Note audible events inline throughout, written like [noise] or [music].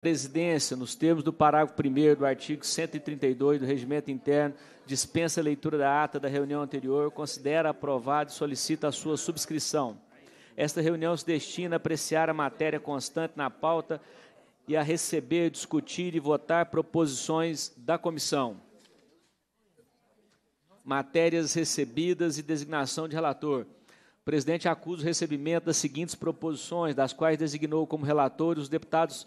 presidência, nos termos do parágrafo 1 do artigo 132 do Regimento Interno, dispensa a leitura da ata da reunião anterior, considera aprovado e solicita a sua subscrição. Esta reunião se destina a apreciar a matéria constante na pauta e a receber, discutir e votar proposições da comissão. Matérias recebidas e designação de relator. O presidente acusa o recebimento das seguintes proposições, das quais designou como relatores os deputados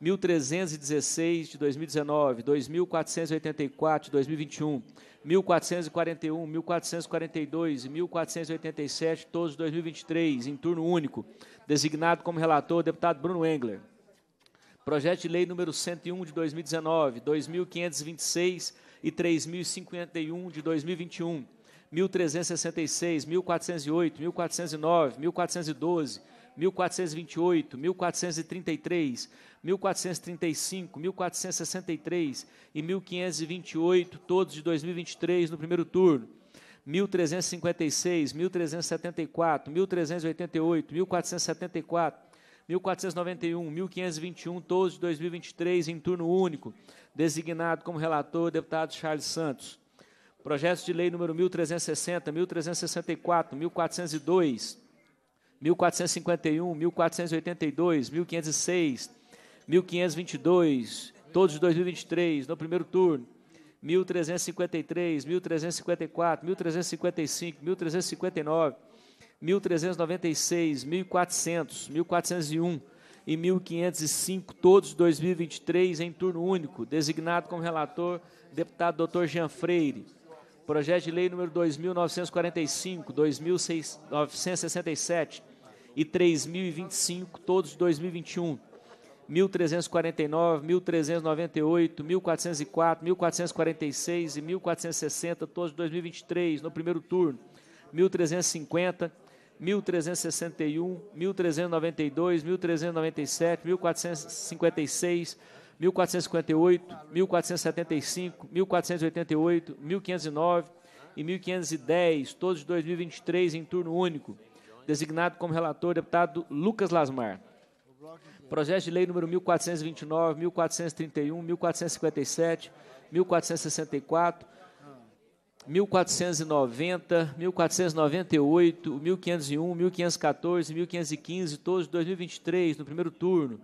1316 de 2019, 2484 de 2021, 1441, 1442 e 1487, todos de 2023, em turno único. Designado como relator, o deputado Bruno Engler. Projeto de lei número 101 de 2019, 2526 e 3051 de 2021, 1366, 1408, 1409, 1412, 1428, 1433, 1435, 1463 e 1528, todos de 2023 no primeiro turno. 1356, 1374, 1388, 1474, 1491, 1521, todos de 2023 em turno único, designado como relator o deputado Charles Santos. Projetos de lei número 1360, 1364, 1402, 1451, 1482, 1506, 1522, todos de 2023, no primeiro turno. 1353, 1354, 1355, 1359, 1396, 1400, 1401 e 1505, todos 2023 em turno único, designado como relator deputado doutor Jean Freire. Projeto de lei número 2945, 2967 e 3025, todos 2021 1349, 1398, 1404, 1446 e 1460, todos de 2023, no primeiro turno. 1350, 1361, 1392, 1397, 1456, 1458, 1475, 1488, 1509 e 1510, todos de 2023 em turno único. Designado como relator, deputado Lucas Lasmar. Projetos de lei número 1429, 1431, 1457, 1464, 1490, 1498, 1501, 1514, 1515, todos de 2023, no primeiro turno.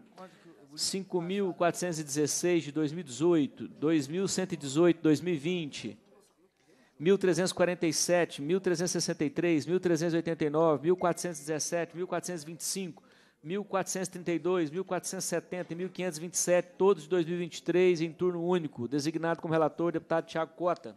5.416 de 2018, 2.118 de 2020, 1.347, 1.363, 1.389, 1.417, 1.425, 1432, 1470 e 1527, todos de 2023, em turno único, designado como relator, deputado Tiago Cota.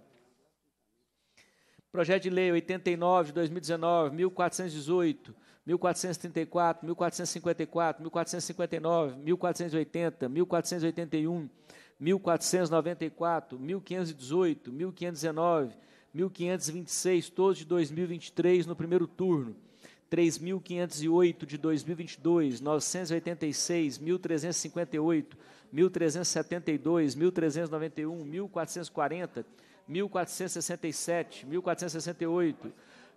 Projeto de Lei 89 de 2019, 1418, 1434, 1454, 1459, 1480, 1481, 1494, 1518, 1519, 1526, todos de 2023 no primeiro turno 3.508 de 2022, 986, 1.358, 1.372, 1.391, 1.440, 1.467, 1.468,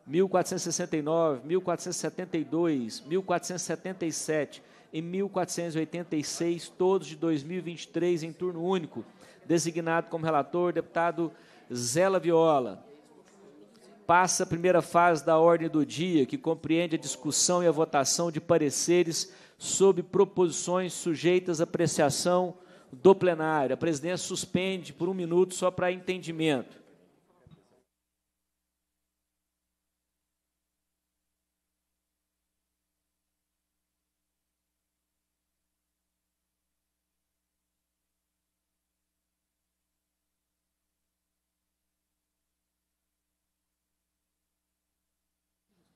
1.469, 1.472, 1.477 e 1.486, todos de 2023 em turno único. Designado como relator, deputado Zela Viola passa a primeira fase da ordem do dia, que compreende a discussão e a votação de pareceres sobre proposições sujeitas à apreciação do plenário. A presidência suspende por um minuto só para entendimento.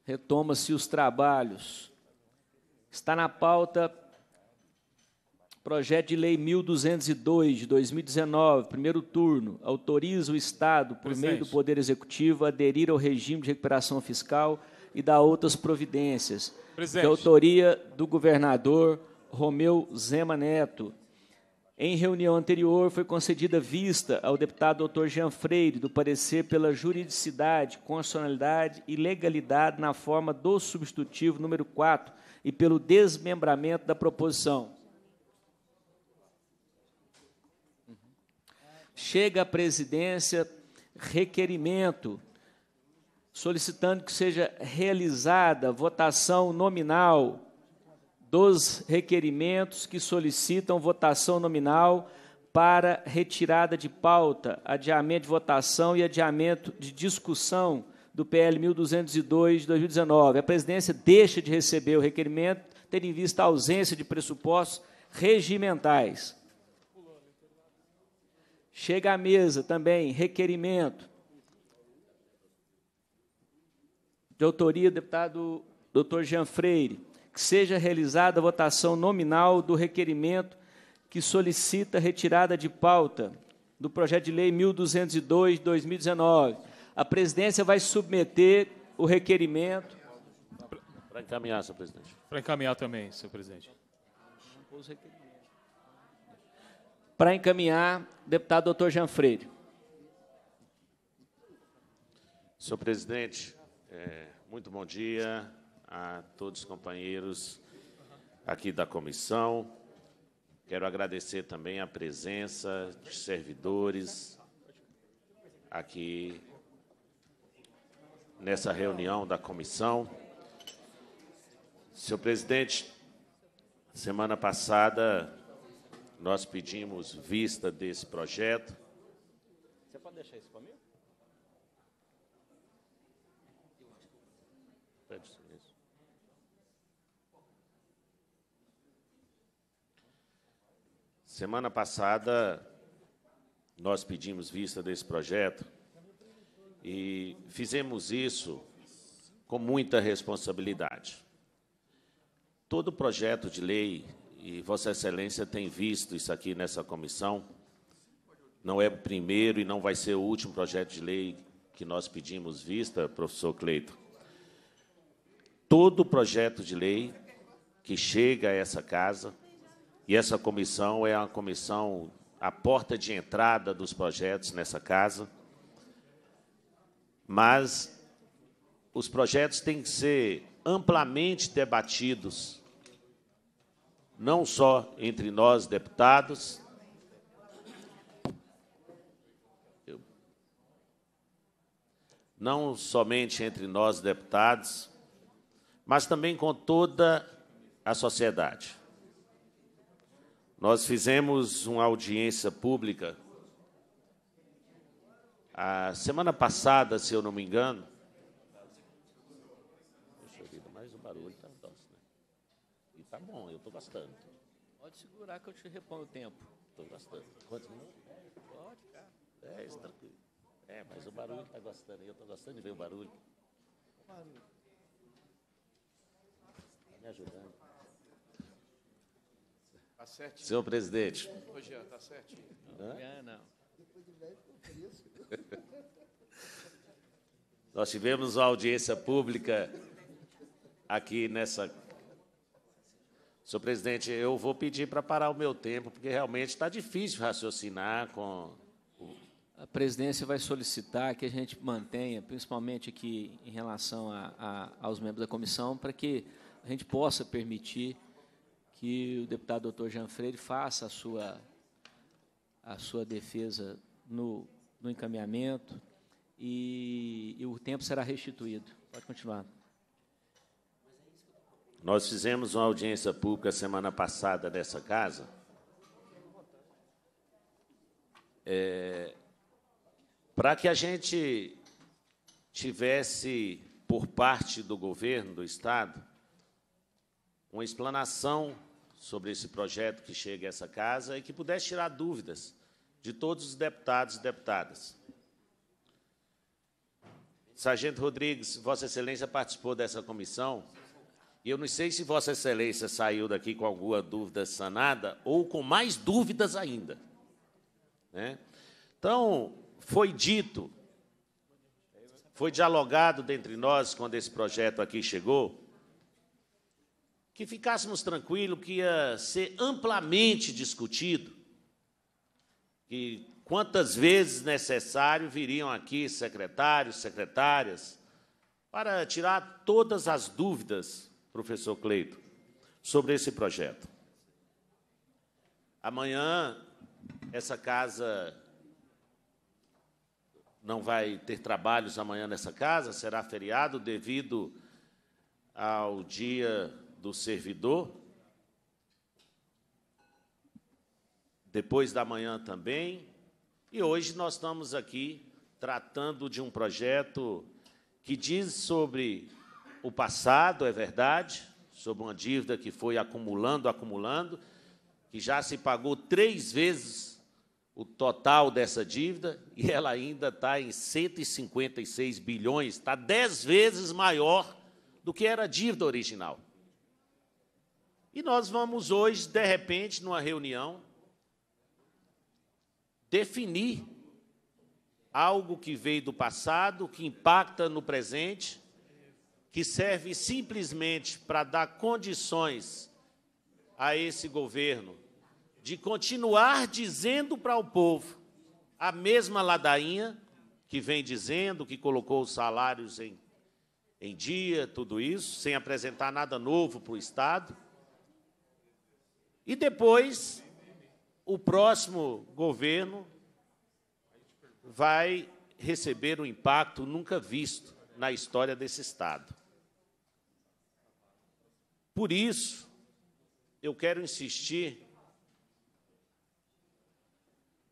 retoma-se os trabalhos. Está na pauta projeto de lei 1202 de 2019, primeiro turno, autoriza o Estado, por Presidente. meio do Poder Executivo, a aderir ao regime de recuperação fiscal e dar outras providências. Presidente. De autoria do governador Romeu Zema Neto. Em reunião anterior, foi concedida vista ao deputado Dr. Jean Freire do parecer pela juridicidade, constitucionalidade e legalidade na forma do substitutivo número 4 e pelo desmembramento da proposição. Chega à presidência requerimento solicitando que seja realizada votação nominal dos requerimentos que solicitam votação nominal para retirada de pauta, adiamento de votação e adiamento de discussão do PL 1202 de 2019. A presidência deixa de receber o requerimento, tendo em vista a ausência de pressupostos regimentais. Chega à mesa também requerimento de autoria do deputado Dr. Jean Freire que seja realizada a votação nominal do requerimento que solicita retirada de pauta do projeto de lei 1202 de 2019. A presidência vai submeter o requerimento para encaminhar, senhor presidente. Para encaminhar também, senhor presidente. Para encaminhar, deputado doutor Jean Freire. Senhor presidente, é, muito bom dia a todos os companheiros aqui da comissão. Quero agradecer também a presença de servidores aqui nessa reunião da comissão. Senhor presidente, semana passada nós pedimos vista desse projeto. Você pode deixar isso para mim? Semana passada, nós pedimos vista desse projeto e fizemos isso com muita responsabilidade. Todo projeto de lei, e Vossa Excelência tem visto isso aqui nessa comissão, não é o primeiro e não vai ser o último projeto de lei que nós pedimos vista, professor Cleito. Todo projeto de lei que chega a essa casa e essa comissão é a comissão, a porta de entrada dos projetos nessa casa. Mas os projetos têm que ser amplamente debatidos, não só entre nós, deputados. Não somente entre nós, deputados, mas também com toda a sociedade. Nós fizemos uma audiência pública a semana passada, se eu não me engano. Deixa eu ver mais um barulho, tá doce, né? E tá bom, eu estou gastando. Pode segurar que eu te reponho o tempo. Estou gastando. Quantos minutos? Pode, cara. É, isso, tá tranquilo. É, mas o barulho está gostando, eu estou gostando de ver o barulho. Está me ajudando. Tá certinho. Senhor presidente. Ô, Jean, tá certinho. Hã? Não. [laughs] Nós tivemos uma audiência pública aqui nessa. Senhor presidente, eu vou pedir para parar o meu tempo, porque realmente está difícil raciocinar com. A presidência vai solicitar que a gente mantenha, principalmente aqui em relação a, a, aos membros da comissão, para que a gente possa permitir que o deputado doutor Jean Freire faça a sua, a sua defesa no, no encaminhamento e, e o tempo será restituído. Pode continuar. Nós fizemos uma audiência pública semana passada nessa casa. É, para que a gente tivesse, por parte do governo do Estado, uma explanação sobre esse projeto que chega a essa casa e que pudesse tirar dúvidas de todos os deputados e deputadas. Sargento Rodrigues, Vossa Excelência participou dessa comissão e eu não sei se Vossa Excelência saiu daqui com alguma dúvida sanada ou com mais dúvidas ainda. Né? Então, foi dito, foi dialogado dentre nós quando esse projeto aqui chegou, que ficássemos tranquilos, que ia ser amplamente discutido, que quantas vezes necessário viriam aqui secretários, secretárias, para tirar todas as dúvidas, professor Cleito, sobre esse projeto. Amanhã, essa casa não vai ter trabalhos amanhã nessa casa, será feriado devido ao dia do servidor. Depois da manhã também. E hoje nós estamos aqui tratando de um projeto que diz sobre o passado, é verdade, sobre uma dívida que foi acumulando, acumulando, que já se pagou três vezes o total dessa dívida e ela ainda está em 156 bilhões, está dez vezes maior do que era a dívida original. E nós vamos hoje, de repente, numa reunião, definir algo que veio do passado, que impacta no presente, que serve simplesmente para dar condições a esse governo de continuar dizendo para o povo a mesma ladainha que vem dizendo que colocou os salários em, em dia, tudo isso, sem apresentar nada novo para o Estado, e depois, o próximo governo vai receber um impacto nunca visto na história desse Estado. Por isso, eu quero insistir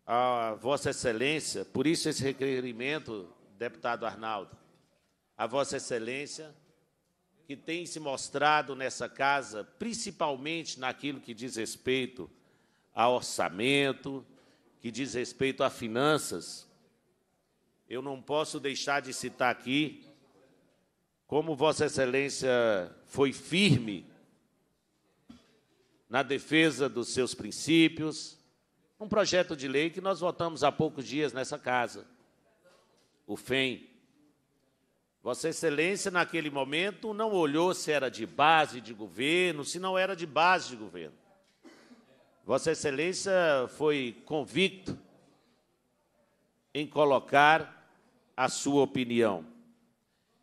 a Vossa Excelência, por isso esse requerimento, deputado Arnaldo, a Vossa Excelência que tem se mostrado nessa casa, principalmente naquilo que diz respeito a orçamento, que diz respeito a finanças, eu não posso deixar de citar aqui como Vossa Excelência foi firme na defesa dos seus princípios, um projeto de lei que nós votamos há poucos dias nessa casa, o FEM Vossa Excelência, naquele momento, não olhou se era de base de governo, se não era de base de governo. Vossa Excelência foi convicto em colocar a sua opinião.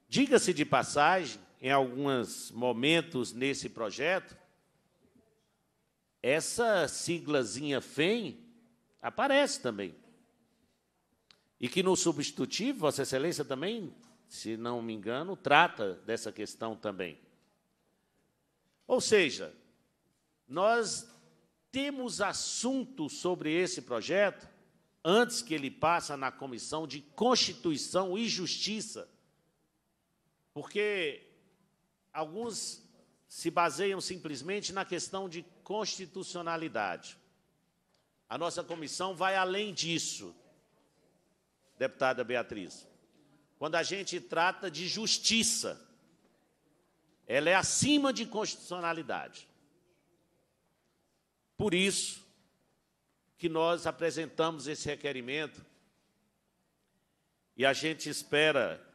Diga-se de passagem, em alguns momentos nesse projeto, essa siglazinha FEM aparece também. E que no substitutivo, Vossa Excelência também se não me engano, trata dessa questão também. Ou seja, nós temos assunto sobre esse projeto antes que ele passe na Comissão de Constituição e Justiça, porque alguns se baseiam simplesmente na questão de constitucionalidade. A nossa comissão vai além disso, deputada Beatriz quando a gente trata de justiça. Ela é acima de constitucionalidade. Por isso que nós apresentamos esse requerimento e a gente espera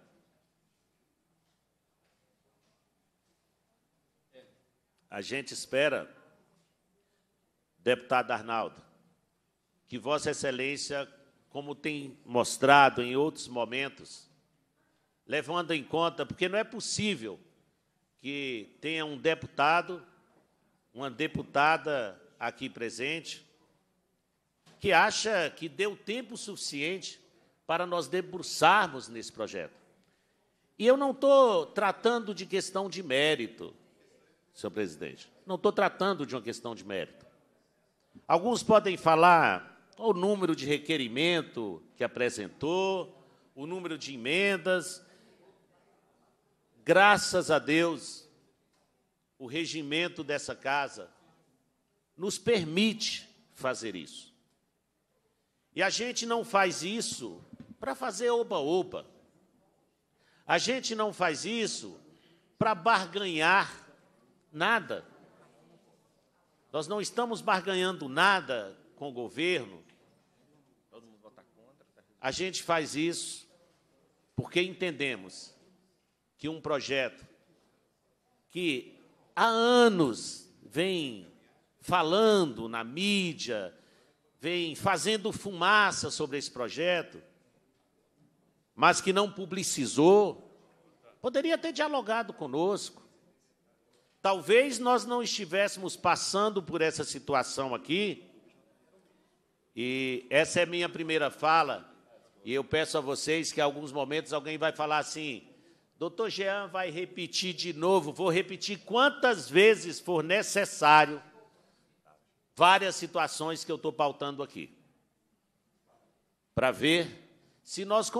A gente espera, deputado Arnaldo, que Vossa Excelência, como tem mostrado em outros momentos, levando em conta, porque não é possível que tenha um deputado, uma deputada aqui presente, que acha que deu tempo suficiente para nós debruçarmos nesse projeto. E eu não estou tratando de questão de mérito, senhor presidente. Não estou tratando de uma questão de mérito. Alguns podem falar o número de requerimento que apresentou, o número de emendas, graças a Deus, o regimento dessa casa nos permite fazer isso. E a gente não faz isso para fazer oba-oba. A gente não faz isso para barganhar nada. Nós não estamos barganhando nada com o governo. A gente faz isso porque entendemos que um projeto que há anos vem falando na mídia, vem fazendo fumaça sobre esse projeto, mas que não publicizou, poderia ter dialogado conosco. Talvez nós não estivéssemos passando por essa situação aqui. E essa é minha primeira fala. E eu peço a vocês que, em alguns momentos, alguém vai falar assim: Doutor Jean vai repetir de novo, vou repetir quantas vezes for necessário várias situações que eu estou pautando aqui, para ver se nós,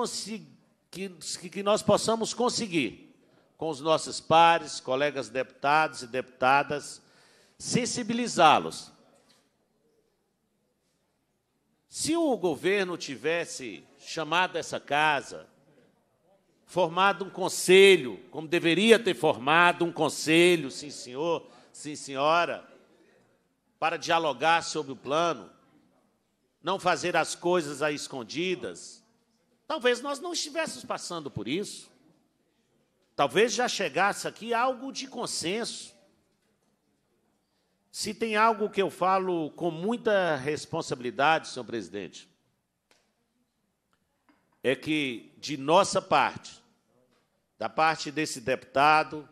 que, que nós possamos conseguir, com os nossos pares, colegas deputados e deputadas, sensibilizá-los. Se o governo tivesse chamado essa casa formado um conselho, como deveria ter formado um conselho, sim senhor, sim senhora, para dialogar sobre o plano, não fazer as coisas a escondidas. Talvez nós não estivéssemos passando por isso. Talvez já chegasse aqui algo de consenso. Se tem algo que eu falo com muita responsabilidade, senhor presidente, é que de nossa parte, da parte desse deputado,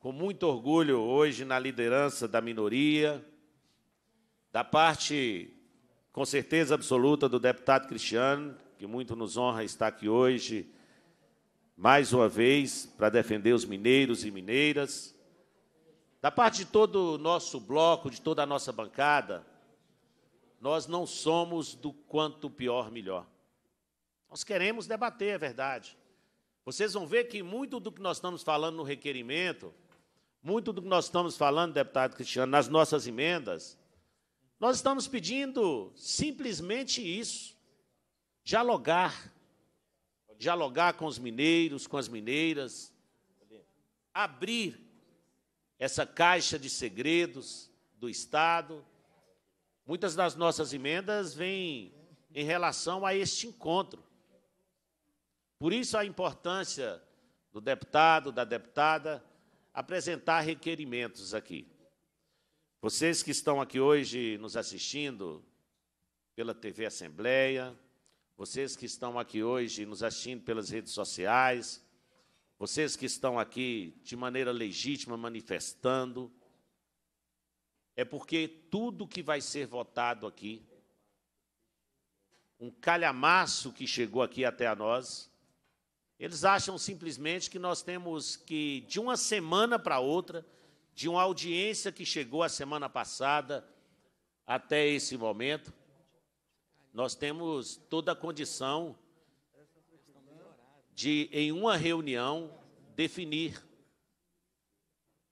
com muito orgulho hoje na liderança da minoria, da parte, com certeza absoluta, do deputado Cristiano, que muito nos honra estar aqui hoje, mais uma vez, para defender os mineiros e mineiras, da parte de todo o nosso bloco, de toda a nossa bancada, nós não somos do quanto pior, melhor. Nós queremos debater, é verdade. Vocês vão ver que muito do que nós estamos falando no requerimento, muito do que nós estamos falando, deputado Cristiano, nas nossas emendas, nós estamos pedindo simplesmente isso: dialogar. Dialogar com os mineiros, com as mineiras, abrir essa caixa de segredos do Estado. Muitas das nossas emendas vêm em relação a este encontro. Por isso, a importância do deputado, da deputada, apresentar requerimentos aqui. Vocês que estão aqui hoje nos assistindo pela TV Assembleia, vocês que estão aqui hoje nos assistindo pelas redes sociais, vocês que estão aqui de maneira legítima manifestando, é porque tudo que vai ser votado aqui, um calhamaço que chegou aqui até a nós, eles acham simplesmente que nós temos que, de uma semana para outra, de uma audiência que chegou a semana passada até esse momento, nós temos toda a condição de, em uma reunião, definir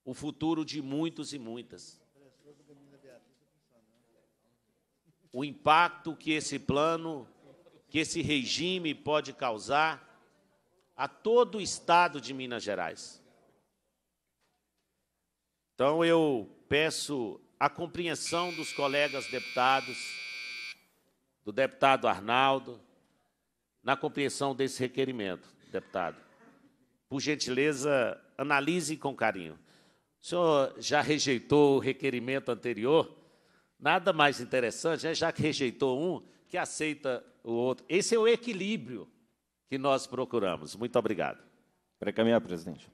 o futuro de muitos e muitas. O impacto que esse plano, que esse regime pode causar a todo o estado de Minas Gerais. Então eu peço a compreensão dos colegas deputados, do deputado Arnaldo, na compreensão desse requerimento, deputado. Por gentileza, analise com carinho. O senhor já rejeitou o requerimento anterior? Nada mais interessante, né? já que rejeitou um, que aceita o outro. Esse é o equilíbrio que nós procuramos. Muito obrigado. Para encaminhar, presidente.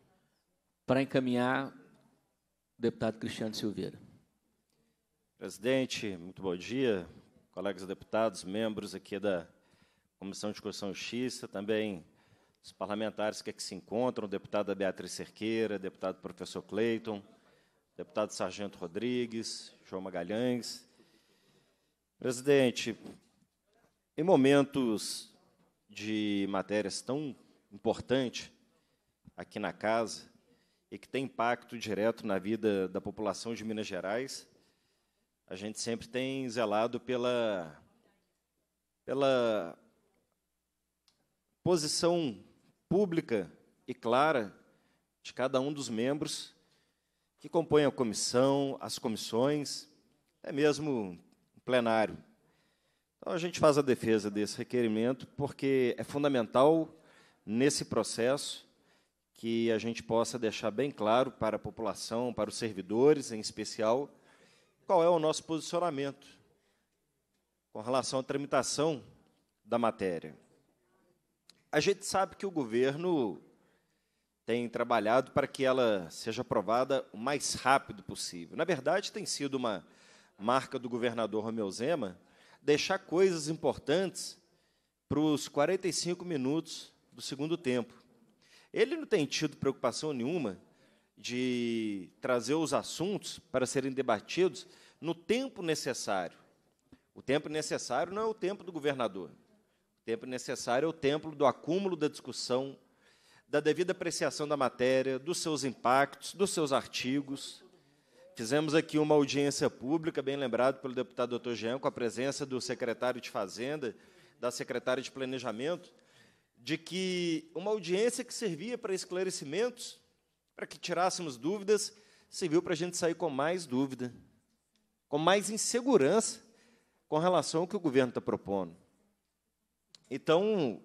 Para encaminhar, deputado Cristiano Silveira. Presidente, muito bom dia. Colegas deputados, membros aqui da Comissão de Constituição e Justiça, também os parlamentares que aqui se encontram, deputada Beatriz Cerqueira, deputado professor Cleiton, deputado Sargento Rodrigues, João Magalhães. Presidente, em momentos de matérias tão importante aqui na casa e que tem impacto direto na vida da população de Minas Gerais, a gente sempre tem zelado pela, pela posição pública e clara de cada um dos membros que compõem a comissão, as comissões, até mesmo o plenário. Então, a gente faz a defesa desse requerimento porque é fundamental nesse processo que a gente possa deixar bem claro para a população, para os servidores em especial, qual é o nosso posicionamento com relação à tramitação da matéria. A gente sabe que o governo tem trabalhado para que ela seja aprovada o mais rápido possível. Na verdade, tem sido uma marca do governador Romeu Zema deixar coisas importantes para os 45 minutos do segundo tempo. Ele não tem tido preocupação nenhuma de trazer os assuntos para serem debatidos no tempo necessário. O tempo necessário não é o tempo do governador. O tempo necessário é o tempo do acúmulo da discussão, da devida apreciação da matéria, dos seus impactos, dos seus artigos. Fizemos aqui uma audiência pública, bem lembrado pelo deputado doutor Jean, com a presença do secretário de Fazenda, da secretária de Planejamento, de que uma audiência que servia para esclarecimentos, para que tirássemos dúvidas, serviu para a gente sair com mais dúvida, com mais insegurança com relação ao que o governo está propondo. Então,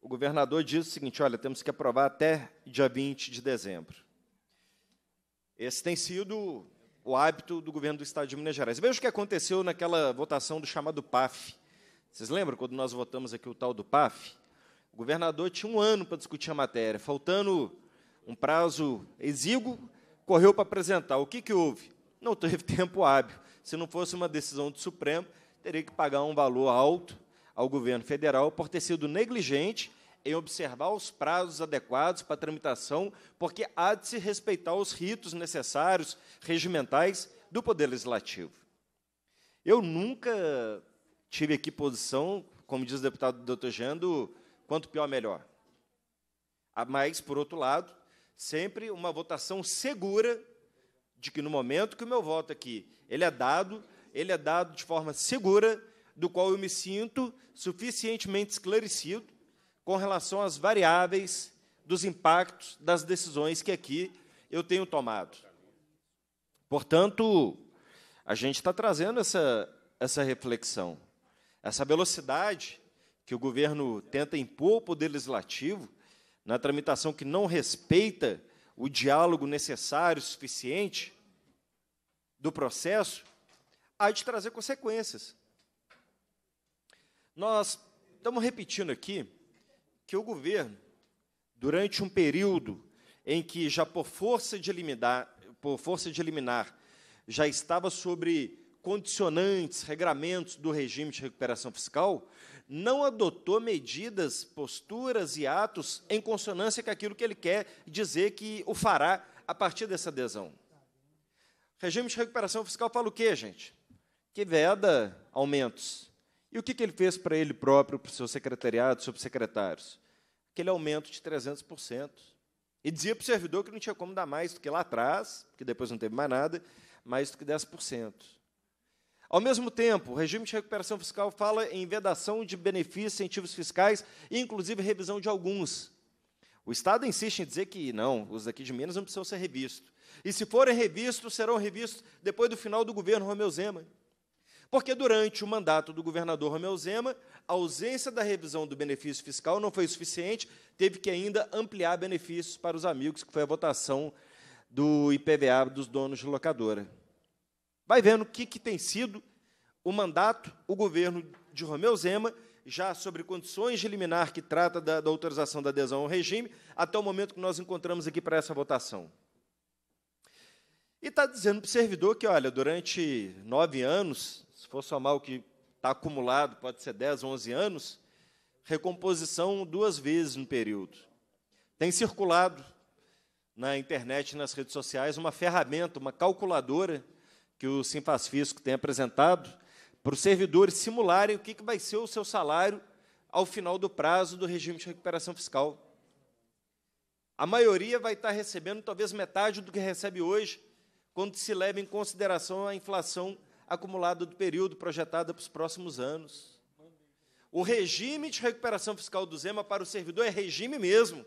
o governador diz o seguinte: olha, temos que aprovar até dia 20 de dezembro. Esse tem sido o hábito do governo do Estado de Minas Gerais. Veja o que aconteceu naquela votação do chamado PAF. Vocês lembram quando nós votamos aqui o tal do PAF? O governador tinha um ano para discutir a matéria, faltando um prazo exíguo, correu para apresentar. O que, que houve? Não teve [laughs] tempo hábil. Se não fosse uma decisão do Supremo, teria que pagar um valor alto ao governo federal por ter sido negligente em observar os prazos adequados para tramitação, porque há de se respeitar os ritos necessários, regimentais, do Poder Legislativo. Eu nunca tive aqui posição, como diz o deputado doutor Jando, quanto pior, melhor. Ah, mas, por outro lado, sempre uma votação segura de que, no momento que o meu voto aqui ele é dado, ele é dado de forma segura, do qual eu me sinto suficientemente esclarecido com relação às variáveis dos impactos das decisões que aqui eu tenho tomado. Portanto, a gente está trazendo essa, essa reflexão. Essa velocidade que o governo tenta impor ao Poder Legislativo, na tramitação que não respeita o diálogo necessário, suficiente do processo, há de trazer consequências. Nós estamos repetindo aqui que o governo, durante um período em que já por força de eliminar, por força de eliminar já estava sobre condicionantes, regramentos do regime de recuperação fiscal, não adotou medidas, posturas e atos em consonância com aquilo que ele quer dizer que o fará a partir dessa adesão. Regime de recuperação fiscal fala o quê, gente? Que veda aumentos, e o que, que ele fez para ele próprio, para o seu secretariado, subsecretários? Aquele aumento de 300%. E dizia para o servidor que não tinha como dar mais do que lá atrás, que depois não teve mais nada, mais do que 10%. Ao mesmo tempo, o regime de recuperação fiscal fala em vedação de benefícios, incentivos fiscais e, inclusive, revisão de alguns. O Estado insiste em dizer que não, os daqui de Minas não precisam ser revistos. E se forem revistos, serão revistos depois do final do governo Romeu Zema. Porque durante o mandato do governador Romeu Zema, a ausência da revisão do benefício fiscal não foi suficiente, teve que ainda ampliar benefícios para os amigos, que foi a votação do IPVA dos donos de locadora. Vai vendo o que, que tem sido o mandato, o governo de Romeu Zema, já sobre condições de liminar que trata da, da, autorização da adesão ao regime, até o momento que nós encontramos aqui para essa votação. E está dizendo para o servidor que, olha, durante nove anos, se for somar o que está acumulado, pode ser 10, 11 anos, recomposição duas vezes no período. Tem circulado na internet, nas redes sociais, uma ferramenta, uma calculadora que o Simfaz Fisco tem apresentado para os servidores simularem o que vai ser o seu salário ao final do prazo do regime de recuperação fiscal. A maioria vai estar recebendo talvez metade do que recebe hoje, quando se leva em consideração a inflação acumulada do período projetada para os próximos anos. O regime de recuperação fiscal do Zema para o servidor é regime mesmo.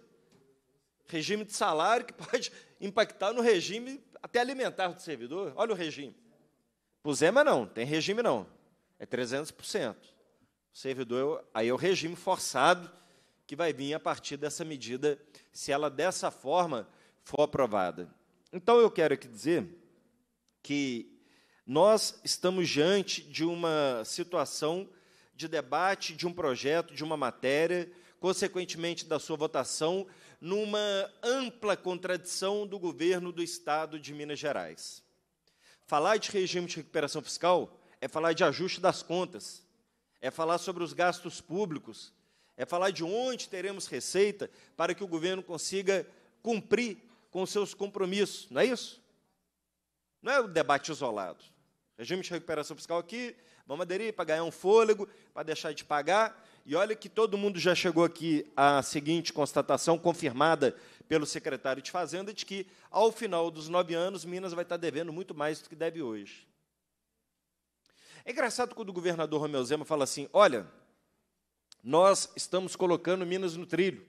Regime de salário que [laughs] pode impactar no regime até alimentar do servidor. Olha o regime. Para o Zema, não, tem regime não. É 300%. O servidor, aí é o regime forçado que vai vir a partir dessa medida, se ela dessa forma for aprovada. Então, eu quero aqui dizer que nós estamos diante de uma situação de debate de um projeto, de uma matéria, consequentemente da sua votação, numa ampla contradição do governo do Estado de Minas Gerais. Falar de regime de recuperação fiscal é falar de ajuste das contas, é falar sobre os gastos públicos, é falar de onde teremos receita para que o governo consiga cumprir com seus compromissos, não é isso? Não é um debate isolado. Regime de recuperação fiscal aqui, vamos aderir para ganhar um fôlego, para deixar de pagar. E olha que todo mundo já chegou aqui à seguinte constatação, confirmada pelo secretário de Fazenda, de que, ao final dos nove anos, Minas vai estar devendo muito mais do que deve hoje. É engraçado quando o governador Romeu Zema fala assim: olha, nós estamos colocando Minas no trilho.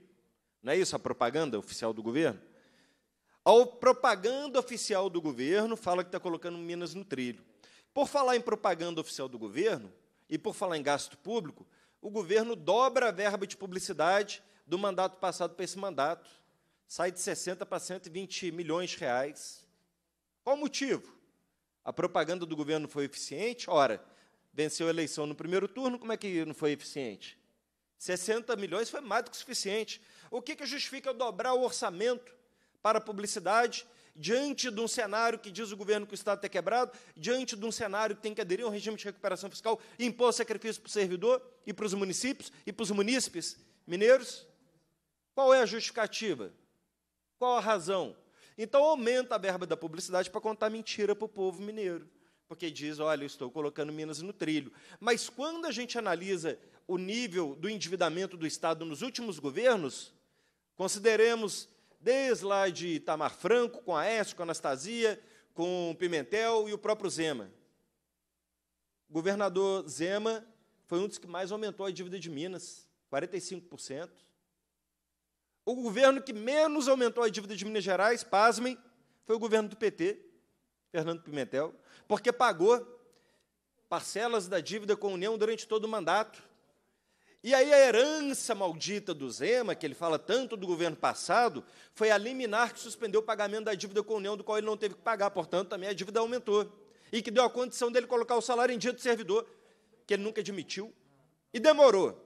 Não é isso a propaganda oficial do governo? A propaganda oficial do governo fala que está colocando Minas no trilho. Por falar em propaganda oficial do governo e por falar em gasto público, o governo dobra a verba de publicidade do mandato passado para esse mandato. Sai de 60 para 120 milhões de reais. Qual o motivo? A propaganda do governo foi eficiente? Ora, venceu a eleição no primeiro turno, como é que não foi eficiente? 60 milhões foi mais do que suficiente. O que, que justifica dobrar o orçamento para publicidade, diante de um cenário que diz o governo que o Estado está quebrado, diante de um cenário que tem que aderir a um regime de recuperação fiscal, impor sacrifício para o servidor e para os municípios e para os munícipes mineiros? Qual é a justificativa? Qual a razão? Então, aumenta a verba da publicidade para contar mentira para o povo mineiro, porque diz, olha, eu estou colocando Minas no trilho. Mas, quando a gente analisa o nível do endividamento do Estado nos últimos governos, consideremos desde lá de Itamar Franco, com Aécio, com Anastasia, com Pimentel e o próprio Zema. O governador Zema foi um dos que mais aumentou a dívida de Minas, 45%. O governo que menos aumentou a dívida de Minas Gerais, pasmem, foi o governo do PT, Fernando Pimentel, porque pagou parcelas da dívida com a União durante todo o mandato. E aí a herança maldita do Zema, que ele fala tanto do governo passado, foi a liminar que suspendeu o pagamento da dívida com a União, do qual ele não teve que pagar, portanto, também a dívida aumentou. E que deu a condição dele colocar o salário em dia do servidor, que ele nunca admitiu. E demorou,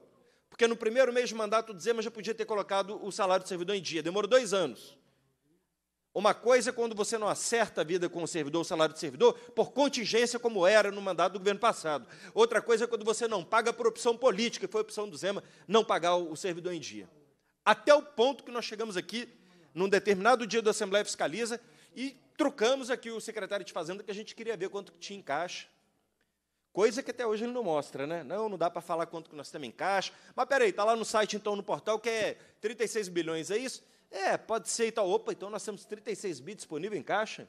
porque no primeiro mês de mandato do Zema já podia ter colocado o salário do servidor em dia. Demorou dois anos. Uma coisa é quando você não acerta a vida com o servidor, o salário do servidor, por contingência, como era no mandato do governo passado. Outra coisa é quando você não paga por opção política, que foi a opção do Zema, não pagar o servidor em dia. Até o ponto que nós chegamos aqui, num determinado dia da Assembleia Fiscaliza, e trucamos aqui o secretário de Fazenda, que a gente queria ver quanto que tinha em caixa. Coisa que até hoje ele não mostra, né? Não, não dá para falar quanto que nós temos em caixa. Mas peraí, está lá no site, então, no portal, que é 36 bilhões, é isso? É, pode ser e tal. Opa, então nós temos 36 bi disponível em caixa?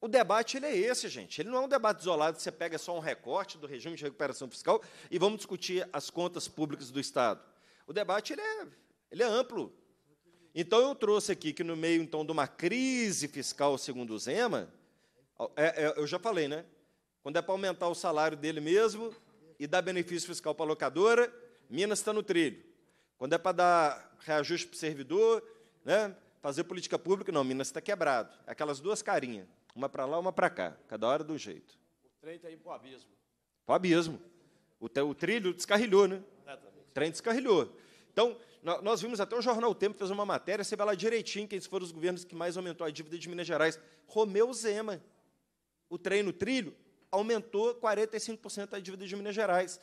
O debate ele é esse, gente. Ele não é um debate isolado, você pega só um recorte do regime de recuperação fiscal e vamos discutir as contas públicas do Estado. O debate ele é, ele é amplo. Então eu trouxe aqui que no meio então de uma crise fiscal, segundo o Zema, é, é, eu já falei, né? Quando é para aumentar o salário dele mesmo e dar benefício fiscal para a locadora, Minas está no trilho. Quando é para dar reajuste para o servidor, né? fazer política pública. Não, Minas está quebrado. Aquelas duas carinhas, uma para lá, uma para cá, cada hora do jeito. O trem está indo para o abismo. Para o abismo. O, o trilho descarrilhou, né? Exatamente. O trem descarrilhou. Então, nós vimos até o jornal o Tempo fez uma matéria, você vai lá direitinho quem foram os governos que mais aumentou a dívida de Minas Gerais. Romeu Zema. O trem no trilho aumentou 45% a dívida de Minas Gerais.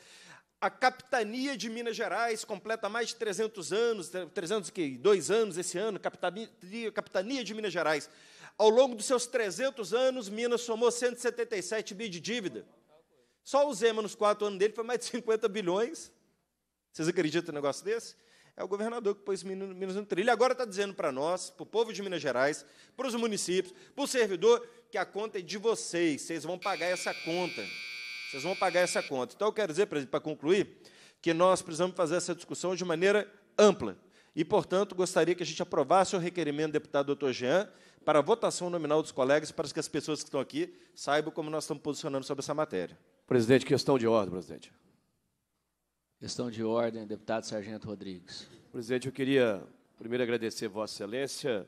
A capitania de Minas Gerais completa mais de 300 anos, 302 anos esse ano, capitania, capitania de Minas Gerais. Ao longo dos seus 300 anos, Minas somou 177 bilhões de dívida. Só o Zema, nos quatro anos dele, foi mais de 50 bilhões. Vocês acreditam em um negócio desse? É o governador que pôs Minas no trilho. Agora está dizendo para nós, para o povo de Minas Gerais, para os municípios, para o servidor, que a conta é de vocês. Vocês vão pagar essa conta. Vocês vão pagar essa conta. Então, eu quero dizer, para concluir, que nós precisamos fazer essa discussão de maneira ampla. E, portanto, gostaria que a gente aprovasse o requerimento do deputado doutor Jean para a votação nominal dos colegas, para que as pessoas que estão aqui saibam como nós estamos posicionando sobre essa matéria. Presidente, questão de ordem, presidente. Questão de ordem, deputado Sargento Rodrigues. Presidente, eu queria primeiro agradecer Vossa Excelência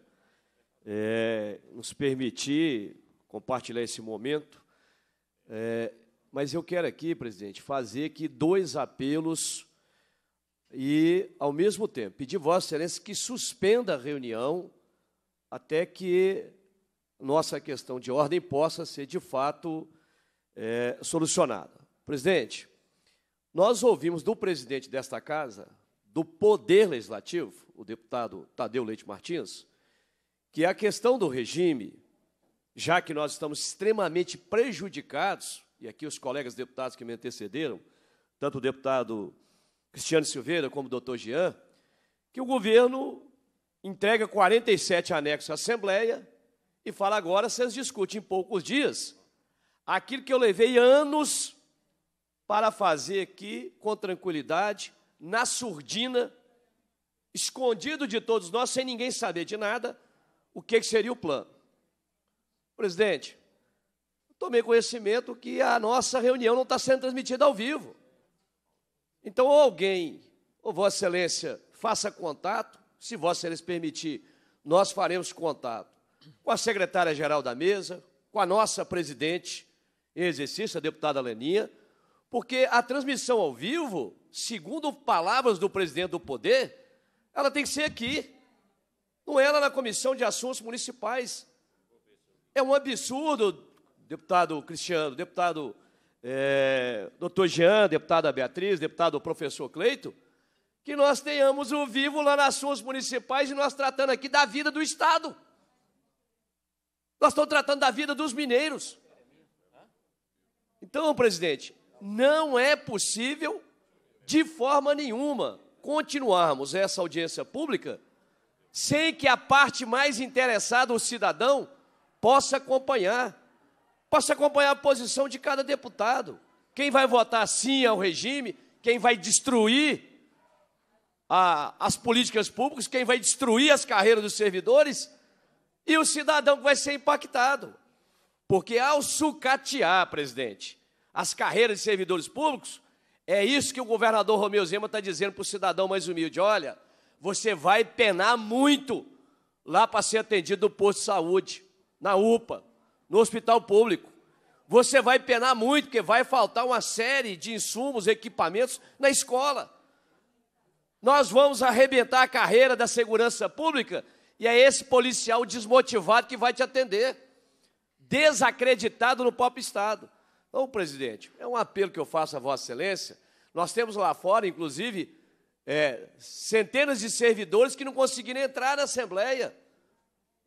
é, nos permitir compartilhar esse momento. É, mas eu quero aqui, presidente, fazer aqui dois apelos e, ao mesmo tempo, pedir Vossa Excelência que suspenda a reunião até que nossa questão de ordem possa ser, de fato, é, solucionada. Presidente, nós ouvimos do presidente desta casa, do Poder Legislativo, o deputado Tadeu Leite Martins, que a questão do regime, já que nós estamos extremamente prejudicados e aqui os colegas deputados que me antecederam, tanto o deputado Cristiano Silveira como o doutor Jean, que o governo entrega 47 anexos à Assembleia e fala agora, vocês discutem em poucos dias aquilo que eu levei anos para fazer aqui com tranquilidade, na surdina, escondido de todos nós, sem ninguém saber de nada, o que, que seria o plano. Presidente, tomei conhecimento que a nossa reunião não está sendo transmitida ao vivo. Então, ou alguém, ou Vossa Excelência, faça contato, se Vossa Excelência permitir, nós faremos contato com a secretária-geral da mesa, com a nossa presidente em exercício, a deputada Leninha, porque a transmissão ao vivo, segundo palavras do presidente do poder, ela tem que ser aqui, não é ela na Comissão de Assuntos Municipais. É um absurdo deputado Cristiano, deputado é, doutor Jean, deputada Beatriz, deputado professor Cleito, que nós tenhamos o vivo lá nas suas municipais e nós tratando aqui da vida do Estado. Nós estamos tratando da vida dos mineiros. Então, presidente, não é possível, de forma nenhuma, continuarmos essa audiência pública sem que a parte mais interessada, o cidadão, possa acompanhar. Posso acompanhar a posição de cada deputado. Quem vai votar sim ao regime, quem vai destruir a, as políticas públicas, quem vai destruir as carreiras dos servidores, e o cidadão que vai ser impactado. Porque ao sucatear, presidente, as carreiras de servidores públicos, é isso que o governador Romeu Zema está dizendo para o cidadão mais humilde: olha, você vai penar muito lá para ser atendido no posto de saúde, na UPA, no hospital público. Você vai penar muito, porque vai faltar uma série de insumos, equipamentos na escola. Nós vamos arrebentar a carreira da segurança pública e é esse policial desmotivado que vai te atender, desacreditado no próprio Estado. Então, presidente, é um apelo que eu faço a Vossa Excelência. Nós temos lá fora, inclusive, é, centenas de servidores que não conseguiram entrar na Assembleia.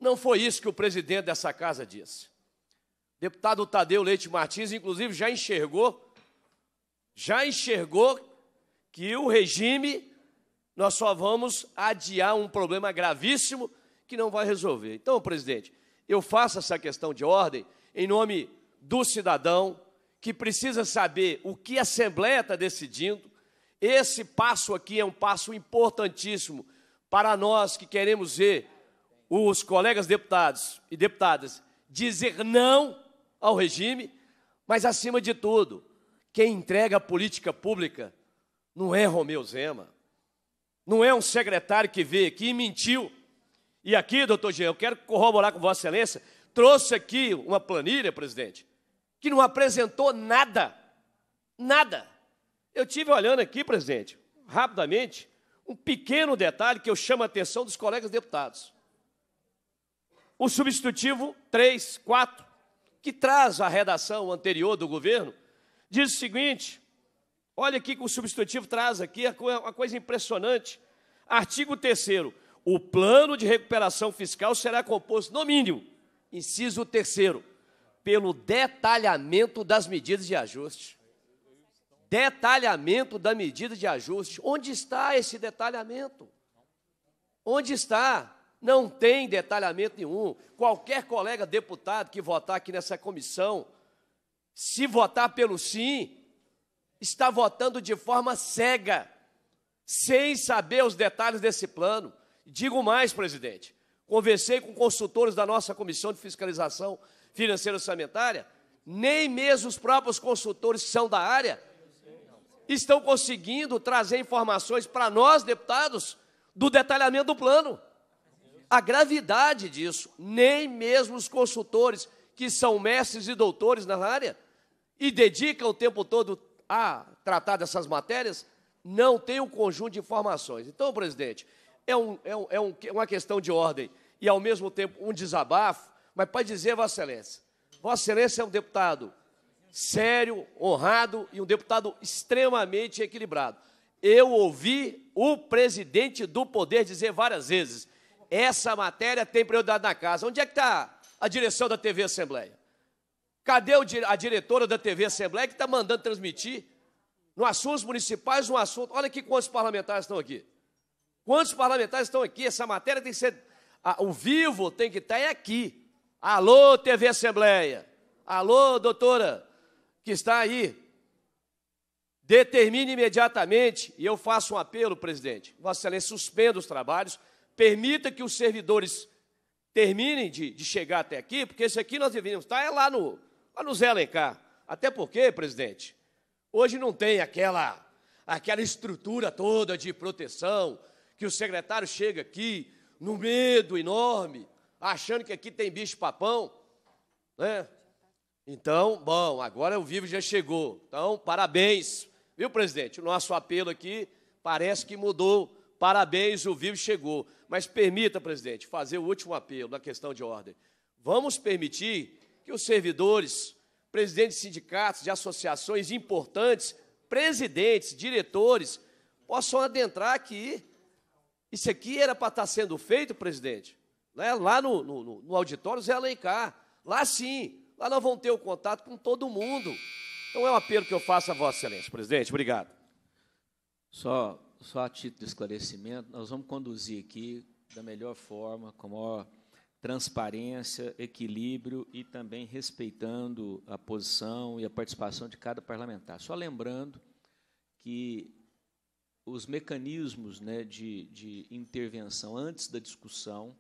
Não foi isso que o presidente dessa casa disse. Deputado Tadeu Leite Martins, inclusive, já enxergou, já enxergou que o regime nós só vamos adiar um problema gravíssimo que não vai resolver. Então, presidente, eu faço essa questão de ordem em nome do cidadão que precisa saber o que a Assembleia está decidindo. Esse passo aqui é um passo importantíssimo para nós que queremos ver os colegas deputados e deputadas dizer não ao regime, mas acima de tudo, quem entrega a política pública não é Romeu Zema, não é um secretário que veio aqui e mentiu. E aqui, doutor Jean, eu quero corroborar com Vossa Excelência, trouxe aqui uma planilha, presidente, que não apresentou nada, nada. Eu tive olhando aqui, presidente, rapidamente, um pequeno detalhe que eu chamo a atenção dos colegas deputados. O substitutivo 3, 4, que traz a redação anterior do governo, diz o seguinte: olha aqui que o substantivo traz aqui, é, é uma coisa impressionante. Artigo 3 o plano de recuperação fiscal será composto, no mínimo, inciso 3 pelo detalhamento das medidas de ajuste. Detalhamento da medida de ajuste. Onde está esse detalhamento? Onde está? Não tem detalhamento nenhum. Qualquer colega deputado que votar aqui nessa comissão, se votar pelo sim, está votando de forma cega, sem saber os detalhes desse plano. Digo mais, presidente, conversei com consultores da nossa Comissão de Fiscalização Financeira e Orçamentária, nem mesmo os próprios consultores que são da área estão conseguindo trazer informações para nós, deputados, do detalhamento do plano a gravidade disso. Nem mesmo os consultores, que são mestres e doutores na área e dedicam o tempo todo a tratar dessas matérias, não têm um conjunto de informações. Então, presidente, é, um, é, um, é um, uma questão de ordem e, ao mesmo tempo, um desabafo, mas para dizer, Vossa Excelência, Vossa Excelência é um deputado sério, honrado e um deputado extremamente equilibrado. Eu ouvi o presidente do poder dizer várias vezes: essa matéria tem prioridade na casa. Onde é que está a direção da TV Assembleia? Cadê a diretora da TV Assembleia que está mandando transmitir no assuntos municipais um assunto? Olha aqui quantos parlamentares estão aqui. Quantos parlamentares estão aqui? Essa matéria tem que ser. o vivo tem que estar tá é aqui. Alô, TV Assembleia. Alô, doutora, que está aí. Determine imediatamente, e eu faço um apelo, presidente. Vossa Excelência, suspenda os trabalhos Permita que os servidores terminem de, de chegar até aqui, porque esse aqui nós deveríamos estar é lá no, lá no Zé Alencar. Até porque, presidente, hoje não tem aquela, aquela estrutura toda de proteção, que o secretário chega aqui no medo enorme, achando que aqui tem bicho papão, né? Então, bom, agora o Vivo já chegou. Então, parabéns. Viu, presidente? O nosso apelo aqui parece que mudou Parabéns, o vivo chegou. Mas permita, presidente, fazer o último apelo na questão de ordem. Vamos permitir que os servidores, presidentes de sindicatos, de associações importantes, presidentes, diretores, possam adentrar aqui. Isso aqui era para estar sendo feito, presidente, né? lá no, no, no auditório Zé Alencar. Lá sim, lá nós vamos ter o contato com todo mundo. Então é um apelo que eu faço a Vossa Excelência, presidente. Obrigado. Só só a título de esclarecimento, nós vamos conduzir aqui da melhor forma, com a maior transparência, equilíbrio e também respeitando a posição e a participação de cada parlamentar. Só lembrando que os mecanismos né, de, de intervenção antes da discussão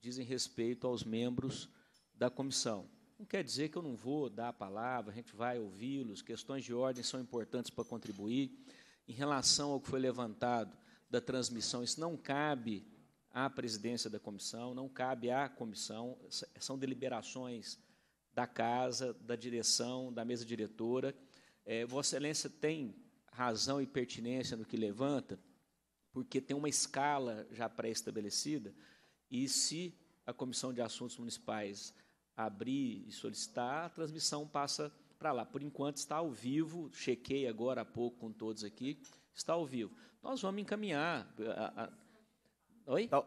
dizem respeito aos membros da comissão. Não quer dizer que eu não vou dar a palavra, a gente vai ouvi-los, questões de ordem são importantes para contribuir, em relação ao que foi levantado da transmissão, isso não cabe à presidência da comissão, não cabe à comissão, são deliberações da casa, da direção, da mesa diretora. É, Vossa Excelência tem razão e pertinência no que levanta, porque tem uma escala já pré-estabelecida, e se a Comissão de Assuntos Municipais abrir e solicitar, a transmissão passa a para lá. Por enquanto está ao vivo, chequei agora há pouco com todos aqui, está ao vivo. Nós vamos encaminhar. A, a... Oi? Tá.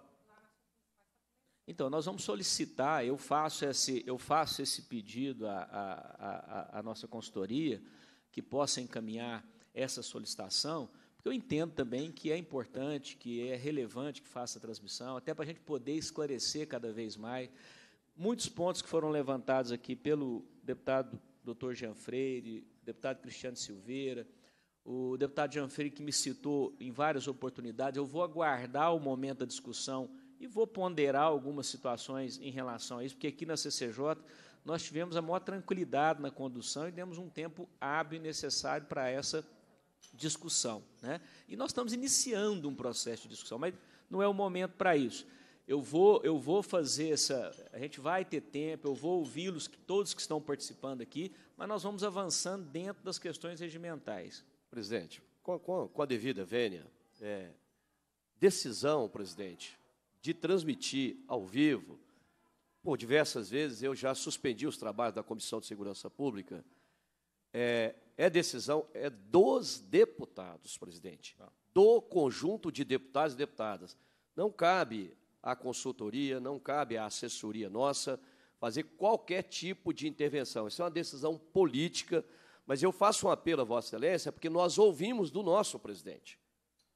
Então, nós vamos solicitar, eu faço esse, eu faço esse pedido à, à, à nossa consultoria, que possa encaminhar essa solicitação, porque eu entendo também que é importante, que é relevante que faça a transmissão, até para a gente poder esclarecer cada vez mais muitos pontos que foram levantados aqui pelo deputado doutor Jean Freire, deputado Cristiano Silveira, o deputado Jean Freire que me citou em várias oportunidades. Eu vou aguardar o momento da discussão e vou ponderar algumas situações em relação a isso, porque aqui na CCJ nós tivemos a maior tranquilidade na condução e demos um tempo hábil necessário para essa discussão. Né? E nós estamos iniciando um processo de discussão, mas não é o momento para isso eu vou, eu vou fazer essa. A gente vai ter tempo, eu vou ouvi-los, todos que estão participando aqui, mas nós vamos avançando dentro das questões regimentais. Presidente, com, com, com a devida vênia, é, decisão, presidente, de transmitir ao vivo, por diversas vezes eu já suspendi os trabalhos da Comissão de Segurança Pública, é, é decisão é dos deputados, presidente, tá. do conjunto de deputados e deputadas. Não cabe à consultoria, não cabe à assessoria nossa fazer qualquer tipo de intervenção. Isso é uma decisão política, mas eu faço um apelo à Vossa Excelência porque nós ouvimos do nosso presidente.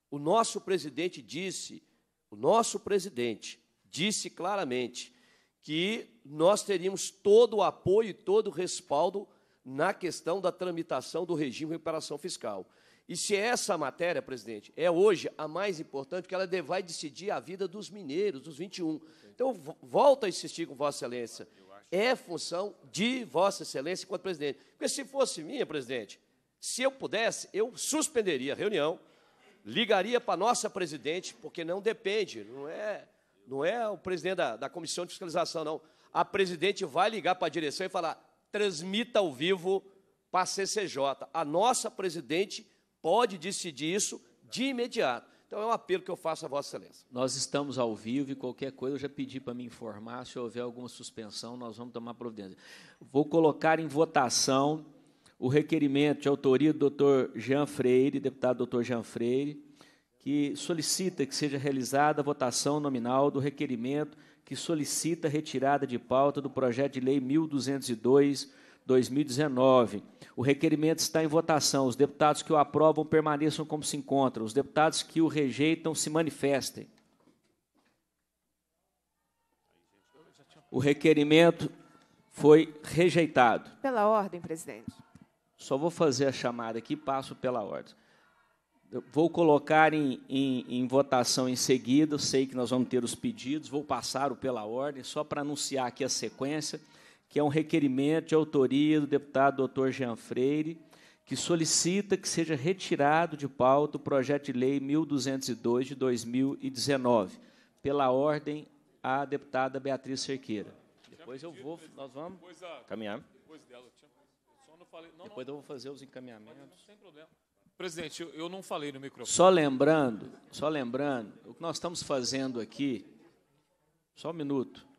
O nosso presidente disse, o nosso presidente disse claramente que nós teríamos todo o apoio e todo o respaldo na questão da tramitação do regime de reparação fiscal. E se é essa matéria, presidente, é hoje a mais importante, porque ela vai decidir a vida dos mineiros, dos 21. Então, volto a insistir com Vossa Excelência. É função de Vossa Excelência enquanto presidente. Porque se fosse minha, presidente, se eu pudesse, eu suspenderia a reunião, ligaria para a nossa presidente, porque não depende, não é, não é o presidente da, da comissão de fiscalização, não. A presidente vai ligar para a direção e falar: transmita ao vivo para a CCJ. A nossa presidente pode decidir isso de imediato. Então é um apelo que eu faço a Vossa Excelência. Nós estamos ao vivo e qualquer coisa eu já pedi para me informar. Se houver alguma suspensão, nós vamos tomar providência. Vou colocar em votação o requerimento de autoria do doutor Jean Freire, deputado doutor Jean Freire, que solicita que seja realizada a votação nominal do requerimento que solicita a retirada de pauta do projeto de lei 1202 2019. O requerimento está em votação. Os deputados que o aprovam permaneçam como se encontram. Os deputados que o rejeitam se manifestem. O requerimento foi rejeitado. Pela ordem, presidente. Só vou fazer a chamada aqui, passo pela ordem. Eu vou colocar em, em, em, votação em seguida, sei que nós vamos ter os pedidos, vou passar o pela ordem, só para anunciar aqui a sequência que é um requerimento de autoria do deputado doutor Jean Freire, que solicita que seja retirado de pauta o projeto de lei 1202 de 2019, pela ordem à deputada Beatriz Cerqueira. Depois eu vou, nós vamos caminhar. Depois dela, Depois eu vou fazer os encaminhamentos. Sem problema. Presidente, eu não falei no microfone. Só lembrando, só lembrando, o que nós estamos fazendo aqui, só um minuto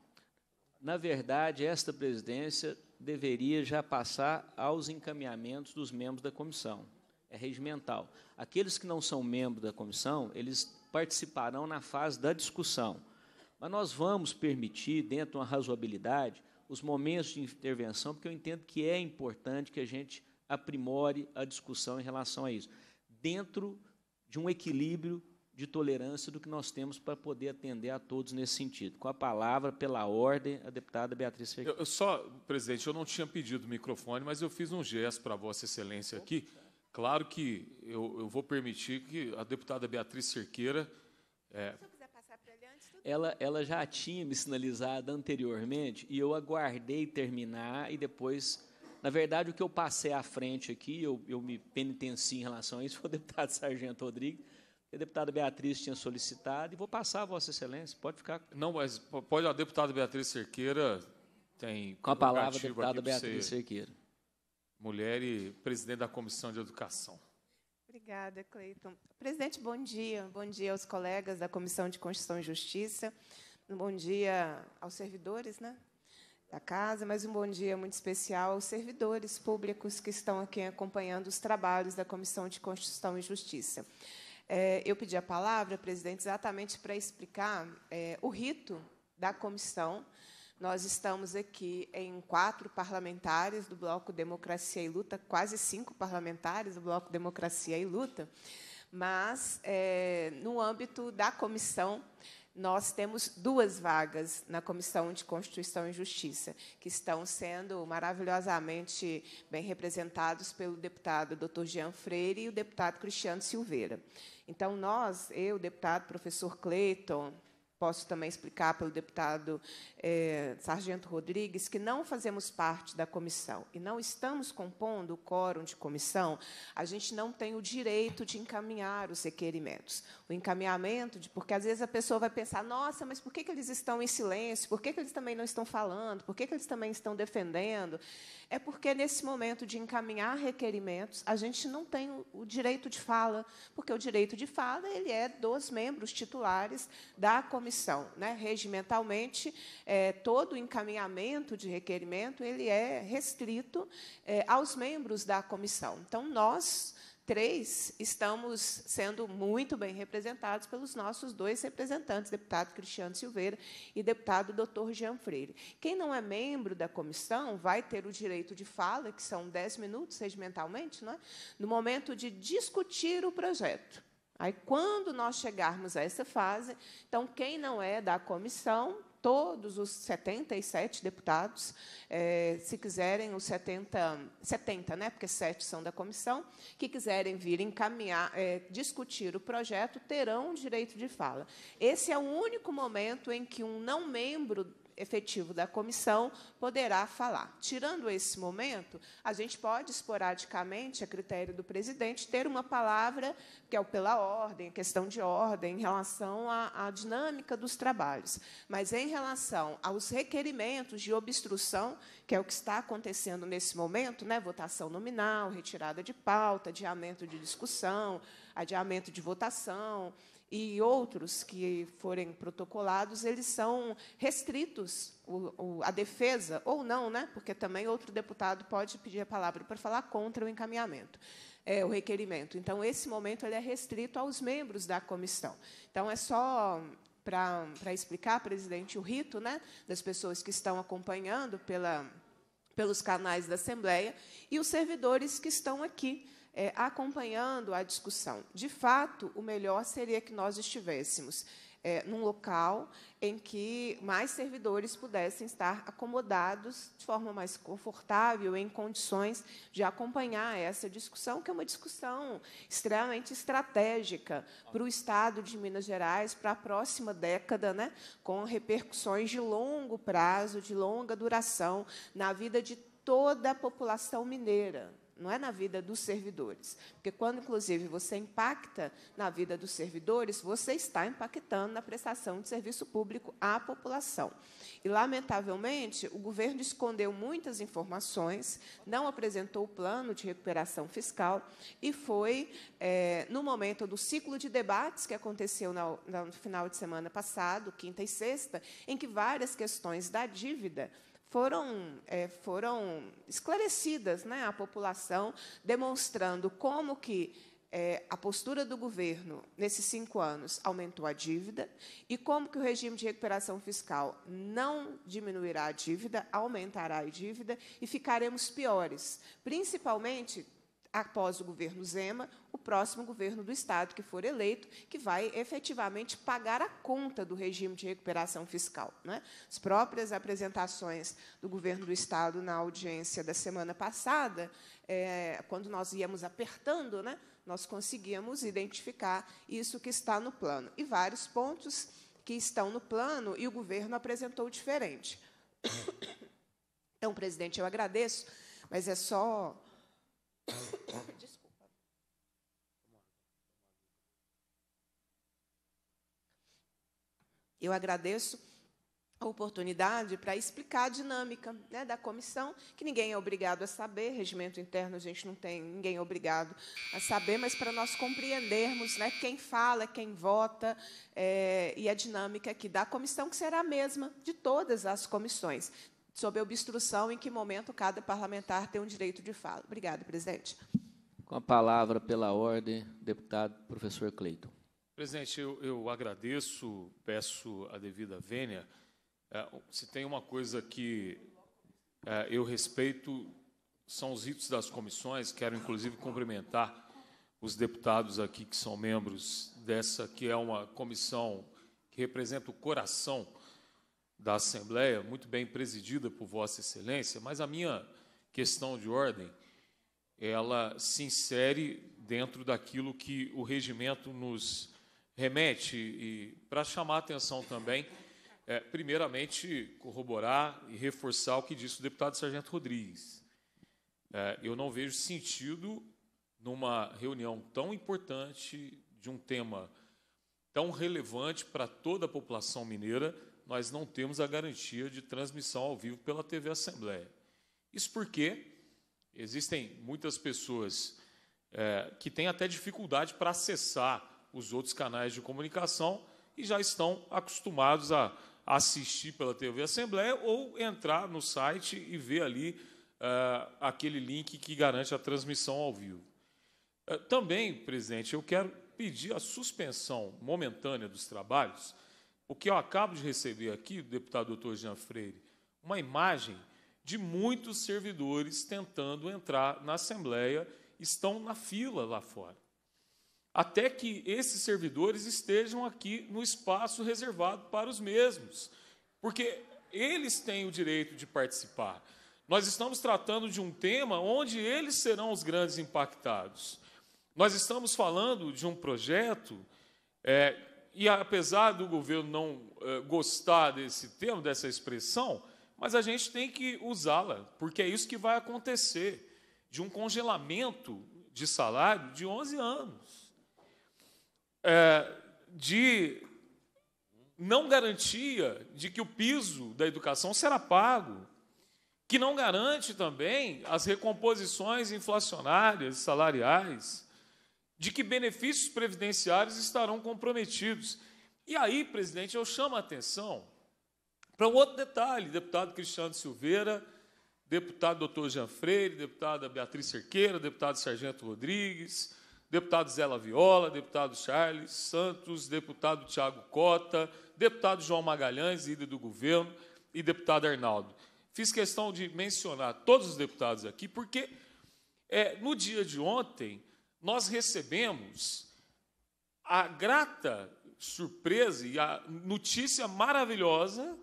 na verdade, esta presidência deveria já passar aos encaminhamentos dos membros da comissão. É regimental. Aqueles que não são membros da comissão, eles participarão na fase da discussão. Mas nós vamos permitir, dentro de uma razoabilidade, os momentos de intervenção, porque eu entendo que é importante que a gente aprimore a discussão em relação a isso, dentro de um equilíbrio de tolerância do que nós temos para poder atender a todos nesse sentido. Com a palavra, pela ordem, a deputada Beatriz Ferreira. Eu, eu só, presidente, eu não tinha pedido o microfone, mas eu fiz um gesto para Vossa Excelência aqui. Claro que eu, eu, vou permitir que a deputada Beatriz Cerqueira. É, ela, ela já tinha me sinalizado anteriormente e eu aguardei terminar e depois. Na verdade, o que eu passei à frente aqui, eu, eu me penitencio em relação a isso, [laughs] foi o deputado Sargento Rodrigues, a deputada Beatriz tinha solicitado, e vou passar a Vossa Excelência, pode ficar. Não, mas pode a deputada Beatriz Cerqueira tem. Com a palavra, deputada Beatriz Cerqueira. Mulher e presidente da Comissão de Educação. Obrigada, Cleiton. Presidente, bom dia. Bom dia aos colegas da Comissão de Constituição e Justiça. Bom dia aos servidores, né? da casa, mas um bom dia muito especial aos servidores públicos que estão aqui acompanhando os trabalhos da Comissão de Constituição e Justiça. É, eu pedi a palavra, presidente, exatamente para explicar é, o rito da comissão. Nós estamos aqui em quatro parlamentares do Bloco Democracia e Luta, quase cinco parlamentares do Bloco Democracia e Luta, mas é, no âmbito da comissão nós temos duas vagas na Comissão de Constituição e Justiça, que estão sendo maravilhosamente bem representados pelo deputado Dr. Jean Freire e o deputado Cristiano Silveira. Então, nós, eu, deputado professor Cleiton, posso também explicar pelo deputado eh, Sargento Rodrigues, que não fazemos parte da comissão e não estamos compondo o quórum de comissão, a gente não tem o direito de encaminhar os requerimentos. O encaminhamento, de, porque às vezes a pessoa vai pensar, nossa, mas por que, que eles estão em silêncio? Por que, que eles também não estão falando? Por que, que eles também estão defendendo? É porque, nesse momento de encaminhar requerimentos, a gente não tem o, o direito de fala, porque o direito de fala ele é dos membros titulares da comissão comissão. Né? Regimentalmente, é, todo o encaminhamento de requerimento ele é restrito é, aos membros da comissão. Então, nós três estamos sendo muito bem representados pelos nossos dois representantes, deputado Cristiano Silveira e deputado Dr. Jean Freire. Quem não é membro da comissão vai ter o direito de fala, que são dez minutos regimentalmente, não é? no momento de discutir o projeto. Aí, quando nós chegarmos a essa fase, então, quem não é da comissão, todos os 77 deputados, eh, se quiserem, os 70, 70, né, porque sete são da comissão, que quiserem vir encaminhar, eh, discutir o projeto, terão direito de fala. Esse é o único momento em que um não-membro efetivo da comissão poderá falar. Tirando esse momento, a gente pode esporadicamente, a critério do presidente, ter uma palavra, que é o pela ordem, questão de ordem, em relação à, à dinâmica dos trabalhos. Mas em relação aos requerimentos de obstrução, que é o que está acontecendo nesse momento, né, votação nominal, retirada de pauta, adiamento de discussão, adiamento de votação, e outros que forem protocolados, eles são restritos à defesa, ou não, né? porque também outro deputado pode pedir a palavra para falar contra o encaminhamento. É, o requerimento. Então, esse momento ele é restrito aos membros da comissão. Então, é só para explicar, presidente, o rito né, das pessoas que estão acompanhando pela, pelos canais da Assembleia e os servidores que estão aqui é, acompanhando a discussão. De fato, o melhor seria que nós estivéssemos é, num local em que mais servidores pudessem estar acomodados de forma mais confortável, em condições de acompanhar essa discussão, que é uma discussão extremamente estratégica para o Estado de Minas Gerais, para a próxima década, né, com repercussões de longo prazo, de longa duração, na vida de toda a população mineira não é na vida dos servidores. Porque quando, inclusive, você impacta na vida dos servidores, você está impactando na prestação de serviço público à população. E, lamentavelmente, o governo escondeu muitas informações, não apresentou o plano de recuperação fiscal e foi, é, no momento do ciclo de debates que aconteceu no final de semana passado, quinta e sexta, em que várias questões da dívida foram, é, foram esclarecidas né, à população, demonstrando como que é, a postura do governo nesses cinco anos aumentou a dívida e como que o regime de recuperação fiscal não diminuirá a dívida, aumentará a dívida e ficaremos piores, principalmente após o governo Zema, o próximo governo do Estado que for eleito, que vai efetivamente pagar a conta do regime de recuperação fiscal. Né? As próprias apresentações do governo do Estado na audiência da semana passada, é, quando nós íamos apertando, né, nós conseguíamos identificar isso que está no plano. E vários pontos que estão no plano e o governo apresentou diferente. [coughs] Então, presidente, eu agradeço, mas é só [coughs] Desculpa. Eu agradeço a oportunidade para explicar a dinâmica né, da comissão, que ninguém é obrigado a saber, regimento interno a gente não tem ninguém obrigado a saber, mas para nós compreendermos né, quem fala, quem vota é, e a dinâmica aqui da comissão, que será a mesma de todas as comissões sobre obstrução, em que momento cada parlamentar tem um direito de fala. Obrigada, presidente. Com a palavra, pela ordem, deputado professor Cleiton. Presidente, eu, eu agradeço, peço a devida vênia. É, se tem uma coisa que é, eu respeito, são os ritos das comissões. Quero, inclusive, cumprimentar os deputados aqui que são membros dessa, que é uma comissão que representa o coração da Assembleia, muito bem presidida por Vossa Excelência, mas a minha questão de ordem ela se insere dentro daquilo que o regimento nos remete e para chamar a atenção também, é, primeiramente corroborar e reforçar o que disse o deputado Sargento Rodrigues. É, eu não vejo sentido numa reunião tão importante de um tema tão relevante para toda a população mineira nós não temos a garantia de transmissão ao vivo pela TV Assembleia. Isso porque existem muitas pessoas é, que têm até dificuldade para acessar os outros canais de comunicação e já estão acostumados a assistir pela TV Assembleia ou entrar no site e ver ali é, aquele link que garante a transmissão ao vivo. É, também, presidente, eu quero pedir a suspensão momentânea dos trabalhos o que eu acabo de receber aqui do deputado doutor Jean Freire, uma imagem de muitos servidores tentando entrar na Assembleia, estão na fila lá fora. Até que esses servidores estejam aqui no espaço reservado para os mesmos, porque eles têm o direito de participar. Nós estamos tratando de um tema onde eles serão os grandes impactados. Nós estamos falando de um projeto é, e apesar do governo não eh, gostar desse termo, dessa expressão, mas a gente tem que usá-la, porque é isso que vai acontecer de um congelamento de salário de 11 anos, é, de não garantia de que o piso da educação será pago, que não garante também as recomposições inflacionárias salariais de que benefícios previdenciários estarão comprometidos. E aí, presidente, eu chamo a atenção para um outro detalhe, deputado Cristiano Silveira, deputado doutor Jean Freire, deputada Beatriz Cerqueira, deputado Sargento Rodrigues, deputado Zé Viola, deputado Charles Santos, deputado Tiago Cota, deputado João Magalhães, líder do governo, e deputado Arnaldo. Fiz questão de mencionar todos os deputados aqui, porque é, no dia de ontem nós recebemos a grata surpresa e a notícia maravilhosa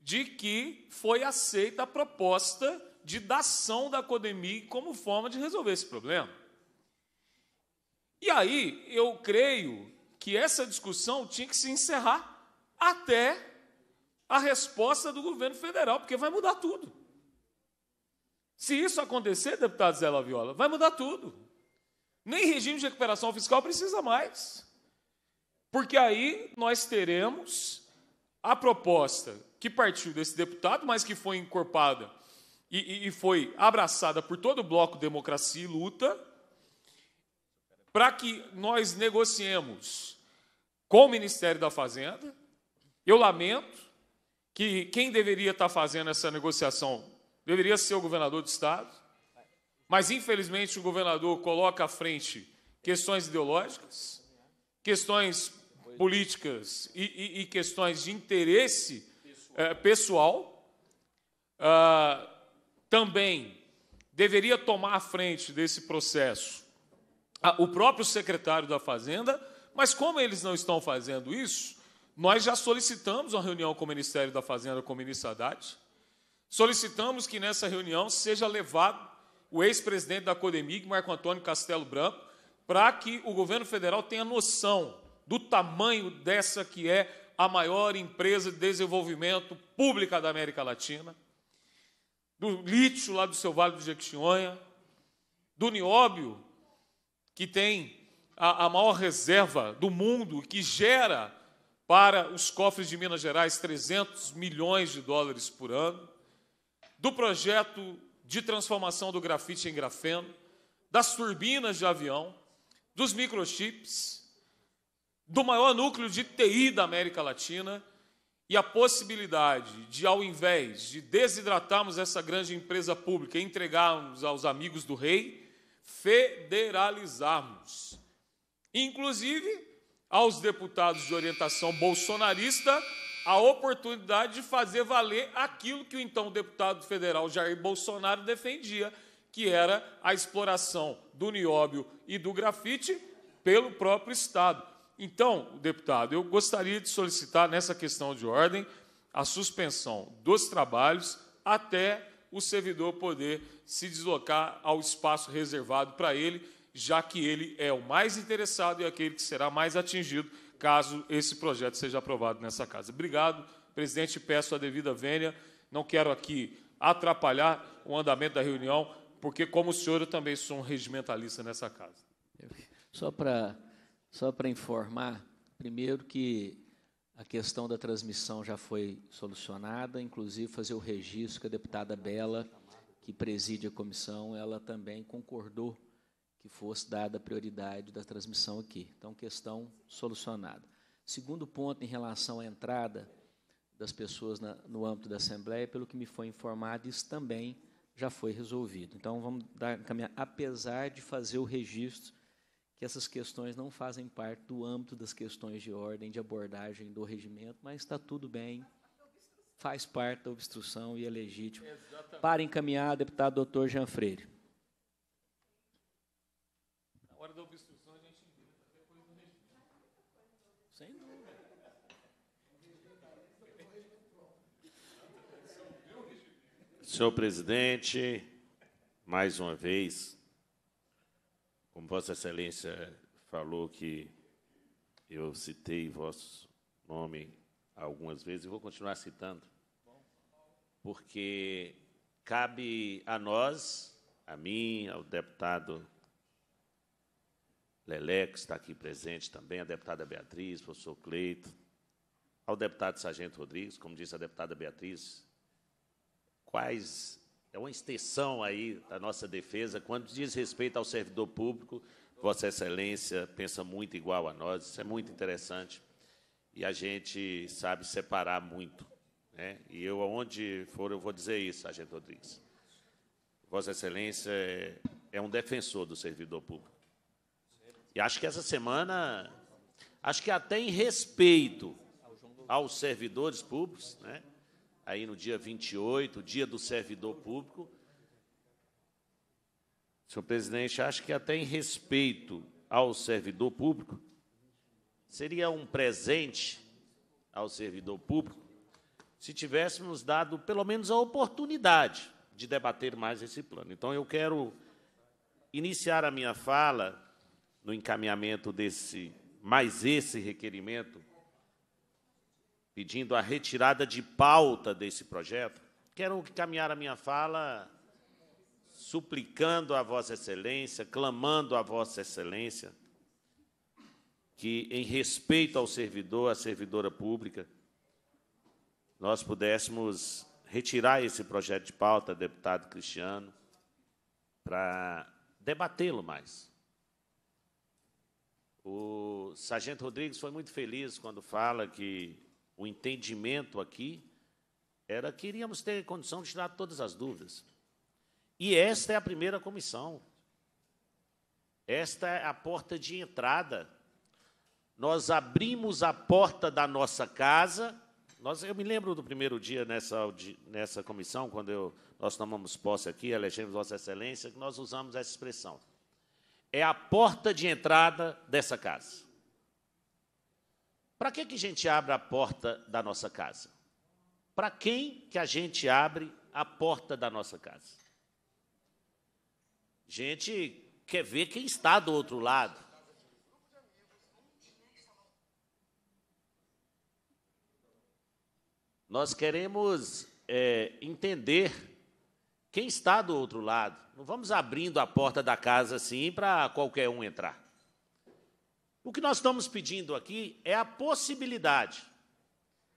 de que foi aceita a proposta de dação da Codemig como forma de resolver esse problema. E aí, eu creio que essa discussão tinha que se encerrar até a resposta do governo federal, porque vai mudar tudo. Se isso acontecer, deputado Zé Laviola, vai mudar tudo. Nem regime de recuperação fiscal precisa mais. Porque aí nós teremos a proposta que partiu desse deputado, mas que foi encorpada e, e, e foi abraçada por todo o bloco Democracia e Luta, para que nós negociemos com o Ministério da Fazenda. Eu lamento que quem deveria estar fazendo essa negociação deveria ser o governador do Estado, mas, infelizmente, o governador coloca à frente questões ideológicas, questões políticas e, e, e questões de interesse eh, pessoal. Ah, também deveria tomar à frente desse processo ah, o próprio secretário da Fazenda, mas como eles não estão fazendo isso, nós já solicitamos uma reunião com o Ministério da Fazenda, com o ministro Haddad, solicitamos que nessa reunião seja levado o ex-presidente da Codemig, é Marco Antônio Castelo Branco, para que o governo federal tenha noção do tamanho dessa que é a maior empresa de desenvolvimento pública da América Latina, do lítio lá do seu Vale do Jequitinhonha, do nióbio, que tem a, a maior reserva do mundo, que gera para os cofres de Minas Gerais 300 milhões de dólares por ano, do projeto de transformação do grafite em grafeno, das turbinas de avião, dos microchips, do maior núcleo de TI da América Latina e a possibilidade de, ao invés de desidratarmos essa grande empresa pública e entregarmos aos amigos do rei, federalizarmos. Inclusive aos deputados de orientação bolsonarista a oportunidade de fazer valer aquilo que o então deputado federal Jair Bolsonaro defendia, que era a exploração do nióbio e do grafite pelo próprio Estado. Então, deputado, eu gostaria de solicitar nessa questão de ordem a suspensão dos trabalhos até o servidor poder se deslocar ao espaço reservado para ele, já que ele é o mais interessado e aquele que será mais atingido caso esse projeto seja aprovado nessa casa. Obrigado, presidente, peço a devida vênia. Não quero aqui atrapalhar o andamento da reunião, porque, como o senhor, eu também sou um regimentalista nessa casa. Só para só informar, primeiro, que a questão da transmissão já foi solucionada, inclusive fazer o registro que a deputada Bela, que preside a comissão, ela também concordou que fosse dada a prioridade da transmissão aqui. Então, questão solucionada. Segundo ponto, em relação à entrada das pessoas na, no âmbito da Assembleia, pelo que me foi informado, isso também já foi resolvido. Então, vamos dar, caminhar, apesar de fazer o registro que essas questões não fazem parte do âmbito das questões de ordem, de abordagem do regimento, mas está tudo bem, faz parte da obstrução e é legítimo. Exatamente. Para encaminhar, deputado doutor Jean Freire hora da obstrução a gente inventa até depois do regime. Sem dúvida. Senhor presidente, mais uma vez, como Vossa Excelência falou que eu citei vosso nome algumas vezes, e vou continuar citando, porque cabe a nós, a mim, ao deputado Lelé, que está aqui presente também, a deputada Beatriz, o professor Cleito, ao deputado Sargento Rodrigues, como disse a deputada Beatriz, quais é uma extensão aí da nossa defesa quando diz respeito ao servidor público. Vossa Excelência pensa muito igual a nós, isso é muito interessante. E a gente sabe separar muito. Né? E eu, aonde for, eu vou dizer isso, Sargento Rodrigues. Vossa Excelência é um defensor do servidor público. E acho que essa semana, acho que até em respeito aos servidores públicos, né? aí no dia 28, dia do servidor público, Senhor presidente, acho que até em respeito ao servidor público, seria um presente ao servidor público se tivéssemos dado pelo menos a oportunidade de debater mais esse plano. Então, eu quero iniciar a minha fala no encaminhamento desse mais esse requerimento, pedindo a retirada de pauta desse projeto, quero encaminhar a minha fala suplicando a Vossa Excelência, clamando a Vossa Excelência, que, em respeito ao servidor, à servidora pública, nós pudéssemos retirar esse projeto de pauta, deputado Cristiano, para debatê-lo mais. O Sargento Rodrigues foi muito feliz quando fala que o entendimento aqui era que iríamos ter condição de tirar todas as dúvidas. E esta é a primeira comissão. Esta é a porta de entrada. Nós abrimos a porta da nossa casa. Nós, eu me lembro do primeiro dia nessa, nessa comissão, quando eu, nós tomamos posse aqui, elegemos Vossa Excelência, que nós usamos essa expressão é a porta de entrada dessa casa. Para que, que a gente abre a porta da nossa casa? Para quem que a gente abre a porta da nossa casa? A gente quer ver quem está do outro lado. Nós queremos é, entender quem está do outro lado. Não vamos abrindo a porta da casa assim para qualquer um entrar. O que nós estamos pedindo aqui é a possibilidade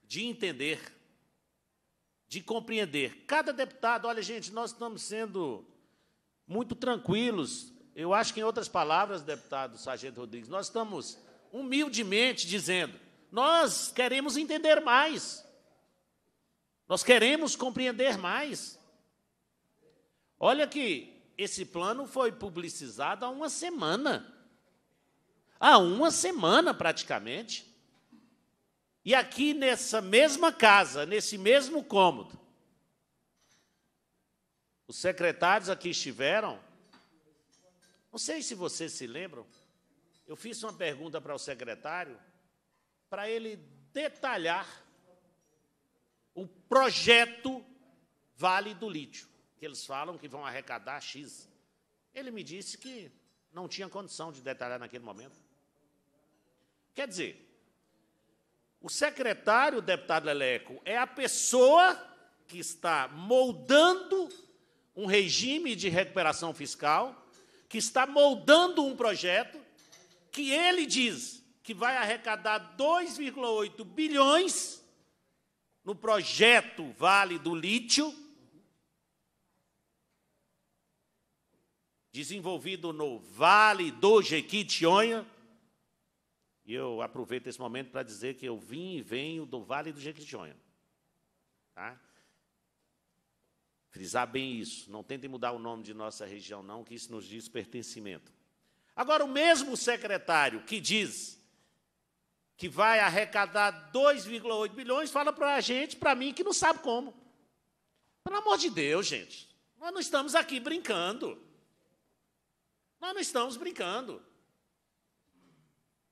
de entender, de compreender. Cada deputado, olha, gente, nós estamos sendo muito tranquilos. Eu acho que, em outras palavras, deputado Sargento Rodrigues, nós estamos humildemente dizendo: nós queremos entender mais, nós queremos compreender mais. Olha que esse plano foi publicizado há uma semana. Há uma semana, praticamente. E aqui nessa mesma casa, nesse mesmo cômodo, os secretários aqui estiveram. Não sei se vocês se lembram, eu fiz uma pergunta para o secretário para ele detalhar o projeto Vale do Lítio que eles falam que vão arrecadar X. Ele me disse que não tinha condição de detalhar naquele momento. Quer dizer, o secretário, o deputado Leleco, é a pessoa que está moldando um regime de recuperação fiscal, que está moldando um projeto, que ele diz que vai arrecadar 2,8 bilhões no projeto Vale do Lítio, desenvolvido no Vale do Jequitinhonha. E eu aproveito esse momento para dizer que eu vim e venho do Vale do Jequitinhonha. Tá? Frisar bem isso. Não tentem mudar o nome de nossa região, não, que isso nos diz pertencimento. Agora, o mesmo secretário que diz que vai arrecadar 2,8 bilhões, fala para a gente, para mim, que não sabe como. Pelo amor de Deus, gente. Nós não estamos aqui brincando. Nós não estamos brincando.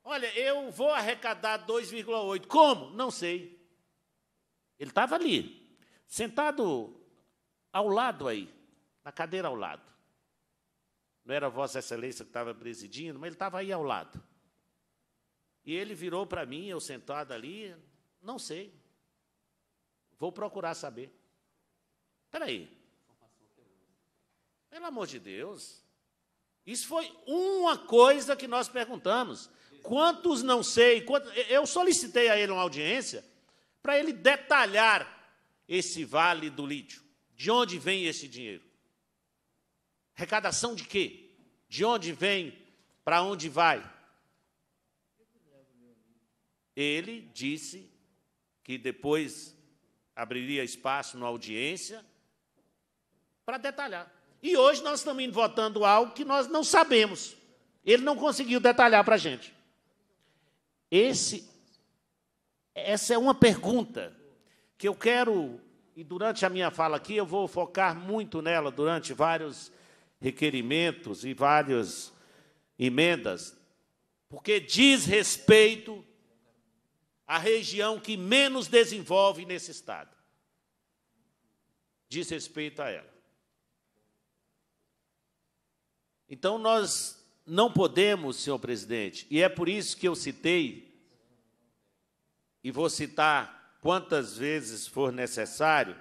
Olha, eu vou arrecadar 2,8. Como? Não sei. Ele estava ali, sentado ao lado aí, na cadeira ao lado. Não era Vossa Excelência que estava presidindo, mas ele estava aí ao lado. E ele virou para mim, eu sentado ali, não sei. Vou procurar saber. Espera aí. Pelo amor de Deus. Isso foi uma coisa que nós perguntamos. Quantos não sei? Quantos... Eu solicitei a ele uma audiência para ele detalhar esse vale do lítio. De onde vem esse dinheiro? Recadação de quê? De onde vem? Para onde vai? Ele disse que depois abriria espaço na audiência para detalhar. E hoje nós estamos votando algo que nós não sabemos. Ele não conseguiu detalhar para a gente. Esse, essa é uma pergunta que eu quero, e durante a minha fala aqui, eu vou focar muito nela durante vários requerimentos e várias emendas, porque diz respeito à região que menos desenvolve nesse Estado. Diz respeito a ela. Então, nós não podemos, senhor presidente, e é por isso que eu citei, e vou citar quantas vezes for necessário,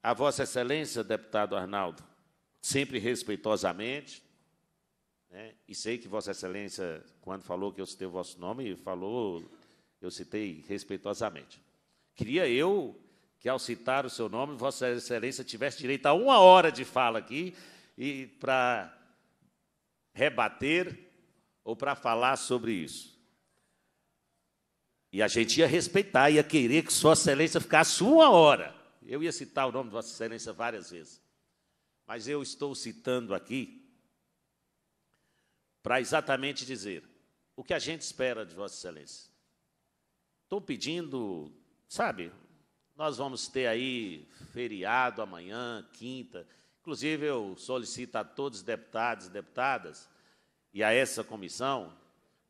a Vossa Excelência, deputado Arnaldo, sempre respeitosamente, né? e sei que Vossa Excelência, quando falou que eu citei o vosso nome, falou, eu citei respeitosamente. Queria eu que ao citar o seu nome, Vossa Excelência tivesse direito a uma hora de fala aqui e para rebater ou para falar sobre isso. E a gente ia respeitar, ia querer que Sua Excelência ficasse uma hora. Eu ia citar o nome de Vossa Excelência várias vezes. Mas eu estou citando aqui para exatamente dizer o que a gente espera de Vossa Excelência. Estou pedindo, sabe, nós vamos ter aí feriado amanhã, quinta. Inclusive, eu solicito a todos os deputados e deputadas e a essa comissão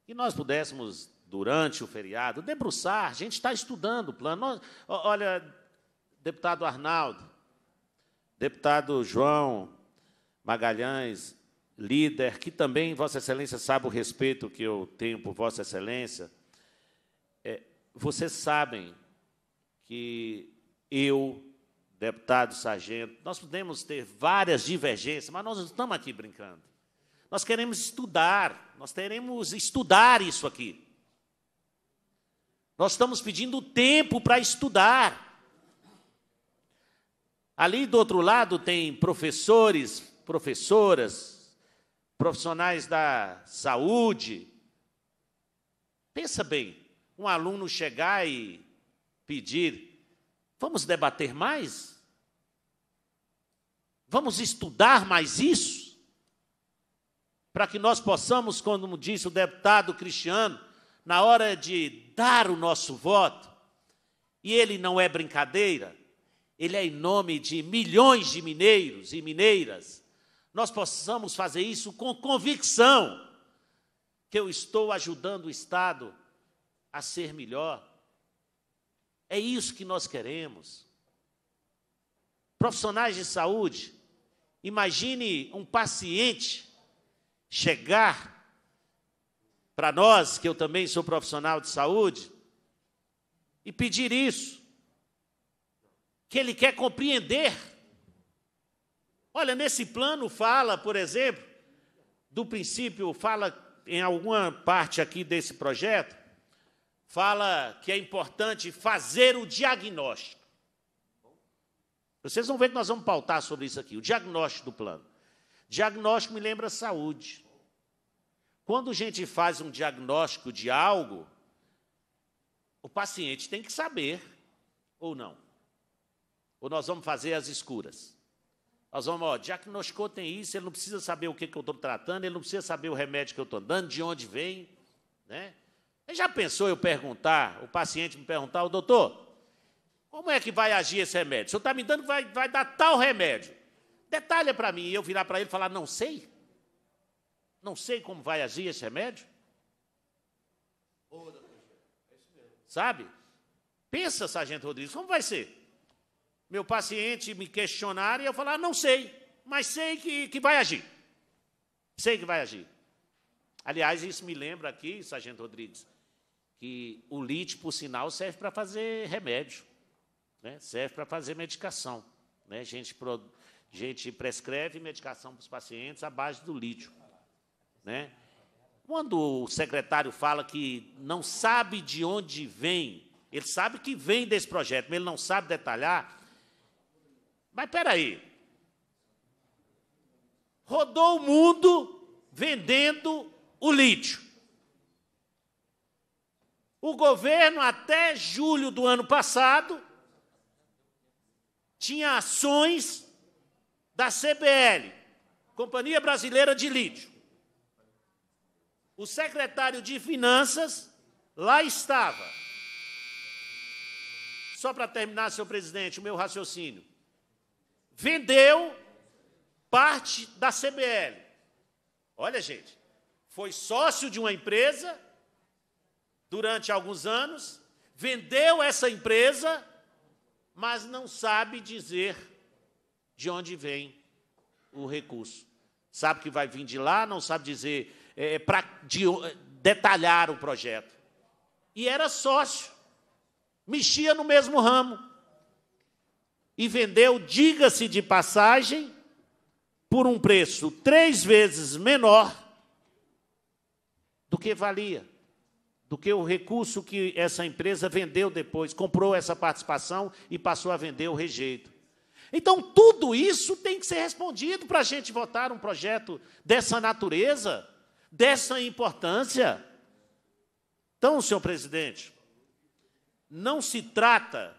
que nós pudéssemos, durante o feriado, debruçar. A gente está estudando o plano. Nós, olha, deputado Arnaldo, deputado João Magalhães, líder, que também Vossa Excelência sabe o respeito que eu tenho por Vossa Excelência. É, vocês sabem que eu, deputado sargento, nós podemos ter várias divergências, mas nós não estamos aqui brincando. Nós queremos estudar, nós queremos estudar isso aqui. Nós estamos pedindo tempo para estudar. Ali do outro lado tem professores, professoras, profissionais da saúde. Pensa bem, um aluno chegar e pedir, vamos debater mais? Vamos estudar mais isso? Para que nós possamos, como disse o deputado Cristiano, na hora de dar o nosso voto, e ele não é brincadeira, ele é em nome de milhões de mineiros e mineiras, nós possamos fazer isso com convicção que eu estou ajudando o Estado a ser melhor, é isso que nós queremos. Profissionais de saúde, imagine um paciente chegar para nós, que eu também sou profissional de saúde, e pedir isso, que ele quer compreender. Olha, nesse plano fala, por exemplo, do princípio, fala em alguma parte aqui desse projeto, fala que é importante fazer o diagnóstico. Vocês vão ver que nós vamos pautar sobre isso aqui, o diagnóstico do plano. Diagnóstico me lembra saúde. Quando a gente faz um diagnóstico de algo, o paciente tem que saber ou não. Ou nós vamos fazer as escuras. Nós vamos, ó, diagnosticou tem isso, ele não precisa saber o que, que eu estou tratando, ele não precisa saber o remédio que eu estou dando, de onde vem, né? Já pensou eu perguntar, o paciente me perguntar, o doutor, como é que vai agir esse remédio? O senhor está me dando que vai, vai dar tal remédio. Detalha para mim, e eu virar para ele e falar, não sei. Não sei como vai agir esse remédio. Sabe? Pensa, Sargento Rodrigues, como vai ser? Meu paciente me questionar e eu falar, não sei, mas sei que, que vai agir. Sei que vai agir. Aliás, isso me lembra aqui, Sargento Rodrigues, que o lítio, por sinal, serve para fazer remédio, né? serve para fazer medicação. Né? A, gente pro, a gente prescreve medicação para os pacientes à base do lítio. Né? Quando o secretário fala que não sabe de onde vem, ele sabe que vem desse projeto, mas ele não sabe detalhar. Mas espera aí. Rodou o mundo vendendo o lítio. O governo, até julho do ano passado, tinha ações da CBL, Companhia Brasileira de Lítio. O secretário de Finanças lá estava. Só para terminar, senhor presidente, o meu raciocínio. Vendeu parte da CBL. Olha, gente, foi sócio de uma empresa durante alguns anos, vendeu essa empresa, mas não sabe dizer de onde vem o recurso. Sabe que vai vir de lá, não sabe dizer, é, é para de, é, detalhar o projeto. E era sócio, mexia no mesmo ramo. E vendeu, diga-se de passagem, por um preço três vezes menor do que valia do que o recurso que essa empresa vendeu depois, comprou essa participação e passou a vender o rejeito. Então, tudo isso tem que ser respondido para a gente votar um projeto dessa natureza, dessa importância. Então, senhor presidente, não se trata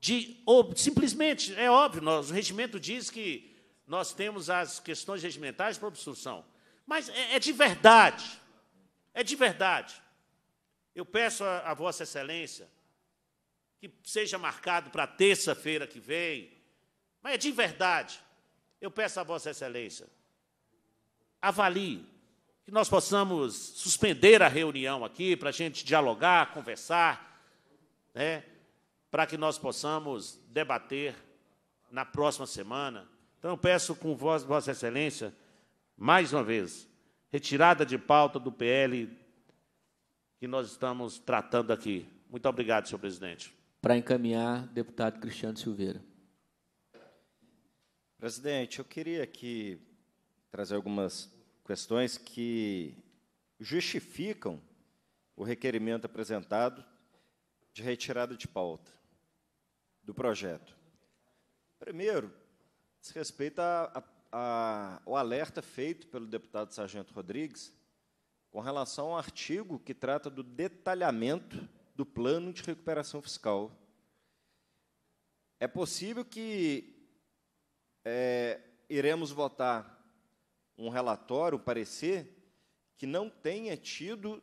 de. Ou, simplesmente, é óbvio, nós, o regimento diz que nós temos as questões regimentais para obstrução. Mas é, é de verdade é de verdade. Eu peço a, a Vossa Excelência que seja marcado para terça-feira que vem, mas é de verdade. Eu peço a Vossa Excelência avalie que nós possamos suspender a reunião aqui para a gente dialogar, conversar, né, para que nós possamos debater na próxima semana. Então, peço com Vossa Excelência, mais uma vez, retirada de pauta do PL que nós estamos tratando aqui. Muito obrigado, senhor presidente. Para encaminhar, deputado Cristiano Silveira. Presidente, eu queria aqui trazer algumas questões que justificam o requerimento apresentado de retirada de pauta do projeto. Primeiro, diz respeito a à a, o alerta feito pelo deputado Sargento Rodrigues com relação ao artigo que trata do detalhamento do plano de recuperação fiscal. É possível que é, iremos votar um relatório, um parecer, que não tenha tido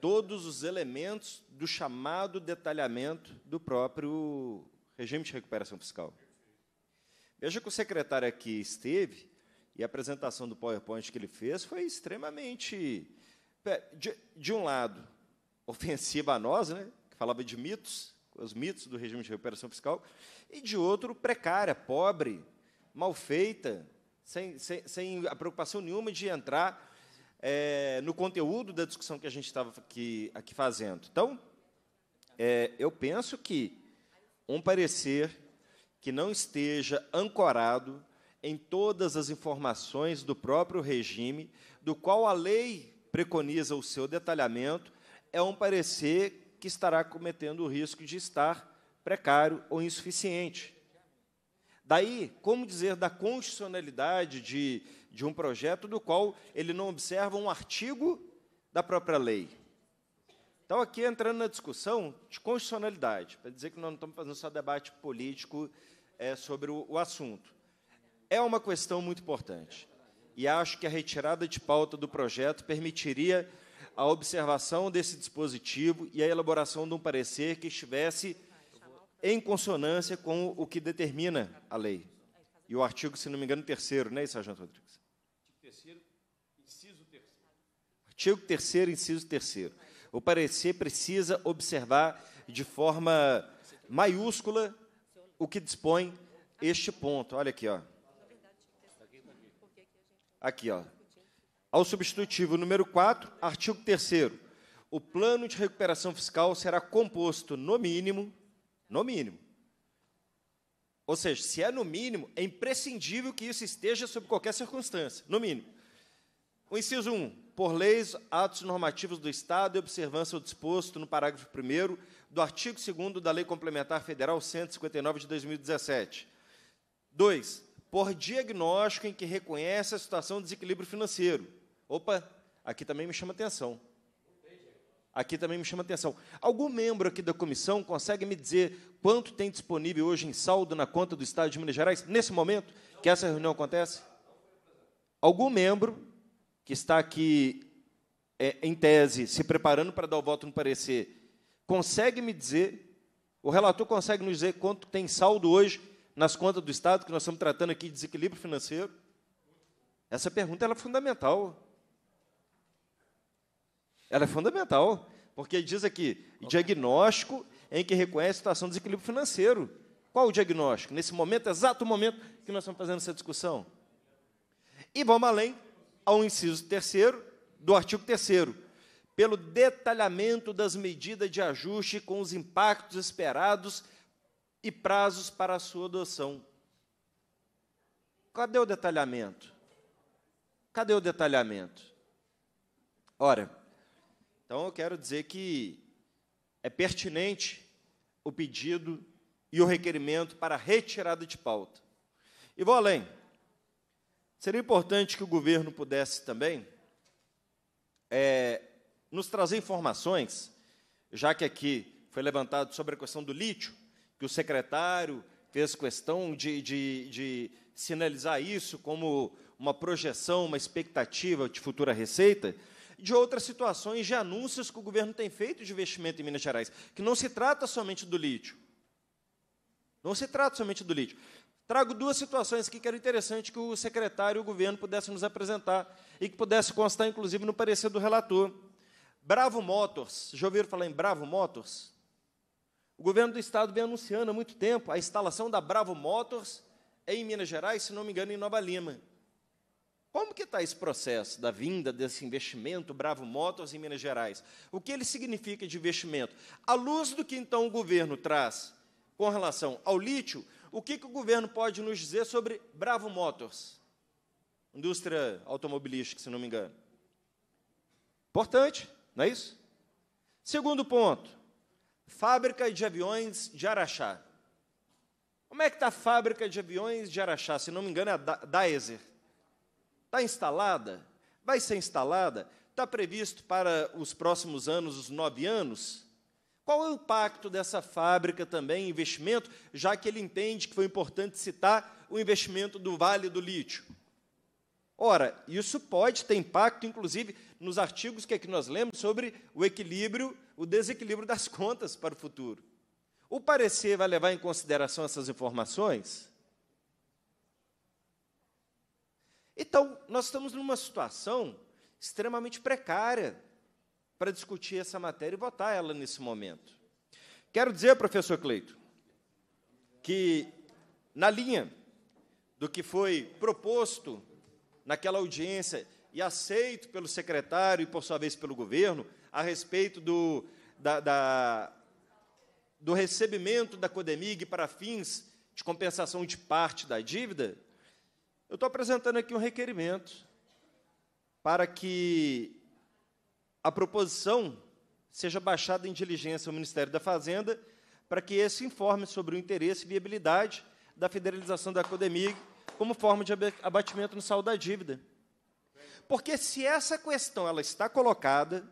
todos os elementos do chamado detalhamento do próprio regime de recuperação fiscal. Veja que o secretário aqui esteve e a apresentação do PowerPoint que ele fez foi extremamente, de, de um lado, [laughs] ofensiva a nós, né, que falava de mitos, os mitos do regime de recuperação fiscal, e de outro, precária, pobre, mal feita, sem, sem, sem a preocupação nenhuma de entrar é, no conteúdo da discussão que a gente estava aqui, aqui fazendo. Então, é, eu penso que um parecer que não esteja ancorado em todas as informações do próprio regime, do qual a lei preconiza o seu detalhamento, é um parecer que estará cometendo o risco de estar precário ou insuficiente. Daí, como dizer da constitucionalidade de, de um projeto do qual ele não observa um artigo da própria lei? Então, aqui entrando na discussão de constitucionalidade, para dizer que nós não estamos fazendo só debate político é, sobre o, o assunto. É uma questão muito importante. E acho que a retirada de pauta do projeto permitiria a observação desse dispositivo e a elaboração de um parecer que estivesse em consonância com o que determina a lei. E o artigo, se não me engano, terceiro, não é isso, Sargento Rodrigues? Terceiro, inciso terceiro. Artigo 3 inciso 3 O parecer precisa observar de forma maiúscula o que dispõe este ponto. Olha aqui, ó. Aqui, ó. Ao substitutivo número 4, artigo 3 o plano de recuperação fiscal será composto no mínimo, no mínimo. Ou seja, se é no mínimo, é imprescindível que isso esteja sob qualquer circunstância, no mínimo. O inciso 1, por leis, atos normativos do Estado e observância ao disposto no parágrafo 1 do artigo 2 da Lei Complementar Federal 159 de 2017. 2. Por diagnóstico em que reconhece a situação de desequilíbrio financeiro. Opa, aqui também me chama atenção. Aqui também me chama atenção. Algum membro aqui da comissão consegue me dizer quanto tem disponível hoje em saldo na conta do Estado de Minas Gerais, nesse momento que essa reunião acontece? Algum membro que está aqui, é, em tese, se preparando para dar o voto no parecer, consegue me dizer, o relator consegue nos dizer quanto tem saldo hoje nas contas do Estado, que nós estamos tratando aqui de desequilíbrio financeiro? Essa pergunta é fundamental. Ela é fundamental, porque diz aqui, diagnóstico em que reconhece a situação de desequilíbrio financeiro. Qual o diagnóstico? Nesse momento, exato momento que nós estamos fazendo essa discussão. E vamos além ao inciso terceiro do artigo terceiro pelo detalhamento das medidas de ajuste com os impactos esperados e prazos para a sua adoção. Cadê o detalhamento? Cadê o detalhamento? Ora, então eu quero dizer que é pertinente o pedido e o requerimento para retirada de pauta. E vou além. Seria importante que o governo pudesse também é, nos trazer informações, já que aqui foi levantado sobre a questão do lítio, que o secretário fez questão de, de, de sinalizar isso como uma projeção, uma expectativa de futura receita, de outras situações, de anúncios que o governo tem feito de investimento em Minas Gerais, que não se trata somente do lítio. Não se trata somente do lítio. Trago duas situações aqui que era interessante que o secretário e o governo pudessem nos apresentar e que pudesse constar, inclusive, no parecer do relator. Bravo Motors, já ouviram falar em Bravo Motors? O governo do estado vem anunciando há muito tempo a instalação da Bravo Motors em Minas Gerais, se não me engano, em Nova Lima. Como que está esse processo da vinda desse investimento Bravo Motors em Minas Gerais? O que ele significa de investimento? À luz do que então o governo traz com relação ao lítio, o que, que o governo pode nos dizer sobre Bravo Motors? Indústria automobilística, se não me engano. Importante. Não é isso? Segundo ponto, fábrica de aviões de Araxá. Como é que está a fábrica de aviões de Araxá? Se não me engano, é a Daeser. Está instalada? Vai ser instalada? Está previsto para os próximos anos, os nove anos? Qual é o impacto dessa fábrica também, investimento, já que ele entende que foi importante citar o investimento do Vale do Lítio? Ora, isso pode ter impacto, inclusive, nos artigos que que nós lemos sobre o equilíbrio, o desequilíbrio das [laughs] contas para o futuro. O parecer vai levar em consideração essas informações? Então, nós estamos numa situação extremamente precária para discutir essa matéria e votar ela nesse momento. Quero dizer, professor Cleito, que na linha do que foi proposto naquela audiência e aceito pelo secretário e, por sua vez, pelo governo, a respeito do, da, da, do recebimento da Codemig para fins de compensação de parte da dívida, eu estou apresentando aqui um requerimento para que a proposição seja baixada em diligência ao Ministério da Fazenda para que esse informe sobre o interesse e viabilidade da federalização da Codemig como forma de abatimento no saldo da dívida. Porque se essa questão ela está colocada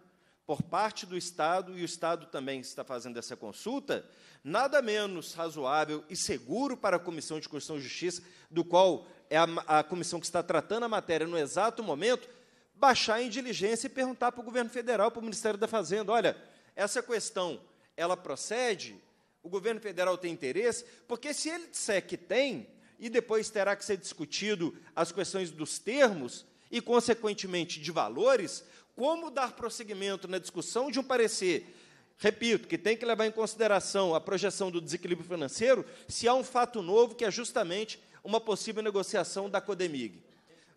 por parte do Estado e o Estado também está fazendo essa consulta, nada menos razoável e seguro para a Comissão de Constituição e Justiça, do qual é a, a comissão que está tratando a matéria no exato momento, baixar em diligência e perguntar para o governo federal, para o Ministério da Fazenda, olha, essa questão, ela procede? O governo federal tem interesse? Porque se ele disser que tem, e depois terá que ser discutido as questões dos termos, e, consequentemente, de valores, como dar prosseguimento na discussão de um parecer, repito, que tem que levar em consideração a projeção do desequilíbrio financeiro, se há um fato novo que é justamente uma possível negociação da Codemig.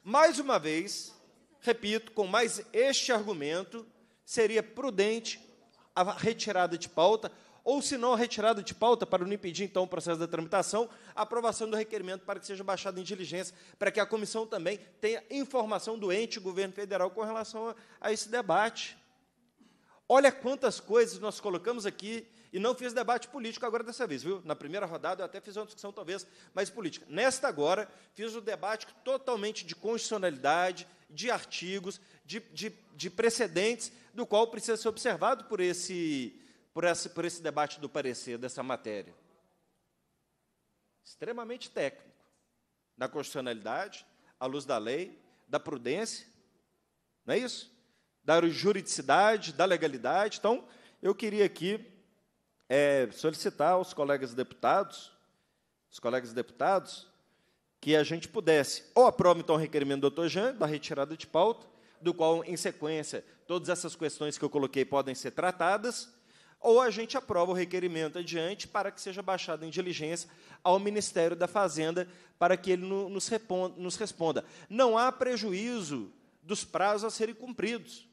Mais uma vez, repito, com mais este argumento, seria prudente a retirada de pauta ou, se não, retirado de pauta para não impedir, então, o processo da tramitação, aprovação do requerimento para que seja baixado em diligência, para que a comissão também tenha informação do ente governo federal com relação a, a esse debate. Olha quantas coisas nós colocamos aqui e não fiz debate político agora dessa vez, viu? Na primeira rodada eu até fiz uma discussão talvez mais política. Nesta agora, fiz um debate totalmente de constitucionalidade, de artigos, de, de, de precedentes, do qual precisa ser observado por esse por esse, por esse debate do parecer dessa matéria. Extremamente técnico. Da constitucionalidade, à luz da lei, da prudência, não é isso? Da juridicidade, da legalidade. Então, eu queria aqui é, solicitar aos colegas deputados, os colegas deputados, que a gente pudesse ou aprova então o requerimento do doutor Jean, da retirada de pauta, do qual, em sequência, todas essas questões que eu coloquei podem ser tratadas, ou a gente aprova o requerimento adiante para que seja baixado em diligência ao Ministério da Fazenda para que ele nos, responda. Não há prejuízo dos prazos a serem cumpridos.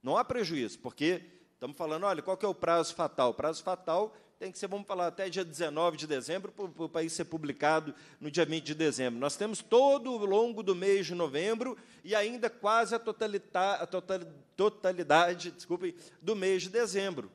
Não há prejuízo, porque estamos falando, olha, qual que é o prazo fatal? O prazo fatal tem que ser, vamos falar, até dia 19 de dezembro, para o país ser publicado no dia 20 de dezembro. Nós temos todo o longo do mês de novembro e ainda quase a, totalita, a totalidade do mês de dezembro.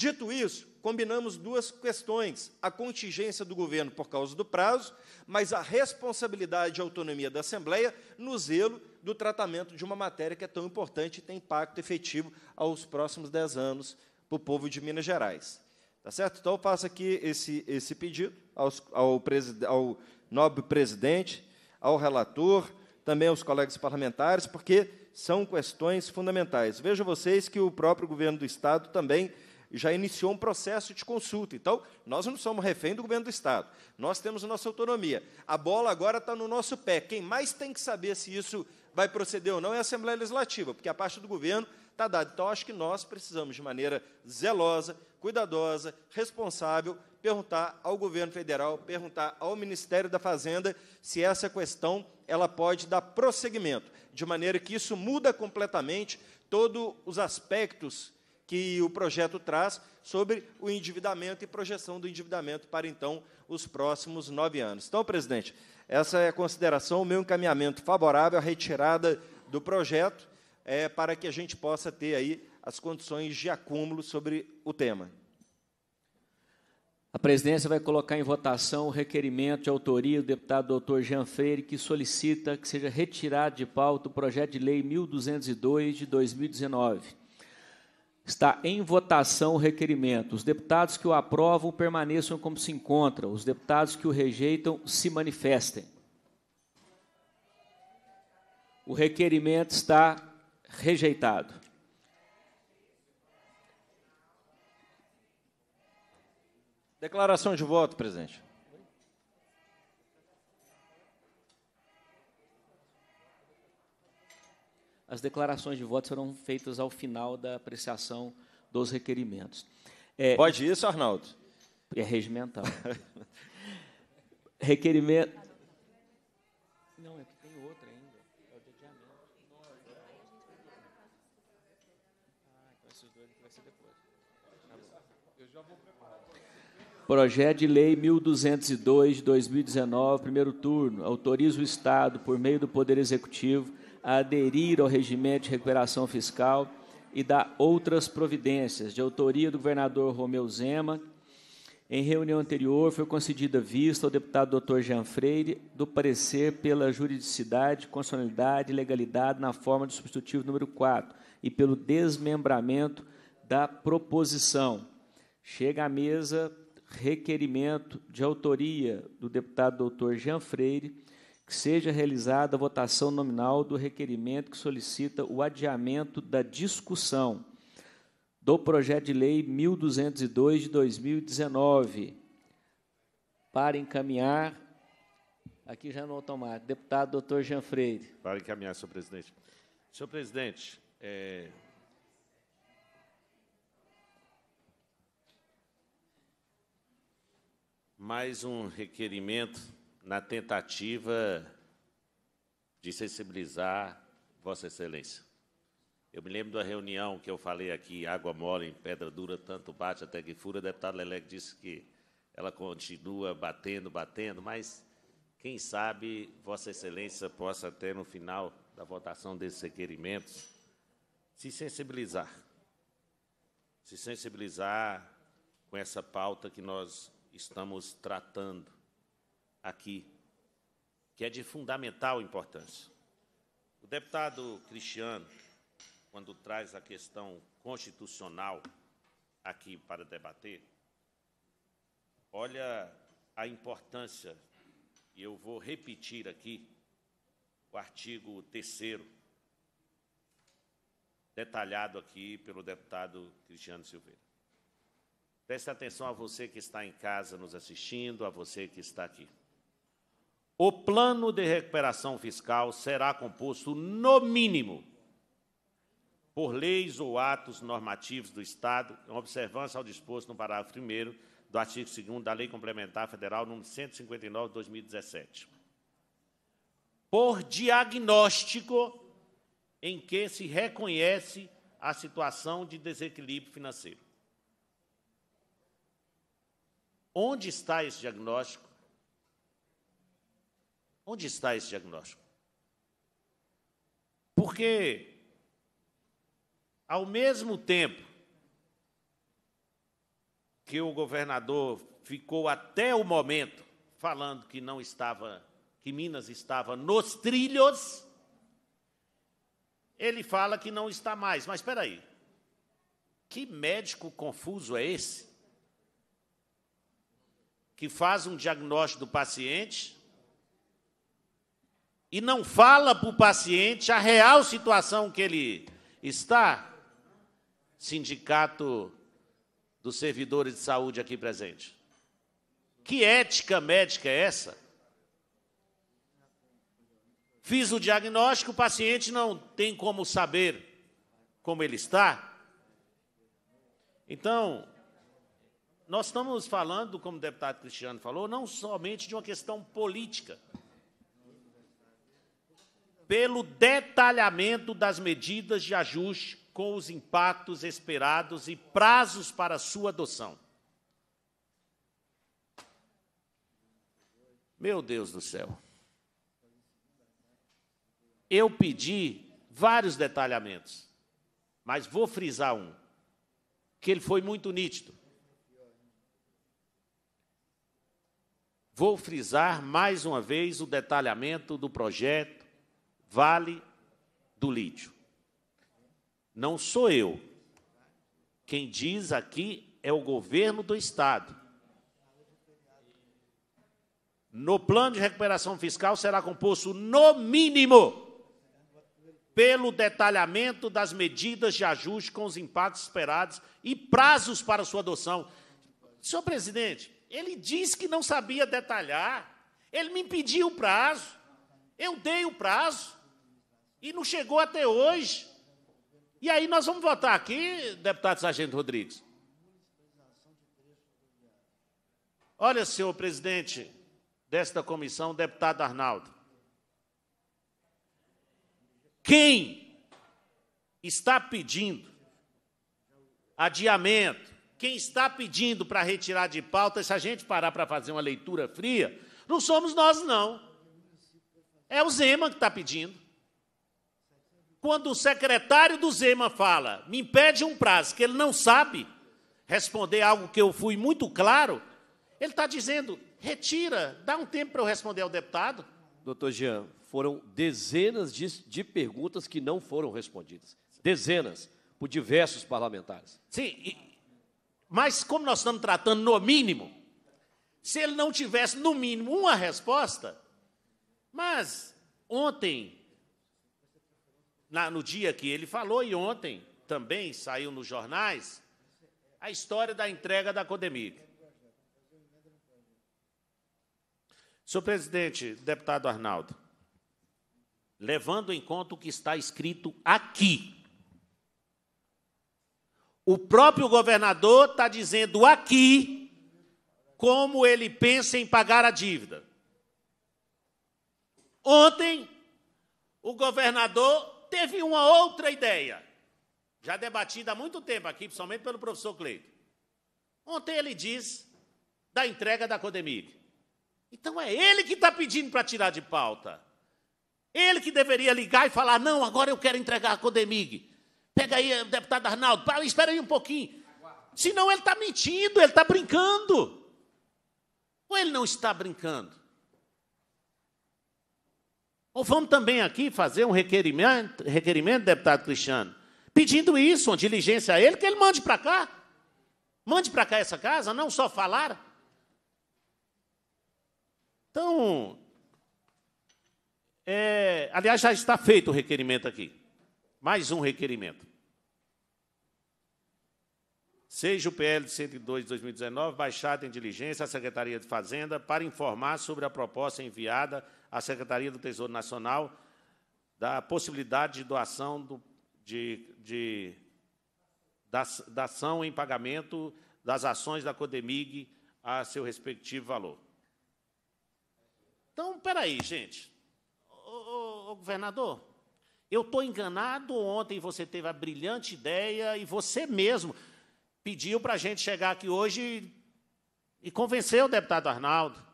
Dito isso, combinamos duas questões: a contingência do governo por causa do prazo, mas a responsabilidade e autonomia da Assembleia no zelo do tratamento de uma matéria que é tão importante e tem impacto efetivo aos próximos dez anos para o povo de Minas Gerais. Tá certo? Então, eu aqui esse, esse pedido aos, ao, ao nobre presidente, ao relator, também aos colegas parlamentares, porque são questões fundamentais. Vejam vocês que o próprio governo do Estado também e já iniciou um processo de consulta. Então, nós não somos refém do governo do Estado. Nós temos nossa autonomia. A bola agora está no nosso pé. Quem mais tem que saber se isso vai proceder ou não é a Assembleia Legislativa, porque a parte do governo está dada. Então, acho que nós precisamos, de maneira zelosa, cuidadosa, responsável, perguntar ao governo federal, perguntar ao Ministério da Fazenda se essa questão ela pode dar prosseguimento, de maneira que isso muda completamente todos os aspectos que o projeto traz sobre o endividamento e projeção do endividamento para, então, os próximos nove anos. Então, presidente, essa é a consideração, o meu encaminhamento favorável à retirada do projeto, é, para que a gente possa ter aí as condições de acúmulo sobre o tema. A presidência vai colocar em votação o requerimento de autoria do deputado doutor Jean Freire, que solicita que seja retirado de pauta o projeto de lei 1202 de 2019. Está em votação o requerimento. Os deputados que o aprovam permaneçam como se encontram. Os deputados que o rejeitam se manifestem. O requerimento está rejeitado. Declaração de voto, presidente. As declarações de voto serão feitas ao final da apreciação dos requerimentos. É, Pode isso, Arnaldo? É regimental. [laughs] Requerimento. Não, é que tem outra ainda. É o de adiamento. É ah, então esses dois vai ser depois. Tá Eu já vou preparar. Projeto de Lei 1202 de 2019, primeiro turno. Autoriza o Estado, por meio do Poder Executivo, a aderir ao regimento de recuperação fiscal e dar outras providências, de autoria do governador Romeu Zema. Em reunião anterior, foi concedida vista ao deputado Dr. Jean Freire do parecer pela juridicidade, constitucionalidade e legalidade na forma do substitutivo número 4 e pelo desmembramento da proposição. Chega à mesa requerimento de autoria do deputado Dr. Jean Freire que seja realizada a votação nominal do requerimento que solicita o adiamento da discussão do projeto de lei 1202 de 2019 para encaminhar aqui já no automático, deputado doutor Jean Freire. Para encaminhar, senhor presidente. Senhor presidente, é... mais um requerimento na tentativa de sensibilizar Vossa Excelência. Eu me lembro da reunião que eu falei aqui, água mole em pedra dura, tanto bate até que fura. A deputada Lelec disse que ela continua batendo, batendo, mas quem sabe Vossa Excelência possa até no final da votação desses requerimentos se sensibilizar. Se sensibilizar com essa pauta que nós estamos tratando aqui, que é de fundamental importância. O deputado Cristiano, quando traz a questão constitucional aqui para debater, olha a importância, e eu vou repetir aqui o artigo 3 detalhado aqui pelo deputado Cristiano Silveira. Preste atenção a você que está em casa nos assistindo, a você que está aqui. O plano de recuperação fiscal será composto, no mínimo, por leis ou atos normativos do Estado, em observância ao disposto no parágrafo 1 do artigo 2 da Lei Complementar Federal nº 159 de 2017. Por diagnóstico em que se reconhece a situação de desequilíbrio financeiro. Onde está esse diagnóstico? Onde está esse diagnóstico? Porque, ao mesmo tempo que o governador ficou até o momento falando que não estava, que Minas estava nos trilhos, ele fala que não está mais. Mas espera aí, que médico confuso é esse? Que faz um diagnóstico do paciente e não fala para o paciente a real situação que ele está, sindicato dos servidores de saúde aqui presente. Que ética médica é essa? Fiz o diagnóstico, o paciente não tem como saber como ele está. Então, nós estamos falando, como o deputado Cristiano falou, não somente de uma questão política pelo detalhamento das medidas de ajuste com os impactos esperados e prazos para sua adoção. Meu Deus do céu. Eu pedi vários detalhamentos, mas vou frisar um, que ele foi muito nítido. Vou frisar mais uma vez o detalhamento do projeto Vale do lítio. Não sou eu. Quem diz aqui é o governo do Estado. No plano de recuperação fiscal será composto, no mínimo, pelo detalhamento das medidas de ajuste com os impactos esperados e prazos para sua adoção. Senhor presidente, ele disse que não sabia detalhar. Ele me pediu o prazo. Eu dei o prazo. E não chegou até hoje. E aí nós vamos votar aqui, deputado Sargento Rodrigues. Olha, senhor presidente desta comissão, deputado Arnaldo. Quem está pedindo adiamento, quem está pedindo para retirar de pauta, se a gente parar para fazer uma leitura fria, não somos nós, não. É o Zema que está pedindo. Quando o secretário do Zema fala, me impede um prazo que ele não sabe responder algo que eu fui muito claro, ele está dizendo, retira, dá um tempo para eu responder ao deputado. Doutor Jean, foram dezenas de, de perguntas que não foram respondidas. Dezenas, por diversos parlamentares. Sim, e, mas como nós estamos tratando no mínimo, se ele não tivesse no mínimo uma resposta, mas ontem na, no dia que ele falou e ontem também saiu nos jornais a história da entrega da Codemig. Senhor presidente, deputado Arnaldo, levando em conta o que está escrito aqui, o próprio governador está dizendo aqui como ele pensa em pagar a dívida. Ontem, o governador teve uma outra ideia, já debatida há muito tempo aqui, principalmente pelo professor Cleito. Ontem ele diz da entrega da Codemig. Então é ele que está pedindo para tirar de pauta. Ele que deveria ligar e falar: não, agora eu quero entregar a Codemig. Pega aí, deputado Arnaldo, para, espera aí um pouquinho. Senão ele está mentindo, ele está brincando. Ou ele não está brincando? Ou vamos também aqui fazer um requerimento, requerimento deputado Cristiano, pedindo isso, uma diligência a ele, que ele mande para cá. Mande para cá essa casa, não só falar. Então, é, aliás, já está feito o requerimento aqui. Mais um requerimento. Seja o PL 102 de 2019 baixado em diligência à Secretaria de Fazenda para informar sobre a proposta enviada à Secretaria do Tesouro Nacional da possibilidade de doação do, de, de da, da ação em pagamento das ações da Codemig a seu respectivo valor. Então, espera aí, gente. Ô, ô, ô, governador, eu estou enganado. Ontem você teve a brilhante ideia e você mesmo pediu para a gente chegar aqui hoje e, e convenceu o deputado Arnaldo.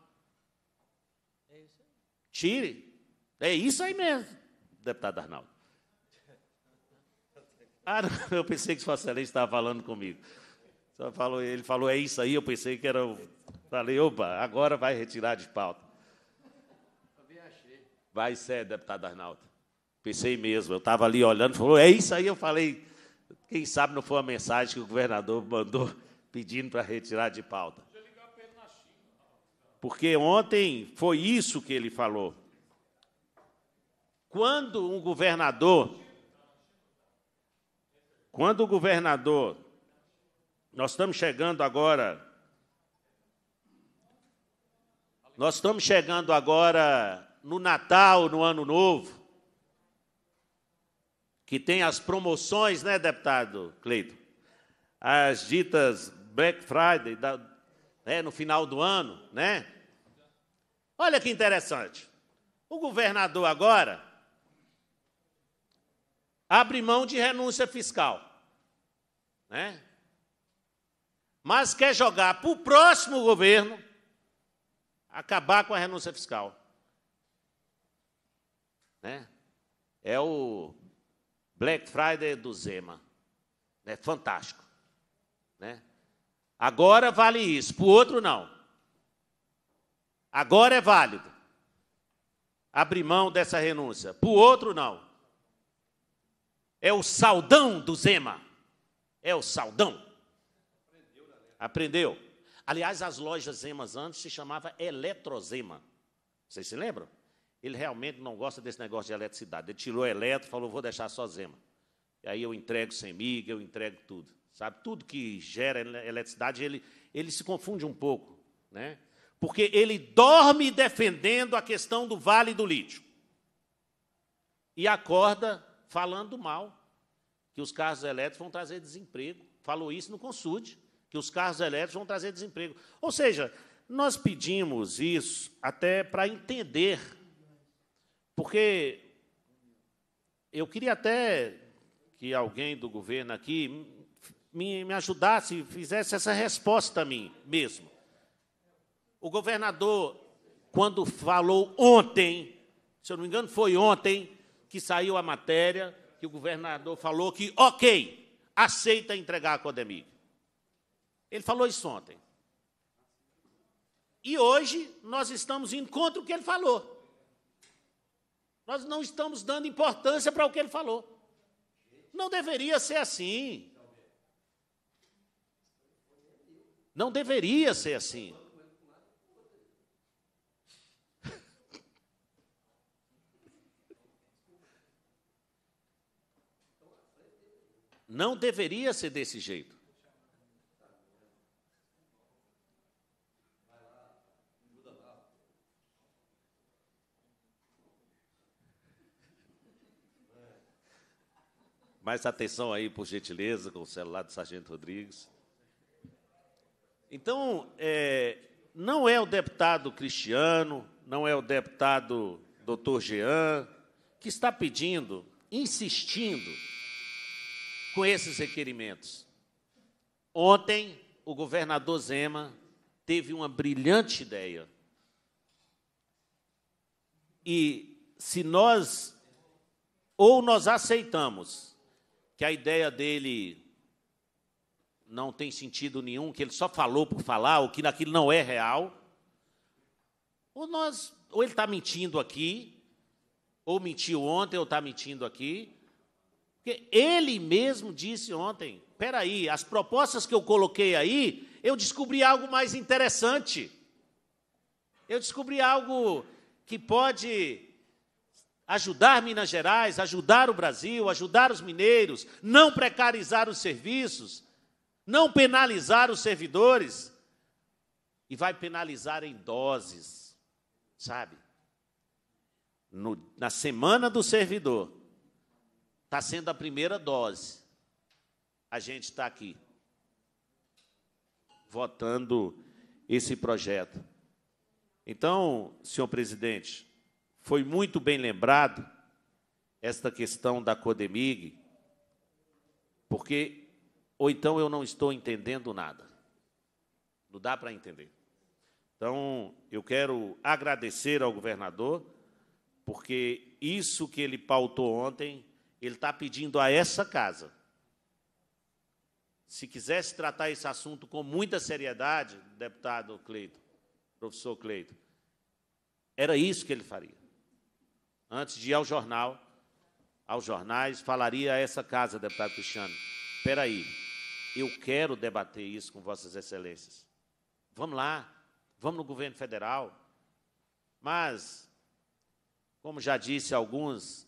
Tire. É isso aí mesmo, deputado Arnaldo. Ah, não, [laughs] eu pensei que o Facelente estava falando comigo. Só falou, ele falou, é isso aí, eu pensei que era. falei, opa, agora vai retirar de pauta. Vai ser, deputado Arnaldo. Pensei mesmo, eu estava ali olhando, falou, é isso aí, eu falei. Quem sabe não foi a mensagem que o governador mandou pedindo para retirar de pauta porque ontem foi isso que ele falou. Quando um governador, quando o governador, nós estamos chegando agora, nós estamos chegando agora no Natal, no Ano Novo, que tem as promoções, né, deputado Cleito? As ditas Black Friday, da, né, no final do ano, né? Olha que interessante. O governador agora abre mão de renúncia fiscal, né? Mas quer jogar para o próximo governo acabar com a renúncia fiscal, né? É o Black Friday do Zema, é fantástico, né? Agora vale isso, para o outro não. Agora é válido. Abrir mão dessa renúncia. Para o outro não. É o saldão do Zema. É o saldão. Aprendeu? Aliás, as lojas Zemas antes se chamava Eletrozema. Vocês se lembram? Ele realmente não gosta desse negócio de eletricidade. Ele tirou eletro, falou, vou deixar só Zema. E aí eu entrego sem miga, eu entrego tudo. Sabe? Tudo que gera eletricidade, ele, ele se confunde um pouco. Né? Porque ele dorme defendendo a questão do vale do lítio. E acorda falando mal que os carros elétricos vão trazer desemprego. Falou isso no consulte que os carros elétricos vão trazer desemprego. Ou seja, nós pedimos isso até para entender, porque eu queria até que alguém do governo aqui me, me ajudasse, fizesse essa resposta a mim mesmo. O governador, quando falou ontem, se eu não me engano, foi ontem que saiu a matéria que o governador falou que, ok, aceita entregar a Codemig. Ele falou isso ontem. E hoje nós estamos indo contra o que ele falou. Nós não estamos dando importância para o que ele falou. Não deveria ser assim. Não deveria ser assim. Não deveria ser desse jeito. Mais atenção aí, por gentileza, com o celular do Sargento Rodrigues. Então, é, não é o deputado Cristiano, não é o deputado doutor Jean, que está pedindo, insistindo com esses requerimentos. Ontem, o governador Zema teve uma brilhante ideia. E se nós, ou nós aceitamos que a ideia dele não tem sentido nenhum, que ele só falou por falar, ou que naquilo não é real, ou nós, ou ele está mentindo aqui, ou mentiu ontem, ou está mentindo aqui. Porque ele mesmo disse ontem: espera aí, as propostas que eu coloquei aí, eu descobri algo mais interessante. Eu descobri algo que pode ajudar Minas Gerais, ajudar o Brasil, ajudar os mineiros, não precarizar os serviços, não penalizar os servidores e vai penalizar em doses, sabe? No, na semana do servidor, está sendo a primeira dose. A gente está aqui votando esse projeto. Então, senhor presidente, foi muito bem lembrado esta questão da Codemig, porque ou então eu não estou entendendo nada. Não dá para entender. Então, eu quero agradecer ao governador, porque isso que ele pautou ontem, ele está pedindo a essa casa. Se quisesse tratar esse assunto com muita seriedade, deputado Cleito, professor Cleito, era isso que ele faria. Antes de ir ao jornal, aos jornais, falaria a essa casa, deputado Cristiano. Espera aí, eu quero debater isso com Vossas Excelências. Vamos lá, vamos no governo federal. Mas, como já disse alguns,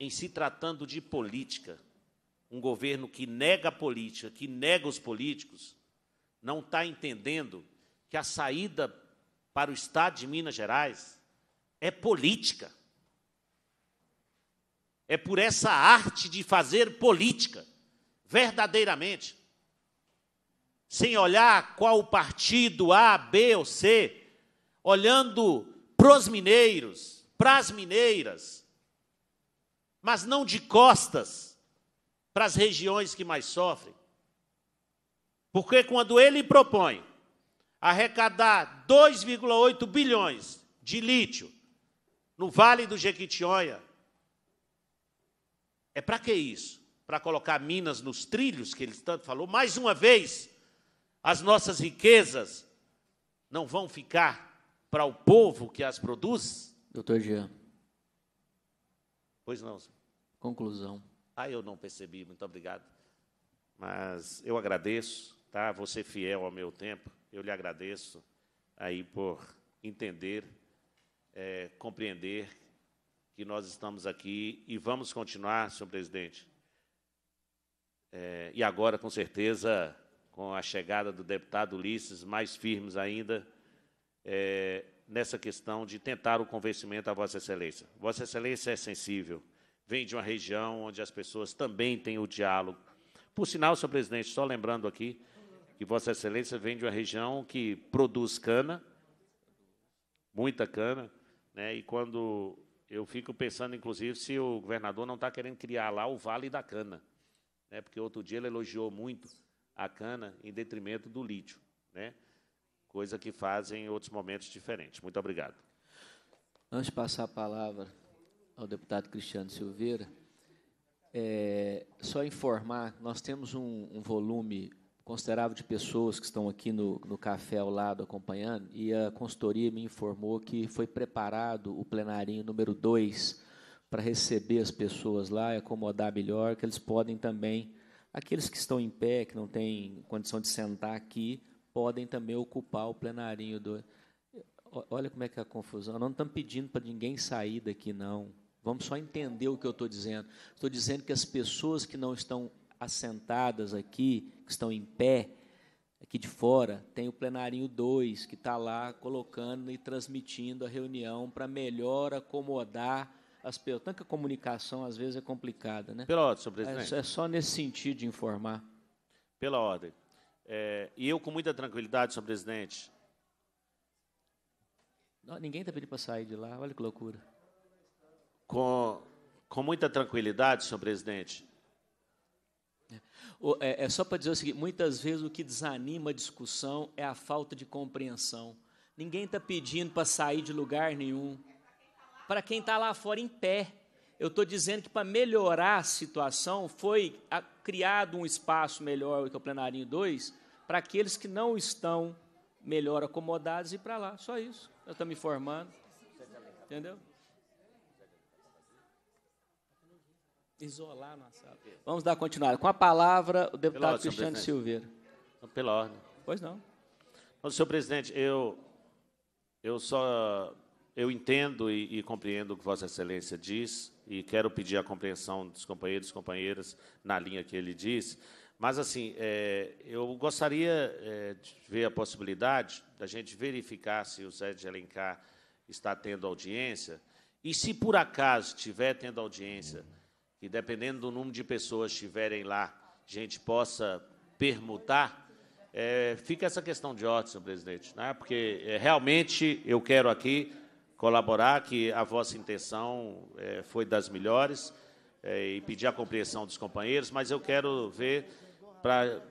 em se tratando de política, um governo que nega a política, que nega os políticos, não está entendendo que a saída para o Estado de Minas Gerais é política. É por essa arte de fazer política verdadeiramente, sem olhar qual partido A, B ou C, olhando pros mineiros, pras mineiras, mas não de costas para as regiões que mais sofrem. Porque quando ele propõe arrecadar 2,8 bilhões de lítio no Vale do Jequitinhonha, é para que isso? para colocar Minas nos trilhos que ele tanto falou, mais uma vez, as nossas riquezas não vão ficar para o povo que as produz? Doutor Jean. Pois não. Senhor. Conclusão. Ah, eu não percebi, muito obrigado. Mas eu agradeço, tá? Você é fiel ao meu tempo, eu lhe agradeço aí por entender, é, compreender que nós estamos aqui e vamos continuar, senhor presidente, é, e agora, com certeza, com a chegada do deputado Ulisses, mais firmes ainda é, nessa questão de tentar o convencimento a Vossa Excelência. Vossa Excelência é sensível, vem de uma região onde as pessoas também têm o diálogo. Por sinal, senhor presidente, só lembrando aqui que Vossa Excelência vem de uma região que produz cana, muita cana, né, e quando eu fico pensando, inclusive, se o governador não está querendo criar lá o Vale da Cana né? porque outro dia ele elogiou muito a cana em detrimento do lítio, né? coisa que fazem em outros momentos diferentes. Muito obrigado. Antes de passar a palavra ao deputado Cristiano Silveira, é, só informar, nós temos um, um, volume considerável de pessoas que estão aqui no, no café ao lado acompanhando, e a consultoria me informou que foi preparado o plenarinho número 2 para receber as pessoas lá e acomodar melhor, que eles podem também, aqueles que estão em pé, que não têm condição de sentar aqui, podem também ocupar o plenarinho do. Olha como é que é a confusão. Nós não estamos pedindo para ninguém sair daqui, não. Vamos só entender o que eu estou dizendo. Estou dizendo que as pessoas que não estão assentadas aqui, que estão em pé, aqui de fora, tem o plenarinho 2, que está lá colocando e transmitindo a reunião para melhor acomodar as tanto que a comunicação às vezes é complicada, né? Pela ordem, senhor presidente. É, é só nesse sentido de informar. Pela ordem. É, e eu, com muita tranquilidade, senhor presidente. Não, ninguém está pedindo para sair de lá, olha que loucura. Com, com muita tranquilidade, senhor presidente. É, é, é só para dizer o seguinte: muitas vezes o que desanima a discussão é a falta de compreensão. Ninguém está pedindo para sair de lugar nenhum para quem está lá fora em pé. Eu estou dizendo que para melhorar a situação foi a, criado um espaço melhor, que é o plenarinho 2, para aqueles que não estão melhor acomodados e para lá. Só isso. Eu estou me formando. Entendeu? Isolar na sala. Vamos dar continuidade. Com a palavra, o deputado ordem, Cristiano Silveira. Pela ordem. Pois não. Senhor presidente, eu, eu só eu entendo e, e, compreendo o que Vossa Excelência diz e quero pedir a compreensão dos companheiros e companheiras na linha que ele diz. Mas, assim, é, eu gostaria é, de ver a possibilidade da gente verificar se o Zé de Alencar está tendo audiência e, se por acaso estiver tendo audiência, e dependendo do número de pessoas que estiverem lá, a gente possa permutar, é, fica essa questão de ordem, senhor presidente, né? porque é, realmente eu quero aqui colaborar, que a vossa intenção é, foi das melhores, é, e pedir a compreensão dos companheiros, mas eu quero ver pra,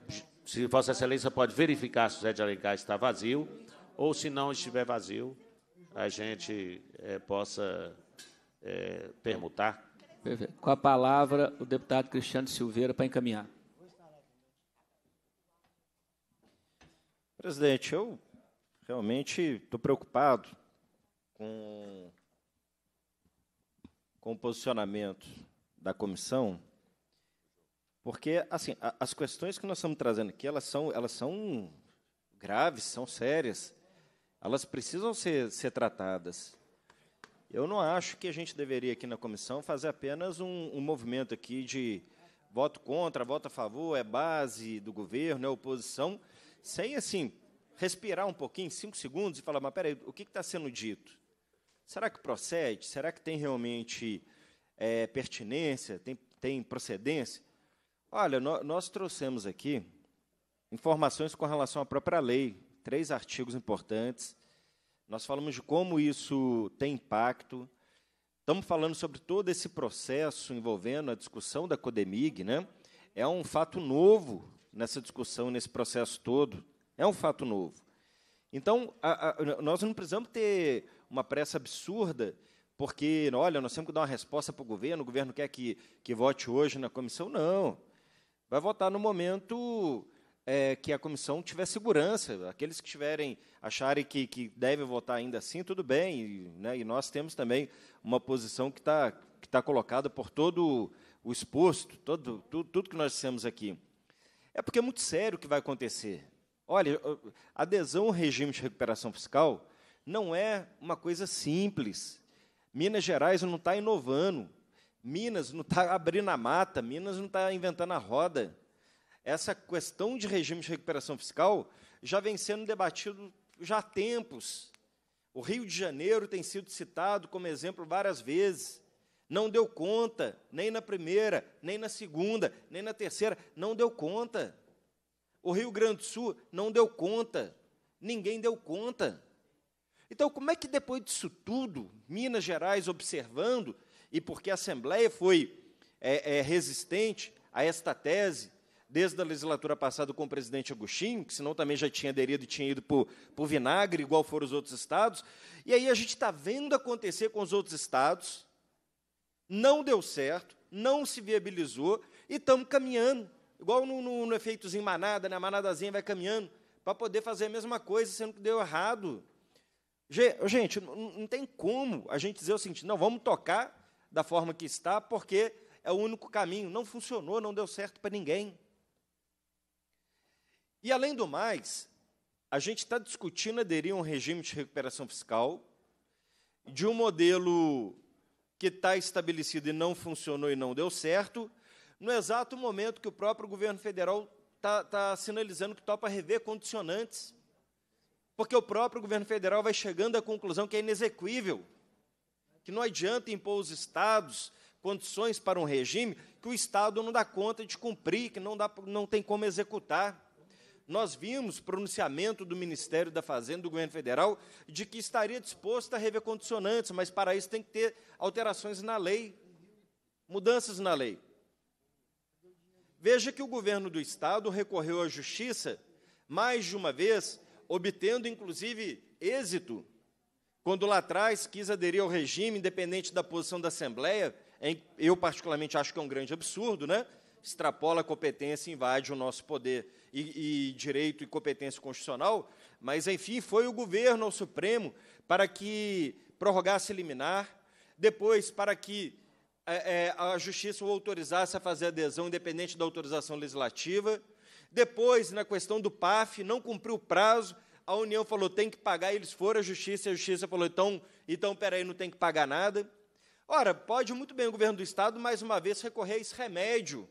se Vossa Excelência pode verificar se o Zé de Alencar está vazio, ou se não estiver vazio, a gente é, possa permutar. Perfeito. Com a palavra, o deputado Cristiano Silveira para encaminhar. Presidente, eu realmente estou preocupado com, com o posicionamento da comissão, porque assim a, as questões que nós estamos trazendo aqui elas são elas são graves, são sérias, elas precisam ser, ser tratadas. Eu não acho que a gente deveria aqui na comissão fazer apenas um, um movimento aqui de voto contra, voto a favor, é base do governo, é oposição, sem assim respirar um pouquinho, cinco segundos, e falar, mas peraí, o que está sendo dito? Será que procede? Será que tem realmente é, pertinência? Tem, tem procedência? Olha, no, nós trouxemos aqui informações com relação à própria lei, três artigos importantes. Nós falamos de como isso tem impacto. Estamos falando sobre todo esse processo envolvendo a discussão da Codemig, né? É um fato novo nessa discussão, nesse processo todo. É um fato novo. Então, a, a, nós não precisamos ter uma pressa absurda, porque, olha, nós temos que dar uma resposta para o governo, o governo quer que, que vote hoje na comissão. Não. Vai votar no momento é, que a comissão tiver segurança. Aqueles que tiverem, acharem que, que devem votar ainda assim, tudo bem. E, né, e nós temos também uma posição que está que tá colocada por todo o exposto, todo, tudo, tudo que nós dissemos aqui. É porque é muito sério o que vai acontecer. Olha, adesão ao regime de recuperação fiscal não é uma coisa simples. Minas Gerais não está inovando. Minas não está abrindo a mata, Minas não está inventando a roda. Essa questão de regime de recuperação fiscal já vem sendo debatido já há tempos. O Rio de Janeiro tem sido citado como exemplo várias vezes. Não deu conta, nem na primeira, nem na segunda, nem na terceira, não deu conta. O Rio Grande do Sul não deu conta. Ninguém deu conta. Então, como é que depois disso tudo, Minas Gerais observando, e porque a Assembleia foi é, é, resistente a esta tese, desde a legislatura passada com o presidente Agostinho, que senão também já tinha aderido e tinha ido por, o vinagre, igual foram os outros estados. E aí a gente está vendo acontecer com os outros estados, não deu certo, não se viabilizou, e estamos caminhando, igual no, no, no efeitozinho manada, né? A manadazinha vai caminhando, para poder fazer a mesma coisa, sendo que deu errado. Gente, não tem como a gente dizer o seguinte, não, vamos tocar da forma que está, porque é o único caminho. Não funcionou, não deu certo para ninguém. E, além do mais, a gente está discutindo aderir a um regime de recuperação fiscal, de um modelo que está estabelecido e não funcionou e não deu certo, no exato momento que o próprio governo federal está tá sinalizando que topa rever condicionantes. Porque o próprio governo federal vai chegando à conclusão que é inexequível, que não adianta impor aos estados condições para um regime que o Estado não dá conta de cumprir, que não, dá, não tem como executar. Nós vimos pronunciamento do Ministério da Fazenda, do governo federal, de que estaria disposto a rever condicionantes, mas para isso tem que ter alterações na lei, mudanças na lei. Veja que o governo do Estado recorreu à Justiça mais de uma vez obtendo inclusive êxito, quando lá atrás quis aderir ao regime, independente da posição da Assembleia, eu particularmente acho que é um grande absurdo, né? extrapola a competência, invade o nosso poder e, e, direito e competência constitucional, mas, enfim, foi o governo ao Supremo para que prorrogasse liminar, depois para que é, a Justiça o autorizasse a fazer adesão independente da autorização legislativa, depois, na questão do PAF, não cumpriu o prazo, a União falou tem que pagar, eles foram à justiça, e a justiça falou então, então peraí, não tem que pagar nada. Ora, pode muito bem o governo do estado mais uma vez recorrer a esse remédio,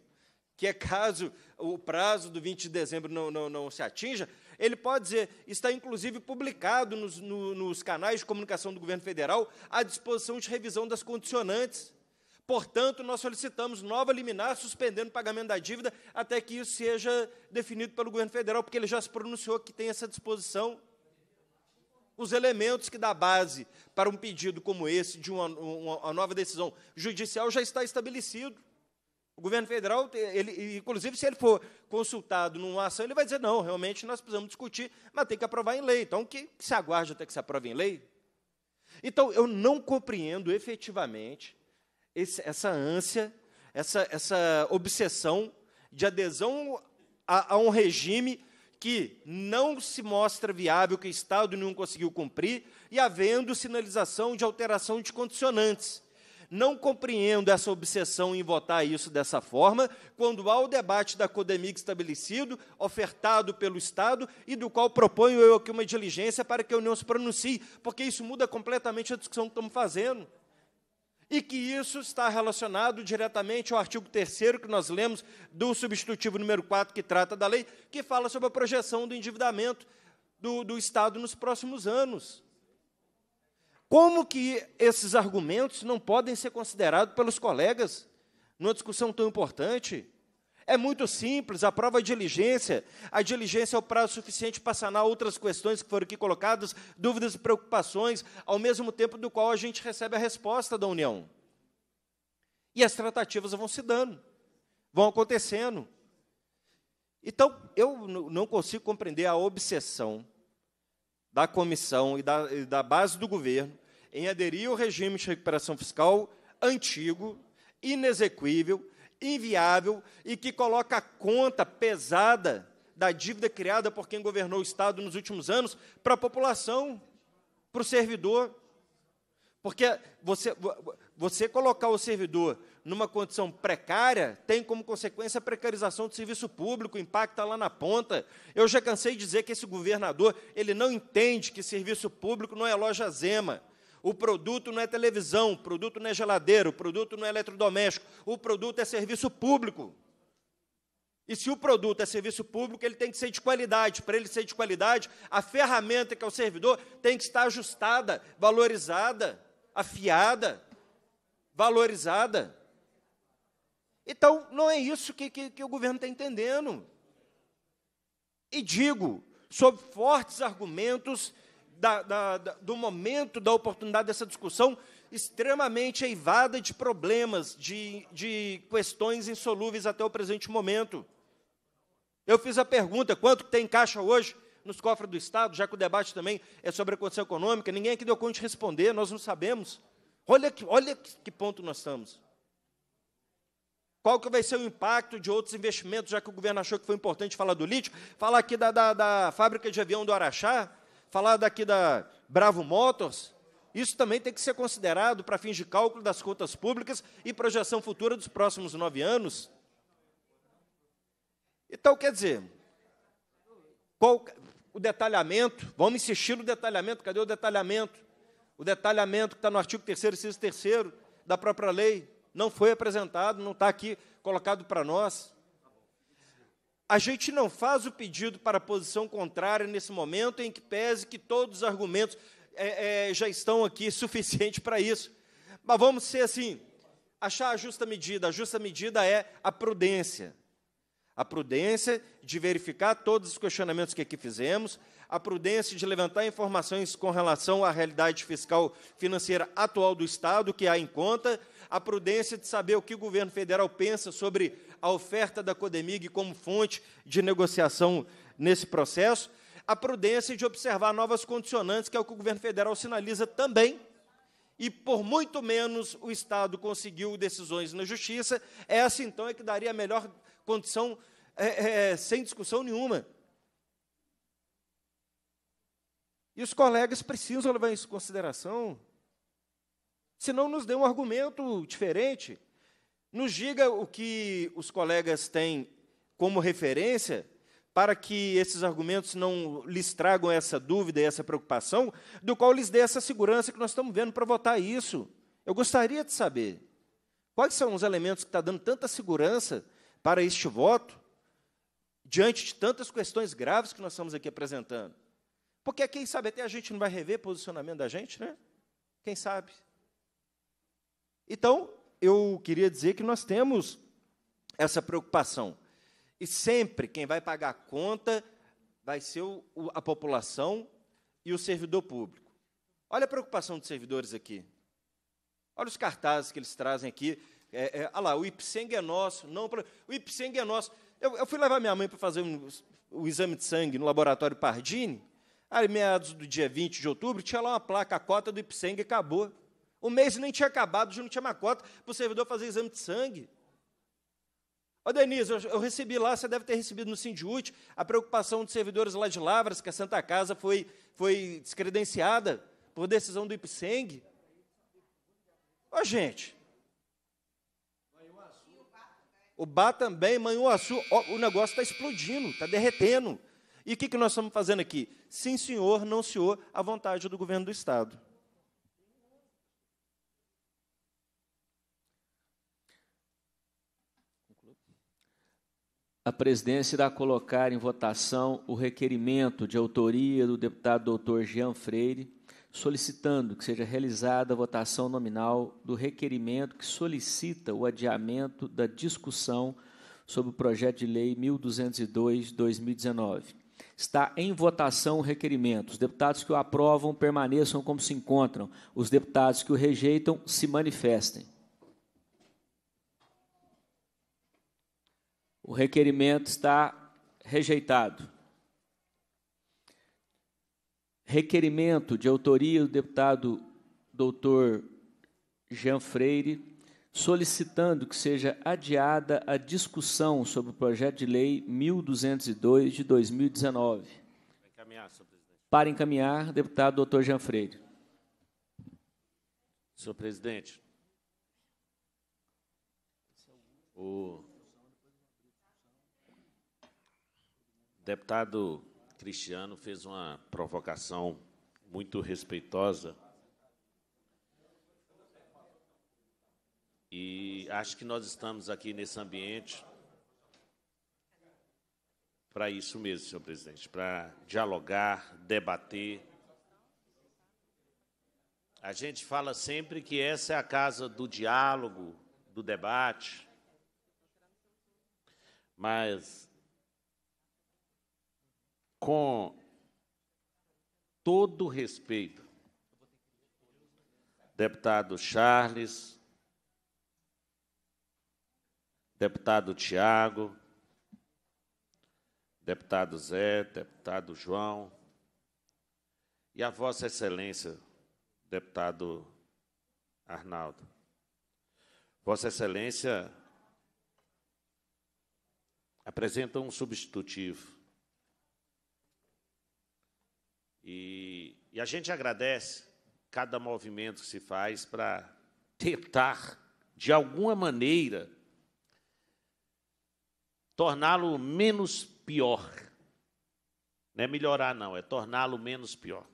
que é caso o prazo do 20 de dezembro não, não, não se atinja, ele pode dizer, está inclusive publicado nos, no, nos canais de comunicação do governo federal a disposição de revisão das condicionantes. Portanto, nós solicitamos nova liminar suspendendo o pagamento da dívida até que isso seja definido pelo governo federal, porque ele já se pronunciou que tem essa disposição. Os elementos que dá base para um pedido como esse de uma, uma, uma nova decisão judicial já está estabelecido. O governo federal, ele, inclusive, se ele for consultado numa ação, ele vai dizer, não, realmente nós precisamos discutir, mas tem que aprovar em lei. Então, o que se aguarde até que se aprove em lei? Então, eu não compreendo efetivamente esse, essa ânsia, essa, essa obsessão de adesão a, a, um regime que não se mostra viável, que o Estado não conseguiu cumprir, e havendo sinalização de alteração de condicionantes. Não compreendo essa obsessão em votar isso dessa forma, quando há o debate da Codemig estabelecido, ofertado pelo Estado, e do qual proponho eu aqui uma diligência para que a União se pronuncie, porque isso muda completamente a discussão que estamos fazendo e que isso está relacionado diretamente ao artigo 3 que nós lemos do substitutivo número 4, que trata da lei, que fala sobre a projeção do endividamento do, do Estado nos próximos anos. Como que esses argumentos não podem ser considerados pelos colegas numa discussão tão importante? É muito simples, a prova é diligência. A diligência é o prazo suficiente para sanar outras questões que foram aqui colocadas, dúvidas e preocupações, ao mesmo tempo do qual a gente recebe a resposta da União. E as tratativas vão se dando, vão acontecendo. Então, eu não consigo compreender a obsessão da comissão e da, e da base do governo em aderir ao regime de recuperação fiscal antigo, inexequível, inviável e que coloca a conta pesada da dívida criada por quem governou o Estado nos últimos anos para a população, para o servidor. Porque você, você colocar o servidor numa condição precária tem como consequência a precarização do serviço público, impacta lá na ponta. Eu já cansei de dizer que esse governador ele não entende que serviço público não é loja Zema. O produto não é televisão, o produto não é geladeira, o produto não é eletrodoméstico, o produto é serviço público. E se o produto é serviço público, ele tem que ser de qualidade. Para ele ser de qualidade, a ferramenta que é o servidor tem que estar ajustada, valorizada, afiada, valorizada. Então, não é isso que, que, que o governo está entendendo. E digo, sob fortes argumentos da, da, da, do momento, da oportunidade dessa discussão extremamente eivada de problemas, de, de questões insolúveis até o presente momento. Eu fiz a pergunta: quanto tem caixa hoje nos cofres do Estado, já que o debate também é sobre a condição econômica? Ninguém aqui deu conta de responder, nós não sabemos. Olha que, olha que ponto nós estamos. Qual que vai ser o impacto de outros investimentos, já que o governo achou que foi importante falar do lítio? Falar aqui da, da, da fábrica de avião do Araxá, falar daqui da Bravo Motors, isso também tem que ser considerado para fins de cálculo das contas públicas e projeção futura dos próximos nove anos. Então, quer dizer, qual o detalhamento? Vamos insistir no detalhamento. Cadê o detalhamento? O detalhamento que está no artigo 3 inciso terceiro da própria lei não foi apresentado, não está aqui colocado para nós. A gente não faz o pedido para a posição contrária nesse momento em que pese que todos os argumentos é, é, já estão aqui [laughs] suficientes para isso. Mas vamos ser assim, achar a justa medida. A justa medida é a prudência. A prudência de verificar todos os questionamentos que aqui fizemos, a prudência de levantar informações com relação à realidade fiscal financeira atual do Estado, que há em conta, a prudência de saber o que o governo federal pensa sobre a oferta da Codemig como fonte de negociação nesse processo, a prudência de observar novas condicionantes, que é o que o governo federal sinaliza também e por muito menos o Estado conseguiu decisões na justiça, essa então é que daria a melhor condição é, é, sem discussão nenhuma. E os colegas precisam levar isso em consideração. Senão, nos dê um argumento diferente. Nos diga o que os colegas têm como referência, para que esses argumentos não lhes tragam essa dúvida e essa preocupação, do qual lhes dê essa segurança que nós estamos vendo para votar isso. Eu gostaria de saber quais são os elementos que estão tá dando tanta segurança para este voto, diante de tantas questões graves que nós estamos aqui apresentando. Porque quem sabe até a gente não vai rever posicionamento da gente, né? Quem sabe? Então, eu queria dizer que nós temos essa preocupação. E sempre quem vai pagar a conta vai ser o, a população e o servidor público. Olha a preocupação dos servidores aqui. Olha os cartazes que eles trazem aqui. É, é, olha lá, o Ipseng é nosso. Não, o Ipseng é nosso. Eu, eu fui levar minha mãe para fazer um, o exame de sangue no laboratório Pardini. Aí, meados do dia 20 de outubro, tinha lá uma placa, a cota do Ipseng acabou. O mês nem tinha acabado, já não tinha uma cota para o servidor fazer exame de sangue. Ô, Denise, eu, eu recebi lá, você deve ter recebido no Sindiúte, a preocupação dos servidores lá de Lavras, que a Santa Casa foi, foi descredenciada por decisão do Ipseng. Ô, gente. O Bá também, Manhuaçu, o negócio está explodindo, está derretendo. E o que, que nós estamos fazendo aqui? Sim, senhor, não, senhor, a vontade do governo do Estado. A presidência irá colocar em votação o requerimento de autoria do deputado doutor Jean Freire, solicitando que seja realizada a votação nominal do requerimento que solicita o adiamento da discussão sobre o projeto de lei 1202-2019. Está em votação o requerimento. Os deputados que o aprovam permaneçam como se encontram. Os deputados que o rejeitam se manifestem. O requerimento está rejeitado. Requerimento de autoria do deputado doutor Jean Freire, solicitando que seja adiada a discussão sobre o projeto de lei 1202 de 2019. Encaminhar, Para encaminhar, deputado doutor Jean Freire. Senhor presidente, o deputado Cristiano fez uma provocação muito respeitosa E acho que nós estamos aqui nesse ambiente para isso mesmo, senhor presidente, para dialogar, debater. A gente fala sempre que essa é a casa do diálogo, do debate, mas com todo respeito, deputado Charles, deputado Tiago, deputado Zé, deputado João, e a Vossa Excelência, deputado Arnaldo. Vossa Excelência apresenta um substitutivo. E, e a gente agradece cada movimento que se faz para tentar, de alguma maneira, torná-lo menos pior. Não é melhorar, não, é torná-lo menos pior.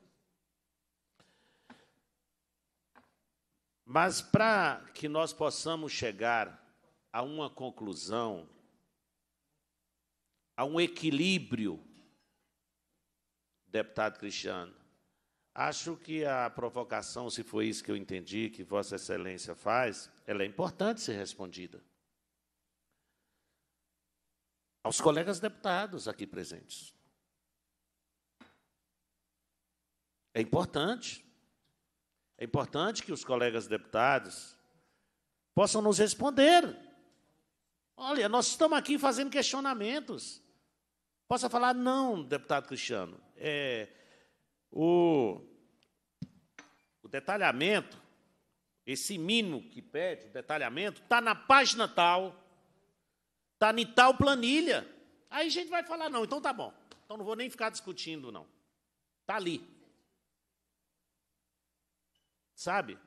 Mas para que nós possamos chegar a uma conclusão, a um equilíbrio, deputado Cristiano, acho que a provocação, se foi isso que eu entendi, que Vossa Excelência faz, ela é importante ser respondida aos colegas deputados aqui presentes. É importante. É importante que os colegas deputados possam nos responder. Olha, nós estamos aqui fazendo questionamentos. Possa falar, não, deputado Cristiano. É, o, o detalhamento, esse mínimo que pede, o detalhamento, está na página tal Está em tal planilha. Aí a gente vai falar, não, então tá bom. Então não vou nem ficar discutindo, não. Está ali. Sabe?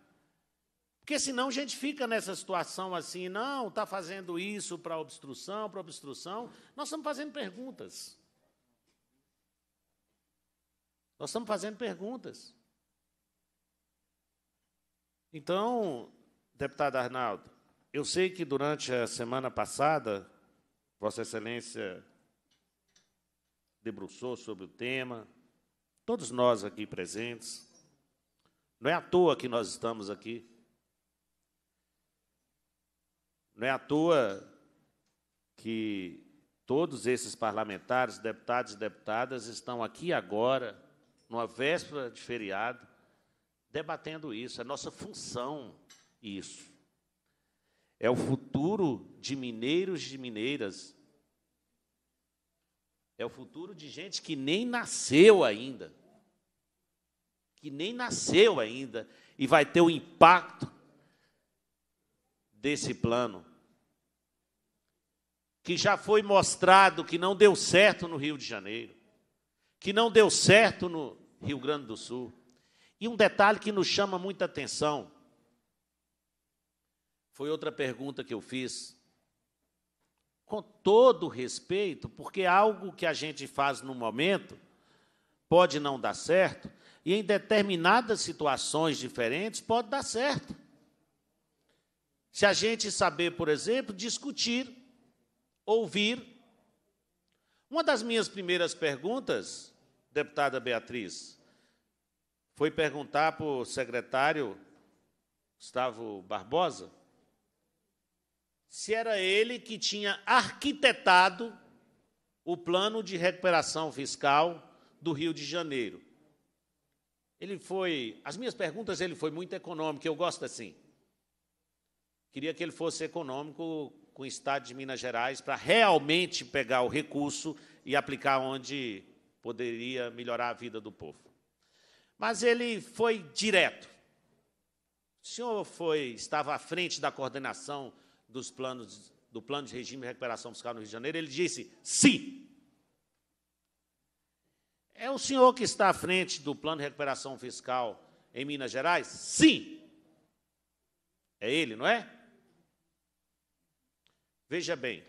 Porque senão a gente fica nessa situação assim, não, está fazendo isso para obstrução, para obstrução. Nós estamos fazendo perguntas. Nós estamos fazendo perguntas. Então, deputado Arnaldo, eu sei que durante a semana passada Vossa Excelência debruçou sobre o tema, todos nós aqui presentes. Não é à toa que nós estamos aqui. Não é à toa que todos esses parlamentares, deputados e deputadas estão aqui agora, numa véspera de feriado, debatendo isso. É nossa função isso é o futuro de mineiros de mineiras. É o futuro de gente que nem nasceu ainda. Que nem nasceu ainda e vai ter o impacto desse plano. Que já foi mostrado que não deu certo no Rio de Janeiro, que não deu certo no Rio Grande do Sul. E um detalhe que nos chama muita atenção: foi outra pergunta que eu fiz. Com todo respeito, porque algo que a gente faz no momento pode não dar certo, e em determinadas situações diferentes pode dar certo. Se a gente saber, por exemplo, discutir, ouvir. Uma das minhas primeiras perguntas, deputada Beatriz, foi perguntar para o secretário Gustavo Barbosa se era ele que tinha arquitetado o plano de recuperação fiscal do Rio de Janeiro. Ele foi, as minhas perguntas, ele foi muito econômico, eu gosto assim. Queria que ele fosse econômico com o estado de Minas Gerais para realmente pegar o recurso e aplicar onde poderia melhorar a vida do povo. Mas ele foi direto. O senhor foi, estava à frente da coordenação dos planos do plano de regime de recuperação fiscal no Rio de Janeiro, ele disse: sim é o senhor que está à frente do plano de recuperação fiscal em Minas Gerais? Sim. É ele, não é? Veja bem.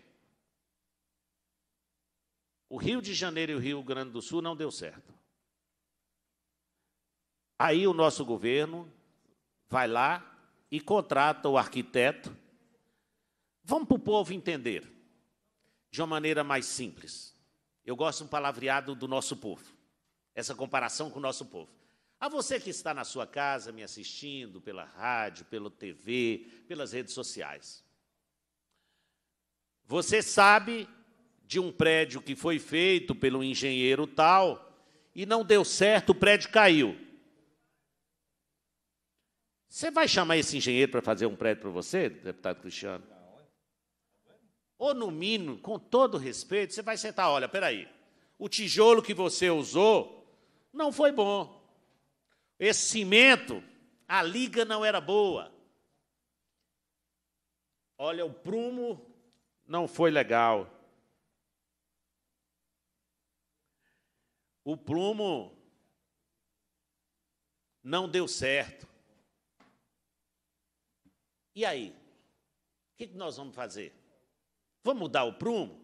O Rio de Janeiro e o Rio Grande do Sul não deu certo. Aí o nosso governo vai lá e contrata o arquiteto Vamos para o povo entender de uma maneira mais simples. Eu gosto de um palavreado do nosso povo, essa comparação com o nosso povo. A você que está na sua casa me assistindo pela rádio, pela TV, pelas redes sociais. Você sabe de um prédio que foi feito pelo engenheiro tal e não deu certo, o prédio caiu. Você vai chamar esse engenheiro para fazer um prédio para você, deputado Cristiano? Ou no mínimo, com todo respeito, você vai sentar, olha, peraí, o tijolo que você usou não foi bom. Esse cimento, a liga não era boa. Olha, o prumo não foi legal. O prumo não deu certo. E aí? O que nós vamos fazer? Vamos mudar o prumo?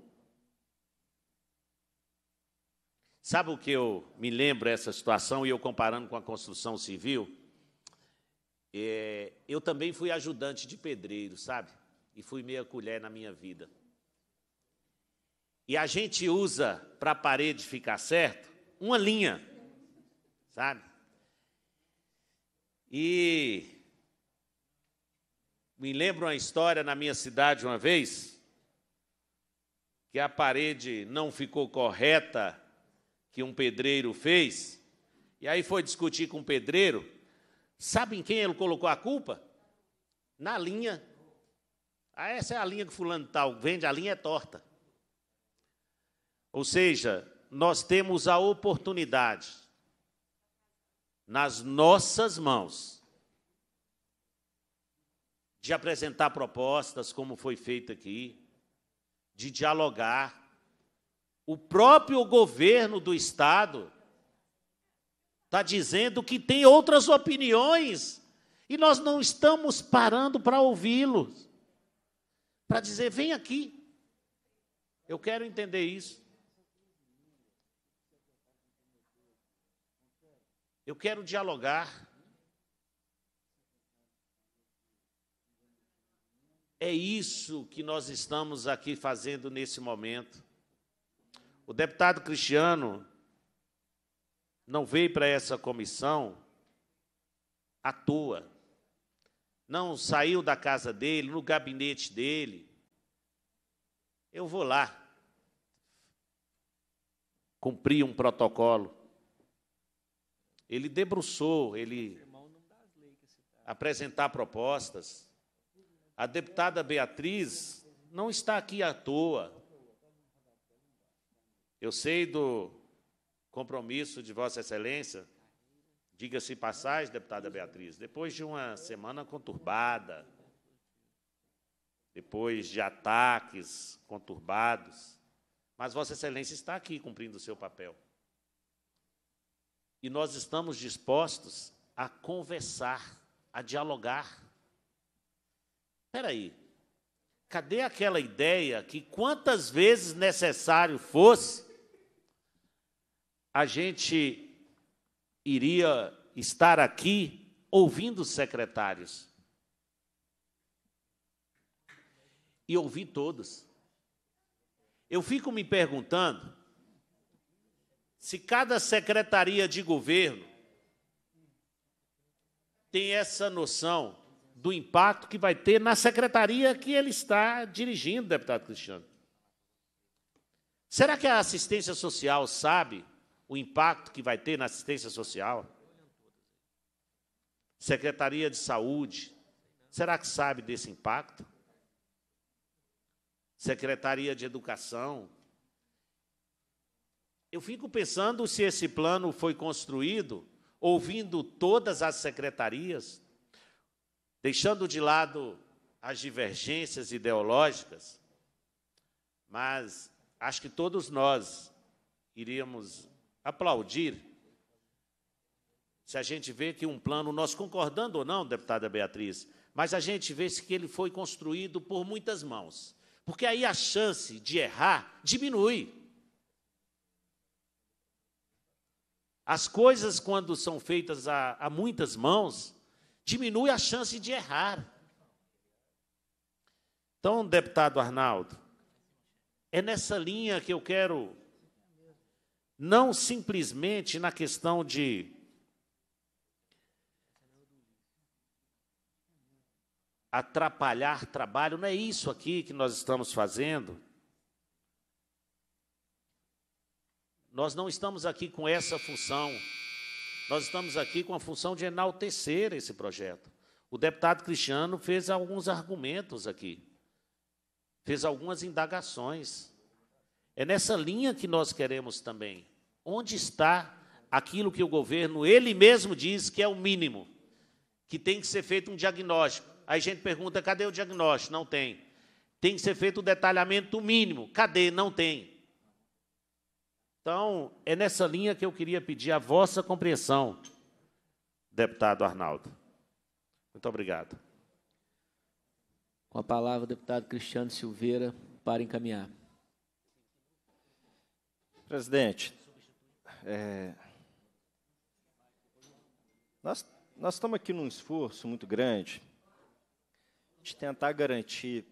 Sabe o que eu me lembro dessa situação e eu comparando com a construção civil? É, eu também fui ajudante de pedreiro, sabe? E fui meia colher na minha vida. E a gente usa para a parede ficar certo uma linha, sabe? E me lembro uma história na minha cidade uma vez que a parede não ficou correta que um pedreiro fez, e aí foi discutir com o pedreiro, sabe em quem ele colocou a culpa? Na linha. Ah, essa é a linha que fulano tal tá, vende, a linha é torta. Ou seja, nós temos a oportunidade nas nossas mãos de apresentar propostas, como foi feito aqui, de dialogar. O próprio governo do Estado está dizendo que tem outras opiniões e nós não estamos parando para ouvi-los. Para dizer, vem aqui, eu quero entender isso. Eu quero dialogar. É isso que nós estamos aqui fazendo nesse momento. O deputado Cristiano não veio para essa comissão à toa. Não saiu da casa dele, no gabinete dele. Eu vou lá cumprir um protocolo. Ele debruçou, ele tá. apresentar propostas. A deputada Beatriz não está aqui à toa. Eu sei do compromisso de Vossa Excelência, diga-se passagem, deputada Beatriz, depois de uma semana conturbada, depois de ataques conturbados, mas Vossa Excelência está aqui cumprindo o seu papel. E nós estamos dispostos a conversar, a dialogar. Peraí, cadê aquela ideia que quantas vezes necessário fosse, a gente iria estar aqui ouvindo os secretários? E ouvir todos. Eu fico me perguntando se cada secretaria de governo tem essa noção do impacto que vai ter na secretaria que ele está dirigindo, deputado Cristiano. Será que a assistência social sabe o impacto que vai ter na assistência social? Secretaria de Saúde, será que sabe desse impacto? Secretaria de Educação. Eu fico pensando se esse plano foi construído ouvindo todas as secretarias, deixando de lado as divergências ideológicas, mas acho que todos nós iríamos aplaudir se a gente vê que um plano, nós concordando ou não, deputada Beatriz, mas a gente vê que ele foi construído por muitas mãos, porque aí a chance de errar diminui. As coisas, quando são feitas a, a muitas mãos, diminui a chance de errar. Então, deputado Arnaldo, é nessa linha que eu quero, não simplesmente na questão de atrapalhar trabalho, não é isso aqui que nós estamos fazendo. Nós não estamos aqui com essa função. Nós estamos aqui com a função de enaltecer esse projeto. O deputado Cristiano fez alguns argumentos aqui, fez algumas indagações. É nessa linha que nós queremos também. Onde está aquilo que o governo, ele mesmo diz que é o mínimo, que tem que ser feito um diagnóstico. Aí a gente pergunta, cadê o diagnóstico? Não tem. Tem que ser feito o detalhamento mínimo. Cadê? Não tem. Então, é nessa linha que eu queria pedir a vossa compreensão, deputado Arnaldo. Muito obrigado. Com a palavra, deputado Cristiano Silveira, para encaminhar. Presidente, é, nós, nós estamos aqui num esforço muito grande de tentar garantir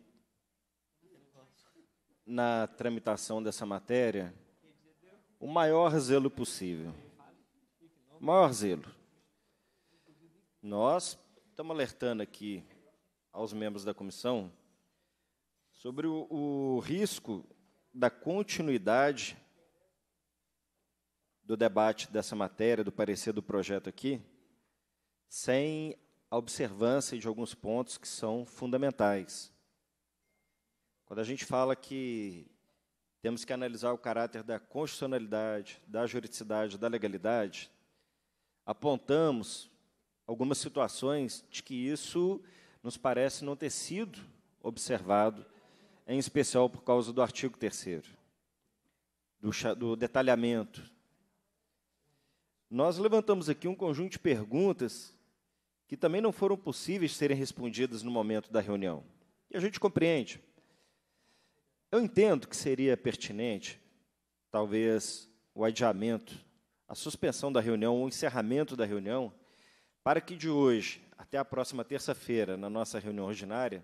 na tramitação dessa matéria o maior zelo possível. O maior zelo. Nós estamos alertando aqui aos membros da comissão sobre o, o risco da continuidade do debate dessa matéria, do parecer do projeto aqui, sem a observância de alguns pontos que são fundamentais. Quando a gente fala que temos que analisar o caráter da constitucionalidade, da juridicidade, da legalidade. Apontamos algumas situações de que isso nos parece não ter sido observado, em especial por causa do artigo 3 do, do detalhamento. Nós levantamos aqui um conjunto de perguntas que também não foram possíveis serem respondidas no momento da reunião. E a gente compreende. Eu entendo que seria pertinente, talvez, o adiamento, a suspensão da reunião, o encerramento da reunião, para que de hoje até a próxima terça-feira, na nossa reunião ordinária,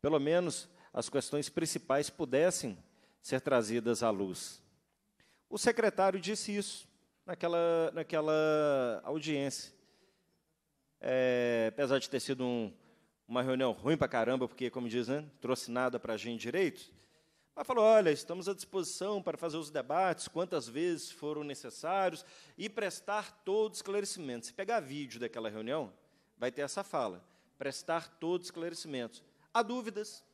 pelo menos as questões principais pudessem ser trazidas à luz. O secretário disse isso naquela, naquela audiência. É, apesar de ter sido um, uma reunião ruim para caramba, porque, como diz, né, trouxe nada para a gente direito, ela falou: olha, estamos à disposição para fazer os debates quantas vezes foram necessários e prestar todo esclarecimento. Se pegar vídeo daquela reunião, vai ter essa fala: prestar todo esclarecimento. Há dúvidas?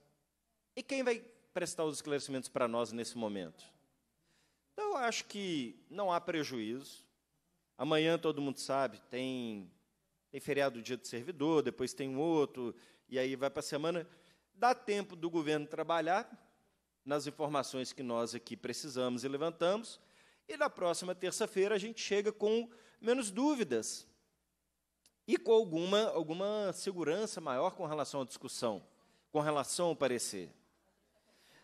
E quem vai prestar os esclarecimentos para nós nesse momento? Então, eu acho que não há prejuízo. Amanhã, todo mundo sabe, tem, tem feriado do dia do servidor, depois tem um outro, e aí vai para a semana. Dá tempo do governo trabalhar, nas informações que nós aqui precisamos e levantamos. E na próxima terça-feira a gente chega com menos dúvidas e com alguma, alguma segurança maior com relação à discussão, com relação ao parecer.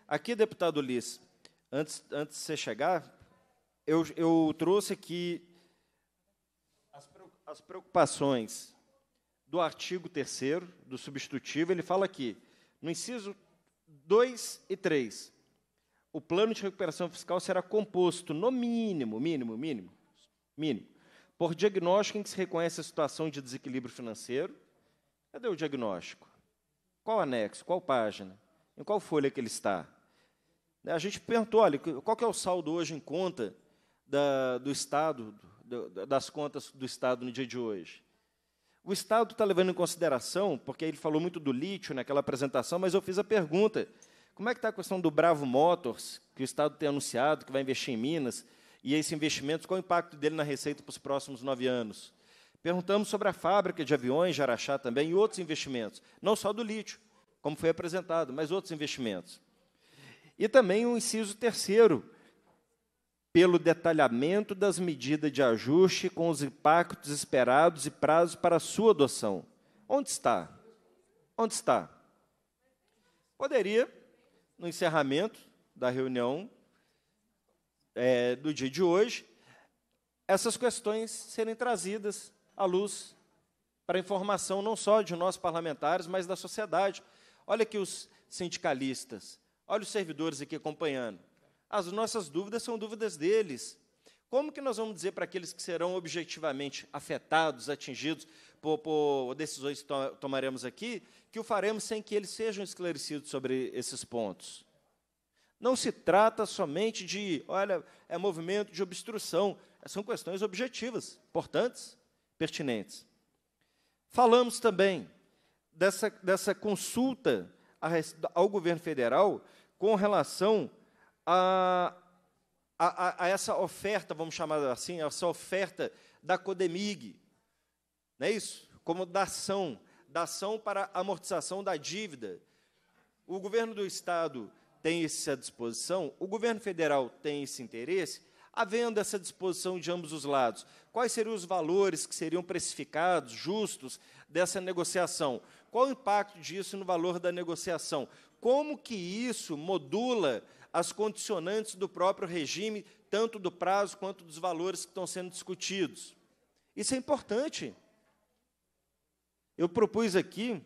Aqui, deputado Liz, antes, antes de você chegar, eu, eu trouxe aqui as, as preocupações do artigo 3 do substitutivo. Ele fala aqui, no inciso 2 e 3. O plano de recuperação fiscal será composto, no mínimo, mínimo, mínimo, mínimo, por diagnóstico em que se reconhece a situação de desequilíbrio financeiro. Cadê o diagnóstico? Qual anexo? Qual página? Em qual folha que ele está? A gente perguntou, olha, qual que é o saldo hoje em conta da, do Estado, do, das contas do Estado no dia de hoje? O Estado está levando em consideração, porque ele falou muito do lítio naquela apresentação, mas eu fiz a pergunta: como é que está a questão do Bravo Motors, que o Estado tem anunciado que vai investir em Minas, e esse investimento, qual o impacto dele na receita para os próximos nove anos? Perguntamos sobre a fábrica de aviões de Araxá também e outros investimentos, não só do lítio, como foi apresentado, mas outros investimentos. E também o um inciso terceiro, pelo detalhamento das medidas de ajuste com os impactos esperados e prazos para sua adoção. Onde está? Onde está? Poderia, no encerramento da reunião é, do dia de hoje, essas questões serem trazidas à luz para informação não só de nós parlamentares, mas da sociedade. Olha aqui os sindicalistas, olha os servidores aqui acompanhando as nossas dúvidas são dúvidas deles. Como que nós vamos dizer para aqueles que serão objetivamente afetados, atingidos por, por decisões que to tomaremos aqui, que o faremos sem que eles sejam esclarecidos sobre esses pontos? Não se trata somente de, olha, é movimento de obstrução. São questões objetivas, importantes, pertinentes. Falamos também dessa, dessa consulta ao governo federal com relação a, a, a essa oferta, vamos chamar assim, essa oferta da Codemig, não é isso? Como dação, dação para amortização da dívida. O governo do Estado tem essa disposição, o governo federal tem esse interesse, havendo essa disposição de ambos os lados, quais seriam os valores que seriam precificados, justos, dessa negociação? Qual o impacto disso no valor da negociação? Como que isso modula as condicionantes do próprio regime, tanto do prazo quanto dos valores que estão sendo discutidos. Isso é importante. Eu propus aqui,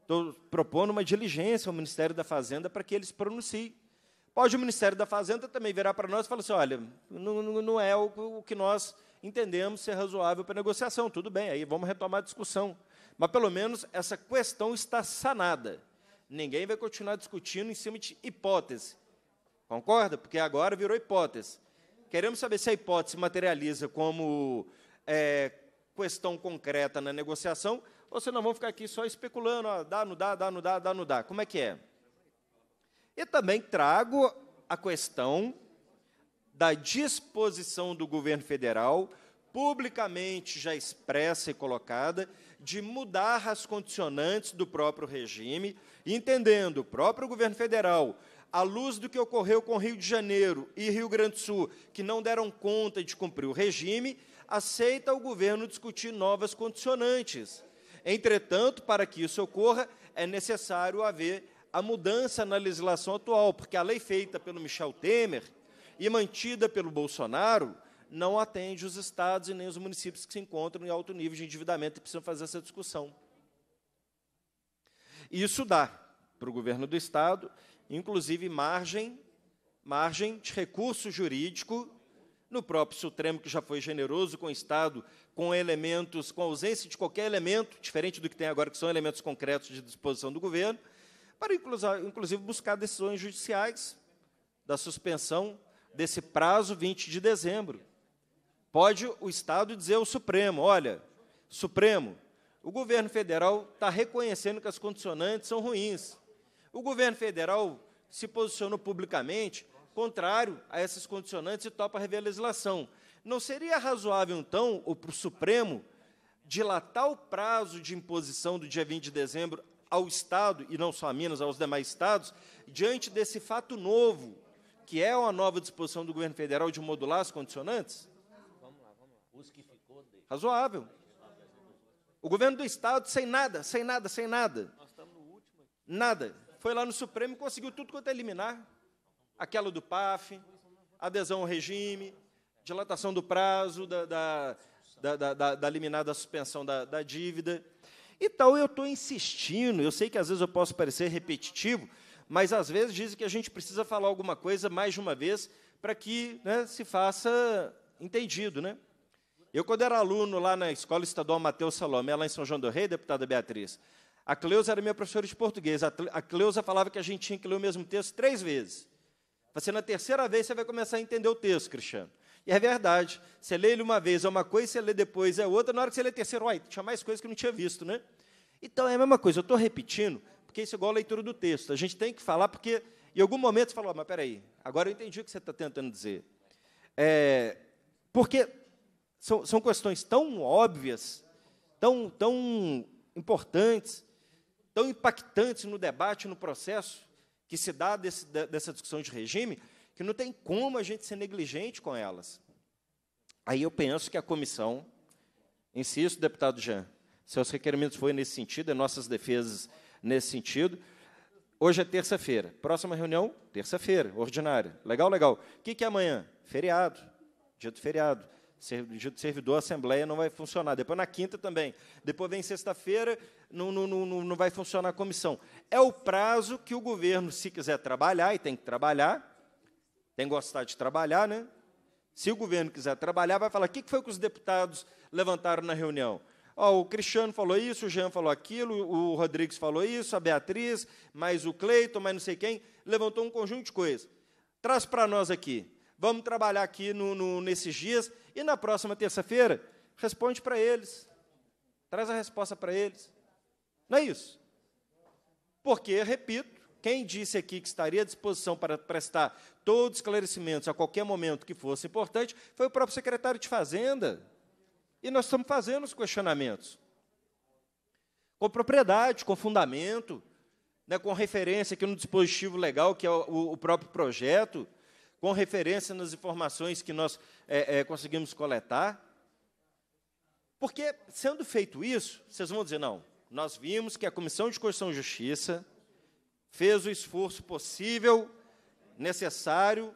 estou propondo uma diligência ao Ministério da Fazenda para que eles pronunciem. Pode o Ministério da Fazenda também virar para nós e falar assim: olha, não, não é o, o que nós entendemos ser razoável para negociação. Tudo bem, aí vamos retomar a discussão. Mas pelo menos essa questão está sanada. Ninguém vai continuar discutindo em cima de hipótese. Concorda? Porque agora virou hipótese. Queremos saber se a hipótese materializa como é, questão concreta na negociação, ou se não vão ficar aqui só especulando, ó, dá, não dá, dá, não dá, dá, não dá. Como é que é? E também trago a questão da disposição do governo federal, publicamente já expressa e colocada, de mudar as condicionantes do próprio regime, entendendo o próprio governo federal à luz do que ocorreu com Rio de Janeiro e Rio Grande do Sul, que não deram conta de cumprir o regime, aceita o governo discutir novas condicionantes. Entretanto, para que isso ocorra, é necessário haver a mudança na legislação atual, porque a lei feita pelo Michel Temer e mantida pelo Bolsonaro não atende os estados e nem os municípios que se encontram em alto nível de endividamento e precisam fazer essa discussão. Isso dá para o governo do estado inclusive margem, margem de recurso jurídico no próprio Supremo, que já foi generoso com o Estado, com elementos, com ausência de qualquer elemento, diferente do que tem agora, que são elementos concretos de disposição do governo, para inclusive buscar decisões judiciais da suspensão desse prazo 20 de dezembro. Pode o Estado dizer ao Supremo: olha, Supremo, o governo federal está reconhecendo que as condicionantes são ruins. O governo federal se posicionou publicamente contrário a essas condicionantes e topa rever a legislação. Não seria razoável, então, para o Supremo dilatar o prazo de imposição do dia 20 de dezembro ao Estado, e não só a Minas, aos demais Estados, diante desse fato novo, que é uma nova disposição do governo federal de modular as condicionantes? Vamos lá, vamos lá. Razoável. O governo do Estado sem nada, sem nada, sem nada. Nós estamos no último aqui. Nada foi lá no Supremo e conseguiu tudo quanto é eliminar. Aquela do PAF, adesão ao regime, dilatação do prazo, da, da, da, da, da liminar da suspensão da, da dívida. E então, tal, eu estou insistindo, eu sei que às vezes eu posso parecer repetitivo, mas às vezes dizem que a gente precisa falar alguma coisa mais de uma vez para que né, se faça entendido. Né? Eu, quando era aluno lá na Escola Estadual Matheus Salomé, lá em São João do Rei, deputada Beatriz, a Cleusa era minha professora de português. A Cleusa falava que a gente tinha que ler o mesmo texto três vezes. Você, na terceira vez, você vai começar a entender o texto, Cristiano. E é verdade. Você lê ele uma vez, é uma coisa, você lê depois, é outra. Na hora que você lê terceiro, uai, tinha mais coisa que eu não tinha visto, né? Então, é a mesma coisa. Eu estou repetindo, porque isso é igual a leitura do texto. A gente tem que falar, porque em algum momento você fala, oh, mas peraí, agora eu entendi o que você está tentando dizer. É, porque são, são questões tão óbvias, tão, tão importantes, tão impactantes no debate, no processo que se dá desse, dessa discussão de regime, que não tem como a gente ser negligente com elas. Aí eu penso que a comissão, insisto, deputado Jean, seus requerimentos foram nesse sentido, é nossas defesas nesse sentido. Hoje é terça-feira. Próxima reunião, terça-feira, ordinária. Legal, legal. O que, que é amanhã? Feriado. Dia do feriado. Servidor, assembleia não vai funcionar. Depois na quinta também. Depois vem sexta-feira, não, não, não, não vai funcionar a comissão. É o prazo que o governo, se quiser trabalhar, e tem que trabalhar, tem que gostar de trabalhar, né? Se o governo quiser trabalhar, vai falar: o que foi que os deputados levantaram na reunião? Oh, o Cristiano falou isso, o Jean falou aquilo, o Rodrigues falou isso, a Beatriz, mais o Cleiton, mais não sei quem, levantou um conjunto de coisas. Traz para nós aqui. Vamos trabalhar aqui no, no, nesses dias e na próxima terça-feira, responde para eles. Traz a resposta para eles. Não é isso? Porque, repito, quem disse aqui que estaria à disposição para prestar todos os esclarecimentos a qualquer momento que fosse importante foi o próprio secretário de Fazenda. E nós estamos fazendo os questionamentos. Com propriedade, com fundamento, né, com referência aqui no dispositivo legal, que é o, o próprio projeto com referência nas informações que nós é, é, conseguimos coletar? Porque, sendo feito isso, vocês vão dizer: não, nós vimos que a Comissão de Constituição e Justiça fez o esforço possível, necessário,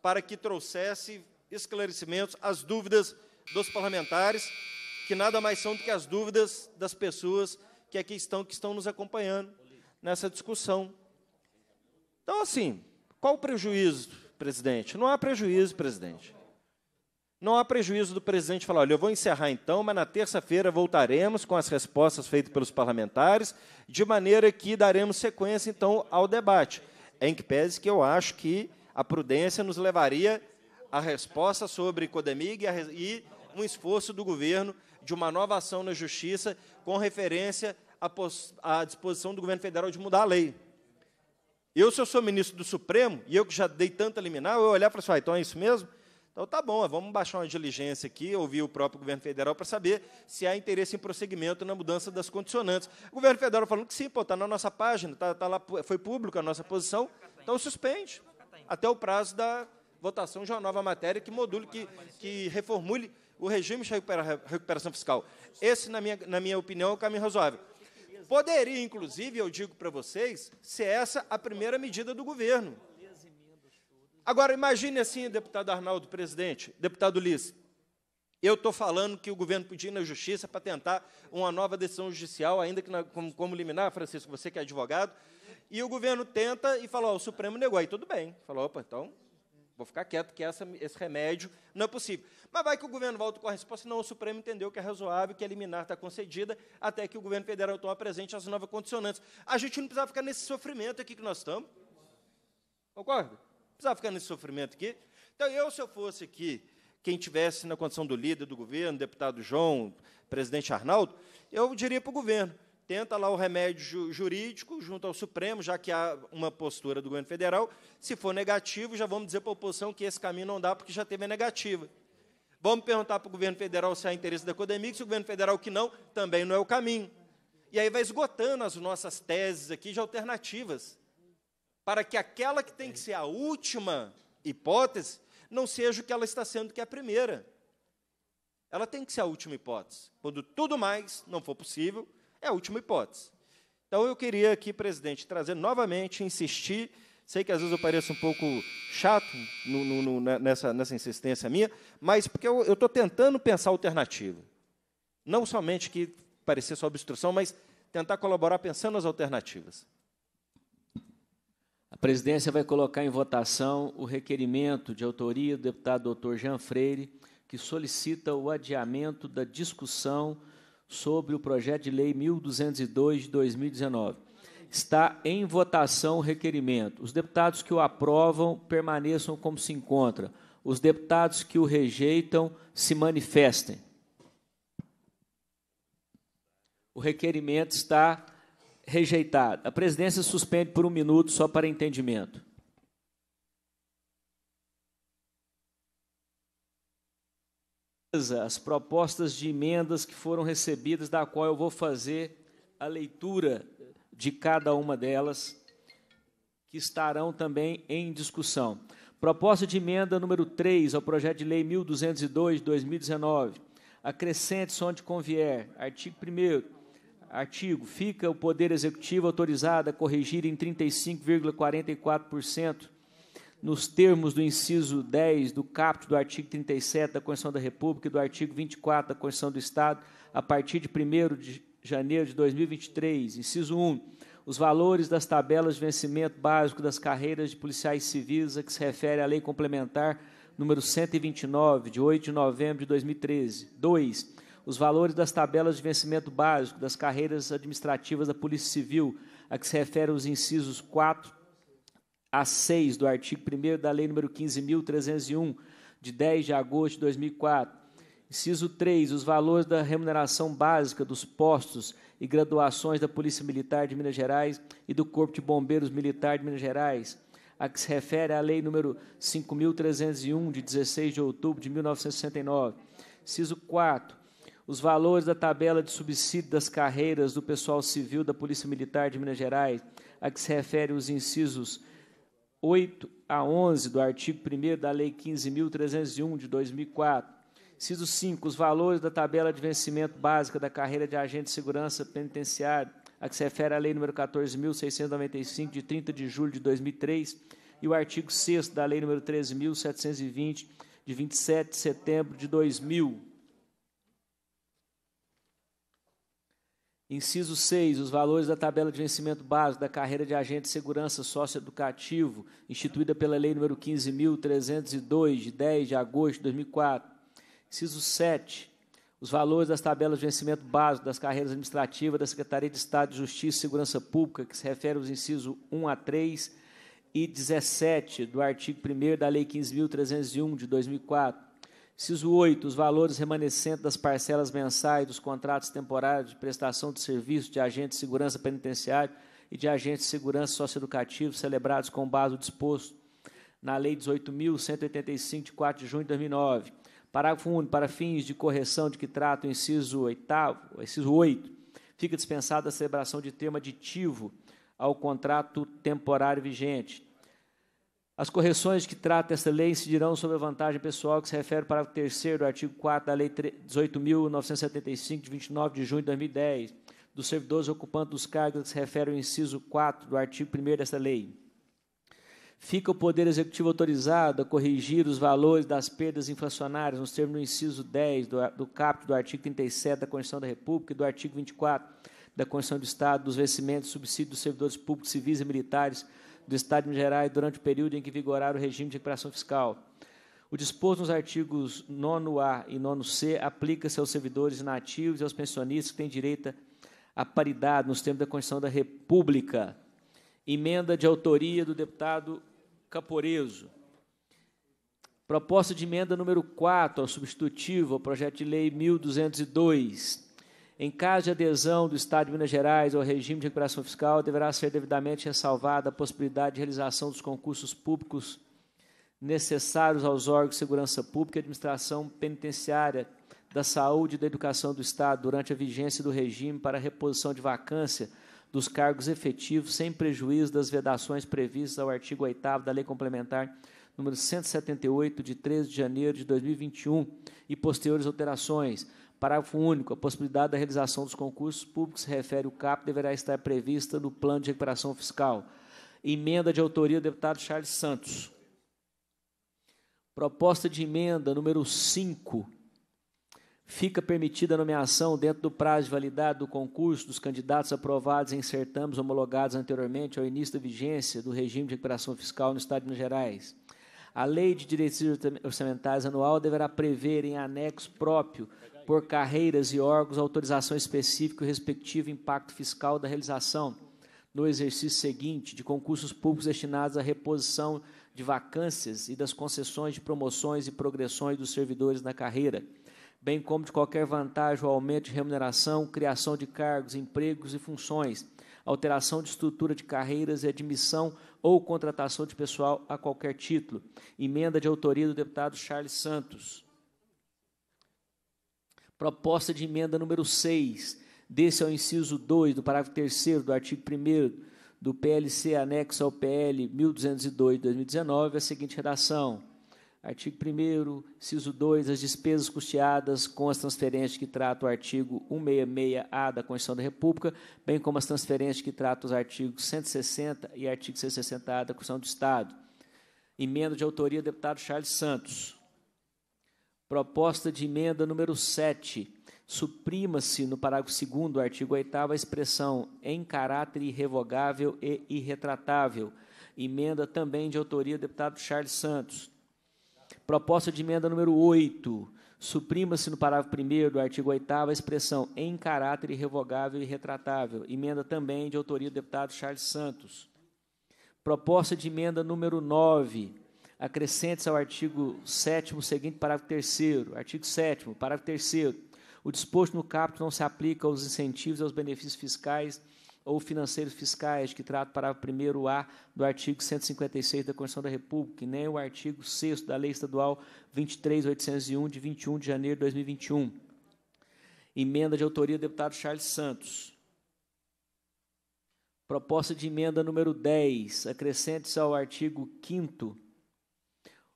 para que trouxesse esclarecimentos às dúvidas dos parlamentares, que nada mais são do que as dúvidas das pessoas que aqui estão, que estão nos acompanhando nessa discussão. Então, assim, qual o prejuízo, presidente? Não há prejuízo, presidente. Não há prejuízo do presidente falar, olha, eu vou encerrar então, mas na terça-feira voltaremos com as respostas feitas pelos parlamentares, de maneira que daremos sequência, então, ao debate. É Em que pese que eu acho que a prudência nos levaria à resposta sobre Codemig e um esforço do governo de uma nova ação na justiça com referência à disposição do governo federal de mudar a lei. Eu, se eu sou ministro do Supremo, e eu que já dei tanta liminar, eu olhar para isso, ah, então é isso mesmo? Então tá bom, vamos baixar uma diligência aqui, ouvir o próprio governo federal para saber se há interesse em prosseguimento na mudança das condicionantes. O governo federal falando que sim, pô, está na nossa página, tá, tá, lá, foi público a nossa posição, então suspende até o prazo da votação de uma nova matéria que module, que, que reformule o regime de recuperação fiscal. Esse, na minha, na minha opinião, é o caminho razoável. Poderia, inclusive, eu digo para vocês, ser essa a primeira medida do governo. Agora, imagine assim, deputado Arnaldo, presidente, deputado Ulisses, eu estou falando que o governo podia ir na justiça para tentar uma nova decisão judicial, ainda que na, como, como, liminar, Francisco, você que é advogado, e o governo tenta e fala, ó, o Supremo negou, aí tudo bem. Falou, opa, então vou ficar quieto que essa, esse remédio não é possível. Mas vai que o governo volta com a resposta, não, o Supremo entendeu que é razoável, que a liminar está concedida, até que o governo federal tome presente as novas condicionantes. A gente não precisava ficar nesse sofrimento aqui que nós estamos. Concorda? Não precisava ficar nesse sofrimento aqui. Então, eu, se eu fosse aqui, quem tivesse na condição do líder do governo, deputado João, presidente Arnaldo, eu diria para o governo, tenta lá o remédio jurídico junto ao Supremo, já que há uma postura do governo federal. Se for negativo, já vamos dizer para a oposição que esse caminho não dá, porque já teve a negativa. Vamos perguntar para o governo federal se há interesse da Codemix, se o governo federal que não, também não é o caminho. E aí vai esgotando as nossas teses aqui de alternativas, para que aquela que tem que ser a última hipótese não seja o que ela está sendo que é a primeira. Ela tem que ser a última hipótese. Quando tudo mais não for possível, é a última hipótese. Então eu queria aqui, presidente, trazer novamente, insistir. Sei que às vezes eu pareço um pouco chato no, no, no, nessa, nessa, insistência minha, mas porque eu estou tentando pensar alternativa. Não somente que parecer só obstrução, mas tentar colaborar pensando as alternativas. A presidência vai colocar em votação o requerimento de autoria do deputado doutor Jean Freire, que solicita o adiamento da discussão sobre o projeto de lei 1202 de 2019. Está em votação o requerimento. Os deputados que o aprovam permaneçam como se encontra. Os deputados que o rejeitam se manifestem. O requerimento está rejeitado. A presidência suspende por um minuto só para entendimento. as propostas de emendas que foram recebidas, da qual eu vou fazer a leitura de cada uma delas, que estarão também em discussão. Proposta de emenda número 3 ao projeto de lei 1202 de 2019. Acrescente som onde convier, artigo 1 Artigo: fica o poder executivo autorizado a corrigir em 35,44% nos termos do inciso 10 do caput do artigo 37 da Constituição da República e do artigo 24 da Constituição do Estado, a partir de 1 de janeiro de 2023. Inciso 1. Os valores das tabelas de vencimento básico das carreiras de policiais civis a que se refere a Lei Complementar número 129, de 8 de novembro de 2013. 2. Os valores das tabelas de vencimento básico das carreiras administrativas da Polícia Civil a que se refere os incisos 4, a 6 do artigo 1 da Lei nº 15.301, de 10 de agosto de 2004. Inciso 3. Os valores da remuneração básica dos postos e graduações da Polícia Militar de Minas Gerais e do Corpo de Bombeiros Militar de Minas Gerais, a que se refere a Lei nº 5.301, de 16 de outubro de 1969. Inciso 4 os valores da tabela de subsídio das carreiras do pessoal civil da Polícia Militar de Minas Gerais, a que se refere os incisos 8 a 11 do artigo 1 da Lei 15.301 de 2004. Inciso 5. Os valores da tabela de vencimento básica da carreira de agente de segurança penitenciária, a que se refere a Lei nº 14.695, de 30 de julho de 2003, e o artigo 6 da Lei nº 13.720, de 27 de setembro de 2000. Inciso 6, os valores da tabela de vencimento básico da carreira de agente de segurança socioeducativo, instituída pela Lei nº 15.302, de 10 de agosto de 2004. Inciso 7, os valores das tabelas de vencimento básico das carreiras administrativas da Secretaria de Estado de Justiça e Segurança Pública, que se refere aos incisos 1 a 3 e 17 do artigo 1 da Lei 15.301, de 2004. Inciso 8, os valores remanescentes das parcelas mensais dos contratos temporários de prestação de serviço de agente de segurança penitenciário e de agente de segurança socioeducativo celebrados com base no disposto na Lei 18.185, de 4 de junho de 2009. Parágrafo único, para fins de correção de que trata o inciso 8, inciso 8 fica dispensada a celebração de termo aditivo ao contrato temporário vigente. As correções que trata esta lei incidirão sobre a vantagem pessoal que se refere ao parágrafo 3 do artigo 4 da Lei 18.975, de 29 de junho de 2010, dos servidores ocupantes dos cargos que se refere ao inciso 4 do artigo 1 desta lei. Fica o Poder Executivo autorizado a corrigir os valores das perdas inflacionárias nos termos do inciso 10 do, do caput do artigo 37 da Constituição da República e do artigo 24 da Constituição do Estado, dos vencimentos e subsídios dos servidores públicos civis e militares do Estado de Minas Gerais durante o período em que vigorar o regime de recuperação fiscal. O disposto nos artigos 9A e 9C aplica-se aos servidores nativos e aos pensionistas que têm direito à paridade nos termos da Constituição da República. Emenda de autoria do deputado Caporeso. Proposta de emenda número 4 ao substitutivo ao projeto de lei 1202. Em caso de adesão do Estado de Minas Gerais ao regime de recuperação fiscal, deverá ser devidamente ressalvada a possibilidade de realização dos concursos públicos necessários aos órgãos de segurança pública e administração penitenciária da saúde e da educação do Estado durante a vigência do regime para reposição de vacância dos cargos efetivos, sem prejuízo das vedações previstas ao artigo 8 da Lei Complementar número 178, de 13 de janeiro de 2021, e posteriores alterações, Parágrafo único. A possibilidade da realização dos concursos públicos se refere o CAP deverá estar prevista no plano de recuperação fiscal. Emenda de autoria do deputado Charles Santos. Proposta de emenda número 5. Fica permitida a nomeação dentro do prazo de validade do concurso dos candidatos aprovados em certames homologados anteriormente ao início da vigência do regime de recuperação fiscal no Estado de Minas Gerais. A Lei de Direitos Orçamentais Anual deverá prever em anexo próprio por carreiras e órgãos autorização específica e o respectivo impacto fiscal da realização no exercício seguinte de concursos públicos destinados à reposição de vacâncias e das concessões de promoções e progressões dos servidores na carreira, bem como de qualquer vantagem ou aumento de remuneração, criação de cargos, empregos e funções, alteração de estrutura de carreiras e admissão ou contratação de pessoal a qualquer título. Emenda de autoria do deputado Charles Santos. Proposta de emenda número 6, desse ao inciso 2 do parágrafo 3 do artigo 1 do PLC anexo ao PL 1202 2019, a seguinte redação. Artigo 1 inciso 2, as despesas custeadas com as transferências que trata o artigo 166-A da Constituição da República, bem como as transferências que trata os artigos 160 e artigo 160-A da Constituição do Estado. Emenda de autoria do deputado Charles Santos. Proposta de emenda número 7. Suprima-se no parágrafo 2 do artigo 8 a expressão em caráter irrevogável e irretratável. Emenda também de autoria do deputado Charles Santos. Proposta de emenda número 8. Suprima-se no parágrafo 1 do artigo 8 a expressão em caráter irrevogável e irretratável. Emenda também de autoria do deputado Charles Santos. Proposta de emenda número 9 acrescentes ao artigo 7 seguinte parágrafo 3 artigo 7 parágrafo 3 o disposto no caput não se aplica aos incentivos e aos benefícios fiscais ou financeiros fiscais, que trata o parágrafo 1 A do artigo 156 da Constituição da República, nem o artigo 6 da Lei Estadual 23.801, de 21 de janeiro de 2021. Emenda de autoria do deputado Charles Santos. Proposta de emenda número 10. Acrescente-se ao artigo 5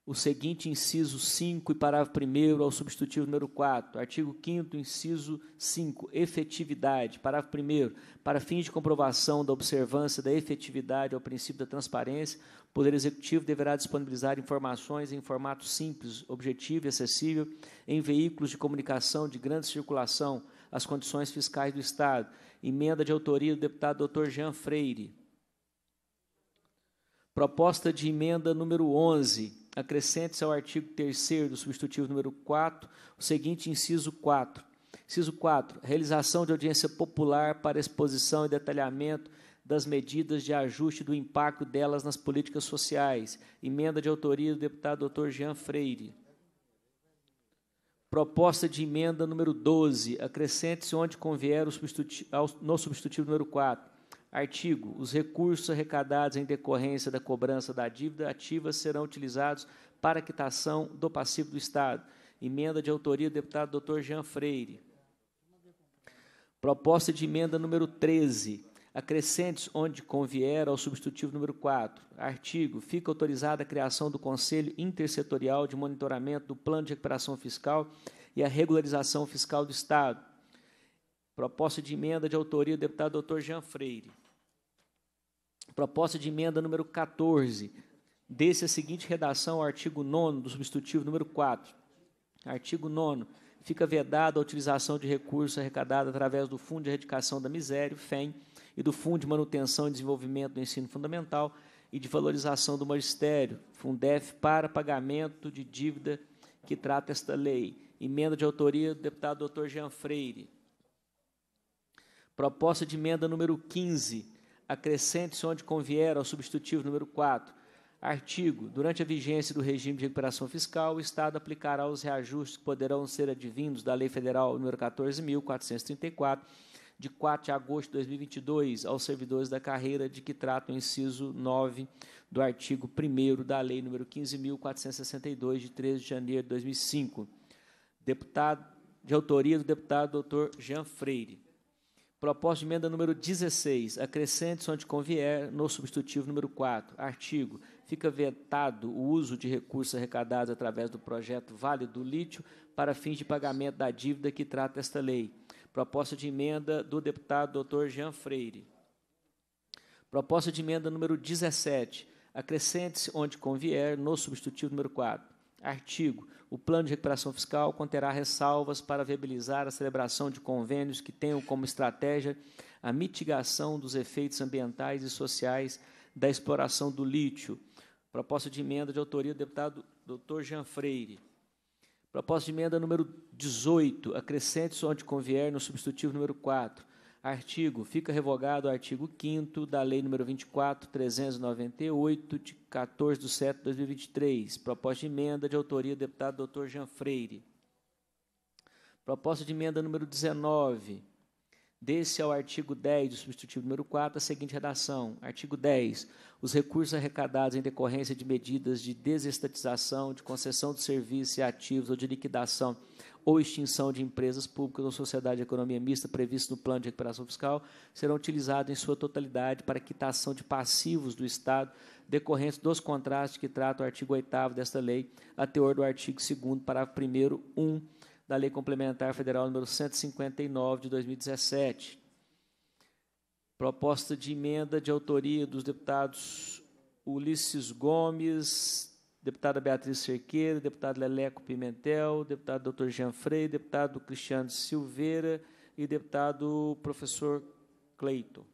o seguinte inciso 5 e parágrafo 1 ao substitutivo número 4. Artigo 5 inciso 5, efetividade. Parágrafo 1 Para fins de comprovação da observância da efetividade ao princípio da transparência, o Poder Executivo deverá disponibilizar informações em formato simples, objetivo e acessível em veículos de comunicação de grande circulação as condições fiscais do Estado. Emenda de autoria do deputado Dr. Jean Freire. Proposta de emenda número 11 acrescente-se ao artigo 3 do substitutivo número 4 o seguinte inciso 4. Inciso 4. Realização de audiência popular para exposição e detalhamento das medidas de ajuste do impacto delas nas políticas sociais. Emenda de autoria do deputado doutor Jean Freire. Proposta de emenda número 12. Acrescente-se onde convier substitutivo, ao, no substitutivo número 4 Artigo: os recursos arrecadados em decorrência da cobrança da dívida ativa serão utilizados para quitação do passivo do Estado. Emenda de autoria do deputado Dr. Jean Freire. Proposta de emenda número 13. Acrescentes onde convier ao substitutivo número 4. Artigo: fica autorizada a criação do Conselho Intersetorial de Monitoramento do Plano de Recuperação Fiscal e a Regularização Fiscal do Estado. Proposta de emenda de autoria do deputado Dr. Jean Freire. Proposta de emenda número 14. Desse a seguinte redação ao artigo 9 do substitutivo número 4. Artigo 9 fica vedada a utilização de recursos arrecadados através do Fundo de Erradicação da Miséria, FEM, e do Fundo de Manutenção e Desenvolvimento do Ensino Fundamental e de Valorização do Magistério, Fundef, para pagamento de dívida que trata esta lei. Emenda de autoria do deputado Dr. Jean Freire. Proposta de emenda número 15 acrescente-se onde convier ao substitutivo número 4. Artigo. Durante a vigência do regime de recuperação fiscal, o Estado aplicará os reajustes que poderão ser advindos da Lei Federal nº 14.434, de 4 de agosto de 2022, aos servidores da carreira de que trata o inciso 9 do artigo 1 da Lei nº 15.462, de 13 de janeiro de 2005. Deputado, de autoria do deputado doutor Jean Freire. Proposta de emenda número 16. Acrescente-se onde convier no substitutivo número 4. Artigo. Fica vetado o uso de recursos arrecadados através do projeto Vale do Lítio para fins de pagamento da dívida que trata esta lei. Proposta de emenda do deputado Dr. Jean Freire. Proposta de emenda número 17. Acrescente-se onde convier no substitutivo número 4. Artigo. O plano de recuperação fiscal conterá ressalvas para viabilizar a celebração de convênios que tenham como estratégia a mitigação dos efeitos ambientais e sociais da exploração do lítio. Proposta de emenda de autoria do deputado Dr. Jean Freire. Proposta de emenda número 18, acrescente onde convier no substitutivo número 4 Artigo. Fica revogado o artigo 5 da Lei nº 24.398, de 14 de setembro de 2023. Proposta de emenda de autoria do deputado doutor Jean Freire. Proposta de emenda número 19. Desse ao artigo 10 do substitutivo número 4, a seguinte redação. Artigo 10. Os recursos arrecadados em decorrência de medidas de desestatização, de concessão de serviços e ativos ou de liquidação ou extinção de empresas públicas ou sociedade de economia mista previsto no plano de recuperação fiscal serão utilizados em sua totalidade para quitação de passivos do Estado decorrentes dos contratos que trata o artigo 8 desta lei, a teor do artigo 2 parágrafo 1 1 da Lei Complementar Federal número 159 de 2017. Proposta de emenda de autoria dos deputados Ulisses Gomes, deputada Beatriz Cerqueira, deputado Leleco Pimentel, deputado doutor Jean Frei, deputado Cristiano Silveira e deputado professor Cleito.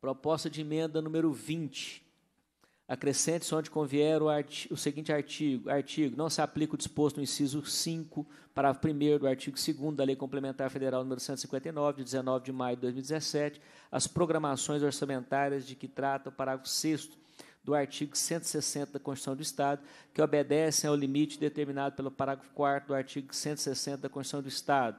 Proposta de emenda número 20. Acrescente-se onde convier o, o, seguinte artigo. Artigo. Não se aplica o disposto no inciso 5, parágrafo 1 do artigo 2 da Lei Complementar Federal nº 159, de 19 de maio de 2017, as programações orçamentárias de que trata o parágrafo 6 do artigo 160 da Constituição do Estado, que obedecem ao limite determinado pelo parágrafo 4 do artigo 160 da Constituição do Estado.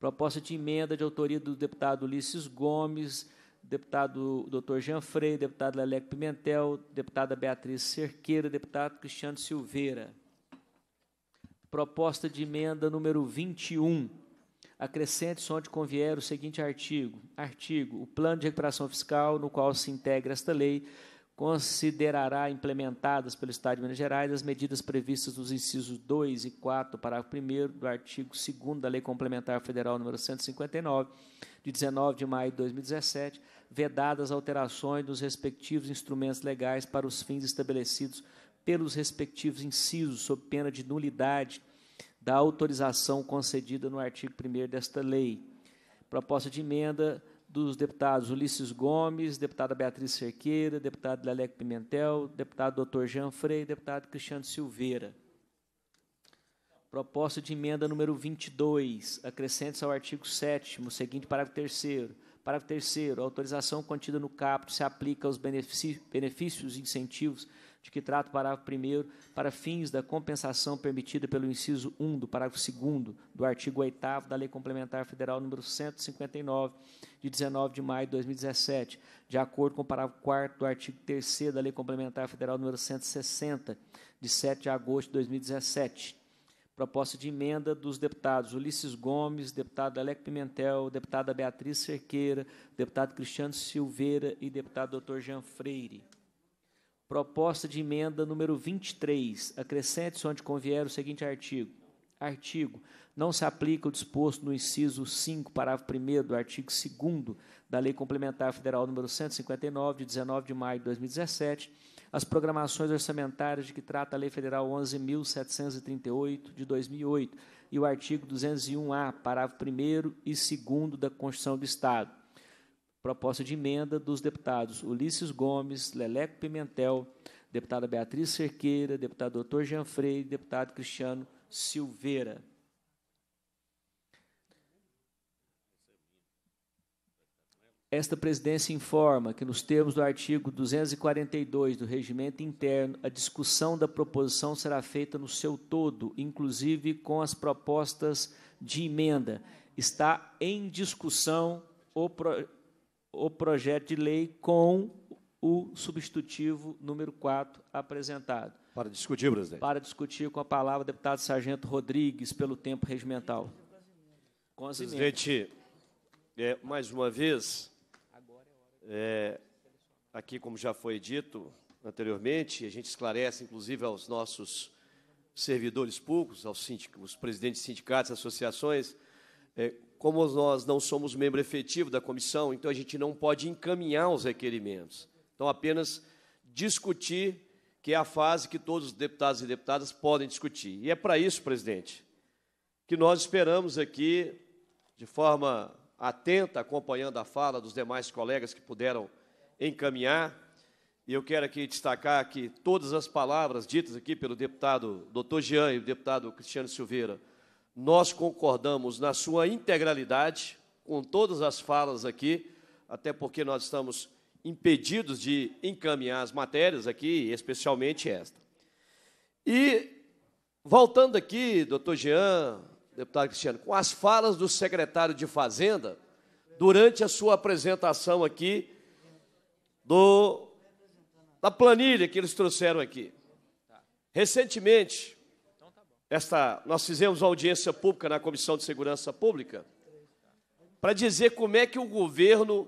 Proposta de emenda de autoria do deputado Ulisses Gomes, deputado Dr. Jean Frei, deputado Leleco Pimentel, deputada Beatriz Cerqueira, deputado Cristiano Silveira. Proposta de emenda número 21. Acrescente-se onde convier o seguinte artigo. Artigo. O plano de recuperação fiscal no qual se integra esta lei considerará implementadas pelo Estado de Minas Gerais as medidas previstas nos incisos 2 e 4, parágrafo 1 do artigo 2 da Lei Complementar Federal número 159, de 19 de maio de 2017, vedadas alterações dos respectivos instrumentos legais para os fins estabelecidos pelos respectivos incisos, sob pena de nulidade da autorização concedida no artigo 1 desta lei. Proposta de emenda dos deputados Ulisses Gomes, deputada Beatriz Cerqueira, deputado Leleco Pimentel, deputado Dr. Jean Frei, deputado Cristiano Silveira. Proposta de emenda número 22, acrescente ao artigo 7 seguinte parágrafo 3 Parágrafo 3 autorização contida no caput se aplica aos benefícios e incentivos de que trata o parágrafo 1 para fins da compensação permitida pelo inciso 1 do parágrafo 2 do artigo 8 da Lei Complementar Federal nº 159, de 19 de maio de 2017, de acordo com o parágrafo 4 do artigo 3 da Lei Complementar Federal nº 160, de 7 de agosto de 2017. Proposta de emenda dos deputados Ulisses Gomes, deputado Alec Pimentel, deputada Beatriz Cerqueira, deputado Cristiano Silveira e deputado doutor Jean Freire. Proposta de emenda número 23. Acrescente-se onde convier o seguinte artigo. Artigo. Não se aplica o disposto no inciso 5, parágrafo 1 do artigo 2 da Lei Complementar Federal número 159, de 19 de maio de 2017, as programações orçamentárias de que trata a Lei Federal 11.738, de 2008, e o artigo 201-A, parágrafo 1 e 2 da Constituição do Estado proposta de emenda dos deputados Ulisses Gomes, Leleco Pimentel, deputada Beatriz Cerqueira, deputado doutor Jean Freire, deputado Cristiano Silveira. Esta presidência informa que, nos termos do artigo 242 do Regimento Interno, a discussão da proposição será feita no seu todo, inclusive com as propostas de emenda. Está em discussão o, pro, o projeto de lei com o substitutivo número 4 apresentado. Para discutir, presidente. Para discutir com a palavra o deputado Sargento Rodrigues, pelo tempo regimental. Com as presidente, é, mais uma vez, é, aqui, como já foi dito anteriormente, a gente esclarece, inclusive, aos nossos servidores públicos, aos presidentes de sindicatos, associações, é, como nós não somos membro efetivo da comissão, então a gente não pode encaminhar os requerimentos. Então, apenas discutir, que é a fase que todos os deputados e deputadas podem discutir. E é para isso, presidente, que nós esperamos aqui, de forma atenta, acompanhando a fala dos demais colegas que puderam encaminhar, e eu quero aqui destacar que todas as palavras ditas aqui pelo deputado doutor Jean e o deputado Cristiano Silveira nós concordamos na sua integralidade com todas as falas aqui, até porque nós estamos impedidos de encaminhar as matérias aqui, especialmente esta. E, voltando aqui, doutor Jean, deputado Cristiano, com as falas do secretário de Fazenda, durante a sua apresentação aqui do, da planilha que eles trouxeram aqui. Recentemente, esta, nós fizemos uma audiência pública na Comissão de Segurança Pública para dizer como é que o governo,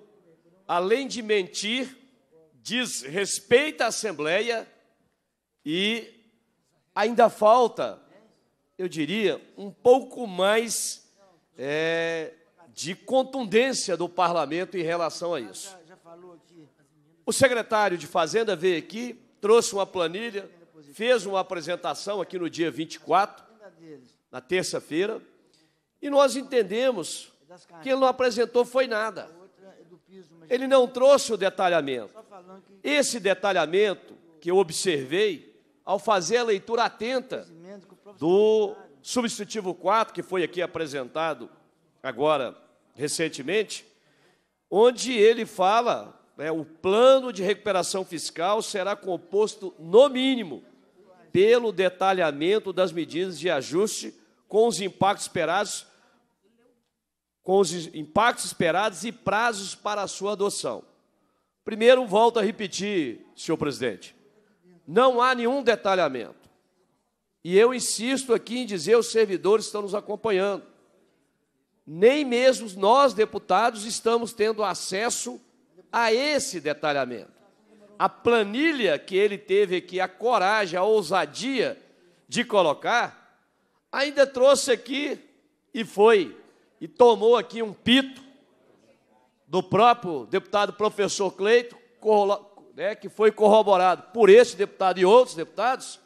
além de mentir, desrespeita a Assembleia e ainda falta, eu diria, um pouco mais é, de contundência do parlamento em relação a isso. O secretário de Fazenda veio aqui, trouxe uma planilha fez uma apresentação aqui no dia 24, na terça-feira, e nós entendemos que ele não apresentou foi nada. Ele não trouxe o detalhamento. Esse detalhamento que eu observei ao fazer a leitura atenta do substitutivo 4, que foi aqui apresentado agora recentemente, onde ele fala né, o plano de recuperação fiscal será composto, no mínimo, pelo detalhamento das medidas de ajuste com os impactos esperados, com os impactos esperados e prazos para a sua adoção. Primeiro, volto a repetir, senhor presidente, não há nenhum detalhamento. E eu insisto aqui em dizer, os servidores estão nos acompanhando. Nem mesmo nós, deputados, estamos tendo acesso a esse detalhamento. A planilha que ele teve aqui, a coragem, a ousadia de colocar, ainda trouxe aqui e foi, e tomou aqui um pito do próprio deputado professor Cleito, né, que foi corroborado por esse deputado e outros deputados,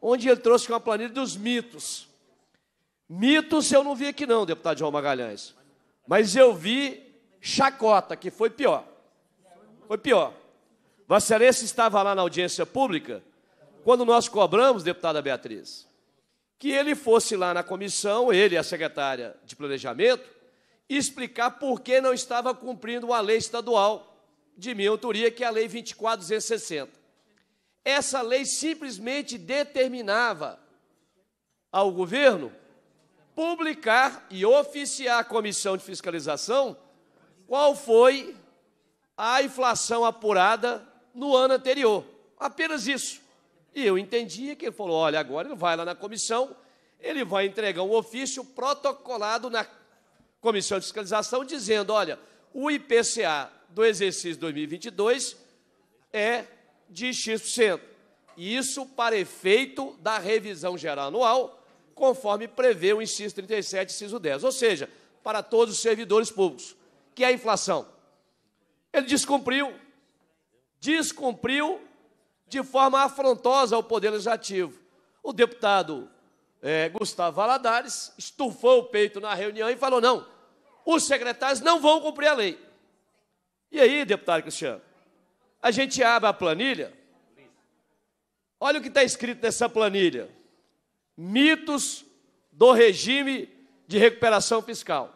onde ele trouxe uma planilha dos mitos. Mitos eu não vi aqui não, deputado João Magalhães, mas eu vi chacota, que foi pior. Foi pior. Vassaressa estava lá na audiência pública quando nós cobramos, deputada Beatriz, que ele fosse lá na comissão, ele e a secretária de Planejamento, explicar por que não estava cumprindo uma lei estadual de minha autoria, que é a Lei 2460. Essa lei simplesmente determinava ao governo publicar e oficiar à comissão de fiscalização qual foi a inflação apurada no ano anterior. Apenas isso. E eu entendia que ele falou: olha, agora ele vai lá na comissão, ele vai entregar um ofício protocolado na comissão de fiscalização, dizendo: olha, o IPCA do exercício 2022 é de X%. Isso para efeito da revisão geral anual, conforme prevê o inciso 37, inciso 10. Ou seja, para todos os servidores públicos, que é a inflação ele descumpriu. Descumpriu de forma afrontosa ao Poder Legislativo. O deputado é, Gustavo Valadares estufou o peito na reunião e falou: não, os secretários não vão cumprir a lei. E aí, deputado Cristiano, a gente abre a planilha, olha o que está escrito nessa planilha: mitos do regime de recuperação fiscal.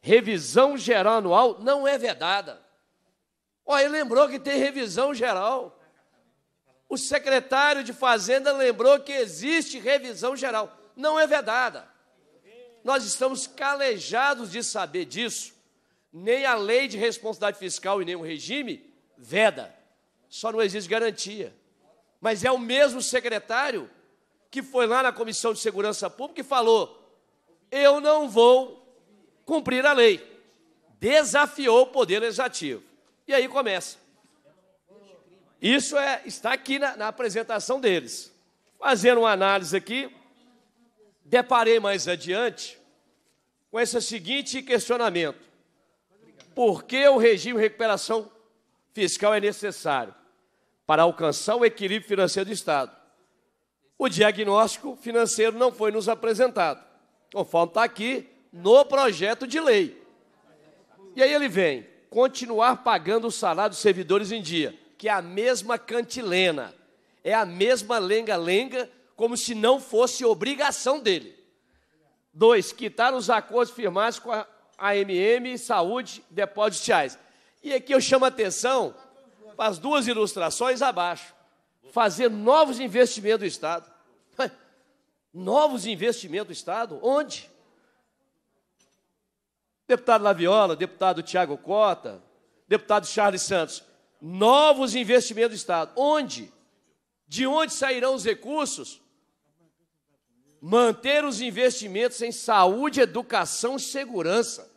Revisão geral anual não é vedada. Olha, lembrou que tem revisão geral. O secretário de Fazenda lembrou que existe revisão geral. Não é vedada. Nós estamos calejados de saber disso. Nem a lei de responsabilidade fiscal e nem o regime veda. Só não existe garantia. Mas é o mesmo secretário que foi lá na Comissão de Segurança Pública e falou: eu não vou cumprir a lei. Desafiou o Poder Legislativo. E aí começa. Isso é, está aqui na, na apresentação deles. Fazendo uma análise aqui, deparei mais adiante com esse seguinte questionamento: por que o regime de recuperação fiscal é necessário para alcançar o equilíbrio financeiro do Estado? O diagnóstico financeiro não foi nos apresentado, conforme está aqui no projeto de lei. E aí ele vem: continuar pagando o salário dos servidores em dia, que é a mesma cantilena, é a mesma lenga-lenga, como se não fosse obrigação dele. Dois, quitar os acordos firmados com a AMM, saúde, depósitos sociais. E aqui eu chamo a atenção para as duas ilustrações abaixo. Fazer novos investimentos do Estado. [laughs] novos investimentos do Estado? Onde? deputado Laviola, deputado Tiago Cota, deputado Charles Santos, novos investimentos do Estado. Onde? De onde sairão os recursos? Manter os investimentos em saúde, educação e segurança.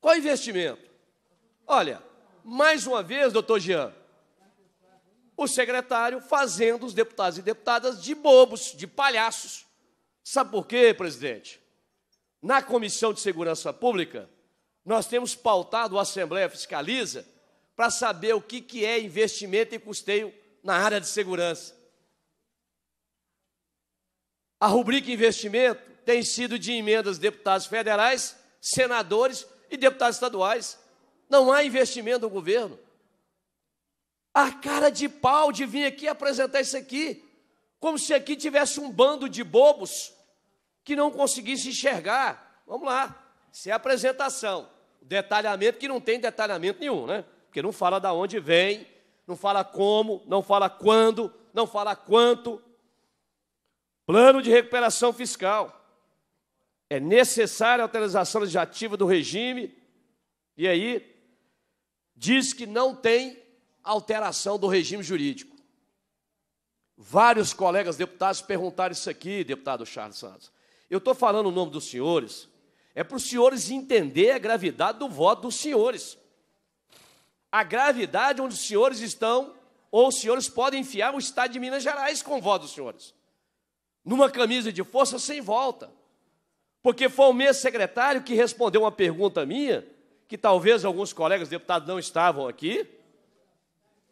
Qual investimento? Olha, mais uma vez, doutor Jean, o secretário fazendo os deputados e deputadas de bobos, de palhaços. Sabe por quê, presidente? Na Comissão de Segurança Pública, nós temos pautado a Assembleia Fiscaliza para saber o que, que é investimento e custeio na área de segurança. A rubrica investimento tem sido de emendas de deputados federais, senadores e deputados estaduais. Não há investimento do governo. A cara de pau de vir aqui apresentar isso aqui, como se aqui tivesse um bando de bobos que não conseguisse enxergar. Vamos lá, isso é apresentação. Detalhamento que não tem detalhamento nenhum, né? Porque não fala de onde vem, não fala como, não fala quando, não fala quanto. Plano de recuperação fiscal. É necessária a atualização legislativa do regime. E aí, diz que não tem alteração do regime jurídico. Vários colegas deputados perguntaram isso aqui, deputado Charles Santos. Eu estou falando o nome dos senhores, é para os senhores entender a gravidade do voto dos senhores. A gravidade onde os senhores estão, ou os senhores podem enfiar o Estado de Minas Gerais com o voto dos senhores. Numa camisa de força sem volta. Porque foi o mesmo secretário que respondeu uma pergunta minha, que talvez alguns colegas deputados não estavam aqui,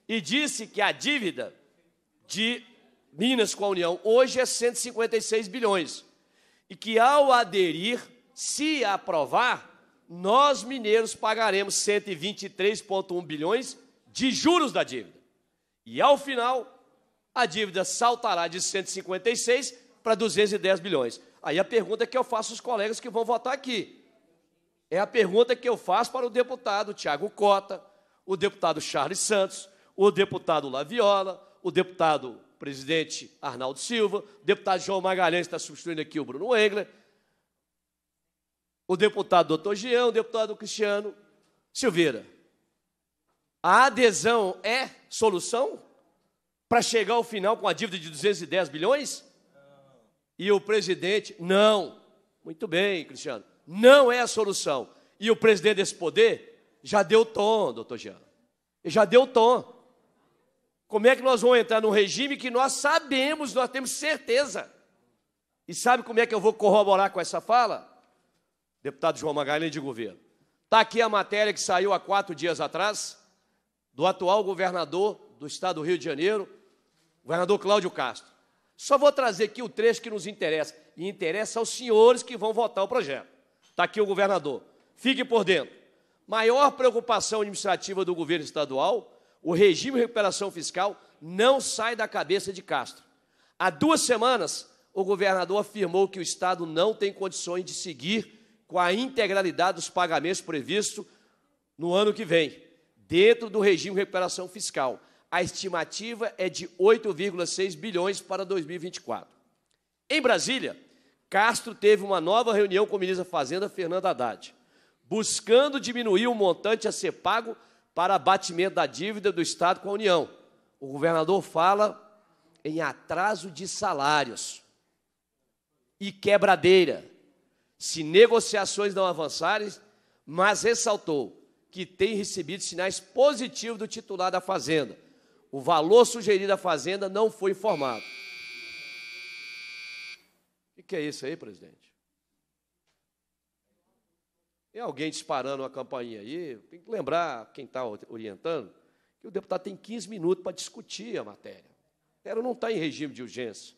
e disse que a dívida de Minas com a União hoje é 156 bilhões e que ao aderir, se aprovar, nós mineiros pagaremos 123,1 bilhões de juros da dívida. E ao final, a dívida saltará de 156 para 210 bilhões. Aí a pergunta que eu faço aos colegas que vão votar aqui é a pergunta que eu faço para o deputado Tiago Cota, o deputado Charles Santos, o deputado Laviola, o deputado presidente Arnaldo Silva, o deputado João Magalhães está substituindo aqui o Bruno Engler, o deputado doutor Jean, o deputado Cristiano Silveira. A adesão é solução para chegar ao final com a dívida de 210 bilhões? E o presidente, não. Muito bem, Cristiano, não é a solução. E o presidente desse poder já deu tom, doutor Jean. Já deu tom. Como é que nós vamos entrar num regime que nós sabemos, nós temos certeza? E sabe como é que eu vou corroborar com essa fala? Deputado João Magalhães de governo. Está aqui a matéria que saiu há quatro dias atrás, do atual governador do estado do Rio de Janeiro, governador Cláudio Castro. Só vou trazer aqui o trecho que nos interessa, e interessa aos senhores que vão votar o projeto. Está aqui o governador. Fique por dentro. Maior preocupação administrativa do governo estadual o regime de recuperação fiscal não sai da cabeça de Castro. Há duas semanas, o governador afirmou que o Estado não tem condições de seguir com a integralidade dos pagamentos previstos no ano que vem, dentro do regime de recuperação fiscal. A estimativa é de 8,6 bilhões para 2024. Em Brasília, Castro teve uma nova reunião com o ministro da Fazenda, Fernando Haddad, buscando diminuir o montante a ser pago para abatimento da dívida do Estado com a União. O governador fala em atraso de salários e quebradeira se negociações não avançarem, mas ressaltou que tem recebido sinais positivos do titular da Fazenda. O valor sugerido à Fazenda não foi informado. O que é isso aí, presidente? É alguém disparando uma campainha aí, tem que lembrar quem está orientando que o deputado tem 15 minutos para discutir a matéria. A não está em regime de urgência.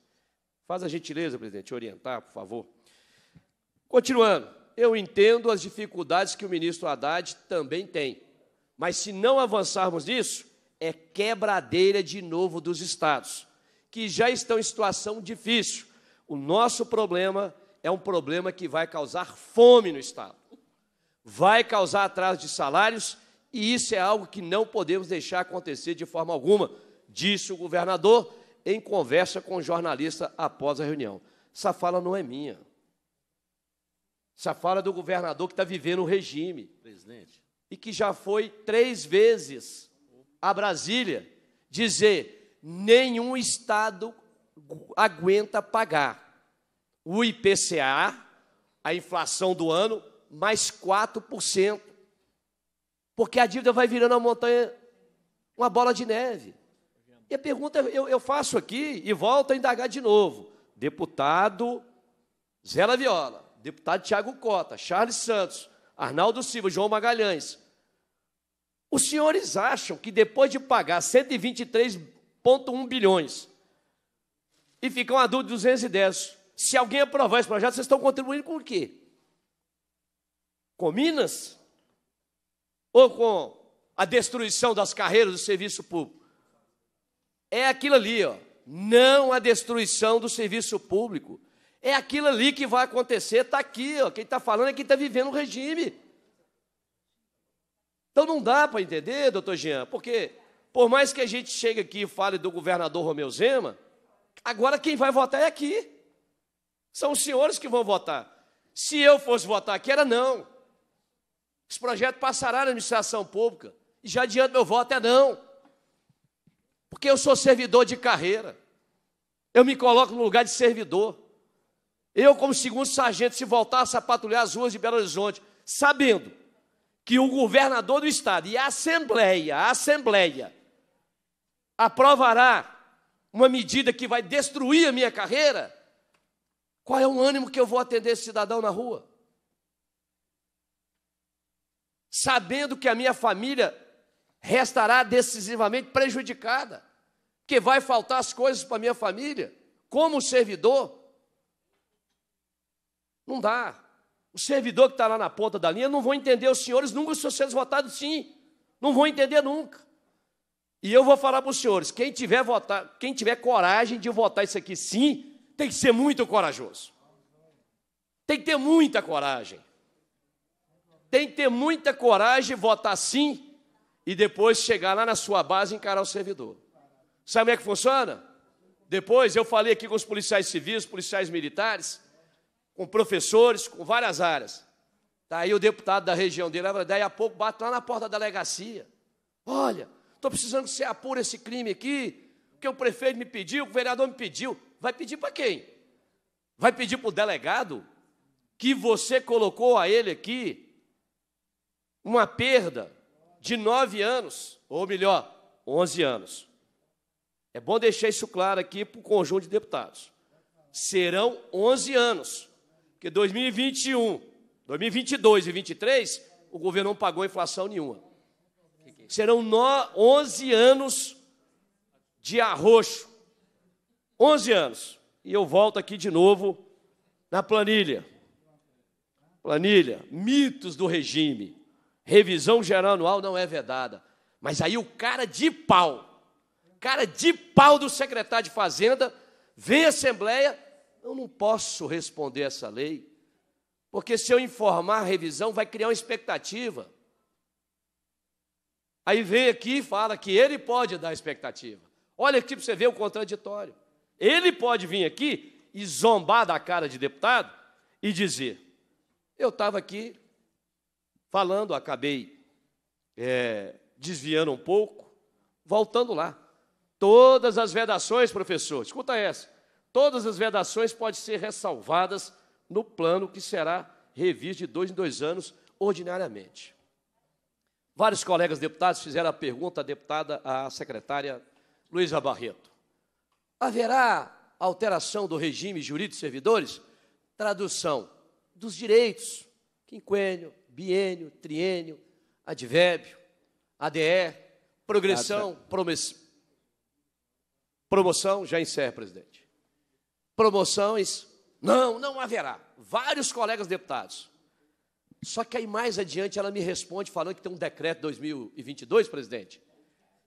Faz a gentileza, presidente, orientar, por favor. Continuando, eu entendo as dificuldades que o ministro Haddad também tem, mas se não avançarmos nisso, é quebradeira de novo dos estados, que já estão em situação difícil. O nosso problema é um problema que vai causar fome no estado vai causar atraso de salários e isso é algo que não podemos deixar acontecer de forma alguma, disse o governador em conversa com o jornalista após a reunião. Essa fala não é minha. Essa fala é do governador que está vivendo o regime. Presidente. E que já foi três vezes a Brasília dizer: nenhum Estado aguenta pagar o IPCA, a inflação do ano, mais 4%. Porque a dívida vai virando uma montanha, uma bola de neve. E a pergunta eu, eu faço aqui e volto a indagar de novo. Deputado Zé Viola, deputado Tiago Cota, Charles Santos, Arnaldo Silva, João Magalhães. Os senhores acham que depois de pagar 123,1 bilhões e ficam a dúvida de 210, se alguém aprovar esse projeto, vocês estão contribuindo com o quê? com Minas? Ou com a destruição das carreiras do serviço público? É aquilo ali, ó. Não a destruição do serviço público. É aquilo ali que vai acontecer, está aqui, ó. Quem está falando é quem está vivendo o regime. Então não dá para entender, doutor Jean, porque por mais que a gente chegue aqui e fale do governador Romeu Zema, agora quem vai votar é aqui. São os senhores que vão votar. Se eu fosse votar aqui, era não. Esse projeto passará na administração pública. E já adianta meu voto é não. Porque eu sou servidor de carreira. Eu me coloco no lugar de servidor. Eu, como segundo sargento, se voltar a patrulhar as ruas de Belo Horizonte, sabendo que o governador do estado e a Assembleia, a Assembleia, aprovará uma medida que vai destruir a minha carreira, qual é o ânimo que eu vou atender esse cidadão na rua? sabendo que a minha família restará decisivamente prejudicada, que vai faltar as coisas para a minha família, como servidor. Não dá. O servidor que está lá na ponta da linha não vão entender os senhores nunca se vocês votaram sim. Não vão entender nunca. E eu vou falar para os senhores, quem tiver, votar, quem tiver coragem de votar isso aqui sim, tem que ser muito corajoso. Tem que ter muita coragem tem que ter muita coragem, votar sim e depois chegar lá na sua base e encarar o servidor. Sabe como é que funciona? Depois eu falei aqui com os policiais civis, policiais militares, com professores, com várias áreas. Está aí o deputado da região dele, daí a pouco bate lá na porta da delegacia. Olha, estou precisando que você apure esse crime aqui, porque o prefeito me pediu, o vereador me pediu. Vai pedir para quem? Vai pedir para o delegado que você colocou a ele aqui uma perda de nove anos, ou melhor, onze anos. É bom deixar isso claro aqui para o conjunto de deputados. Serão onze anos, porque 2021, 2022 e 2023, o governo não pagou inflação nenhuma. Serão no, 11 anos de arroxo. 11 anos. E eu volto aqui de novo na planilha. Planilha, mitos do regime revisão geral anual não é vedada. Mas aí o cara de pau, cara de pau do secretário de Fazenda, vem à Assembleia, eu não posso responder essa lei, porque se eu informar a revisão, vai criar uma expectativa. Aí vem aqui e fala que ele pode dar expectativa. Olha aqui para você ver o contraditório. Ele pode vir aqui e zombar da cara de deputado e dizer: Eu estava aqui falando, acabei é, desviando um pouco, voltando lá. Todas as vedações, professor, escuta essa. Todas as vedações podem ser ressalvadas no plano que será revisto de dois em dois anos, ordinariamente. Vários colegas deputados fizeram a pergunta à deputada, à secretária Luísa Barreto. Haverá alteração do regime jurídico de servidores? Tradução dos direitos, quinquênio, biênio, triênio, advérbio, ADE, progressão, Promoção, já encerra, presidente. Promoções, não, não haverá. Vários colegas deputados. Só que aí mais adiante ela me responde falando que tem um decreto 2022, presidente,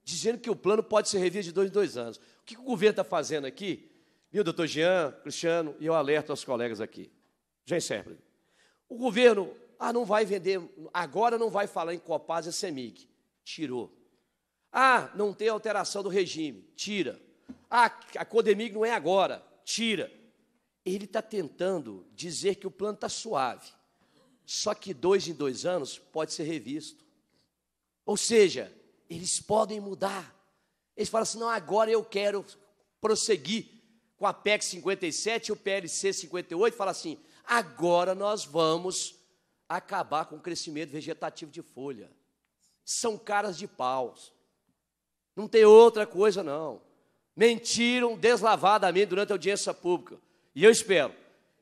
dizendo que o plano pode ser revisto de dois em dois anos. O que o governo está fazendo aqui? Viu, doutor Jean, Cristiano, e eu alerto aos colegas aqui. Já encerro. O governo ah, não vai vender, agora não vai falar em Copasa e Semig. Tirou. Ah, não tem alteração do regime. Tira. Ah, a Codemig não é agora. Tira. Ele está tentando dizer que o plano está suave. Só que dois em dois anos pode ser revisto. Ou seja, eles podem mudar. Eles falam assim: não, agora eu quero prosseguir com a PEC 57 e o PLC 58. Fala assim: agora nós vamos acabar com o crescimento vegetativo de folha. São caras de paus. Não tem outra coisa, não. Mentiram deslavadamente durante a audiência pública. E eu espero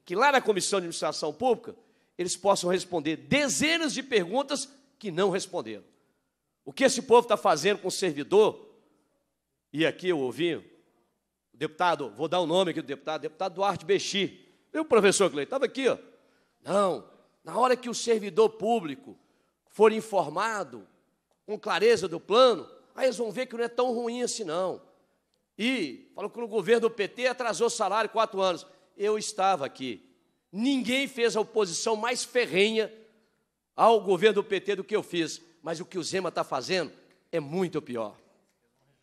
que lá na Comissão de Administração Pública eles possam responder dezenas de perguntas que não responderam. O que esse povo está fazendo com o servidor? E aqui eu ouvi o deputado, vou dar o nome aqui do deputado, deputado Duarte Bexi. Meu professor Cleiton, estava aqui, ó. Não, na hora que o servidor público for informado com clareza do plano, aí eles vão ver que não é tão ruim assim não. E falou que o governo do PT atrasou salário quatro anos. Eu estava aqui. Ninguém fez a oposição mais ferrenha ao governo do PT do que eu fiz. Mas o que o Zema está fazendo é muito pior.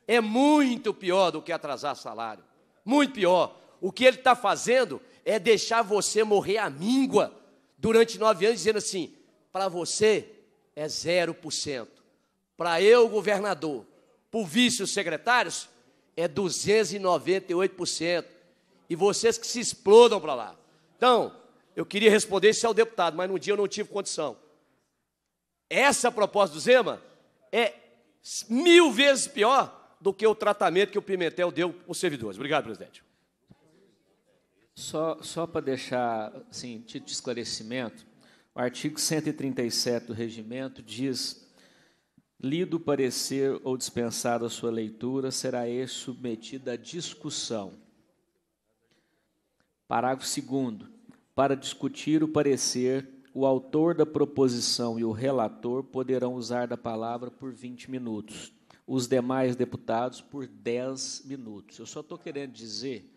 É muito pior do que atrasar salário. Muito pior. O que ele está fazendo é deixar você morrer à míngua durante nove anos dizendo assim: para você é 0%, para eu, governador, por vice-secretários, é 298%. E vocês que se explodam para lá. Então, eu queria responder isso ao deputado, mas num dia eu não tive condição. Essa proposta do Zema é mil vezes pior do que o tratamento que o Pimentel deu aos servidores. Obrigado, presidente. Só, só para deixar, assim, título de esclarecimento, o artigo 137 do regimento diz: lido o parecer ou dispensado a sua leitura, será este submetido à discussão. Parágrafo 2. Para discutir o parecer, o autor da proposição e o relator poderão usar da palavra por 20 minutos, os demais deputados por 10 minutos. Eu só estou querendo dizer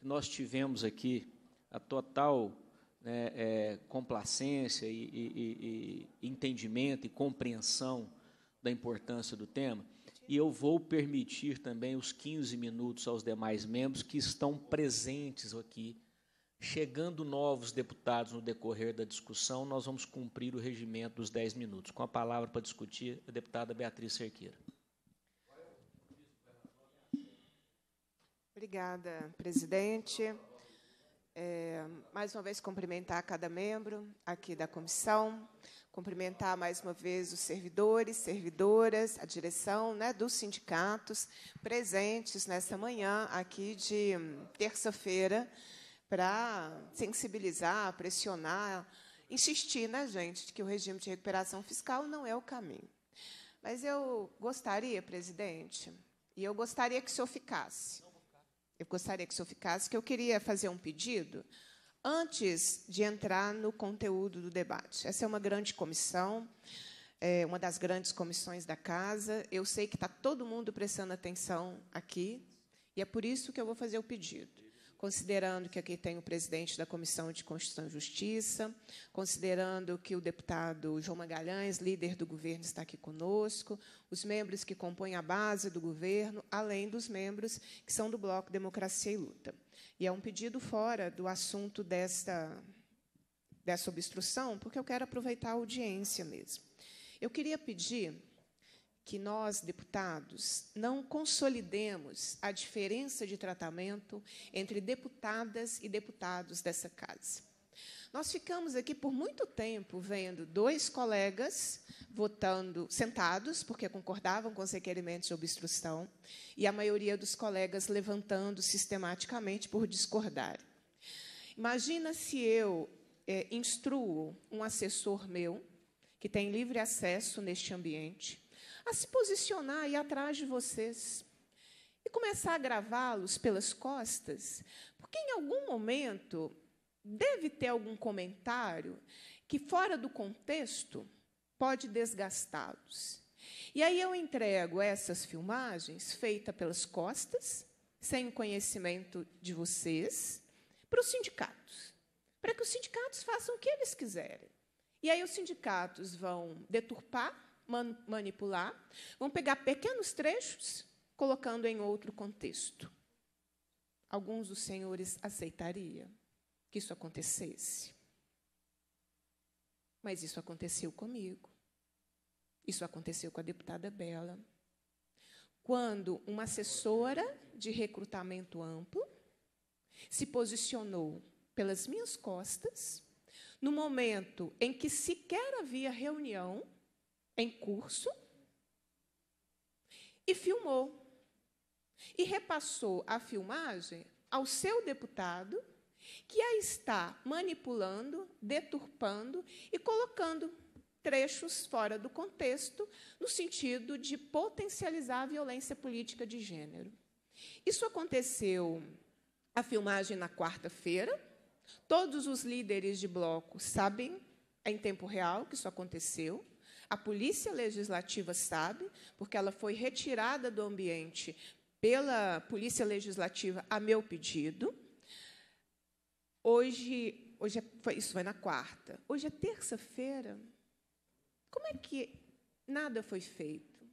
que nós tivemos aqui a total né, é, complacência e, e, e, entendimento e compreensão da importância do tema. E eu vou permitir também os 15 minutos aos demais membros que estão presentes aqui. Chegando novos deputados no decorrer da discussão, nós vamos cumprir o regimento dos 10 minutos. Com a palavra para discutir, a deputada Beatriz Cerqueira. Obrigada, presidente. É, mais uma vez, cumprimentar cada membro aqui da comissão, cumprimentar mais uma vez os servidores, servidoras, a direção né, dos sindicatos presentes nessa manhã aqui de terça-feira para sensibilizar, pressionar, insistir na né, gente de que o regime de recuperação fiscal não é o caminho. Mas eu gostaria, presidente, e eu gostaria que o senhor ficasse eu gostaria que o senhor ficasse, que eu queria fazer um pedido antes de entrar no conteúdo do debate. Essa é uma grande comissão, é uma das grandes comissões da casa. Eu sei que está todo mundo prestando atenção aqui, e é por isso que eu vou fazer o pedido considerando que aqui tem o presidente da Comissão de Constituição e Justiça, considerando que o deputado João Magalhães, líder do governo, está aqui conosco, os membros que compõem a base do governo, além dos membros que são do Bloco Democracia e Luta. E é um pedido fora do assunto desta, dessa obstrução, porque eu quero aproveitar a audiência mesmo. Eu queria pedir que nós, deputados, não consolidemos a diferença de tratamento entre deputadas e deputados dessa casa. Nós ficamos aqui por muito tempo vendo dois colegas votando sentados, porque concordavam com os requerimentos de obstrução, e a maioria dos colegas levantando sistematicamente por discordar. Imagina se eu é, instruo um assessor meu, que tem livre acesso neste ambiente, a se posicionar e atrás de vocês e começar a gravá-los pelas costas, porque em algum momento deve ter algum comentário que, fora do contexto, pode desgastá-los. E aí eu entrego essas filmagens feitas pelas costas, sem conhecimento de vocês, para os sindicatos, para que os sindicatos façam o que eles quiserem. E aí os sindicatos vão deturpar man manipular, vão pegar pequenos trechos, colocando em outro contexto. Alguns dos senhores aceitariam que isso acontecesse. Mas isso aconteceu comigo. Isso aconteceu com a deputada Bela. Quando uma assessora de recrutamento amplo se posicionou pelas minhas costas, no momento em que sequer havia reunião em curso e filmou. E repassou a filmagem ao seu deputado, que a está manipulando, deturpando e colocando trechos fora do contexto, no sentido de potencializar a violência política de gênero. Isso aconteceu a filmagem na quarta-feira. Todos os líderes de bloco sabem é em tempo real que isso aconteceu. A Polícia Legislativa sabe, porque ela foi retirada do ambiente pela Polícia Legislativa a meu pedido. Hoje, hoje é, foi, isso foi na quarta. Hoje é terça-feira. Como é que nada foi feito?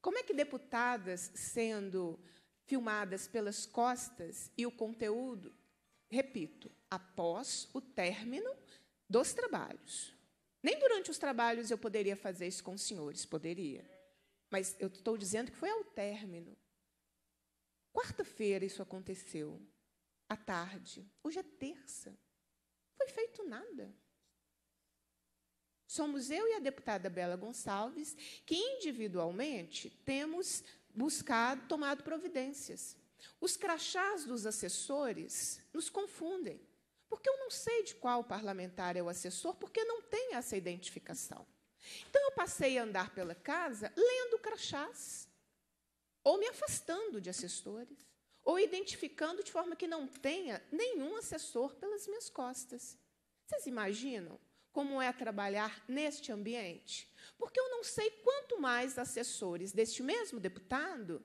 Como é que deputadas sendo filmadas pelas costas e o conteúdo, repito, após o término dos trabalhos. Nem durante os trabalhos eu poderia fazer isso com os senhores, poderia. Mas eu estou dizendo que foi ao término. Quarta-feira isso aconteceu, à tarde. Hoje é terça. Não foi feito nada. Somos eu e a deputada Bela Gonçalves que individualmente temos buscado, tomado providências. Os crachás dos assessores nos confundem. Porque eu não sei de qual parlamentar é o assessor, porque não tem essa identificação. Então, eu passei a andar pela casa lendo crachás, ou me afastando de assessores, ou identificando de forma que não tenha nenhum assessor pelas minhas costas. Vocês imaginam como é trabalhar neste ambiente? Porque eu não sei quanto mais assessores deste mesmo deputado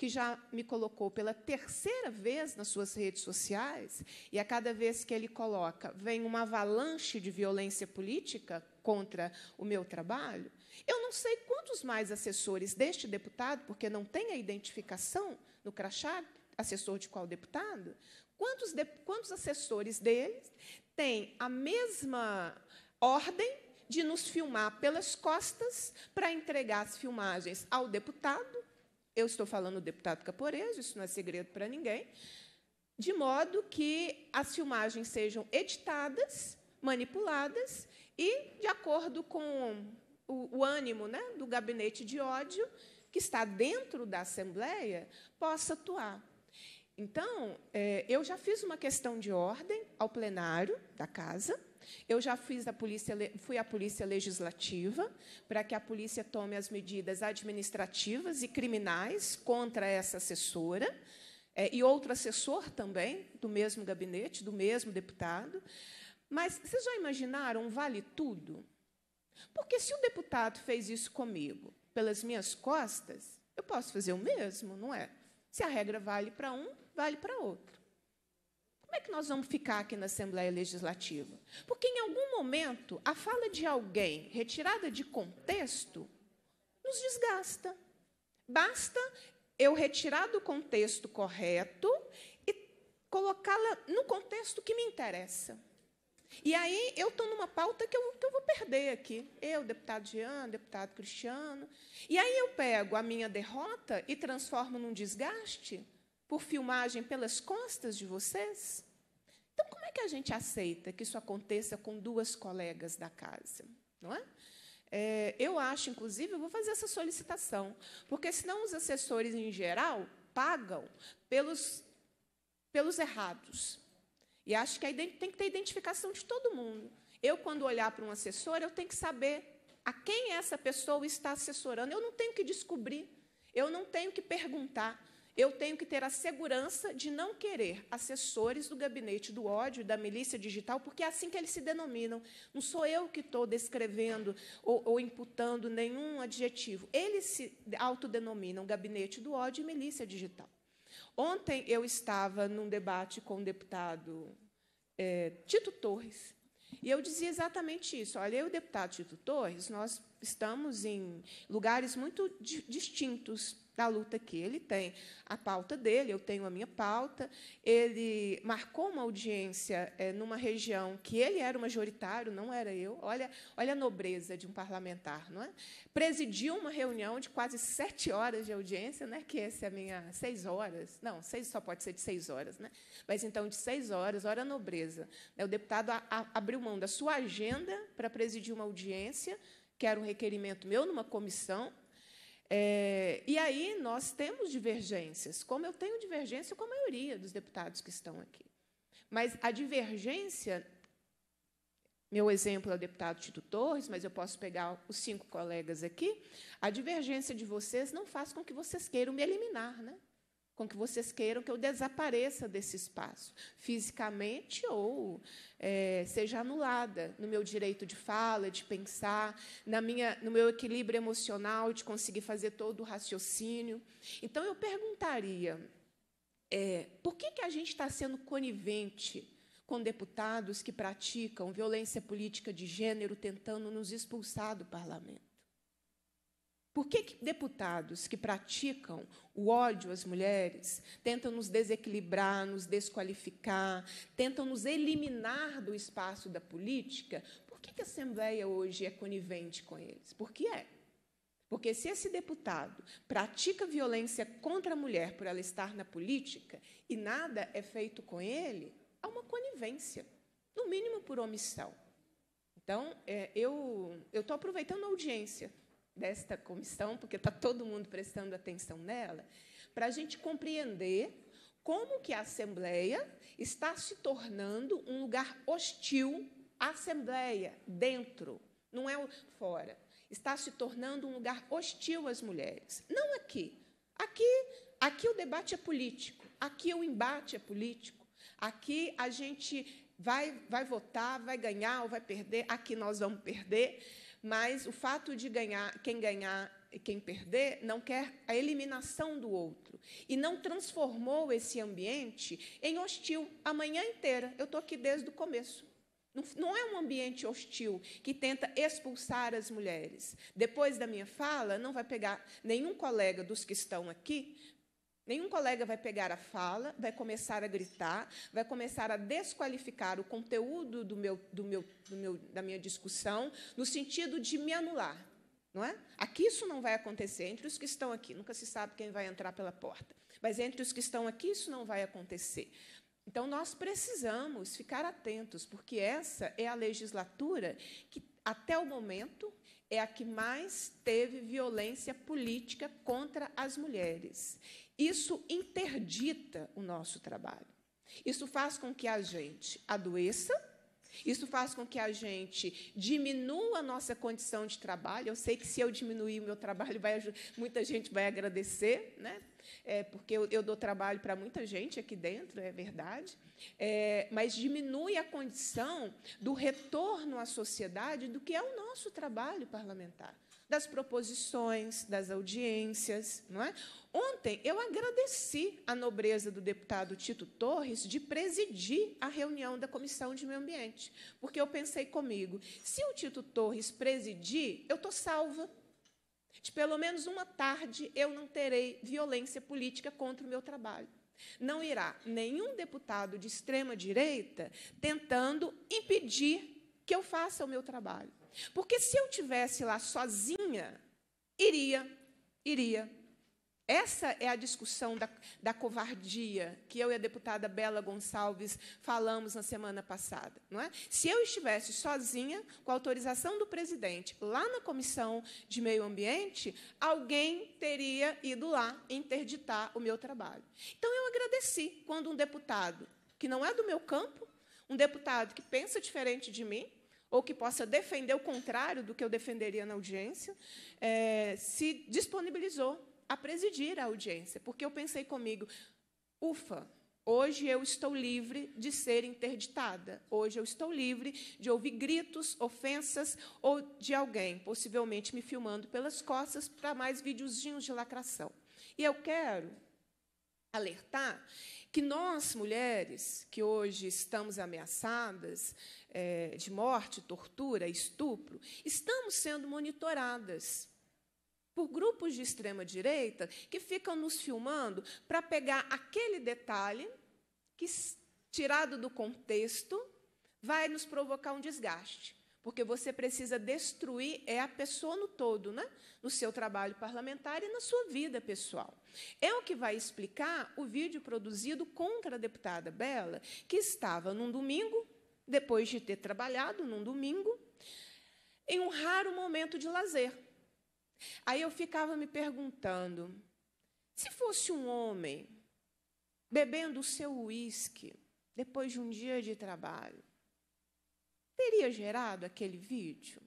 que já me colocou pela terceira vez nas suas redes sociais, e a cada vez que ele coloca, vem uma avalanche de violência política contra o meu trabalho. Eu não sei quantos mais assessores deste deputado, porque não tem a identificação no crachá, assessor de qual deputado, quantos, de, quantos assessores deles têm a mesma ordem de nos filmar pelas costas para entregar as filmagens ao deputado eu estou falando do deputado Caporejo, isso não é segredo para ninguém, de modo que as filmagens sejam editadas, manipuladas e, de acordo com o, o ânimo né, do gabinete de ódio que está dentro da Assembleia, possa atuar. Então, eh, eu já fiz uma questão de ordem ao plenário da Casa, eu já fiz a polícia, fui à polícia legislativa para que a polícia tome as medidas administrativas e criminais contra essa assessora é, e outro assessor também do mesmo gabinete, do mesmo deputado. Mas vocês já imaginaram um vale tudo? Porque se o deputado fez isso comigo, pelas minhas costas, eu posso fazer o mesmo, não é? Se a regra vale para um, vale para outro. Como é que nós vamos ficar aqui na Assembleia Legislativa? Porque em algum momento a fala de alguém retirada de contexto nos desgasta. Basta eu retirar do contexto correto e colocá-la no contexto que me interessa. E aí eu estou numa pauta que eu, que eu vou perder aqui. Eu, deputado Jean, deputado Cristiano. E aí eu pego a minha derrota e transformo num desgaste por filmagem pelas costas de vocês? Então, como é que a gente aceita que isso aconteça com duas colegas da casa? Não é? é eu acho, inclusive, eu vou fazer essa solicitação, porque senão os assessores em geral pagam pelos, pelos errados. E acho que aí tem que ter identificação de todo mundo. Eu, quando olhar para um assessor, eu tenho que saber a quem essa pessoa está assessorando. Eu não tenho que descobrir, eu não tenho que perguntar eu tenho que ter a segurança de não querer assessores do gabinete do ódio, da milícia digital, porque é assim que eles se denominam. Não sou eu que estou descrevendo ou, ou imputando nenhum adjetivo. Eles se autodenominam gabinete do ódio e milícia digital. Ontem eu estava num debate com o deputado é, Tito Torres, e eu dizia exatamente isso. Olha, eu e o deputado Tito Torres, nós estamos em lugares muito di distintos da luta que ele tem a pauta dele, eu tenho a minha pauta. Ele marcou uma audiência é, numa região que ele era o majoritário, não era eu. Olha, olha a nobreza de um parlamentar, não é? Presidiu uma reunião de quase sete horas de audiência, né? Que essa é a minha seis horas, não, seis só pode ser de seis horas, né? Mas então de seis horas, hora nobreza. Né, o deputado a, a, abriu mão da sua agenda para presidir uma audiência que era um requerimento meu numa comissão é, e aí nós temos divergências, como eu tenho divergência com a maioria dos deputados que estão aqui. Mas a divergência, meu exemplo é o deputado Tito Torres, mas eu posso pegar os cinco colegas aqui, a divergência de vocês não faz com que vocês queiram me eliminar, né? com que vocês queiram que eu desapareça desse espaço, fisicamente ou é, seja anulada no meu direito de fala, de pensar, na minha, no meu equilíbrio emocional, de conseguir fazer todo o raciocínio. Então, eu perguntaria: é, por que, que a gente está sendo conivente? com deputados que praticam violência política de gênero tentando nos expulsar do parlamento. Por que, que deputados que praticam o ódio às mulheres tentam nos desequilibrar, nos desqualificar, tentam nos eliminar do espaço da política? Por que, que a Assembleia hoje é conivente com eles? Por que é? Porque se esse deputado pratica violência contra a mulher por ela estar na política e nada é feito com ele, há uma conivência, no mínimo por omissão. Então, é, eu estou aproveitando a audiência desta comissão, porque está todo mundo prestando atenção nela, para a gente compreender como que a Assembleia está se tornando um lugar hostil à Assembleia, dentro, não é fora. Está se tornando um lugar hostil às mulheres. Não aqui. Aqui, aqui o debate é político, aqui o embate é político, aqui a gente vai, vai votar, vai ganhar ou vai perder, aqui nós vamos perder mas o fato de ganhar, quem ganhar e quem perder não quer a eliminação do outro. E não transformou esse ambiente em hostil a manhã inteira. Eu estou aqui desde o começo. não, é um ambiente hostil que tenta expulsar as mulheres. Depois da minha fala, não vai pegar nenhum colega dos que estão aqui Nenhum colega vai pegar a fala, vai começar a gritar, vai começar a desqualificar o conteúdo do meu, do meu, do meu, da minha discussão, no sentido de me anular. Não é? Aqui isso não vai acontecer entre os que estão aqui, nunca se sabe quem vai entrar pela porta, mas entre os que estão aqui isso não vai acontecer. Então nós precisamos ficar atentos, porque essa é a legislatura que até o momento é a que mais teve violência política contra as mulheres. Isso interdita o nosso trabalho. Isso faz com que a gente adoeça, isso faz com que a gente diminua a nossa condição de trabalho. Eu sei que se eu diminuir o meu trabalho, vai, muita gente vai agradecer, né? É, porque eu, eu, dou trabalho para muita gente aqui dentro, é verdade. É, mas diminui a condição do retorno à sociedade do que é o nosso trabalho parlamentar das proposições, das audiências. Não é? Ontem eu agradeci a nobreza do deputado Tito Torres de presidir a reunião da Comissão de Meio Ambiente, porque eu pensei comigo: se o Tito Torres presidir, eu estou salva. De pelo menos uma tarde eu não terei violência política contra o meu trabalho. Não irá nenhum deputado de extrema direita tentando impedir que eu faça o meu trabalho. Porque se eu tivesse lá sozinha, iria, iria. Essa é a discussão da, da covardia que eu e a deputada Bela Gonçalves falamos na semana passada. Não é? Se eu estivesse sozinha, com autorização do presidente, lá na Comissão de Meio Ambiente, alguém teria ido lá interditar o meu trabalho. Então, eu agradeci quando um deputado, que não é do meu campo, um deputado que pensa diferente de mim, ou que possa defender o contrário do que eu defenderia na audiência, é, se disponibilizou a presidir a audiência, porque eu pensei comigo, ufa, Hoje eu estou livre de ser interditada. Hoje eu estou livre de ouvir gritos, ofensas ou de alguém, possivelmente me filmando pelas costas para mais videozinhos de lacração. E eu quero alertar que nós, mulheres, que hoje estamos ameaçadas é, de morte, tortura, estupro, estamos sendo monitoradas por grupos de extrema-direita que ficam nos filmando para pegar aquele detalhe que, tirado do contexto, vai nos provocar um desgaste porque você precisa destruir é a pessoa no todo, né? no seu trabalho parlamentar e na sua vida pessoal. É o que vai explicar o vídeo produzido contra a deputada Bela, que estava num domingo, depois de ter trabalhado num domingo, em um raro momento de lazer. Aí eu ficava me perguntando: se fosse um homem bebendo o seu uísque depois de um dia de trabalho, teria gerado aquele vídeo?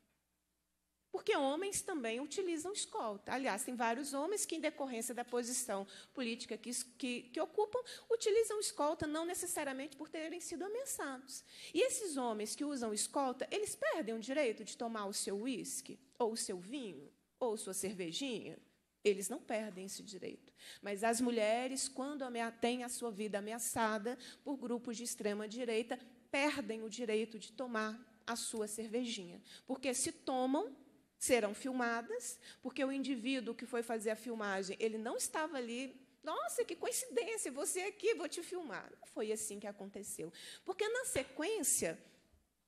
Porque homens também utilizam escolta. Aliás, tem vários homens que, em decorrência da posição política que, que, que, ocupam, utilizam escolta não necessariamente por terem sido ameaçados. E esses homens que usam escolta, eles perdem o direito de tomar o seu uísque, ou o seu vinho, ou sua cervejinha? Eles não perdem esse direito. Mas as mulheres, quando têm a sua vida ameaçada por grupos de extrema direita, perdem o direito de tomar a sua cervejinha. Porque se tomam, serão filmadas, porque o indivíduo que foi fazer a filmagem, ele não estava ali. Nossa, que coincidência, você aqui, vou te filmar. Não foi assim que aconteceu. Porque, na sequência,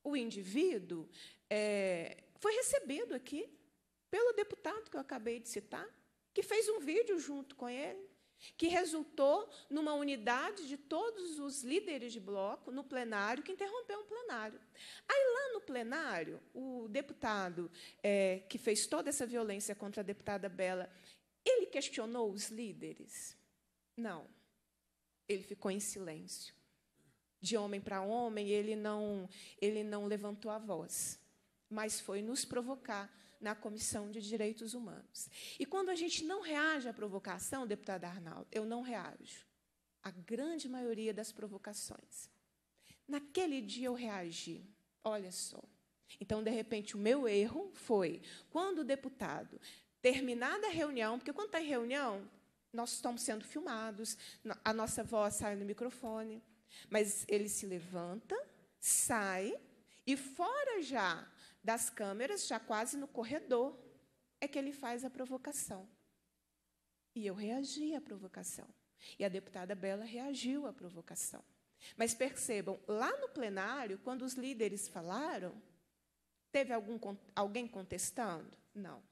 o indivíduo é, foi recebido aqui pelo deputado que eu acabei de citar, que fez um vídeo junto com ele que resultou numa unidade de todos os líderes de bloco no plenário, que interrompeu um plenário. Aí, lá no plenário, o deputado é, que fez toda essa violência contra a deputada Bela, ele questionou os líderes? Não. Ele ficou em silêncio. De homem para homem, ele não, ele não levantou a voz, mas foi nos provocar na Comissão de Direitos Humanos. E quando a gente não reage à provocação, deputada Arnaldo, eu não reajo. A grande maioria das provocações. Naquele dia eu reagi. Olha só. Então, de repente, o meu erro foi quando o deputado, terminada a reunião, porque quando está em reunião, nós estamos sendo filmados, a nossa voz sai no microfone, mas ele se levanta, sai e fora já das câmeras, já quase no corredor, é que ele faz a provocação. E eu reagi à provocação. E a deputada Bela reagiu à provocação. Mas percebam, lá no plenário, quando os líderes falaram, teve algum, alguém contestando? Não.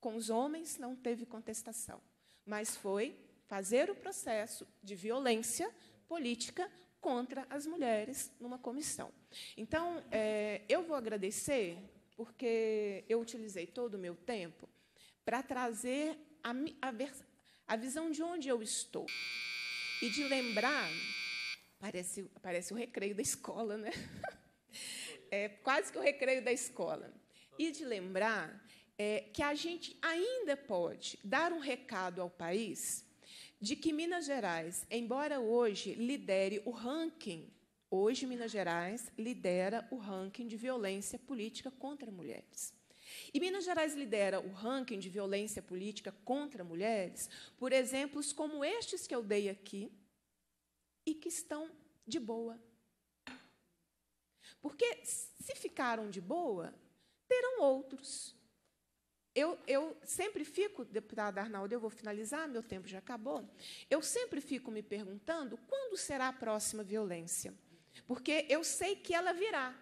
Com os homens não teve contestação, mas foi fazer o processo de violência política contra as mulheres numa comissão. Então, é, eu vou agradecer, porque eu utilizei todo o meu tempo para trazer a, a, a visão de onde eu estou e de lembrar. Parece, parece o recreio da escola, né? [laughs] É quase que o recreio da escola. E de lembrar é, que a gente ainda pode dar um recado ao país de que Minas Gerais, embora hoje lidere o ranking, hoje Minas Gerais lidera o ranking de violência política contra mulheres. E Minas Gerais lidera o ranking de violência política contra mulheres por exemplos como estes que eu dei aqui e que estão de boa. Porque se ficaram de boa, terão outros. Eu, eu sempre fico, deputada Arnaldo, eu vou finalizar, meu tempo já acabou. Eu sempre fico me perguntando quando será a próxima violência. Porque eu sei que ela virá,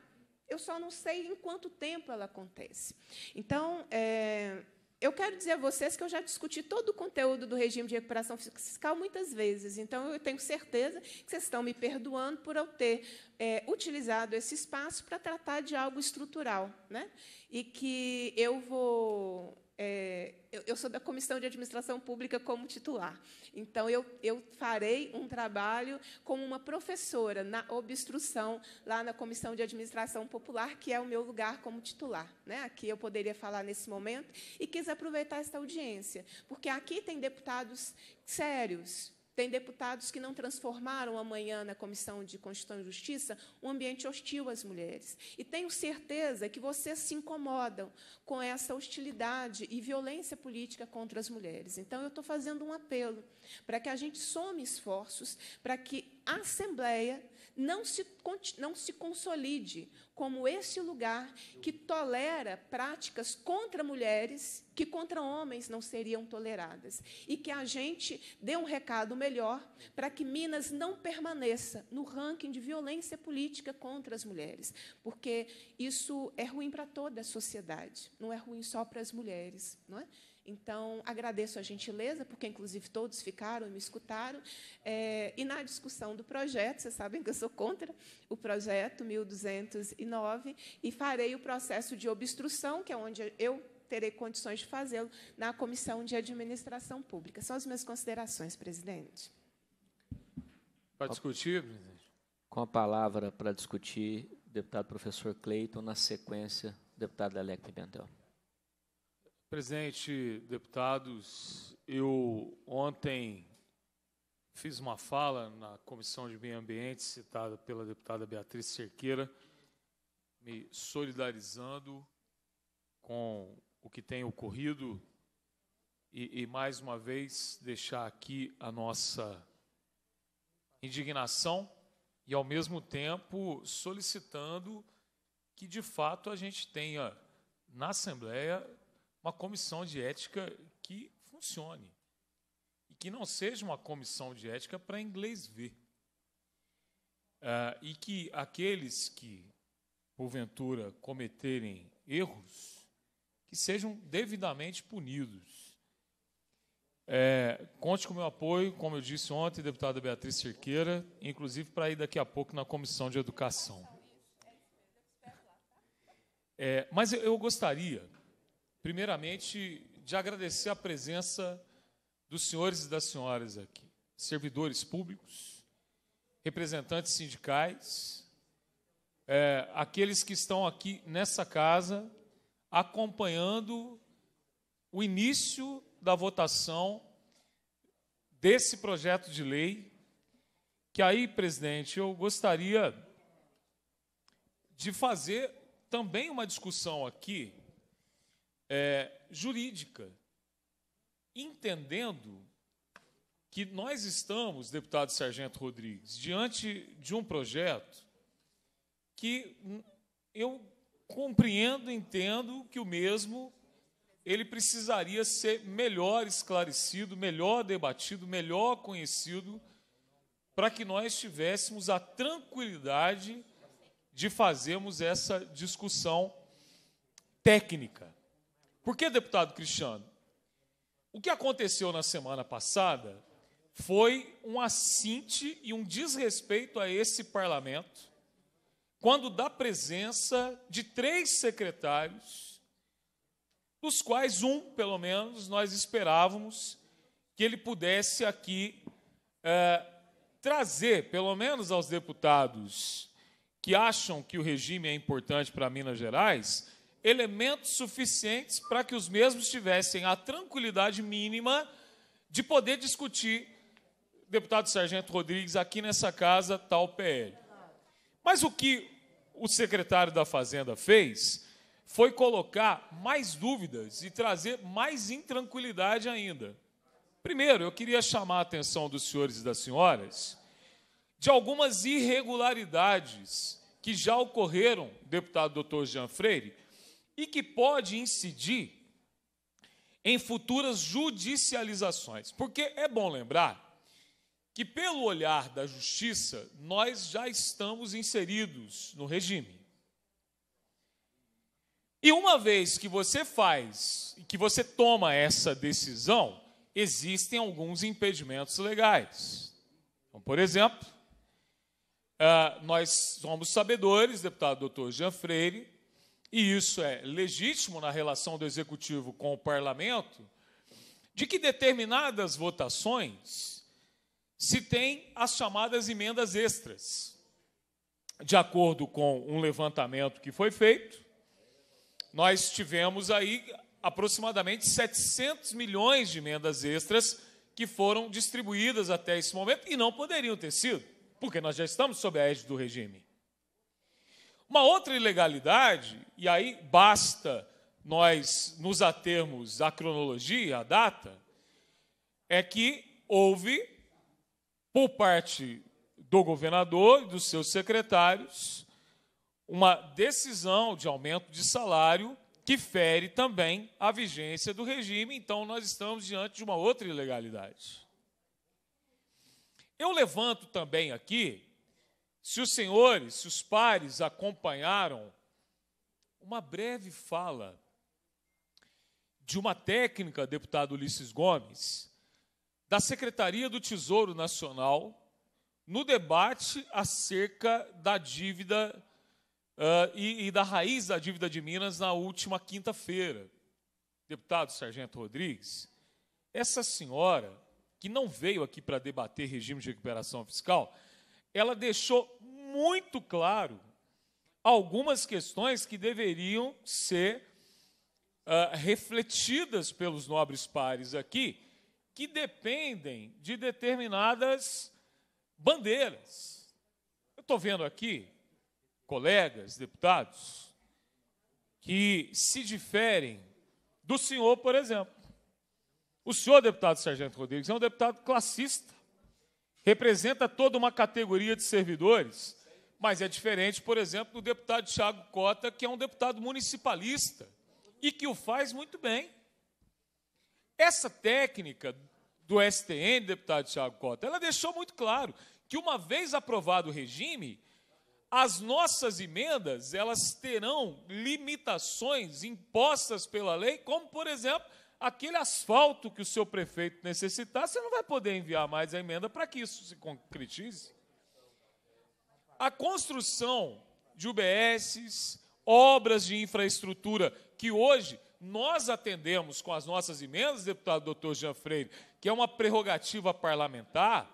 eu só não sei em quanto tempo ela acontece. Então, é, eu quero dizer a vocês que eu já discuti todo o conteúdo do regime de recuperação fiscal muitas vezes, então eu tenho certeza que vocês estão me perdoando por eu ter é, utilizado esse espaço para tratar de algo estrutural, né? e que eu vou é, eu, eu, sou da Comissão de Administração Pública como titular. Então, eu, eu, farei um trabalho como uma professora na obstrução lá na Comissão de Administração Popular, que é o meu lugar como titular. Né? Aqui eu poderia falar nesse momento e quis aproveitar esta audiência, porque aqui tem deputados sérios, tem deputados que não transformaram amanhã na Comissão de Constituição e Justiça um ambiente hostil às mulheres. E tenho certeza que vocês se incomodam com essa hostilidade e violência política contra as mulheres. Então, eu estou fazendo um apelo para que a gente some esforços para que a Assembleia não se, não se consolide como esse lugar que tolera práticas contra mulheres que contra homens não seriam toleradas. E que a gente dê um recado melhor para que Minas não permaneça no ranking de violência política contra as mulheres, porque isso é ruim para toda a sociedade, não é ruim só para as mulheres, não é? Então, agradeço a gentileza, porque, inclusive, todos ficaram e me escutaram. É, e na discussão do projeto, vocês sabem que eu sou contra o projeto 1209, e farei o processo de obstrução, que é onde eu terei condições de fazê-lo, na Comissão de Administração Pública. São as minhas considerações, presidente. Para discutir, presidente? Com a palavra para discutir, deputado professor Cleiton, na sequência, deputado Alec Pimentel. Presidente, deputados, eu ontem fiz uma fala na Comissão de Meio Ambiente, citada pela deputada Beatriz Cerqueira, me solidarizando com o que tem ocorrido e, e mais uma vez, deixar aqui a nossa indignação e, ao mesmo tempo, solicitando que, de fato, a gente tenha na Assembleia uma comissão de ética que funcione. E que não seja uma comissão de ética para inglês ver. Ah, e que aqueles que, porventura, cometerem erros, que sejam devidamente punidos. É, conte com o meu apoio, como eu disse ontem, deputada Beatriz Cerqueira, inclusive para ir daqui a pouco na Comissão de Educação. É, mas eu, eu gostaria primeiramente, de agradecer a presença dos senhores e das senhoras aqui, servidores públicos, representantes sindicais, é, aqueles que estão aqui nessa casa acompanhando o início da votação desse projeto de lei. Que aí, presidente, eu gostaria de fazer também uma discussão aqui é, jurídica, entendendo que nós estamos, deputado Sargento Rodrigues, diante de um projeto que eu compreendo, entendo que o mesmo ele precisaria ser melhor esclarecido, melhor debatido, melhor conhecido, para que nós tivéssemos a tranquilidade de fazermos essa discussão técnica. Por que, deputado Cristiano? O que aconteceu na semana passada foi um assinte e um desrespeito a esse parlamento, quando da presença de três secretários, dos quais um, pelo menos, nós esperávamos que ele pudesse aqui é, trazer, pelo menos aos deputados que acham que o regime é importante para Minas Gerais, elementos suficientes para que os mesmos tivessem a tranquilidade mínima de poder discutir, deputado Sargento Rodrigues, aqui nessa casa, tal PL. Mas o que o secretário da Fazenda fez foi colocar mais dúvidas e trazer mais intranquilidade ainda. Primeiro, eu queria chamar a atenção dos senhores e das senhoras de algumas irregularidades que já ocorreram, deputado doutor Jean Freire, e que pode incidir em futuras judicializações. Porque é bom lembrar que, pelo olhar da justiça, nós já estamos inseridos no regime. E uma vez que você faz, que você toma essa decisão, existem alguns impedimentos legais. Então, por exemplo, ah, nós somos sabedores, deputado doutor Jean Freire, e isso é legítimo na relação do executivo com o parlamento, de que determinadas votações se tem as chamadas emendas extras. De acordo com um levantamento que foi feito, nós tivemos aí aproximadamente 700 milhões de emendas extras que foram distribuídas até esse momento e não poderiam ter sido, porque nós já estamos sob a égide do regime. Uma outra ilegalidade, e aí basta nós nos atermos à cronologia, à data, é que houve, por parte do governador e dos seus secretários, uma decisão de aumento de salário que fere também a vigência do regime, então nós estamos diante de uma outra ilegalidade. Eu levanto também aqui se os senhores, se os pares acompanharam uma breve fala de uma técnica, deputado Ulisses Gomes, da Secretaria do Tesouro Nacional no debate acerca da dívida uh, e, e da raiz da dívida de Minas na última quinta-feira. Deputado Sargento Rodrigues, essa senhora que não veio aqui para debater regime de recuperação fiscal, ela deixou muito claro algumas questões que deveriam ser uh, refletidas pelos nobres pares aqui, que dependem de determinadas bandeiras. Eu estou vendo aqui colegas, deputados, que se diferem do senhor, por exemplo. O senhor, deputado Sargento Rodrigues, é um deputado classista representa toda uma categoria de servidores, mas é diferente, por exemplo, do deputado Tiago Cota, que é um deputado municipalista e que o faz muito bem. Essa técnica do STN, deputado Tiago Cota, ela deixou muito claro que, uma vez aprovado o regime, as nossas emendas elas terão limitações impostas pela lei, como, por exemplo, aquele asfalto que o seu prefeito necessitar, você não vai poder enviar mais a emenda para que isso se concretize. A construção de UBSs, obras de infraestrutura que hoje nós atendemos com as nossas emendas, deputado doutor Jean Freire, que é uma prerrogativa parlamentar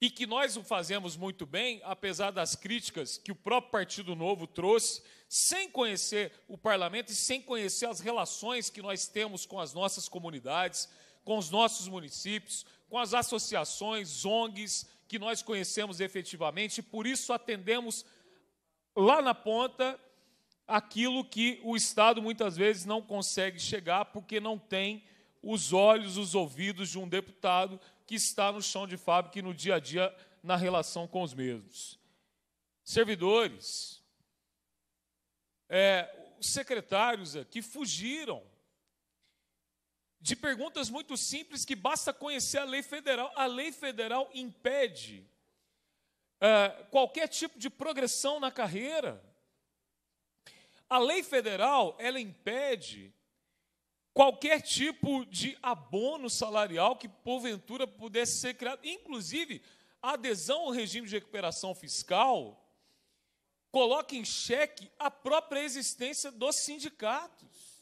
e que nós o fazemos muito bem, apesar das críticas que o próprio Partido Novo trouxe sem conhecer o parlamento e sem conhecer as relações que nós temos com as nossas comunidades, com os nossos municípios, com as associações, ONGs que nós conhecemos efetivamente, e por isso atendemos lá na ponta aquilo que o Estado muitas vezes não consegue chegar porque não tem os olhos, os ouvidos de um deputado que está no chão de fábrica e no dia a dia na relação com os mesmos. Servidores, é, os secretários aqui fugiram de perguntas muito simples que basta conhecer a lei federal. A lei federal impede é, qualquer tipo de progressão na carreira. A lei federal ela impede qualquer tipo de abono salarial que porventura pudesse ser criado, inclusive a adesão ao regime de recuperação fiscal coloca em xeque a própria existência dos sindicatos.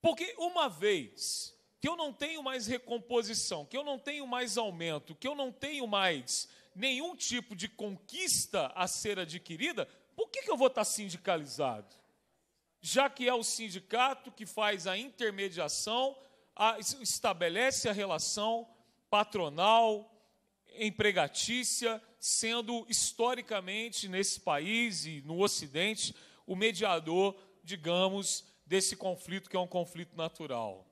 Porque uma vez que eu não tenho mais recomposição, que eu não tenho mais aumento, que eu não tenho mais nenhum tipo de conquista a ser adquirida, por que, que eu vou estar sindicalizado? Já que é o sindicato que faz a intermediação, a, estabelece a relação patronal, empregatícia, sendo historicamente nesse país e no Ocidente o mediador, digamos, desse conflito que é um conflito natural.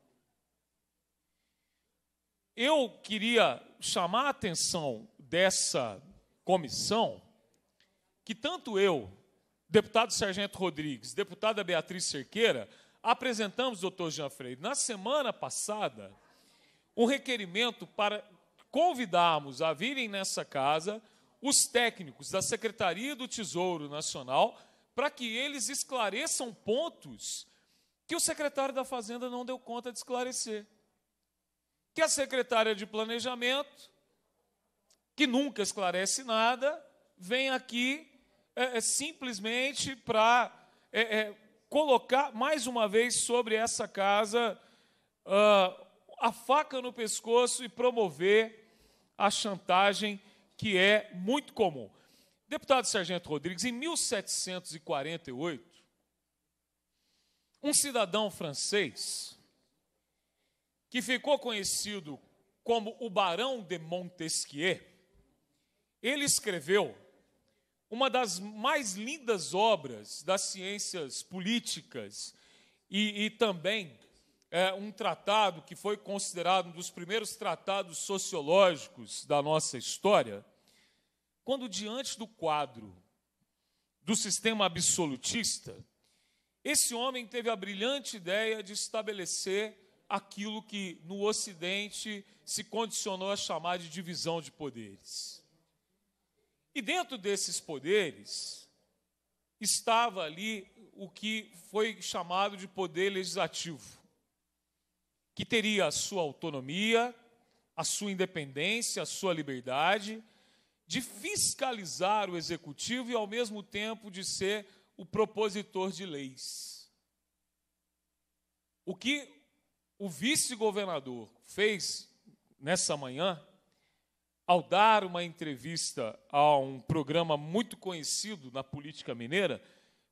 Eu queria chamar a atenção dessa comissão que tanto eu, deputado Sargento Rodrigues, deputada Beatriz Cerqueira, apresentamos, doutor Jean Freire, na semana passada, um requerimento para convidarmos a virem nessa casa os técnicos da Secretaria do Tesouro Nacional para que eles esclareçam pontos que o secretário da Fazenda não deu conta de esclarecer. Que a secretária de Planejamento, que nunca esclarece nada, vem aqui é, é, simplesmente para é, é colocar mais uma vez sobre essa casa uh, a faca no pescoço e promover a chantagem que é muito comum. Deputado Sargento Rodrigues, em 1748, um cidadão francês que ficou conhecido como o Barão de Montesquieu, ele escreveu uma das mais lindas obras das ciências políticas e, e também é, um tratado que foi considerado um dos primeiros tratados sociológicos da nossa história, quando, diante do quadro do sistema absolutista, esse homem teve a brilhante ideia de estabelecer aquilo que no Ocidente se condicionou a chamar de divisão de poderes. E dentro desses poderes estava ali o que foi chamado de poder legislativo que teria a sua autonomia, a sua independência, a sua liberdade, de fiscalizar o executivo e, ao mesmo tempo, de ser o propositor de leis. O que o vice-governador fez nessa manhã, ao dar uma entrevista a um programa muito conhecido na política mineira,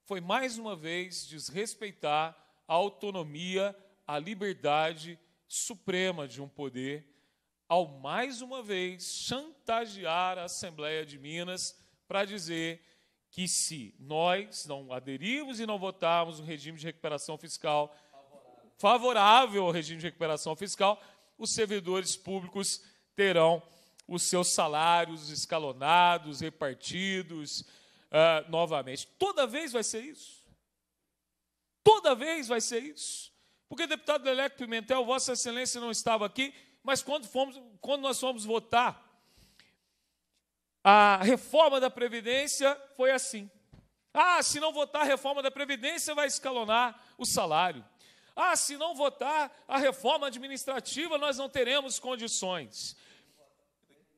foi mais uma vez desrespeitar a autonomia a liberdade suprema de um poder ao mais uma vez chantagear a Assembleia de Minas para dizer que se nós não aderirmos e não votarmos um regime de recuperação fiscal favorável, favorável ao regime de recuperação fiscal, os servidores públicos terão os seus salários escalonados, repartidos uh, novamente. Toda vez vai ser isso. Toda vez vai ser isso. Porque deputado Leleco Pimentel, Vossa Excelência não estava aqui, mas quando, fomos, quando nós fomos votar a reforma da Previdência, foi assim. Ah, se não votar a reforma da Previdência, vai escalonar o salário. Ah, se não votar a reforma administrativa, nós não teremos condições.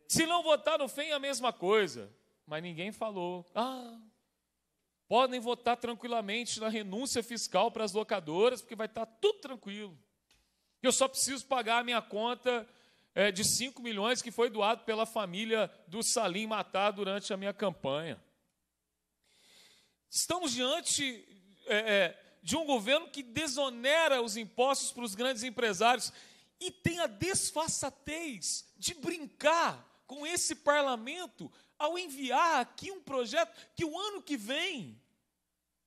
Se não votar no FEM, a mesma coisa. Mas ninguém falou. Ah, podem votar tranquilamente na renúncia fiscal para as locadoras, porque vai estar tudo tranquilo. Eu só preciso pagar a minha conta é, de 5 milhões que foi doado pela família do Salim Matar durante a minha campanha. Estamos diante é, é, de um governo que desonera os impostos para os grandes empresários e tem a desfaçatez de brincar com esse parlamento ao enviar aqui um projeto que o ano que vem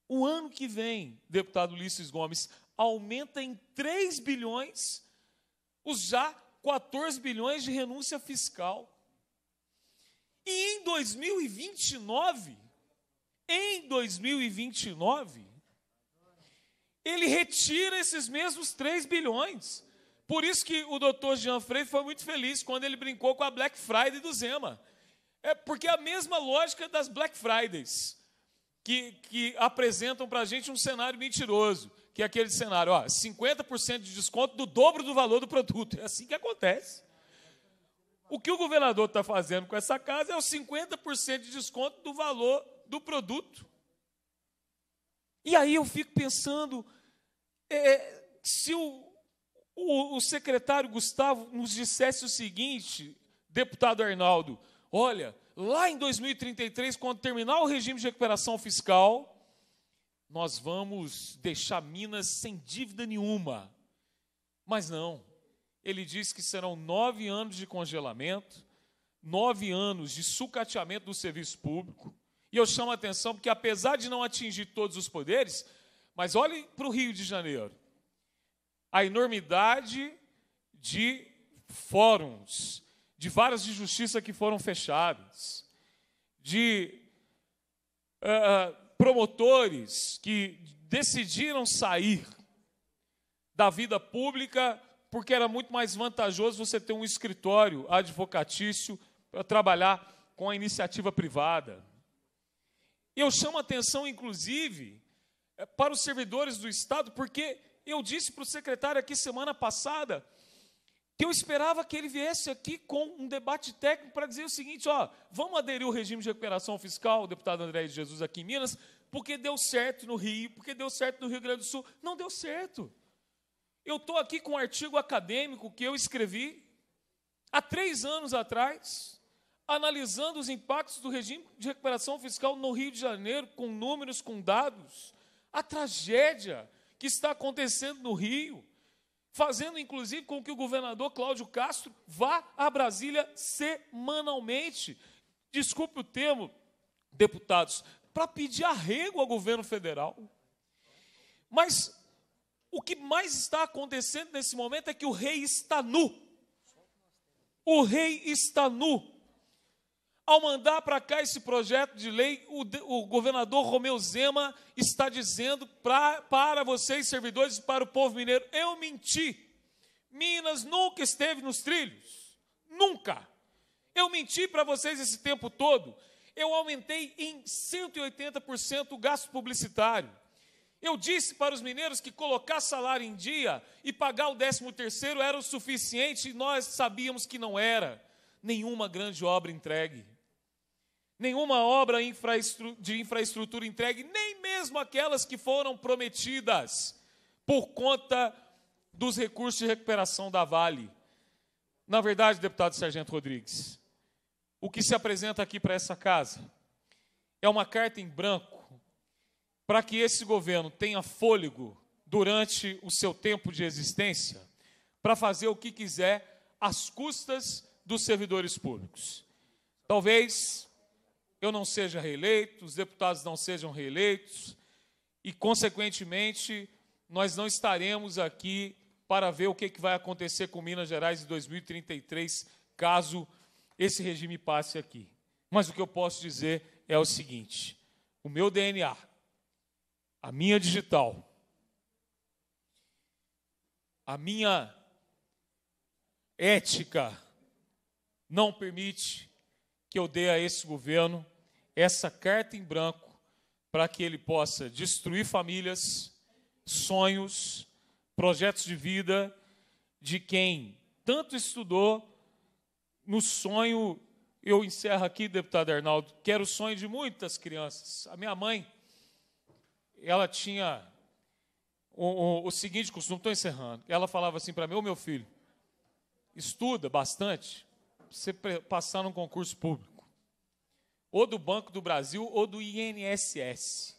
o ano que vem, deputado Ulisses Gomes, aumenta em 3 bilhões os já 14 bilhões de renúncia fiscal. E em 2029, em 2029, ele retira esses mesmos 3 bilhões. Por isso que o doutor Jean Frey foi muito feliz quando ele brincou com a Black Friday do Zema. É porque é a mesma lógica das Black Fridays que, que apresentam para a gente um cenário mentiroso, que é aquele cenário, ó, 50% de desconto do dobro do valor do produto. É assim que acontece. O que o governador está fazendo com essa casa é o 50% de desconto do valor do produto. E aí eu fico pensando, é, é, se o, o, o secretário Gustavo nos dissesse o seguinte, deputado Arnaldo, olha, lá em 2033, quando terminar o regime de recuperação fiscal, nós vamos deixar Minas sem dívida nenhuma. Mas não. Ele diz que serão nove anos de congelamento, nove anos de sucateamento do serviço público. E eu chamo a atenção porque, apesar de não atingir todos os poderes, mas olhem para o Rio de Janeiro a enormidade de fóruns, de varas de justiça que foram fechadas, de uh, promotores que decidiram sair da vida pública porque era muito mais vantajoso você ter um escritório advocatício para trabalhar com a iniciativa privada. Eu chamo atenção, inclusive, eh, para os servidores do Estado, porque eu disse para o secretário aqui semana passada que eu esperava que ele viesse aqui com um debate técnico para dizer o seguinte: ó, vamos aderir o regime de recuperação fiscal, o deputado André de Jesus aqui em Minas, porque deu certo no Rio, porque deu certo no Rio Grande do Sul. Não deu certo. Eu estou aqui com um artigo acadêmico que eu escrevi há três anos atrás, analisando os impactos do regime de recuperação fiscal no Rio de Janeiro, com números, com dados, a tragédia que está acontecendo no Rio fazendo inclusive com que o governador Cláudio Castro vá a Brasília semanalmente. Desculpe o termo, deputados, para pedir arrego ao governo federal. Mas o que mais está acontecendo nesse momento é que o rei está nu. O rei está nu. Ao mandar para cá esse projeto de lei, o, o governador Romeu Zema está dizendo pra, para vocês, servidores, para o povo mineiro: eu menti. Minas nunca esteve nos trilhos. Nunca. Eu menti para vocês esse tempo todo. Eu aumentei em 180% o gasto publicitário. Eu disse para os mineiros que colocar salário em dia e pagar o 13 terceiro era o suficiente e nós sabíamos que não era. Nenhuma grande obra entregue nenhuma obra de infraestrutura entregue, nem mesmo aquelas que foram prometidas por conta dos recursos de recuperação da Vale. Na verdade, deputado Sargento Rodrigues, o que se apresenta aqui para essa casa é uma carta em branco para que esse governo tenha fôlego durante o seu tempo de existência para fazer o que quiser às custas dos servidores públicos. Talvez eu não seja reeleito, os deputados não sejam reeleitos, e, consequentemente, nós não estaremos aqui para ver o que, é vai acontecer com Minas Gerais em 2033, caso esse regime passe aqui. Mas o que eu posso dizer é o seguinte: o meu DNA, a minha digital, a minha ética não permite que eu dê a esse governo essa carta em branco para que ele possa destruir famílias, sonhos, projetos de vida de quem tanto estudou no sonho. Eu encerro aqui, deputado Arnaldo, que era o sonho de muitas crianças. A minha mãe, ela tinha o, o, o seguinte costume, estou encerrando. Ela falava assim para mim: Ô meu filho, estuda bastante, você passar num concurso público, ou do Banco do Brasil ou do INSS.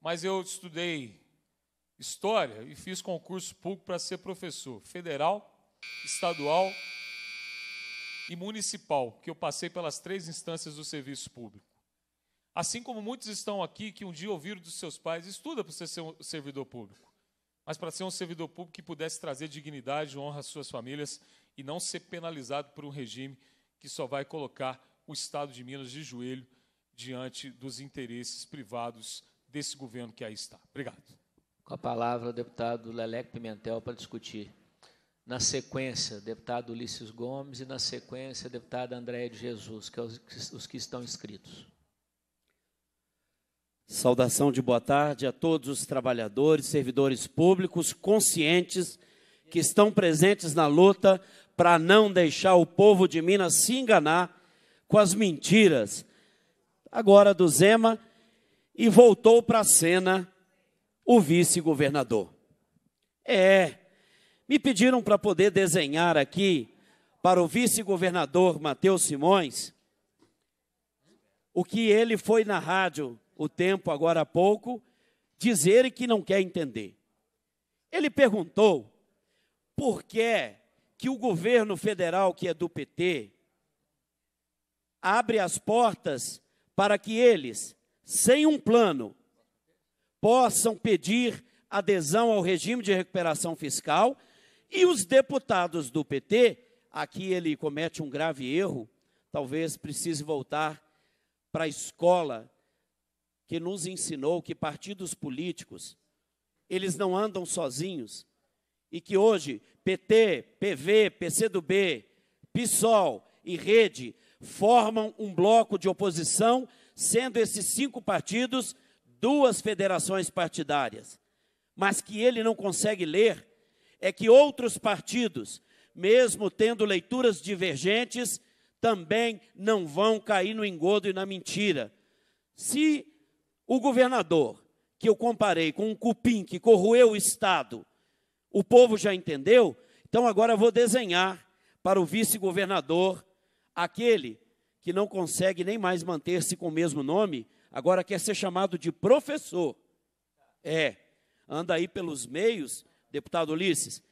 Mas eu estudei história e fiz concurso público para ser professor federal, estadual e municipal, que eu passei pelas três instâncias do serviço público. Assim como muitos estão aqui que um dia ouviram dos seus pais, estuda para ser um servidor público, mas para ser um servidor público que pudesse trazer dignidade, honra às suas famílias e não ser penalizado por um regime que só vai colocar o Estado de Minas de joelho diante dos interesses privados desse governo que aí está. Obrigado. Com a palavra, o deputado Leleco Pimentel para discutir. Na sequência, deputado Ulisses Gomes e na sequência, deputada Andréia de Jesus, que são é os que estão inscritos. Saudação de boa tarde a todos os trabalhadores, servidores públicos conscientes que estão presentes na luta para não deixar o povo de Minas se enganar com as mentiras. Agora do Zema e voltou para a cena o vice-governador. É, me pediram para poder desenhar aqui para o vice-governador Matheus Simões o que ele foi na rádio o tempo agora há pouco dizer e que não quer entender. Ele perguntou por que que o governo federal, que é do PT, abre as portas para que eles, sem um plano, possam pedir adesão ao regime de recuperação fiscal e os deputados do PT, aqui ele comete um grave erro, talvez precise voltar para a escola que nos ensinou que partidos políticos eles não andam sozinhos e que hoje PT, PV, PCdoB, PSOL e Rede formam um bloco de oposição, sendo esses cinco partidos duas federações partidárias. Mas que ele não consegue ler é que outros partidos, mesmo tendo leituras divergentes, também não vão cair no engodo e na mentira. Se o governador, que eu comparei com um cupim que corroeu o Estado, o povo já entendeu? Então agora eu vou desenhar para o vice-governador aquele que não consegue nem mais manter-se com o mesmo nome, agora quer ser chamado de professor. É, anda aí pelos meios, deputado Ulisses,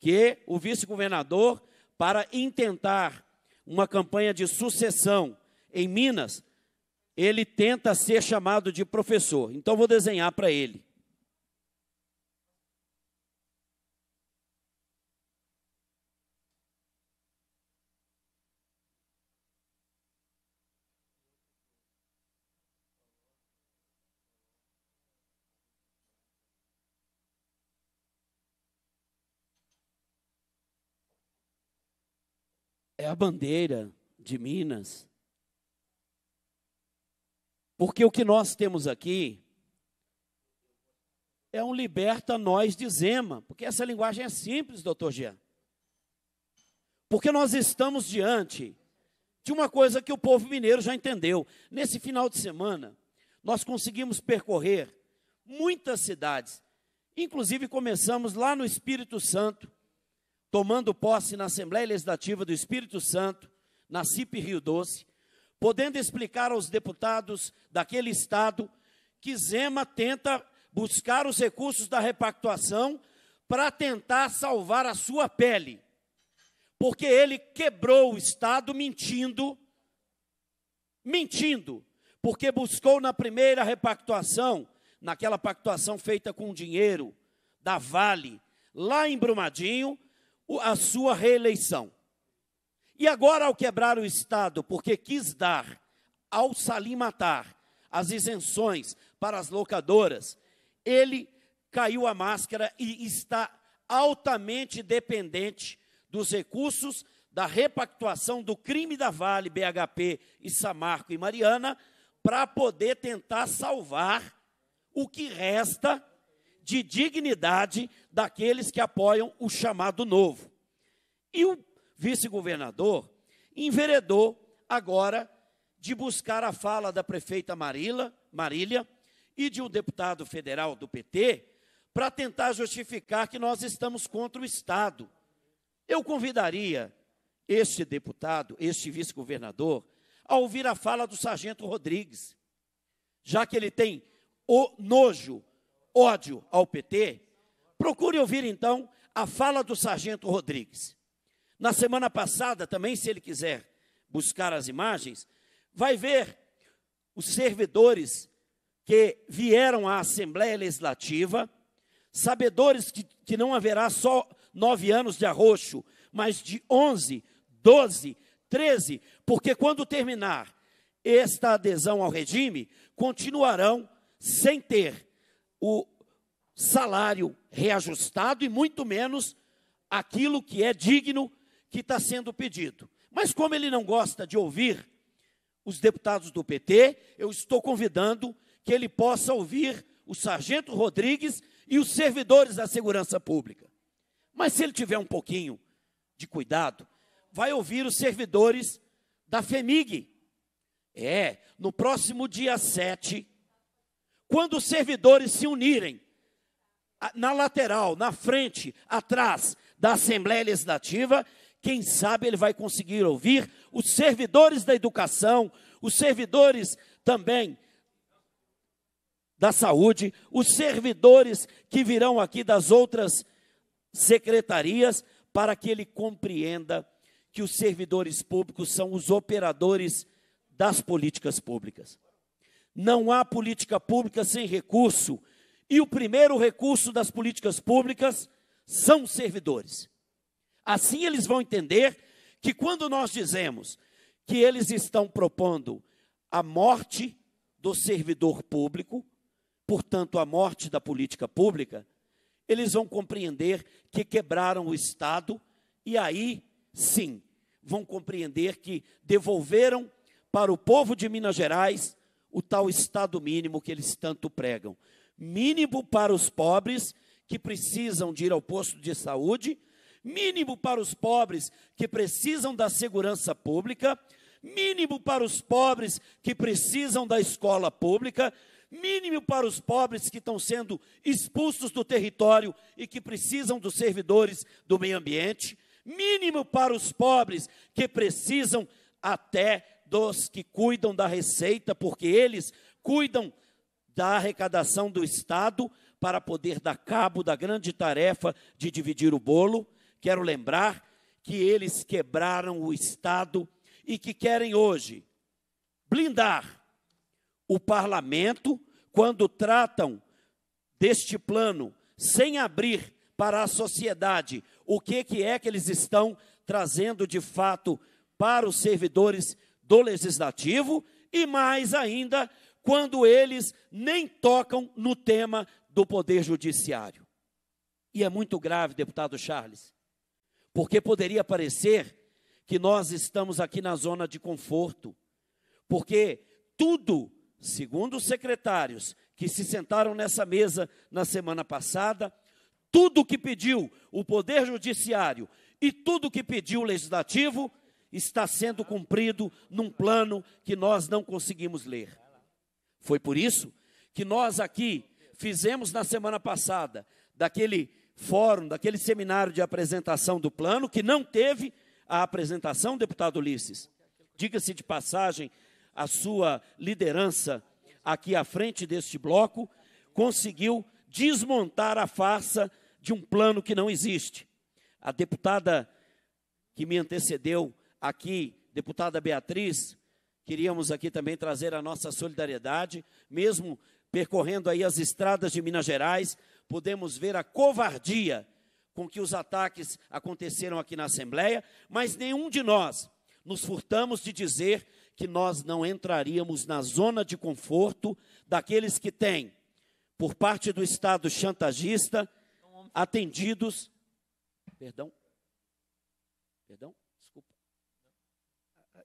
que o vice-governador, para intentar uma campanha de sucessão em Minas, ele tenta ser chamado de professor. Então vou desenhar para ele. é a bandeira de Minas. Porque o que nós temos aqui é um liberta nós de Zema, porque essa linguagem é simples, doutor Jean. Porque nós estamos diante de uma coisa que o povo mineiro já entendeu. Nesse final de semana, nós conseguimos percorrer muitas cidades, inclusive começamos lá no Espírito Santo, tomando posse na Assembleia Legislativa do Espírito Santo, na CIP Rio Doce, podendo explicar aos deputados daquele estado que Zema tenta buscar os recursos da repactuação para tentar salvar a sua pele, porque ele quebrou o estado mentindo, mentindo, porque buscou na primeira repactuação, naquela pactuação feita com dinheiro da Vale, lá em Brumadinho, a sua reeleição. E agora, ao quebrar o Estado, porque quis dar ao salimatar as isenções para as locadoras, ele caiu a máscara e está altamente dependente dos recursos da repactuação do crime da Vale, BHP e Samarco e Mariana, para poder tentar salvar o que resta de dignidade daqueles que apoiam o chamado novo. E o vice-governador enveredou agora de buscar a fala da prefeita Marila, Marília e de um deputado federal do PT para tentar justificar que nós estamos contra o Estado. Eu convidaria este deputado, este vice-governador, a ouvir a fala do sargento Rodrigues, já que ele tem o nojo ódio ao PT, procure ouvir então a fala do Sargento Rodrigues. Na semana passada, também, se ele quiser buscar as imagens, vai ver os servidores que vieram à Assembleia Legislativa, sabedores que, que não haverá só nove anos de arroxo, mas de onze, doze, treze, porque quando terminar esta adesão ao regime, continuarão sem ter o salário reajustado e muito menos aquilo que é digno que está sendo pedido. Mas como ele não gosta de ouvir os deputados do PT, eu estou convidando que ele possa ouvir o sargento Rodrigues e os servidores da segurança pública. Mas se ele tiver um pouquinho de cuidado, vai ouvir os servidores da FEMIG. É, no próximo dia 7 quando os servidores se unirem na lateral, na frente, atrás da Assembleia Legislativa, quem sabe ele vai conseguir ouvir os servidores da educação, os servidores também da saúde, os servidores que virão aqui das outras secretarias, para que ele compreenda que os servidores públicos são os operadores das políticas públicas. Não há política pública sem recurso. E o primeiro recurso das políticas públicas são os servidores. Assim eles vão entender que quando nós dizemos que eles estão propondo a morte do servidor público, portanto, a morte da política pública, eles vão compreender que quebraram o Estado e aí sim vão compreender que devolveram para o povo de Minas Gerais o tal estado mínimo que eles tanto pregam. Mínimo para os pobres que precisam de ir ao posto de saúde, mínimo para os pobres que precisam da segurança pública, mínimo para os pobres que precisam da escola pública, mínimo para os pobres que estão sendo expulsos do território e que precisam dos servidores do meio ambiente, mínimo para os pobres que precisam até dos que cuidam da receita, porque eles cuidam da arrecadação do Estado para poder dar cabo da grande tarefa de dividir o bolo. Quero lembrar que eles quebraram o Estado e que querem hoje blindar o parlamento quando tratam deste plano sem abrir para a sociedade o que, que é que eles estão trazendo de fato para os servidores do legislativo e mais ainda quando eles nem tocam no tema do poder judiciário. E é muito grave, deputado Charles, porque poderia parecer que nós estamos aqui na zona de conforto, porque tudo, segundo os secretários que se sentaram nessa mesa na semana passada, tudo que pediu o poder judiciário e tudo que pediu o legislativo está sendo cumprido num plano que nós não conseguimos ler. Foi por isso que nós aqui fizemos na semana passada, daquele fórum, daquele seminário de apresentação do plano, que não teve a apresentação, deputado Ulisses. Diga-se de passagem, a sua liderança aqui à frente deste bloco conseguiu desmontar a farsa de um plano que não existe. A deputada que me antecedeu aqui, deputada Beatriz, queríamos aqui também trazer a nossa solidariedade, mesmo percorrendo aí as estradas de Minas Gerais, podemos ver a covardia com que os ataques aconteceram aqui na Assembleia, mas nenhum de nós nos furtamos de dizer que nós não entraríamos na zona de conforto daqueles que têm, por parte do Estado chantagista, atendidos. Perdão? Perdão?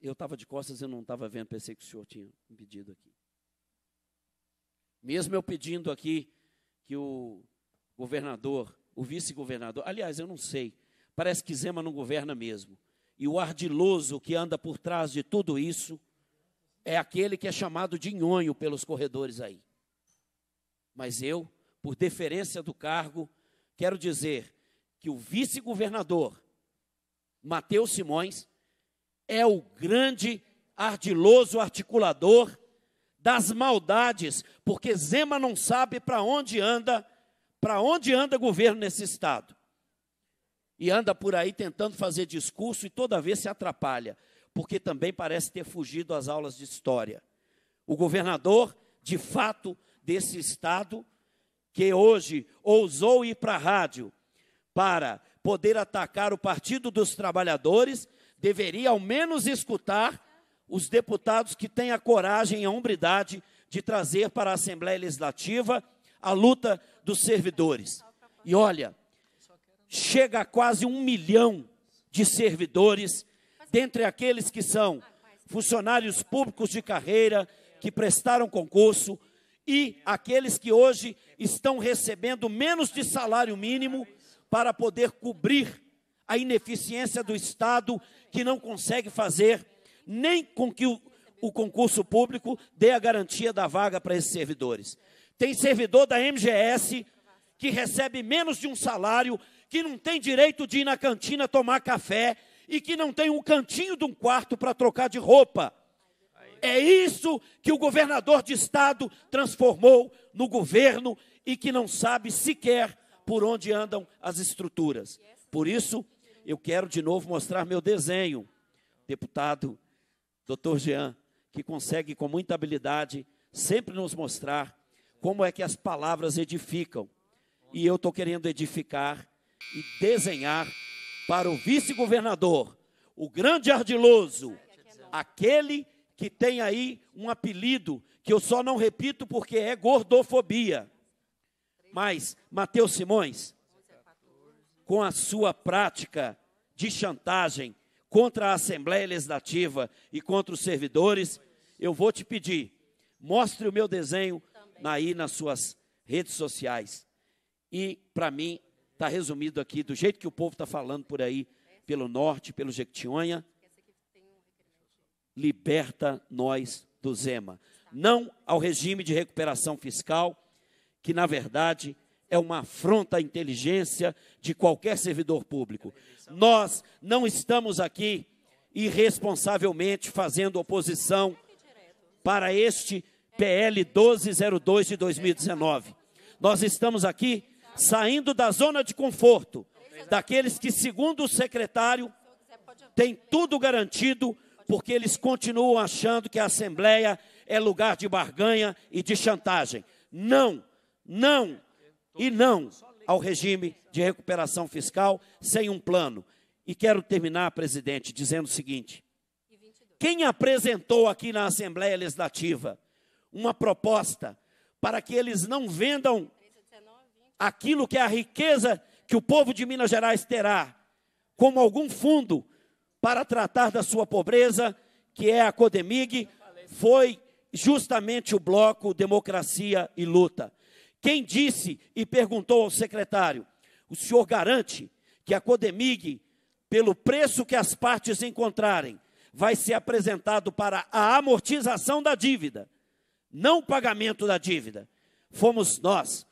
eu estava de costas e não estava vendo, pensei que o senhor tinha pedido aqui. Mesmo eu pedindo aqui que o governador, o vice-governador, aliás, eu não sei, parece que Zema não governa mesmo. E o ardiloso que anda por trás de tudo isso é aquele que é chamado de nhonho pelos corredores aí. Mas eu, por deferência do cargo, quero dizer que o vice-governador, Mateus Simões, é o grande, ardiloso articulador das maldades, porque Zema não sabe para onde anda, para onde anda governo nesse estado. E anda por aí tentando fazer discurso e toda vez se atrapalha, porque também parece ter fugido às aulas de história. O governador, de fato, desse estado, que hoje ousou ir para a rádio para poder atacar o Partido dos Trabalhadores deveria ao menos escutar os deputados que têm a coragem e a hombridade de trazer para a Assembleia Legislativa a luta dos servidores. E olha, chega a quase um milhão de servidores, dentre aqueles que são funcionários públicos de carreira, que prestaram concurso, e aqueles que hoje estão recebendo menos de salário mínimo para poder cobrir a ineficiência do Estado que não consegue fazer nem com que o, o concurso público dê a garantia da vaga para esses servidores. Tem servidor da MGS que recebe menos de um salário, que não tem direito de ir na cantina tomar café e que não tem um cantinho de um quarto para trocar de roupa. É isso que o governador de estado transformou no governo e que não sabe sequer por onde andam as estruturas. Por isso, eu quero de novo mostrar meu desenho, deputado Dr. Jean, que consegue com muita habilidade sempre nos mostrar como é que as palavras edificam. E eu estou querendo edificar e desenhar para o vice-governador, o grande ardiloso, aquele que tem aí um apelido que eu só não repito porque é gordofobia. Mas, Matheus Simões, com a sua prática de chantagem contra a Assembleia Legislativa e contra os servidores, eu vou te pedir, mostre o meu desenho aí nas suas redes sociais. E, para mim, está resumido aqui, do jeito que o povo está falando por aí, pelo norte, pelo Jequitinhonha, liberta nós do Zema. Não ao regime de recuperação fiscal, que, na verdade, é uma afronta à inteligência de qualquer servidor público. Nós não estamos aqui irresponsavelmente fazendo oposição para este PL 1202 de 2019. Nós estamos aqui saindo da zona de conforto daqueles que, segundo o secretário, tem tudo garantido porque eles continuam achando que a Assembleia é lugar de barganha e de chantagem. Não, não, e não ao regime de recuperação fiscal sem um plano. E quero terminar, presidente, dizendo o seguinte: quem apresentou aqui na Assembleia Legislativa uma proposta para que eles não vendam aquilo que é a riqueza que o povo de Minas Gerais terá, como algum fundo para tratar da sua pobreza, que é a Codemig, foi justamente o bloco Democracia e Luta. Quem disse e perguntou ao secretário: O senhor garante que a Codemig, pelo preço que as partes encontrarem, vai ser apresentado para a amortização da dívida, não o pagamento da dívida? Fomos nós.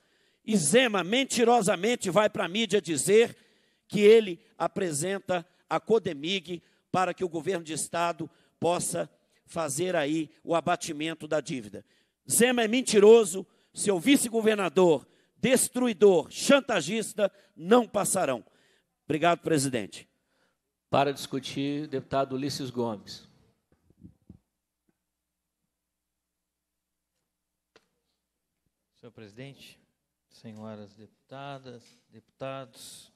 E Zema mentirosamente vai para a mídia dizer que ele apresenta a Codemig para que o governo de estado possa fazer aí o abatimento da dívida. Zema é mentiroso, seu vice-governador, destruidor, chantagista, não passarão. Obrigado, presidente. Para discutir, deputado Ulisses Gomes. Senhor presidente, senhoras deputadas, deputados,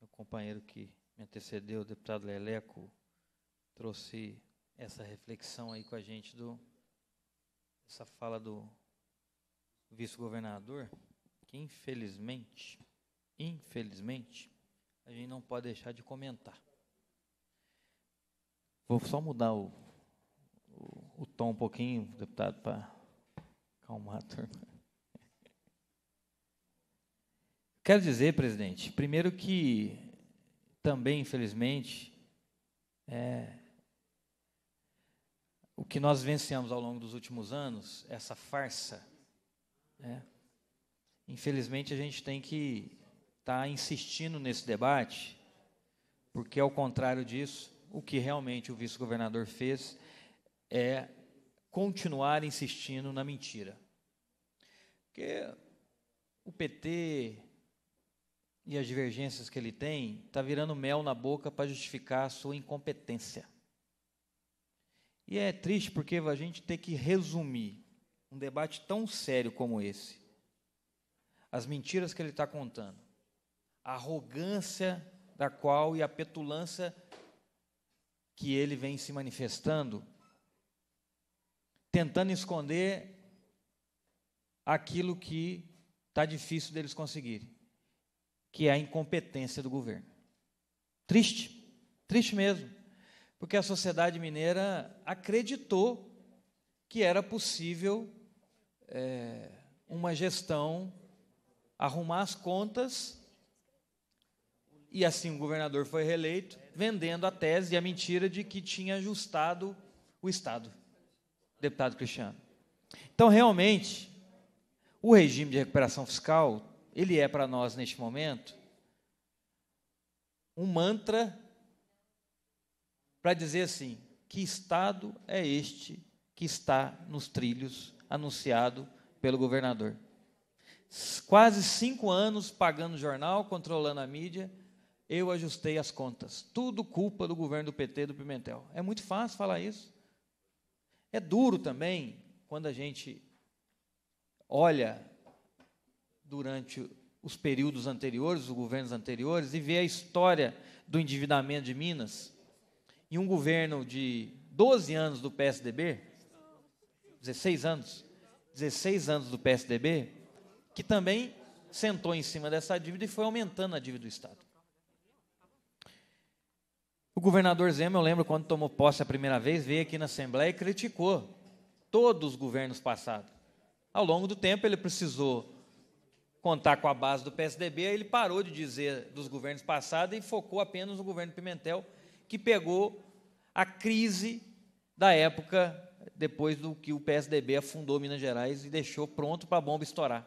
meu companheiro que me antecedeu, o deputado Leleco, trouxe essa reflexão aí com a gente do essa fala do vice-governador, que infelizmente, infelizmente, a gente não pode deixar de comentar. Vou só mudar o, o, o tom um pouquinho, deputado, para calmar a turma. Quero dizer, presidente, primeiro que também, infelizmente, é, o que nós vencemos ao longo dos últimos anos, essa farsa é. Infelizmente, a gente tem que estar tá insistindo nesse debate, porque, ao contrário disso, o que realmente o vice-governador fez é continuar insistindo na mentira. Porque o PT e as divergências que ele tem está virando mel na boca para justificar a sua incompetência. E é triste porque a gente tem que resumir um debate tão sério como esse. As mentiras que ele está contando, a arrogância da qual e a petulância que ele vem se manifestando, tentando esconder aquilo que está difícil deles conseguirem, que é a incompetência do governo. Triste, triste mesmo, porque a sociedade mineira acreditou que era possível é, uma gestão, arrumar as contas, e assim o governador foi reeleito, vendendo a tese e a mentira de que tinha ajustado o Estado, deputado Cristiano. Então, realmente, o regime de recuperação fiscal, ele é para nós, neste momento, um mantra para dizer assim: que Estado é este que está nos trilhos anunciado pelo governador. Quase cinco anos pagando jornal, controlando a mídia, eu ajustei as contas. Tudo culpa do governo do PT do Pimentel. É muito fácil falar isso. É duro também quando a gente olha durante os períodos anteriores, os governos anteriores, e vê a história do endividamento de Minas. E um governo de 12 anos do PSDB, 16 anos, 16 anos do PSDB, que também sentou em cima dessa dívida e foi aumentando a dívida do Estado. O governador Zema, eu lembro quando tomou posse a primeira vez, veio aqui na Assembleia e criticou todos os governos passados. Ao longo do tempo, ele precisou contar com a base do PSDB, aí ele parou de dizer dos governos passados e focou apenas no governo Pimentel, que pegou a crise da época depois do que o PSDB afundou Minas Gerais e deixou pronto para a bomba estourar.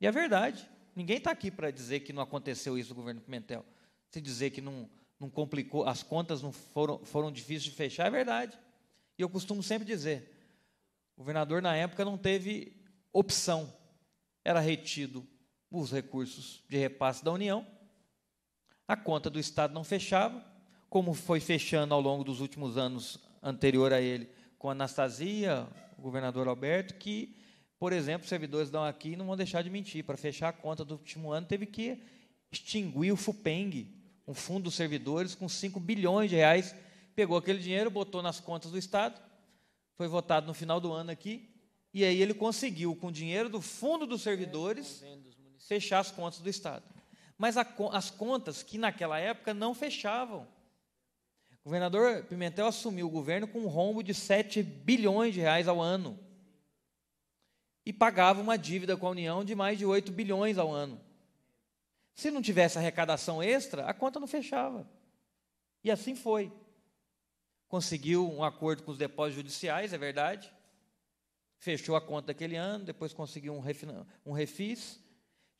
E é verdade. Ninguém está aqui para dizer que não aconteceu isso no governo Pimentel. Se dizer que não, não complicou, as contas não foram, foram difíceis de fechar, é verdade. E eu costumo sempre dizer, o governador na época não teve opção. Era retido os recursos de repasse da União, a conta do Estado não fechava, como foi fechando ao longo dos últimos anos anterior a ele, com a Anastasia, o governador Alberto, que, por exemplo, servidores dão aqui não vão deixar de mentir. Para fechar a conta do último ano, teve que extinguir o FUPENG, um fundo dos servidores com 5 bilhões de reais. Pegou aquele dinheiro, botou nas contas do Estado, foi votado no final do ano aqui, e aí ele conseguiu, com o dinheiro do fundo dos servidores, fechar as contas do Estado. Mas a, as contas que naquela época não fechavam. O governador Pimentel assumiu o governo com um rombo de 7 bilhões de reais ao ano e pagava uma dívida com a União de mais de 8 bilhões ao ano. Se não tivesse arrecadação extra, a conta não fechava. E assim foi. Conseguiu um acordo com os depósitos judiciais, é verdade. Fechou a conta daquele ano, depois conseguiu um, refina, um refis.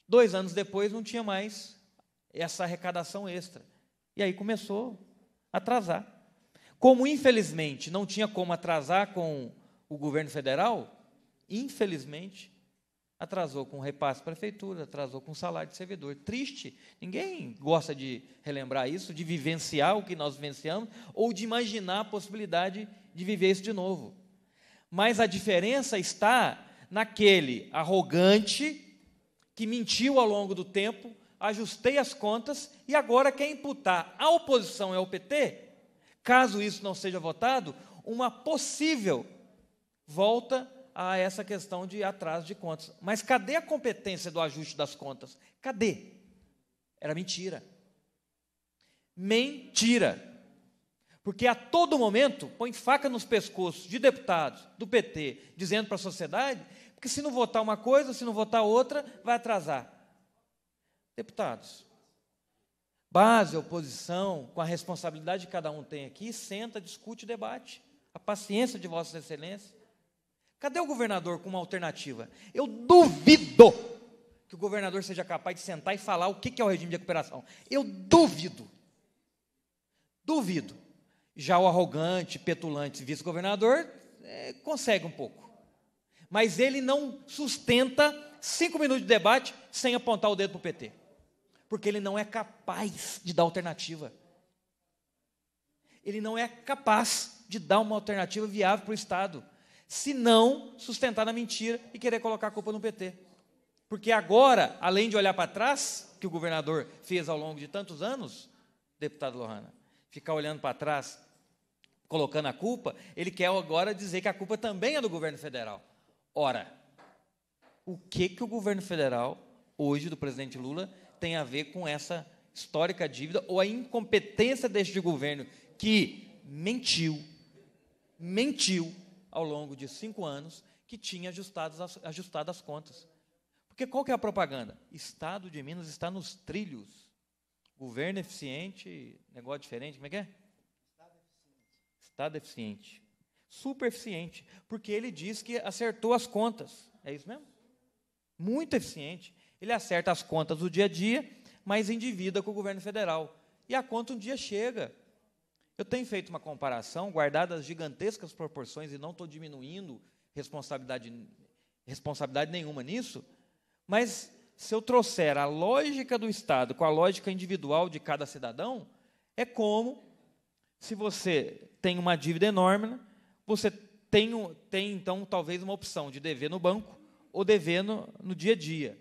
Dois anos depois não tinha mais essa arrecadação extra. E aí começou atrasar. Como, infelizmente, não tinha como atrasar com o governo federal, infelizmente, atrasou com repasse prefeitura, atrasou com salário de servidor. Triste, ninguém gosta de relembrar isso, de vivenciar o que nós vivenciamos, ou de imaginar a possibilidade de viver isso de novo. Mas a diferença está naquele arrogante que mentiu ao longo do tempo, ajustei as contas e agora quer imputar à oposição e ao PT, caso isso não seja votado, uma possível volta a essa questão de atraso de contas. Mas cadê a competência do ajuste das contas? Cadê? Era mentira. Mentira. Porque a todo momento põe faca nos pescoços de deputados do PT, dizendo para a sociedade que se não votar uma coisa, se não votar outra, vai atrasar. Deputados, base, oposição, com a responsabilidade que cada um tem aqui, senta, discute, debate. A paciência de Vossa Excelência. Cadê o governador com uma alternativa? Eu duvido que o governador seja capaz de sentar e falar o que é o regime de recuperação. Eu duvido. Duvido. Já o arrogante, petulante vice-governador é, consegue um pouco. Mas ele não sustenta cinco minutos de debate sem apontar o dedo para o PT porque ele não é capaz de dar alternativa. Ele não é capaz de dar uma alternativa viável para o Estado, se não sustentar na mentira e querer colocar a culpa no PT. Porque agora, além de olhar para trás, que o governador fez ao longo de tantos anos, deputado Lohana, ficar olhando para trás, colocando a culpa, ele quer agora dizer que a culpa também é do governo federal. Ora, o que, que o governo federal, hoje, do presidente Lula, tem a ver com essa histórica dívida ou a incompetência deste governo que mentiu, mentiu ao longo de cinco anos que tinha ajustado as, ajustado as contas. Porque qual que é a propaganda? Estado de Minas está nos trilhos. Governo eficiente, negócio diferente, como é que é? Estado eficiente. Estado eficiente. Super eficiente, porque ele diz que acertou as contas. É isso mesmo? Muito eficiente. Ele acerta as contas do dia a dia, mas endivida com o governo federal. E a conta um dia chega. Eu tenho feito uma comparação, guardado as gigantescas proporções, e não estou diminuindo responsabilidade, responsabilidade nenhuma nisso, mas se eu trouxer a lógica do Estado com a lógica individual de cada cidadão, é como se você tem uma dívida enorme, você tem, tem então talvez uma opção de dever no banco ou dever no, no dia a dia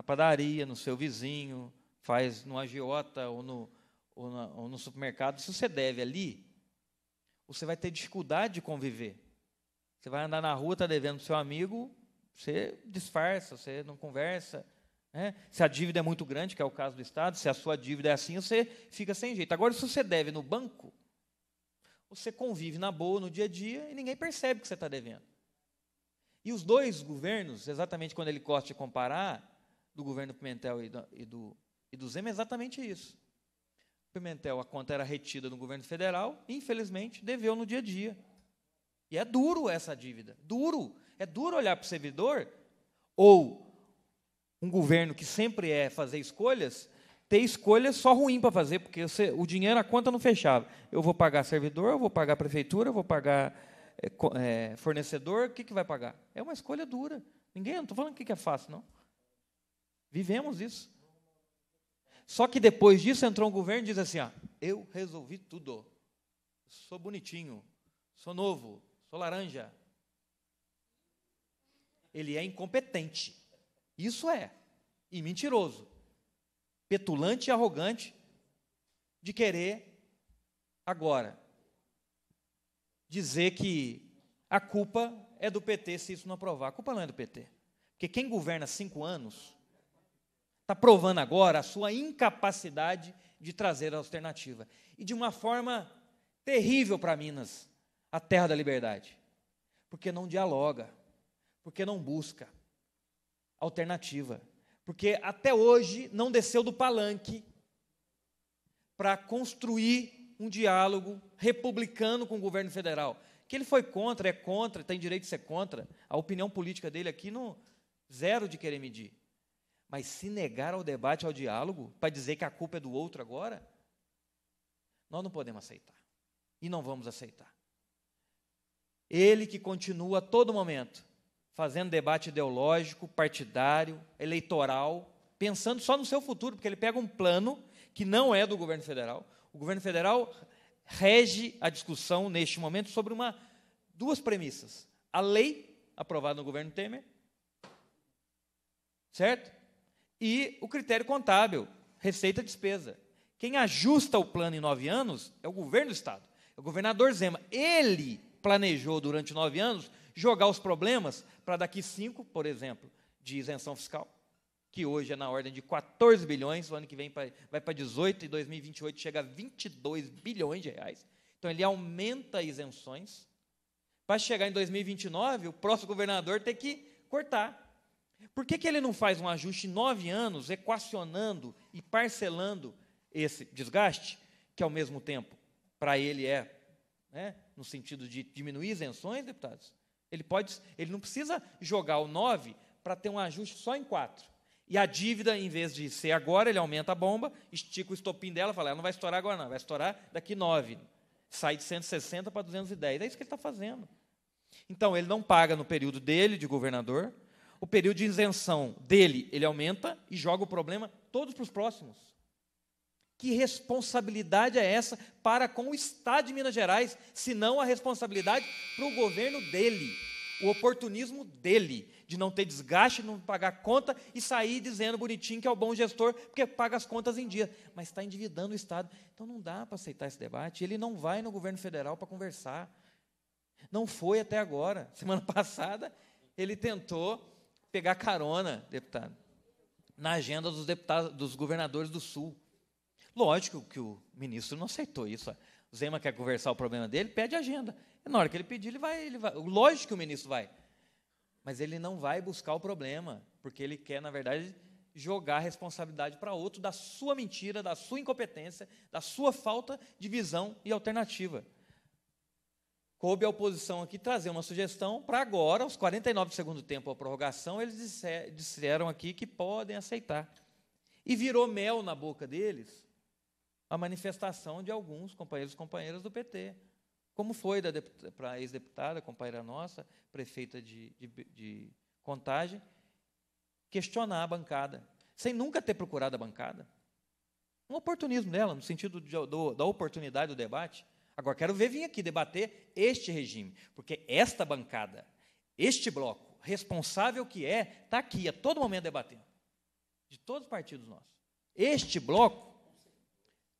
na padaria, no seu vizinho, faz no agiota ou no, ou, na, ou no supermercado, se você deve ali, você vai ter dificuldade de conviver. Você vai andar na rua, está devendo para seu amigo, você disfarça, você não conversa. Né? Se a dívida é muito grande, que é o caso do Estado, se a sua dívida é assim, você fica sem jeito. Agora, se você deve no banco, você convive na boa, no dia a dia, e ninguém percebe que você está devendo. E os dois governos, exatamente quando ele gosta comparar, do governo Pimentel e do, e do, e do Zema é exatamente isso. Pimentel, a conta era retida no governo federal, infelizmente, deveu no dia a dia. E é duro essa dívida, duro. É duro olhar para o servidor ou um governo que sempre é fazer escolhas, ter escolhas só ruim para fazer, porque você, o dinheiro, a conta não fechava. Eu vou pagar servidor, eu vou pagar prefeitura, eu vou pagar é, fornecedor, o que, que vai pagar? É uma escolha dura. Ninguém, não estou falando que, que é fácil, não. Vivemos isso. Só que depois disso entrou um governo e diz assim: ó, eu resolvi tudo. Sou bonitinho, sou novo, sou laranja. Ele é incompetente. Isso é. E mentiroso. Petulante e arrogante de querer agora dizer que a culpa é do PT se isso não aprovar. A culpa não é do PT. Porque quem governa cinco anos está provando agora a sua incapacidade de trazer a alternativa. E de uma forma terrível para Minas, a terra da liberdade. Porque não dialoga, porque não busca alternativa. Porque até hoje não desceu do palanque para construir um diálogo republicano com o governo federal. Que ele foi contra, é contra, tem direito de ser contra. A opinião política dele aqui no zero de querer medir. Mas se negar ao debate, ao diálogo, para dizer que a culpa é do outro agora, nós não podemos aceitar. E não vamos aceitar. Ele que continua a todo momento fazendo debate ideológico, partidário, eleitoral, pensando só no seu futuro, porque ele pega um plano que não é do governo federal. O governo federal rege a discussão neste momento sobre uma duas premissas: a lei aprovada no governo Temer, certo? E o critério contábil, receita-despesa. Quem ajusta o plano em nove anos é o governo do Estado, é o governador Zema. Ele planejou durante nove anos jogar os problemas para daqui cinco, por exemplo, de isenção fiscal, que hoje é na ordem de 14 bilhões, o ano que vem vai para 18 e 2028 chega a 22 bilhões de reais. Então ele aumenta isenções para chegar em 2029, o próximo governador ter que cortar por que, que ele não faz um ajuste nove anos, equacionando e parcelando esse desgaste, que ao mesmo tempo, para ele é, né, no sentido de diminuir isenções, deputados? Ele, pode, ele não precisa jogar o nove para ter um ajuste só em quatro. E a dívida, em vez de ser agora, ele aumenta a bomba, estica o estopim dela, fala, ela ah, não vai estourar agora não, vai estourar daqui nove. Sai de 160 para 210. É isso que ele está fazendo. Então, ele não paga no período dele de governador, o período de isenção dele, ele aumenta e joga o problema todos para os próximos. Que responsabilidade é essa para com o Estado de Minas Gerais, se não a responsabilidade para o governo dele, o oportunismo dele, de não ter desgaste, não pagar conta e sair dizendo bonitinho que é o bom gestor, porque paga as contas em dia, mas está endividando o Estado. Então não dá para aceitar esse debate. Ele não vai no governo federal para conversar. Não foi até agora. Semana [laughs] passada, ele tentou pegar carona, deputado, na agenda dos deputados, dos governadores do Sul. Lógico que o ministro não aceitou isso. O Zema quer conversar o problema dele, pede agenda. E na hora que ele pedir, ele vai, ele vai. Lógico que o ministro vai. Mas ele não vai buscar o problema, porque ele quer, na verdade, jogar a responsabilidade para outro da sua mentira, da sua incompetência, da sua falta de visão e alternativa coube à oposição aqui trazer uma sugestão para agora, aos 49 segundos do tempo, a prorrogação, eles disser, disseram aqui que podem aceitar. E virou mel na boca deles a manifestação de alguns companheiros e companheiras do PT, como foi para a ex-deputada, companheira nossa, prefeita de, de, de Contagem, questionar a bancada, sem nunca ter procurado a bancada. Um oportunismo dela, no sentido de, do, da oportunidade do debate. Agora, quero ver vir aqui debater este regime, porque esta bancada, este bloco, responsável que é, está aqui a todo momento debatendo, de todos os partidos nossos. Este bloco,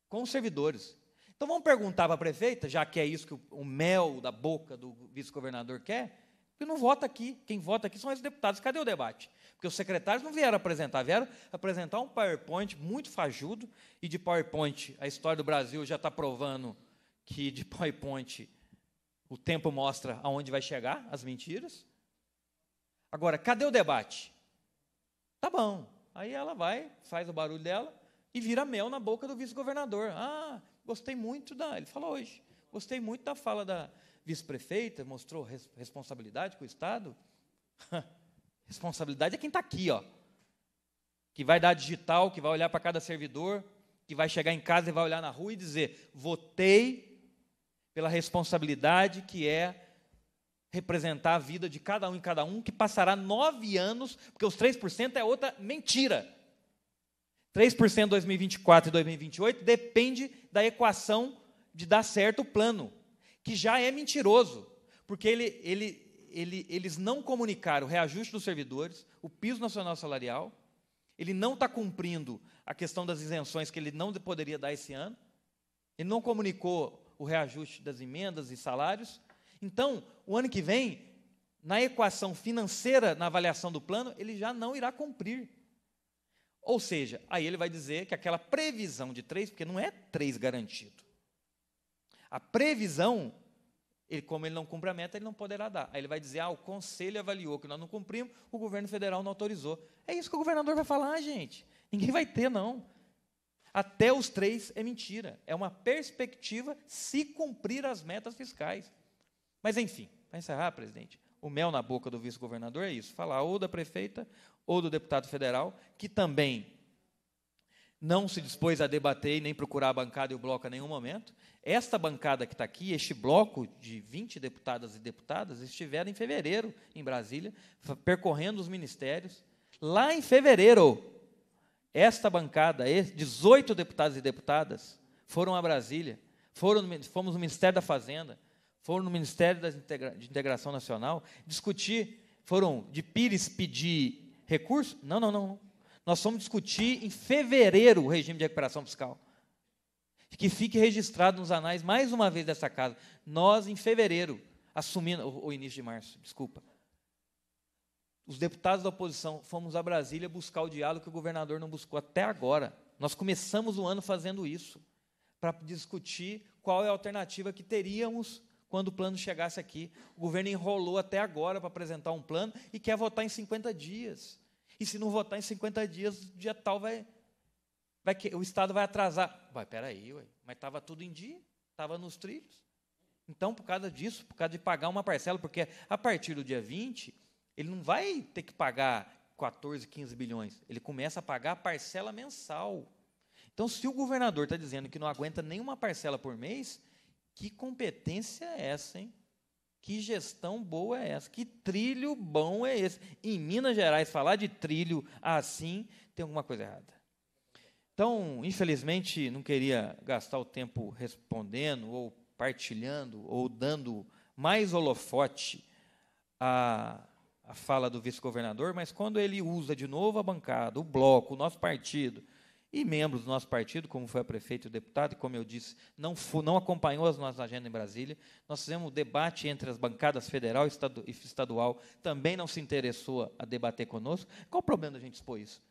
com os servidores. Então, vamos perguntar para a prefeita, já que é isso que o, o mel da boca do vice-governador quer, porque não vota aqui. Quem vota aqui são os deputados. Cadê o debate? Porque os secretários não vieram apresentar, vieram apresentar um PowerPoint muito fajudo, e de PowerPoint a história do Brasil já está provando que de PowerPoint o tempo mostra aonde vai chegar as mentiras. Agora, cadê o debate? Tá bom. Aí ela vai, faz o barulho dela e vira mel na boca do vice-governador. Ah, gostei muito da. Ele falou hoje. Gostei muito da fala da vice-prefeita, mostrou res, responsabilidade com o Estado. [laughs] responsabilidade é quem está aqui, ó. Que vai dar digital, que vai olhar para cada servidor, que vai chegar em casa e vai olhar na rua e dizer: votei pela responsabilidade que é representar a vida de cada um e cada um, que passará nove anos, porque os 3% é outra mentira. 3% em 2024 e 2028 depende da equação de dar certo o plano, que já é mentiroso, porque ele, ele, ele, eles não comunicaram o reajuste dos servidores, o piso nacional salarial, ele não está cumprindo a questão das isenções que ele não poderia dar esse ano, ele não comunicou o reajuste das emendas e salários. Então, o ano que vem, na equação financeira, na avaliação do plano, ele já não irá cumprir. Ou seja, aí ele vai dizer que aquela previsão de três, porque não é três garantido. A previsão, ele, como ele não cumpre a meta, ele não poderá dar. Aí ele vai dizer: ah, o conselho avaliou que nós não cumprimos, o governo federal não autorizou. É isso que o governador vai falar, gente. Ninguém vai ter, não. Até os três é mentira. É uma perspectiva se cumprir as metas fiscais. Mas, enfim, para encerrar, presidente, o mel na boca do vice-governador é isso: falar ou da prefeita ou do deputado federal, que também não se dispôs a debater e nem procurar a bancada e o bloco a nenhum momento. Esta bancada que está aqui, este bloco de 20 deputadas e deputadas, estiveram em fevereiro em Brasília, percorrendo os ministérios. Lá em fevereiro, esta bancada, 18 deputados e deputadas, foram a Brasília, foram, fomos no Ministério da Fazenda, foram no Ministério Integra de Integração Nacional discutir, foram de Pires pedir recurso? Não, não, não. Nós fomos discutir em fevereiro o regime de recuperação fiscal. Que fique registrado nos anais mais uma vez dessa casa. Nós, em fevereiro, assumindo, o início de março, desculpa, os deputados da oposição fomos a Brasília buscar o diálogo que o governador não buscou até agora. Nós começamos o ano fazendo isso, para discutir qual é a alternativa que teríamos quando o plano chegasse aqui. O governo enrolou até agora para apresentar um plano e quer votar em 50 dias. E se não votar em 50 dias, o dia tal vai. vai que, o Estado vai atrasar. Vai, peraí, ué, mas estava tudo em dia, estava nos trilhos. Então, por causa disso, por causa de pagar uma parcela, porque a partir do dia 20, ele não vai ter que pagar 14, 15 bilhões. Ele começa a pagar parcela mensal. Então, se o governador está dizendo que não aguenta nenhuma parcela por mês, que competência é essa, hein? Que gestão boa é essa? Que trilho bom é esse? Em Minas Gerais, falar de trilho assim tem alguma coisa errada. Então, infelizmente, não queria gastar o tempo respondendo, ou partilhando, ou dando mais holofote a a fala do vice-governador, mas quando ele usa de novo a bancada, o bloco, o nosso partido e membros do nosso partido, como foi a prefeita e o deputado, e como eu disse, não, não acompanhou as nossas agendas em Brasília. Nós fizemos um debate entre as bancadas federal e estadual, também não se interessou a debater conosco. Qual o problema da gente expor isso?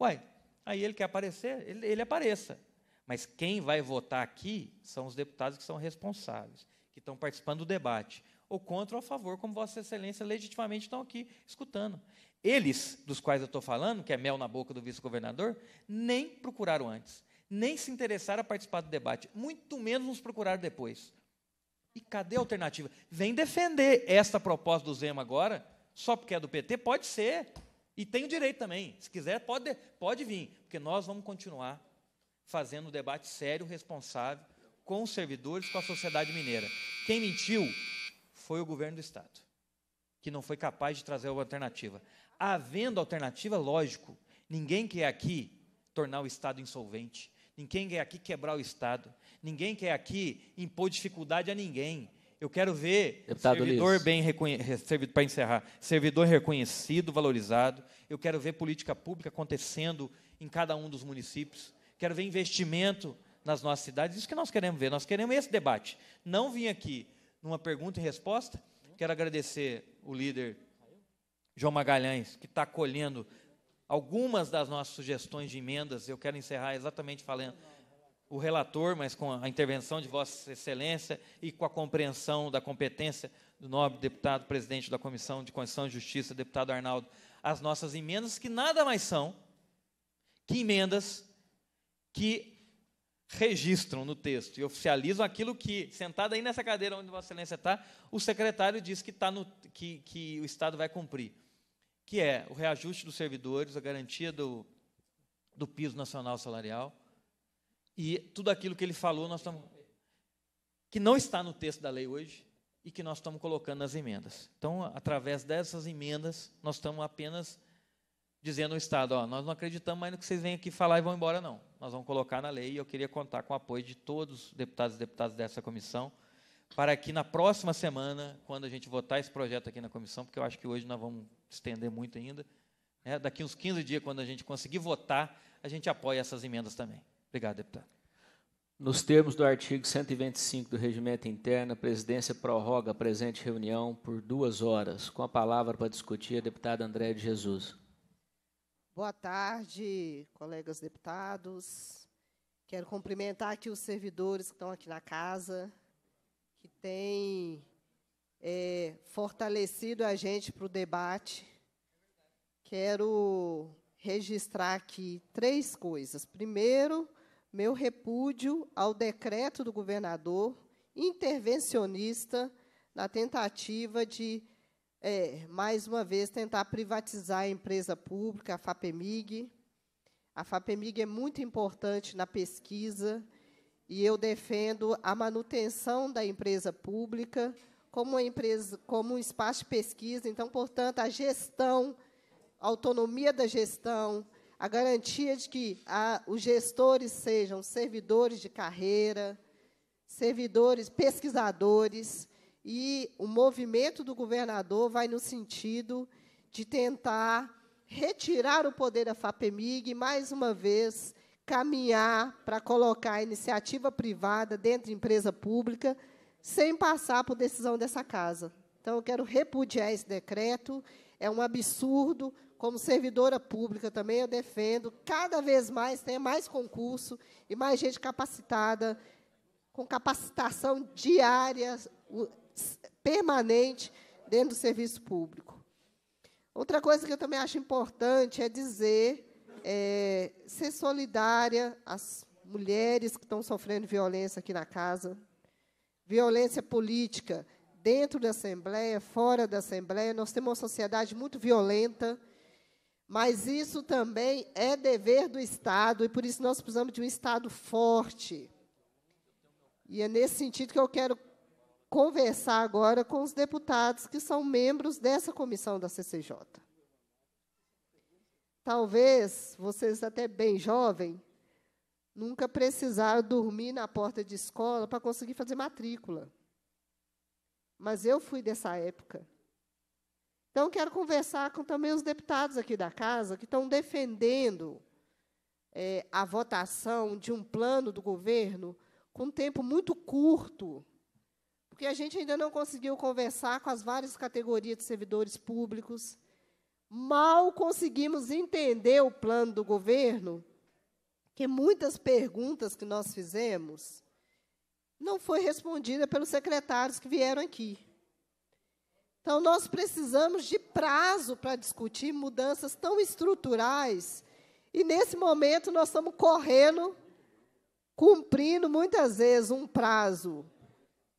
Uai, aí ele quer aparecer, ele, ele apareça. Mas quem vai votar aqui são os deputados que são responsáveis, que estão participando do debate ou contra ou a favor, como Vossa Excelência legitimamente estão aqui escutando. Eles, dos quais eu estou falando, que é mel na boca do vice-governador, nem procuraram antes, nem se interessaram a participar do debate, muito menos nos procuraram depois. E cadê a alternativa? Vem defender esta proposta do Zema agora, só porque é do PT? Pode ser. E tem o direito também. Se quiser, pode, pode vir. Porque nós vamos continuar fazendo um debate sério, responsável, com os servidores, com a sociedade mineira. Quem mentiu foi o governo do Estado, que não foi capaz de trazer uma alternativa. Havendo alternativa, lógico, ninguém quer aqui tornar o Estado insolvente, ninguém quer aqui quebrar o Estado, ninguém quer aqui impor dificuldade a ninguém. Eu quero ver Deputado servidor Liz. bem reconhecido, para encerrar, servidor reconhecido, valorizado. Eu quero ver política pública acontecendo em cada um dos municípios. Quero ver investimento nas nossas cidades. Isso que nós queremos ver. Nós queremos esse debate. Não vim aqui numa pergunta e resposta. Quero agradecer o líder João Magalhães, que está colhendo algumas das nossas sugestões de emendas. Eu quero encerrar exatamente falando o relator, mas com a intervenção de Vossa Excelência e com a compreensão da competência do nobre deputado presidente da Comissão de Constituição e Justiça, deputado Arnaldo, as nossas emendas, que nada mais são que emendas que registram no texto e oficializam aquilo que, sentado aí nessa cadeira onde Vossa Excelência está, o secretário diz que, tá no, que, que o Estado vai cumprir, que é o reajuste dos servidores, a garantia do, do piso nacional salarial e tudo aquilo que ele falou, nós que não está no texto da lei hoje e que nós estamos colocando nas emendas. Então, através dessas emendas, nós estamos apenas dizendo ao Estado, ó, nós não acreditamos mais no que vocês vêm aqui falar e vão embora não nós vamos colocar na lei e eu queria contar com o apoio de todos os deputados e deputadas dessa comissão para que na próxima semana, quando a gente votar esse projeto aqui na comissão, porque eu acho que hoje nós vamos estender muito ainda, né, daqui uns 15 dias, quando a gente conseguir votar, a gente apoia essas emendas também. Obrigado, deputado. Nos termos do artigo 125 do Regimento Interno, a presidência prorroga a presente reunião por duas horas. Com a palavra para discutir, a deputada André de Jesus. Boa tarde, colegas deputados. Quero cumprimentar aqui os servidores que estão aqui na casa, que têm é, fortalecido a gente para o debate. Quero registrar aqui três coisas. Primeiro, meu repúdio ao decreto do governador intervencionista na tentativa de é, mais uma vez, tentar privatizar a empresa pública, a FAPEMIG. A FAPEMIG é muito importante na pesquisa e eu defendo a manutenção da empresa pública como, uma empresa, como um espaço de pesquisa. Então, portanto, a gestão, a autonomia da gestão, a garantia de que a, os gestores sejam servidores de carreira, servidores, pesquisadores, e o movimento do governador vai no sentido de tentar retirar o poder da FAPEMIG e, mais uma vez, caminhar para colocar a iniciativa privada dentro de empresa pública, sem passar por decisão dessa casa. Então, eu quero repudiar esse decreto, é um absurdo. Como servidora pública também eu defendo, cada vez mais tenha mais concurso e mais gente capacitada, com capacitação diária, permanente dentro do serviço público. Outra coisa que eu também acho importante é dizer, é, ser solidária às mulheres que estão sofrendo violência aqui na casa, violência política dentro da Assembleia, fora da Assembleia. Nós temos uma sociedade muito violenta, mas isso também é dever do Estado, e por isso nós precisamos de um Estado forte. E é nesse sentido que eu quero conversar agora com os deputados que são membros dessa comissão da CCJ. Talvez vocês, até bem jovem, nunca precisaram dormir na porta de escola para conseguir fazer matrícula. Mas eu fui dessa época. Então, quero conversar com também os deputados aqui da casa que estão defendendo é, a votação de um plano do governo com um tempo muito curto porque a gente ainda não conseguiu conversar com as várias categorias de servidores públicos. Mal conseguimos entender o plano do governo, que muitas perguntas que nós fizemos não foi respondida pelos secretários que vieram aqui. Então, nós precisamos de prazo para discutir mudanças tão estruturais. E, nesse momento, nós estamos correndo, cumprindo muitas vezes um prazo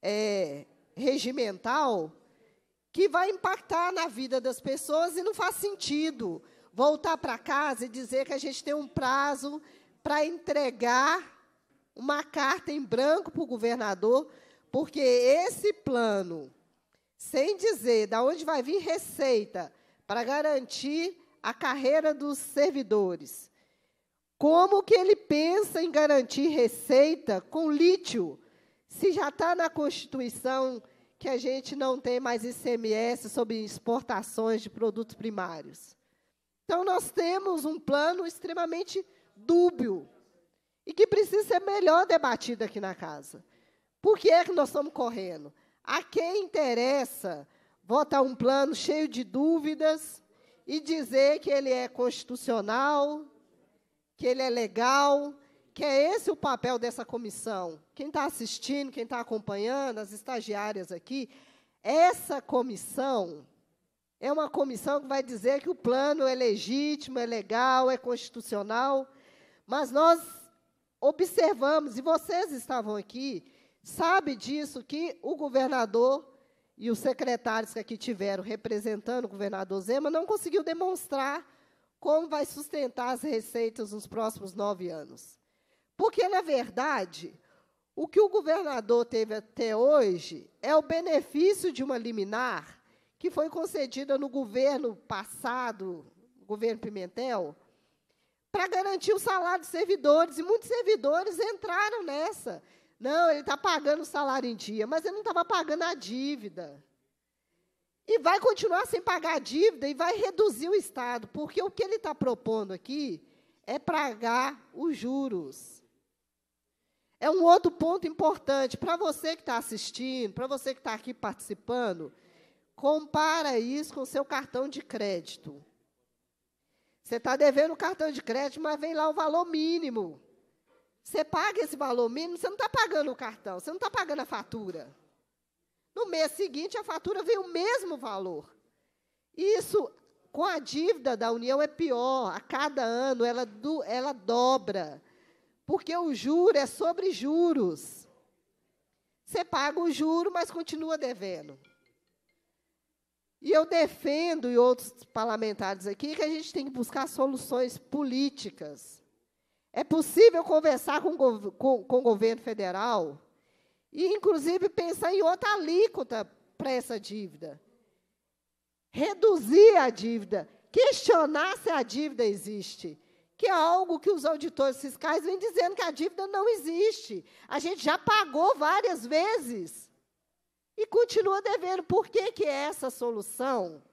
é, regimental que vai impactar na vida das pessoas e não faz sentido voltar para casa e dizer que a gente tem um prazo para entregar uma carta em branco para o governador, porque esse plano, sem dizer de onde vai vir receita para garantir a carreira dos servidores, como que ele pensa em garantir receita com lítio? Se já está na Constituição que a gente não tem mais ICMS sobre exportações de produtos primários. Então, nós temos um plano extremamente dúbio e que precisa ser melhor debatido aqui na casa. Por que é que nós estamos correndo? A quem interessa votar um plano cheio de dúvidas e dizer que ele é constitucional, que ele é legal, que é esse o papel dessa comissão. Quem está assistindo, quem está acompanhando, as estagiárias aqui, essa comissão é uma comissão que vai dizer que o plano é legítimo, é legal, é constitucional, mas nós observamos, e vocês estavam aqui, sabe disso, que o governador e os secretários que aqui tiveram representando o governador Zema não conseguiu demonstrar como vai sustentar as receitas nos próximos nove anos. Porque, na verdade, o que o governador teve até hoje é o benefício de uma liminar que foi concedida no governo passado, governo Pimentel, para garantir o salário dos servidores. E muitos servidores entraram nessa. Não, ele está pagando o salário em dia, mas ele não estava pagando a dívida. E vai continuar sem pagar a dívida e vai reduzir o Estado, porque o que ele está propondo aqui é pagar os juros. É um outro ponto importante para você que está assistindo, para você que está aqui participando. Compara isso com o seu cartão de crédito. Você está devendo o cartão de crédito, mas vem lá o valor mínimo. Você paga esse valor mínimo, você não está pagando o cartão, você não está pagando a fatura. No mês seguinte, a fatura vem o mesmo valor. Isso, com a dívida da União, é pior. A cada ano, ela, do, ela dobra. Porque o juro é sobre juros. Você paga o juro, mas continua devendo. E eu defendo, e outros parlamentares aqui, que a gente tem que buscar soluções políticas. É possível conversar com, com, com o governo federal e, inclusive, pensar em outra alíquota para essa dívida. Reduzir a dívida, questionar se a dívida existe que é algo que os auditores fiscais vêm dizendo que a dívida não existe. A gente já pagou várias vezes e continua devendo. Por que, que é essa solução,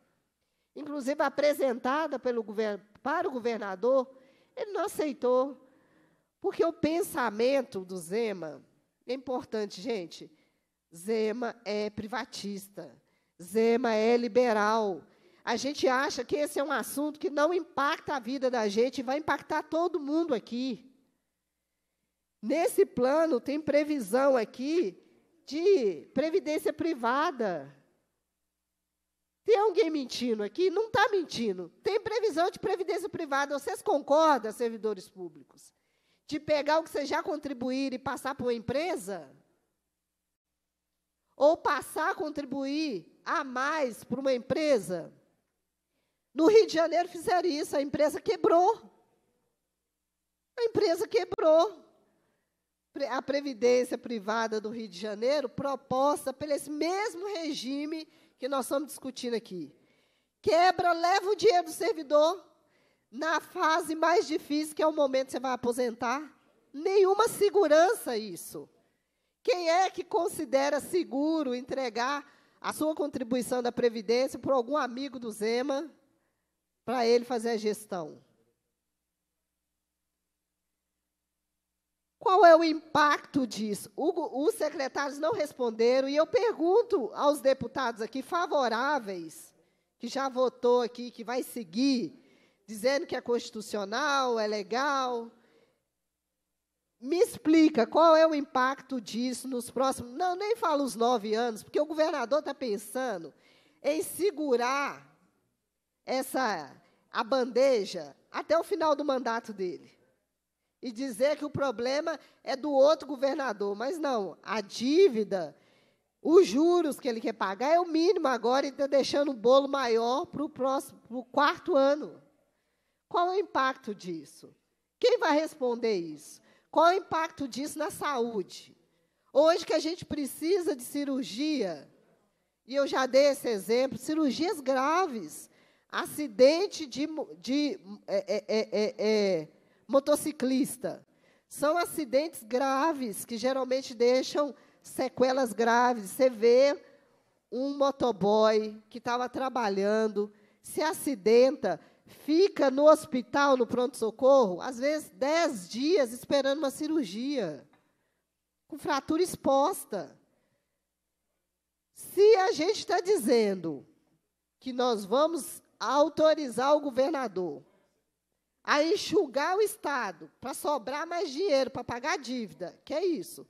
inclusive apresentada pelo para o governador, ele não aceitou? Porque o pensamento do Zema é importante, gente. Zema é privatista, Zema é liberal, a gente acha que esse é um assunto que não impacta a vida da gente e vai impactar todo mundo aqui. Nesse plano tem previsão aqui de previdência privada. Tem alguém mentindo aqui? Não está mentindo. Tem previsão de previdência privada. Vocês concordam, servidores públicos? De pegar o que vocês já contribuíram e passar para uma empresa? Ou passar a contribuir a mais para uma empresa? No Rio de Janeiro fizeram isso, a empresa quebrou. A empresa quebrou. A Previdência Privada do Rio de Janeiro, proposta pelo esse mesmo regime que nós estamos discutindo aqui. Quebra, leva o dinheiro do servidor na fase mais difícil, que é o momento que você vai aposentar. Nenhuma segurança isso. Quem é que considera seguro entregar a sua contribuição da Previdência para algum amigo do Zema? para ele fazer a gestão? Qual é o impacto disso? O, os secretários não responderam e eu pergunto aos deputados aqui favoráveis, que já votou aqui, que vai seguir, dizendo que é constitucional, é legal. Me explica qual é o impacto disso nos próximos. Não, nem falo os nove anos, porque o governador está pensando em segurar essa a bandeja até o final do mandato dele. E dizer que o problema é do outro governador, mas não, a dívida, os juros que ele quer pagar é o mínimo agora e está deixando o bolo maior para o próximo, para o quarto ano. Qual é o impacto disso? Quem vai responder isso? Qual é o impacto disso na saúde? Hoje que a gente precisa de cirurgia, e eu já dei esse exemplo, cirurgias graves acidente de, de é é, é, é, é, motociclista. São acidentes graves que geralmente deixam sequelas graves. Você vê um motoboy que estava trabalhando, se acidenta, fica no hospital, no pronto-socorro, às vezes dez dias esperando uma cirurgia, com fratura exposta. Se a gente está dizendo que nós vamos autorizar o governador a enxugar o Estado para sobrar mais dinheiro para pagar a dívida, que é isso.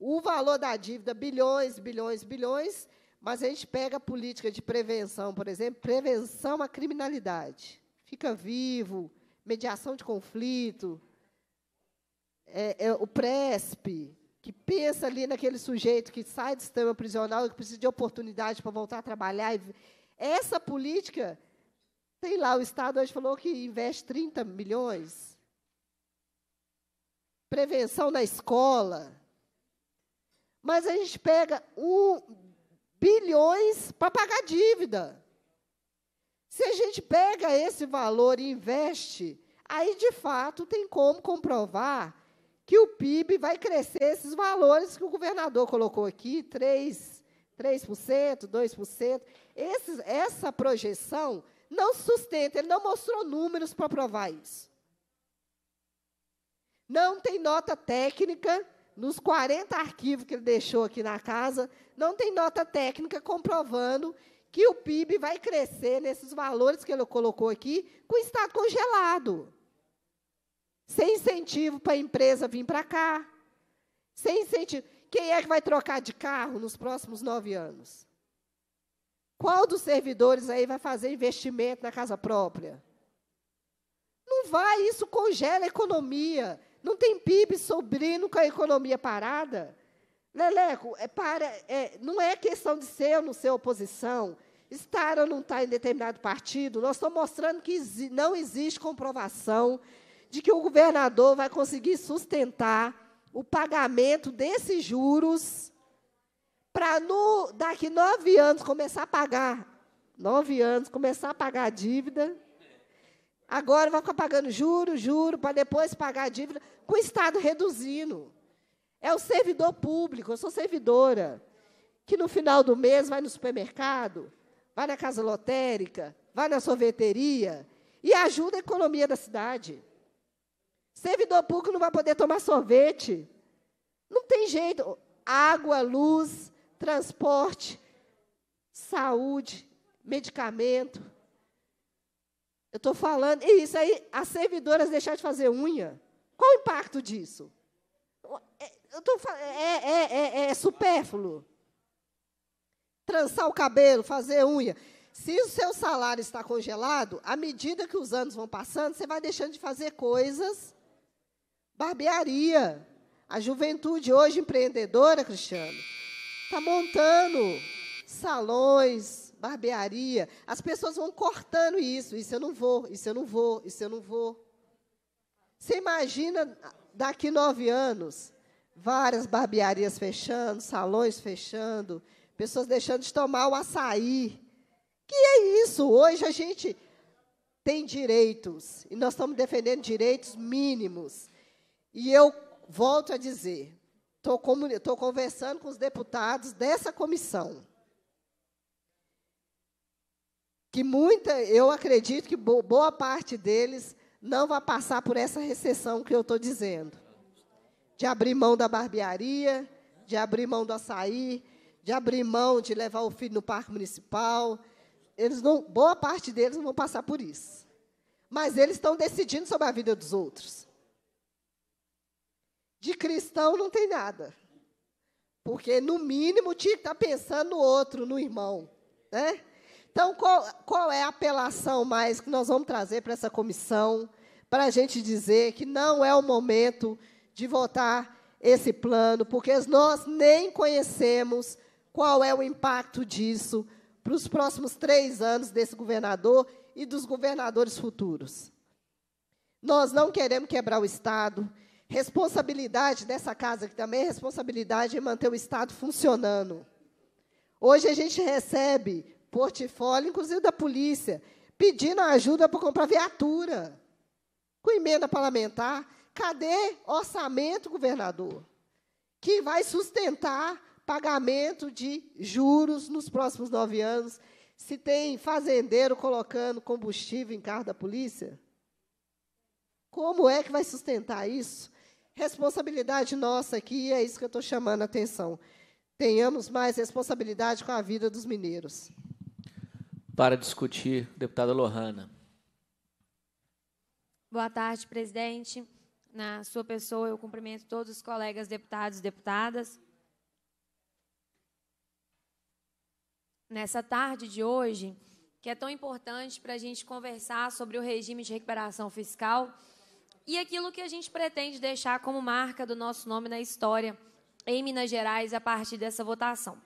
O valor da dívida, bilhões, bilhões, bilhões, mas a gente pega a política de prevenção, por exemplo, prevenção à criminalidade. Fica vivo, mediação de conflito, é, é, o PRESP, que pensa ali naquele sujeito que sai do sistema prisional e que precisa de oportunidade para voltar a trabalhar. Essa política tem lá, o Estado hoje falou que investe 30 milhões. Prevenção na escola. Mas a gente pega um, bilhões para pagar dívida. Se a gente pega esse valor e investe, aí de fato tem como comprovar que o PIB vai crescer esses valores que o governador colocou aqui, 3, 3% 2%. Esses, essa projeção não sustenta, ele não mostrou números para provar isso. Não tem nota técnica, nos 40 arquivos que ele deixou aqui na casa, não tem nota técnica comprovando que o PIB vai crescer nesses valores que ele colocou aqui, com o Estado congelado. Sem incentivo para a empresa vir para cá. Sem incentivo. Quem é que vai trocar de carro nos próximos nove anos? Qual dos servidores aí vai fazer investimento na casa própria? Não vai, isso congela a economia. Não tem PIB sobrino com a economia parada. Leleco, é para, é, não é questão de ser ou não ser oposição, estar ou não estar em determinado partido. Nós estamos mostrando que exi não existe comprovação de que o governador vai conseguir sustentar o pagamento desses juros para daqui nove anos começar a pagar, nove anos, começar a pagar a dívida. Agora vai ficar pagando juro, juro, para depois pagar a dívida, com o Estado reduzindo. É o servidor público, eu sou servidora, que no final do mês vai no supermercado, vai na casa lotérica, vai na sorveteria e ajuda a economia da cidade. Servidor público não vai poder tomar sorvete. Não tem jeito. Água, luz, transporte, saúde, medicamento. Eu estou falando, e isso aí, as servidoras deixaram de fazer unha. Qual o impacto disso? Eu tô, é, é, é, é supérfluo. Trançar o cabelo, fazer unha. Se o seu salário está congelado, à medida que os anos vão passando, você vai deixando de fazer coisas. Barbearia. A juventude hoje empreendedora, Cristiano, Está montando salões, barbearia. As pessoas vão cortando isso. Isso eu não vou, isso eu não vou, isso eu não vou. Você imagina daqui nove anos, várias barbearias fechando, salões fechando, pessoas deixando de tomar o açaí. Que é isso? Hoje a gente tem direitos e nós estamos defendendo direitos mínimos. E eu volto a dizer, Estou tô, tô conversando com os deputados dessa comissão. Que muita, eu acredito que boa parte deles não vai passar por essa recessão que eu estou dizendo. De abrir mão da barbearia, de abrir mão do açaí, de abrir mão de levar o filho no parque municipal. Eles não, boa parte deles não vão passar por isso. Mas eles estão decidindo sobre a vida dos outros. De cristão não tem nada. Porque, no mínimo, tinha que estar tá pensando no outro, no irmão. Né? Então, qual, qual é a apelação mais que nós vamos trazer para essa comissão? Para a gente dizer que não é o momento de votar esse plano, porque nós nem conhecemos qual é o impacto disso para os próximos três anos desse governador e dos governadores futuros. Nós não queremos quebrar o Estado, Responsabilidade dessa casa que também é responsabilidade em manter o Estado funcionando. Hoje a gente recebe portfólio, inclusive da polícia, pedindo ajuda para comprar viatura, com emenda parlamentar. Cadê orçamento, governador? Que vai sustentar pagamento de juros nos próximos nove anos. Se tem fazendeiro colocando combustível em carro da polícia? Como é que vai sustentar isso? responsabilidade nossa aqui, e é isso que eu estou chamando a atenção. Tenhamos mais responsabilidade com a vida dos mineiros. Para discutir, deputada Lohana. Boa tarde, presidente. Na sua pessoa, eu cumprimento todos os colegas deputados e deputadas. Nessa tarde de hoje, que é tão importante para a gente conversar sobre o regime de recuperação fiscal, e aquilo que a gente pretende deixar como marca do nosso nome na história em Minas Gerais a partir dessa votação.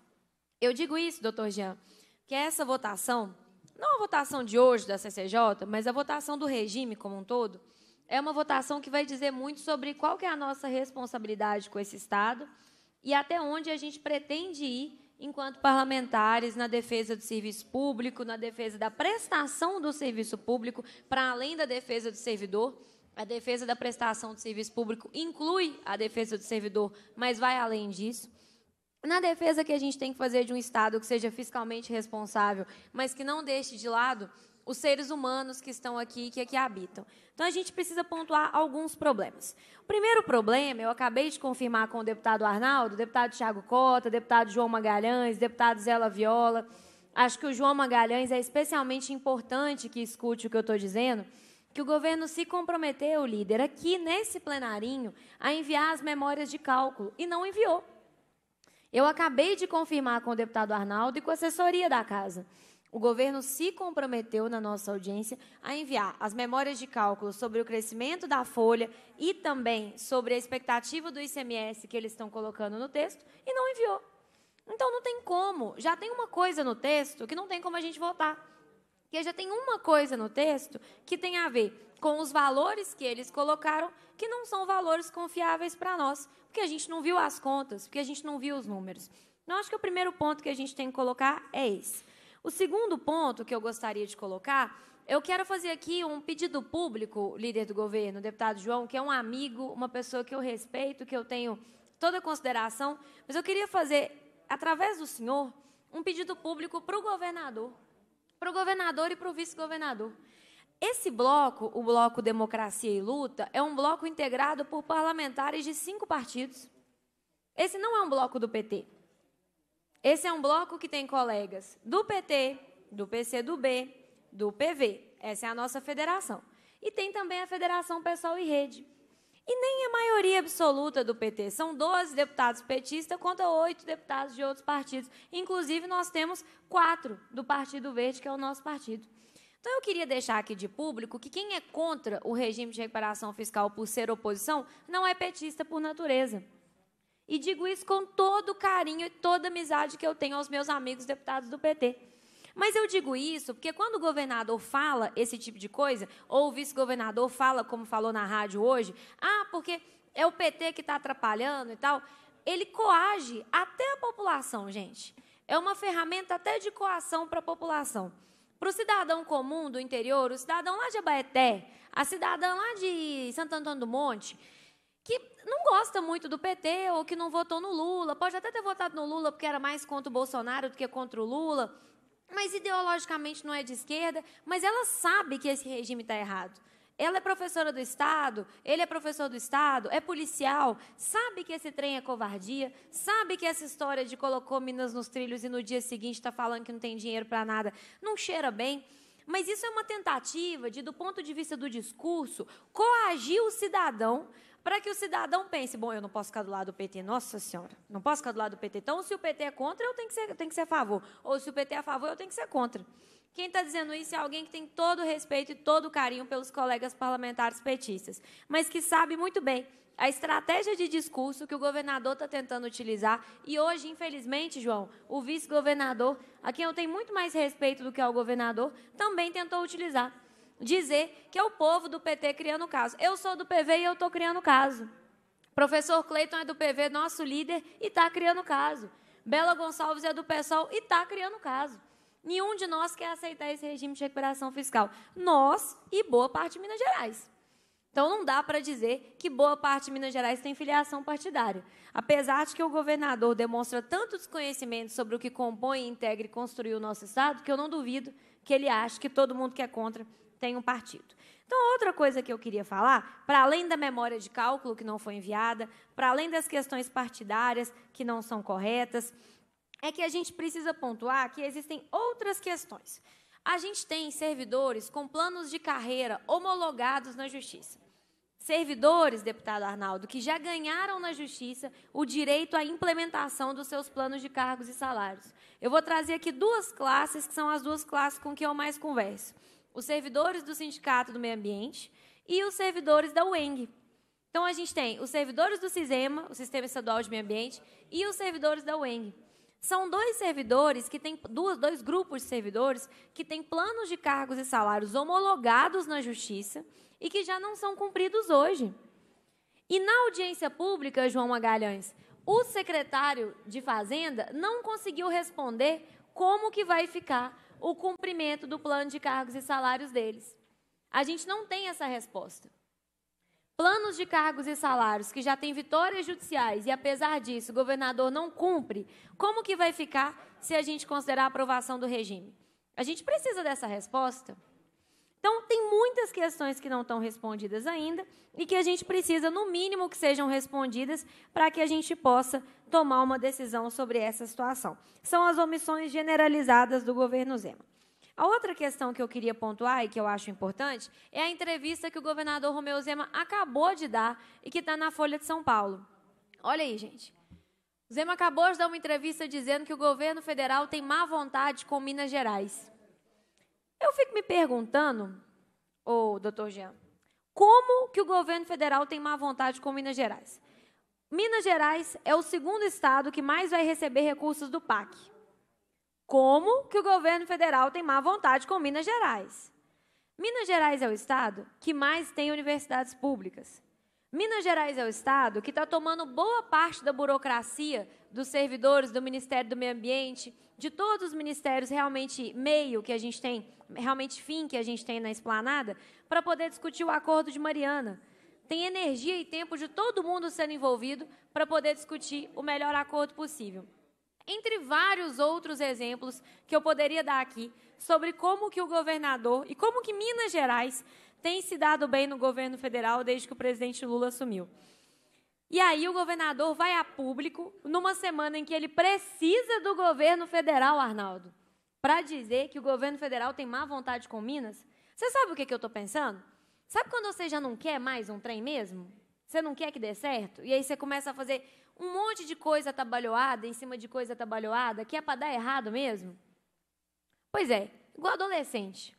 Eu digo isso, doutor Jean, que essa votação, não a votação de hoje da CCJ, mas a votação do regime como um todo, é uma votação que vai dizer muito sobre qual é a nossa responsabilidade com esse Estado e até onde a gente pretende ir enquanto parlamentares na defesa do serviço público, na defesa da prestação do serviço público, para além da defesa do servidor a defesa da prestação de serviço público inclui a defesa do servidor, mas vai além disso. Na defesa que a gente tem que fazer de um Estado que seja fiscalmente responsável, mas que não deixe de lado os seres humanos que estão aqui e que aqui habitam. Então, a gente precisa pontuar alguns problemas. O primeiro problema, eu acabei de confirmar com o deputado Arnaldo, deputado Tiago Cota, deputado João Magalhães, deputado Zela Viola. Acho que o João Magalhães é especialmente importante que escute o que eu estou dizendo, que o governo se comprometeu, líder, aqui nesse plenarinho, a enviar as memórias de cálculo e não enviou. Eu acabei de confirmar com o deputado Arnaldo e com a assessoria da casa. O governo se comprometeu na nossa audiência a enviar as memórias de cálculo sobre o crescimento da folha e também sobre a expectativa do ICMS que eles estão colocando no texto e não enviou. Então não tem como. Já tem uma coisa no texto que não tem como a gente votar. Porque já tem uma coisa no texto que tem a ver com os valores que eles colocaram, que não são valores confiáveis para nós, porque a gente não viu as contas, porque a gente não viu os números. Então, acho que o primeiro ponto que a gente tem que colocar é esse. O segundo ponto que eu gostaria de colocar, eu quero fazer aqui um pedido público, líder do governo, deputado João, que é um amigo, uma pessoa que eu respeito, que eu tenho toda a consideração, mas eu queria fazer, através do senhor, um pedido público para o governador para o governador e para o vice-governador. Esse bloco, o bloco Democracia e Luta, é um bloco integrado por parlamentares de cinco partidos. Esse não é um bloco do PT. Esse é um bloco que tem colegas do PT, do PCdoB, do PV. Essa é a nossa federação. E tem também a Federação Pessoal e Rede, e nem a maioria absoluta do PT. São 12 deputados petistas contra 8 deputados de outros partidos. Inclusive, nós temos quatro do Partido Verde, que é o nosso partido. Então, eu queria deixar aqui de público que quem é contra o regime de recuperação fiscal por ser oposição não é petista por natureza. E digo isso com todo carinho e toda amizade que eu tenho aos meus amigos deputados do PT. Mas eu digo isso porque quando o governador fala esse tipo de coisa, ou o vice-governador fala, como falou na rádio hoje, ah, porque é o PT que está atrapalhando e tal, ele coage até a população, gente. É uma ferramenta até de coação para a população. Para o cidadão comum do interior, o cidadão lá de Abaeté, a cidadã lá de Santo Antônio do Monte, que não gosta muito do PT ou que não votou no Lula, pode até ter votado no Lula porque era mais contra o Bolsonaro do que contra o Lula, mas ideologicamente não é de esquerda, mas ela sabe que esse regime está errado. Ela é professora do Estado, ele é professor do Estado, é policial, sabe que esse trem é covardia, sabe que essa história de colocou Minas nos trilhos e no dia seguinte está falando que não tem dinheiro para nada, não cheira bem. Mas isso é uma tentativa de, do ponto de vista do discurso, coagir o cidadão para que o cidadão pense: bom, eu não posso ficar do lado do PT, nossa senhora, não posso ficar do lado do PT. Então, se o PT é contra, eu tenho que ser, tenho que ser a favor. Ou se o PT é a favor, eu tenho que ser contra. Quem está dizendo isso é alguém que tem todo o respeito e todo o carinho pelos colegas parlamentares petistas, mas que sabe muito bem a estratégia de discurso que o governador está tentando utilizar. E hoje, infelizmente, João, o vice-governador, a quem eu tenho muito mais respeito do que ao governador, também tentou utilizar dizer que é o povo do PT criando caso. Eu sou do PV e eu estou criando caso. Professor Cleiton é do PV, nosso líder, e está criando caso. Bela Gonçalves é do PSOL e está criando caso. Nenhum de nós quer aceitar esse regime de recuperação fiscal. Nós e boa parte de Minas Gerais. Então não dá para dizer que boa parte de Minas Gerais tem filiação partidária. Apesar de que o governador demonstra tanto desconhecimento sobre o que compõe, integra e construiu o nosso Estado, que eu não duvido que ele ache que todo mundo que é contra tem um partido. Então, outra coisa que eu queria falar, para além da memória de cálculo que não foi enviada, para além das questões partidárias que não são corretas, é que a gente precisa pontuar que existem outras questões. A gente tem servidores com planos de carreira homologados na justiça. Servidores, deputado Arnaldo, que já ganharam na justiça o direito à implementação dos seus planos de cargos e salários. Eu vou trazer aqui duas classes, que são as duas classes com que eu mais converso os servidores do Sindicato do Meio Ambiente e os servidores da UENG. Então, a gente tem os servidores do SISEMA, o Sistema Estadual de Meio Ambiente, e os servidores da UENG. São dois servidores que têm duas, dois grupos de servidores que têm planos de cargos e salários homologados na justiça e que já não são cumpridos hoje. E na audiência pública, João Magalhães, o secretário de Fazenda não conseguiu responder como que vai ficar o cumprimento do plano de cargos e salários deles. A gente não tem essa resposta. Planos de cargos e salários que já têm vitórias judiciais e, apesar disso, o governador não cumpre, como que vai ficar se a gente considerar a aprovação do regime? A gente precisa dessa resposta. Então, tem muitas questões que não estão respondidas ainda e que a gente precisa, no mínimo, que sejam respondidas para que a gente possa tomar uma decisão sobre essa situação. São as omissões generalizadas do governo Zema. A outra questão que eu queria pontuar e que eu acho importante é a entrevista que o governador Romeu Zema acabou de dar e que está na Folha de São Paulo. Olha aí, gente. Zema acabou de dar uma entrevista dizendo que o governo federal tem má vontade com Minas Gerais. Eu fico me perguntando, ô doutor Jean, como que o governo federal tem má vontade com Minas Gerais? Minas Gerais é o segundo estado que mais vai receber recursos do PAC. Como que o governo federal tem má vontade com Minas Gerais? Minas Gerais é o estado que mais tem universidades públicas. Minas Gerais é o estado que está tomando boa parte da burocracia dos servidores do Ministério do Meio Ambiente, de todos os ministérios realmente meio que a gente tem, realmente fim que a gente tem na esplanada, para poder discutir o acordo de Mariana. Tem energia e tempo de todo mundo sendo envolvido para poder discutir o melhor acordo possível. Entre vários outros exemplos que eu poderia dar aqui sobre como que o governador e como que Minas Gerais tem se dado bem no governo federal desde que o presidente Lula assumiu. E aí o governador vai a público numa semana em que ele precisa do governo federal, Arnaldo, para dizer que o governo federal tem má vontade com Minas. Você sabe o que, que eu estou pensando? Sabe quando você já não quer mais um trem mesmo? Você não quer que dê certo? E aí você começa a fazer um monte de coisa atabalhoada em cima de coisa atabalhoada que é para dar errado mesmo? Pois é, igual adolescente.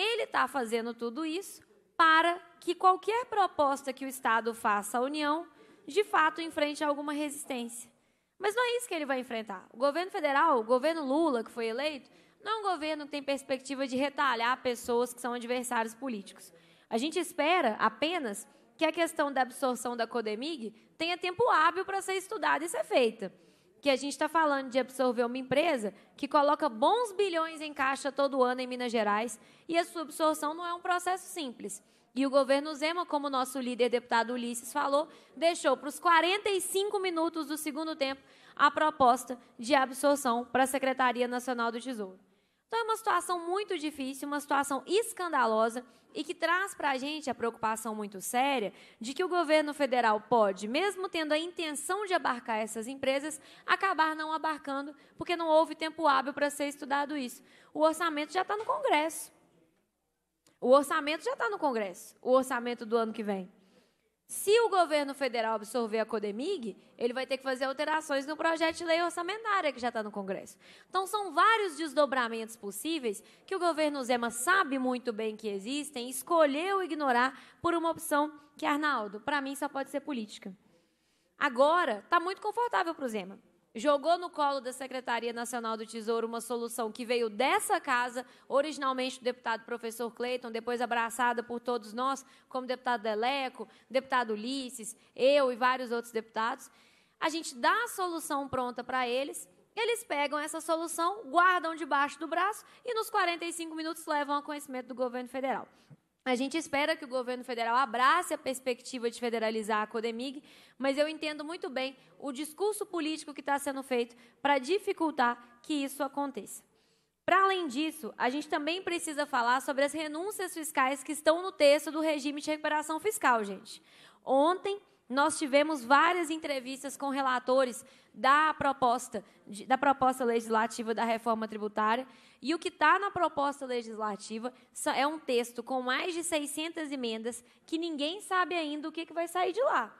Ele está fazendo tudo isso para que qualquer proposta que o Estado faça à União, de fato, enfrente alguma resistência. Mas não é isso que ele vai enfrentar. O governo federal, o governo Lula, que foi eleito, não é um governo que tem perspectiva de retalhar pessoas que são adversários políticos. A gente espera apenas que a questão da absorção da Codemig tenha tempo hábil para ser estudada e ser feita que a gente está falando de absorver uma empresa que coloca bons bilhões em caixa todo ano em Minas Gerais e a sua absorção não é um processo simples. E o governo Zema, como o nosso líder deputado Ulisses falou, deixou para os 45 minutos do segundo tempo a proposta de absorção para a Secretaria Nacional do Tesouro. Então é uma situação muito difícil, uma situação escandalosa e que traz para a gente a preocupação muito séria de que o governo federal pode, mesmo tendo a intenção de abarcar essas empresas, acabar não abarcando, porque não houve tempo hábil para ser estudado isso. O orçamento já está no Congresso. O orçamento já está no Congresso, o orçamento do ano que vem. Se o governo federal absorver a Codemig, ele vai ter que fazer alterações no projeto de lei orçamentária que já está no Congresso. Então, são vários desdobramentos possíveis que o governo Zema sabe muito bem que existem, escolheu ignorar por uma opção que, Arnaldo, para mim só pode ser política. Agora, está muito confortável para o Zema jogou no colo da Secretaria Nacional do Tesouro uma solução que veio dessa casa, originalmente do deputado professor Cleiton, depois abraçada por todos nós, como deputado Deleco, deputado Ulisses, eu e vários outros deputados. A gente dá a solução pronta para eles, eles pegam essa solução, guardam debaixo do braço e nos 45 minutos levam ao conhecimento do governo federal. A gente espera que o governo federal abrace a perspectiva de federalizar a Codemig, mas eu entendo muito bem o discurso político que está sendo feito para dificultar que isso aconteça. Para além disso, a gente também precisa falar sobre as renúncias fiscais que estão no texto do regime de recuperação fiscal, gente. Ontem, nós tivemos várias entrevistas com relatores da proposta, da proposta legislativa da reforma tributária. E o que está na proposta legislativa é um texto com mais de 600 emendas que ninguém sabe ainda o que, que vai sair de lá.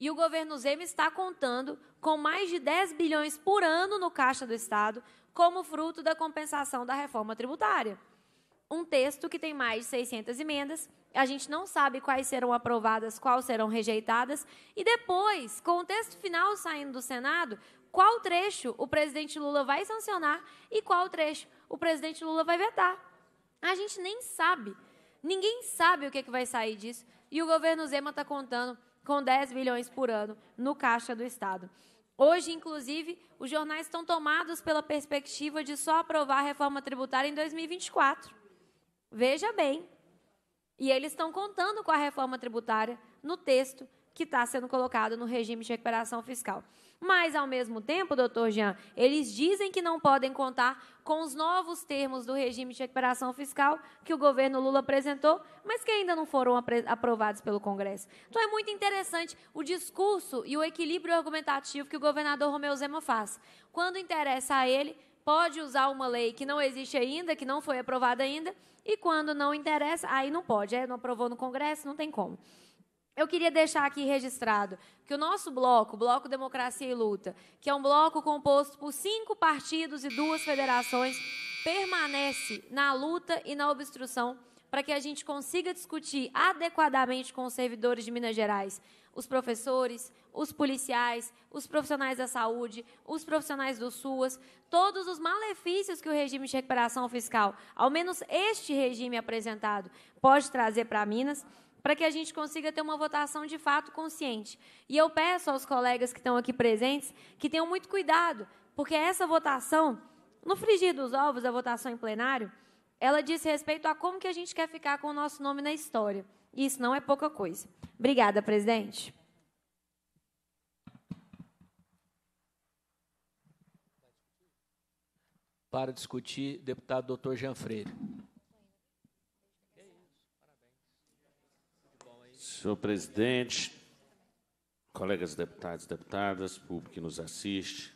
E o governo Zema está contando com mais de 10 bilhões por ano no caixa do Estado como fruto da compensação da reforma tributária um texto que tem mais de 600 emendas. A gente não sabe quais serão aprovadas, quais serão rejeitadas. E depois, com o texto final saindo do Senado, qual trecho o presidente Lula vai sancionar e qual trecho o presidente Lula vai vetar. A gente nem sabe. Ninguém sabe o que, é que vai sair disso. E o governo Zema está contando com 10 bilhões por ano no caixa do Estado. Hoje, inclusive, os jornais estão tomados pela perspectiva de só aprovar a reforma tributária em 2024. Veja bem. E eles estão contando com a reforma tributária no texto que está sendo colocado no regime de recuperação fiscal. Mas, ao mesmo tempo, doutor Jean, eles dizem que não podem contar com os novos termos do regime de recuperação fiscal que o governo Lula apresentou, mas que ainda não foram aprovados pelo Congresso. Então, é muito interessante o discurso e o equilíbrio argumentativo que o governador Romeu Zema faz. Quando interessa a ele, pode usar uma lei que não existe ainda, que não foi aprovada ainda, e quando não interessa, aí não pode, é, não aprovou no Congresso, não tem como. Eu queria deixar aqui registrado que o nosso bloco, o Bloco Democracia e Luta, que é um bloco composto por cinco partidos e duas federações, permanece na luta e na obstrução para que a gente consiga discutir adequadamente com os servidores de Minas Gerais, os professores, os policiais, os profissionais da saúde, os profissionais do SUAS, todos os malefícios que o regime de recuperação fiscal, ao menos este regime apresentado, pode trazer para Minas, para que a gente consiga ter uma votação de fato consciente. E eu peço aos colegas que estão aqui presentes que tenham muito cuidado, porque essa votação, no frigir dos ovos, a votação em plenário, ela diz respeito a como que a gente quer ficar com o nosso nome na história. E Isso não é pouca coisa. Obrigada, presidente. para discutir, deputado doutor Jean Freire. Senhor presidente, colegas deputados e deputadas, público que nos assiste,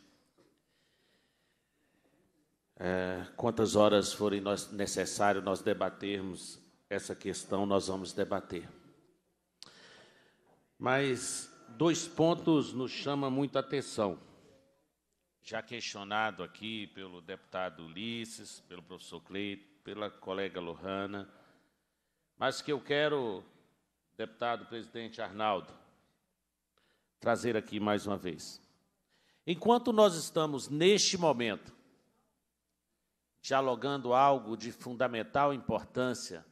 é, quantas horas forem nós, necessário nós debatermos essa questão, nós vamos debater. Mas dois pontos nos chamam muito a atenção já questionado aqui pelo deputado Ulisses, pelo professor Cleito, pela colega Lohana, mas que eu quero, deputado presidente Arnaldo, trazer aqui mais uma vez. Enquanto nós estamos neste momento dialogando algo de fundamental importância,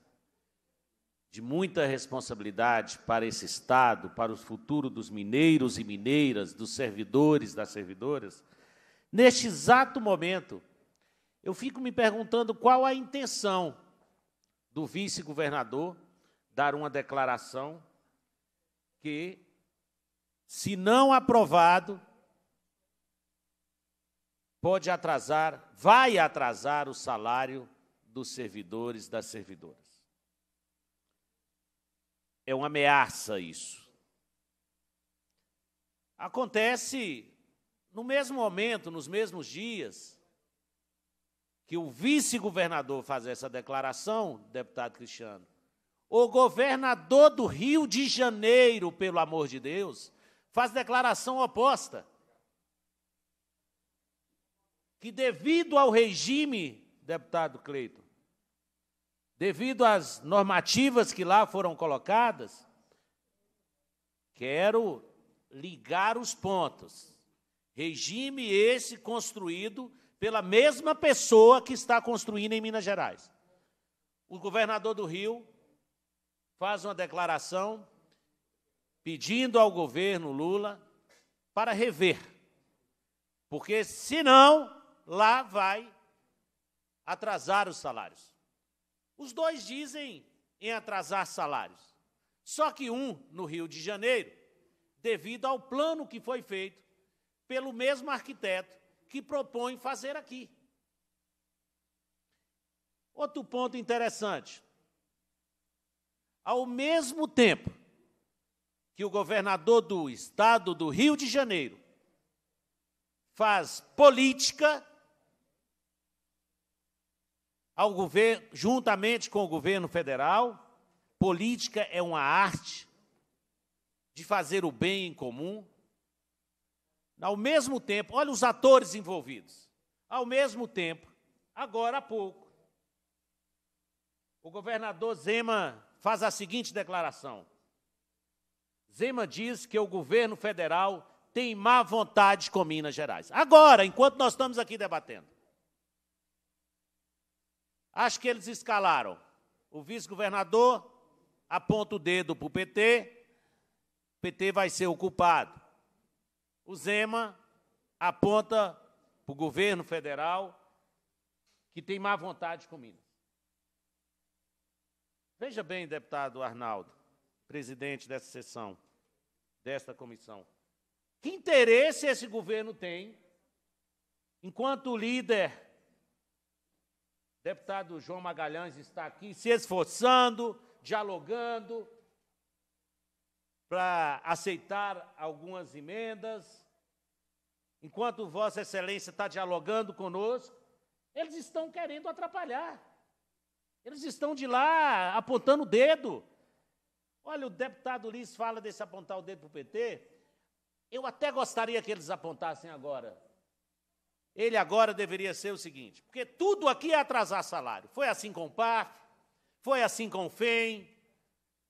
de muita responsabilidade para esse Estado, para o futuro dos mineiros e mineiras, dos servidores, das servidoras, Neste exato momento, eu fico me perguntando qual a intenção do vice-governador dar uma declaração que, se não aprovado, pode atrasar, vai atrasar o salário dos servidores das servidoras. É uma ameaça isso. Acontece no mesmo momento, nos mesmos dias que o vice-governador faz essa declaração, deputado Cristiano, o governador do Rio de Janeiro, pelo amor de Deus, faz declaração oposta. Que devido ao regime, deputado Cleito, devido às normativas que lá foram colocadas, quero ligar os pontos. Regime esse construído pela mesma pessoa que está construindo em Minas Gerais. O governador do Rio faz uma declaração pedindo ao governo Lula para rever. Porque, senão, lá vai atrasar os salários. Os dois dizem em atrasar salários. Só que um no Rio de Janeiro, devido ao plano que foi feito pelo mesmo arquiteto que propõe fazer aqui. Outro ponto interessante. Ao mesmo tempo que o governador do estado do Rio de Janeiro faz política ao governo, juntamente com o governo federal, política é uma arte de fazer o bem em comum, ao mesmo tempo, olha os atores envolvidos. Ao mesmo tempo, agora há pouco, o governador Zema faz a seguinte declaração: Zema diz que o governo federal tem má vontade com Minas Gerais. Agora, enquanto nós estamos aqui debatendo. Acho que eles escalaram. O vice-governador aponta o dedo para o PT, o PT vai ser o culpado o Zema aponta para o governo federal que tem má vontade com Minas. Veja bem, deputado Arnaldo, presidente dessa sessão, desta comissão, que interesse esse governo tem, enquanto líder, deputado João Magalhães está aqui se esforçando, dialogando, para aceitar algumas emendas. Enquanto Vossa Excelência está dialogando conosco, eles estão querendo atrapalhar. Eles estão de lá apontando o dedo. Olha, o deputado Liz fala desse apontar o dedo para o PT. Eu até gostaria que eles apontassem agora. Ele agora deveria ser o seguinte, porque tudo aqui é atrasar salário. Foi assim com o PAF, foi assim com o FEM,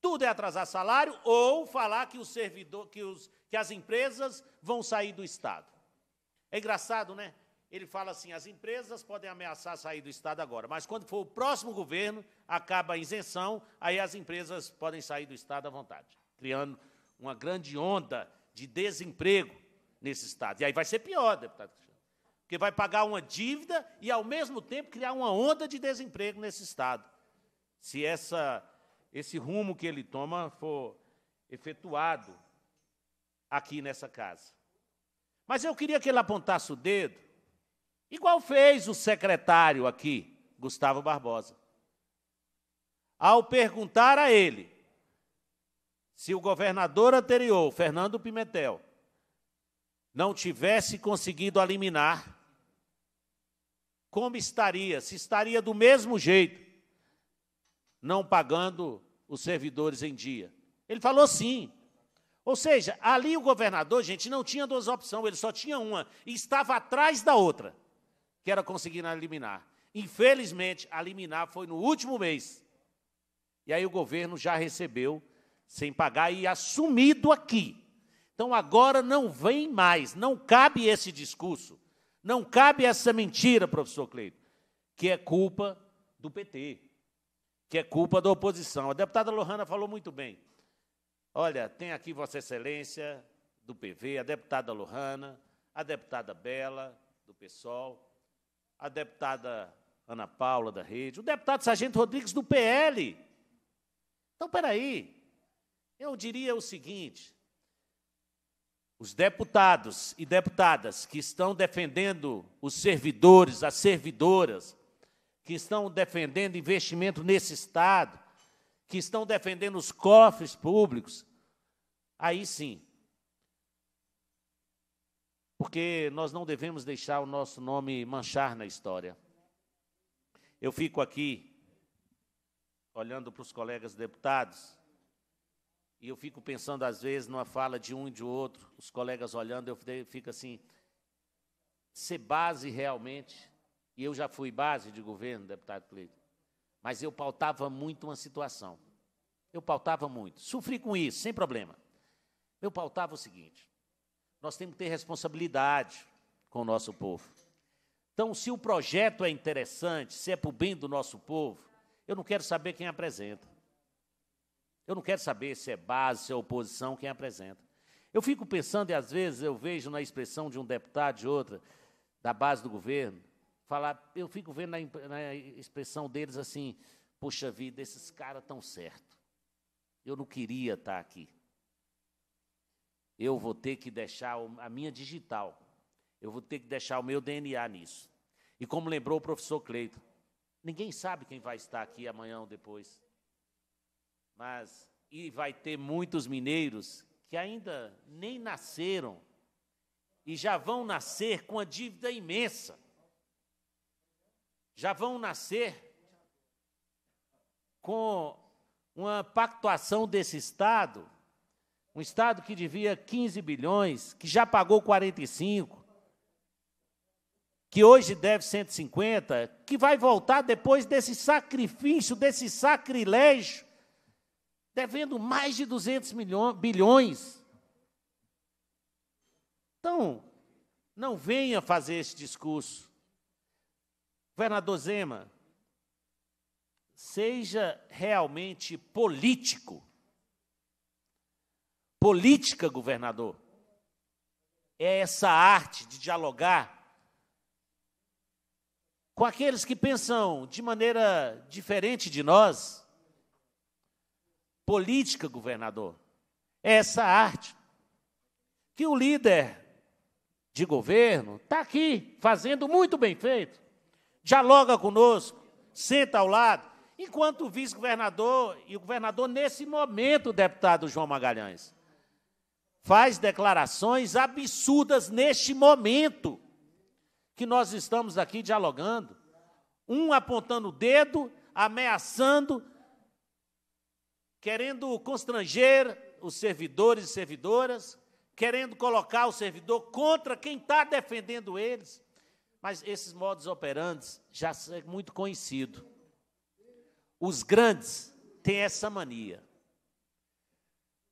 tudo é atrasar salário ou falar que, o servidor, que, os, que as empresas vão sair do Estado. É engraçado, né? Ele fala assim: as empresas podem ameaçar sair do Estado agora, mas quando for o próximo governo, acaba a isenção, aí as empresas podem sair do Estado à vontade, criando uma grande onda de desemprego nesse Estado. E aí vai ser pior, deputado Cristiano, porque vai pagar uma dívida e, ao mesmo tempo, criar uma onda de desemprego nesse Estado. Se essa esse rumo que ele toma for efetuado aqui nessa casa. Mas eu queria que ele apontasse o dedo, igual fez o secretário aqui, Gustavo Barbosa. Ao perguntar a ele se o governador anterior, Fernando Pimentel, não tivesse conseguido eliminar, como estaria? Se estaria do mesmo jeito não pagando os servidores em dia. Ele falou sim. Ou seja, ali o governador, gente, não tinha duas opções, ele só tinha uma e estava atrás da outra, que era conseguir eliminar. Infelizmente, eliminar foi no último mês. E aí o governo já recebeu sem pagar e assumido aqui. Então agora não vem mais, não cabe esse discurso, não cabe essa mentira, professor Cleito, que é culpa do PT que é culpa da oposição. A deputada Lohana falou muito bem. Olha, tem aqui Vossa Excelência, do PV, a deputada Lohana, a deputada Bela, do PSOL, a deputada Ana Paula, da Rede, o deputado Sargento Rodrigues, do PL. Então, espera aí. Eu diria o seguinte: os deputados e deputadas que estão defendendo os servidores, as servidoras, que estão defendendo investimento nesse Estado, que estão defendendo os cofres públicos, aí sim. Porque nós não devemos deixar o nosso nome manchar na história. Eu fico aqui olhando para os colegas deputados e eu fico pensando, às vezes, numa fala de um e de outro, os colegas olhando, eu fico assim: ser base realmente e eu já fui base de governo, deputado Cleiton, mas eu pautava muito uma situação. Eu pautava muito. Sofri com isso, sem problema. Eu pautava o seguinte: nós temos que ter responsabilidade com o nosso povo. Então, se o projeto é interessante, se é para o bem do nosso povo, eu não quero saber quem apresenta. Eu não quero saber se é base, se é oposição, quem apresenta. Eu fico pensando, e às vezes eu vejo na expressão de um deputado, de outra, da base do governo, falar, eu fico vendo na, na expressão deles assim, puxa vida, esses caras estão certo. Eu não queria estar tá aqui. Eu vou ter que deixar a minha digital. Eu vou ter que deixar o meu DNA nisso. E como lembrou o professor Cleito, ninguém sabe quem vai estar aqui amanhã ou depois. Mas e vai ter muitos mineiros que ainda nem nasceram e já vão nascer com a dívida imensa já vão nascer com uma pactuação desse Estado, um Estado que devia 15 bilhões, que já pagou 45, que hoje deve 150, que vai voltar depois desse sacrifício, desse sacrilégio, devendo mais de 200 bilhões. Então, não venha fazer esse discurso governador Zema, seja realmente político. Política, governador, é essa arte de dialogar com aqueles que pensam de maneira diferente de nós. Política, governador, é essa arte que o líder de governo está aqui fazendo muito bem feito dialoga conosco, senta ao lado, enquanto o vice-governador e o governador, nesse momento, o deputado João Magalhães, faz declarações absurdas neste momento que nós estamos aqui dialogando. Um apontando o dedo, ameaçando, querendo constranger os servidores e servidoras, querendo colocar o servidor contra quem está defendendo eles. Mas esses modos operantes já são muito conhecidos. Os grandes têm essa mania.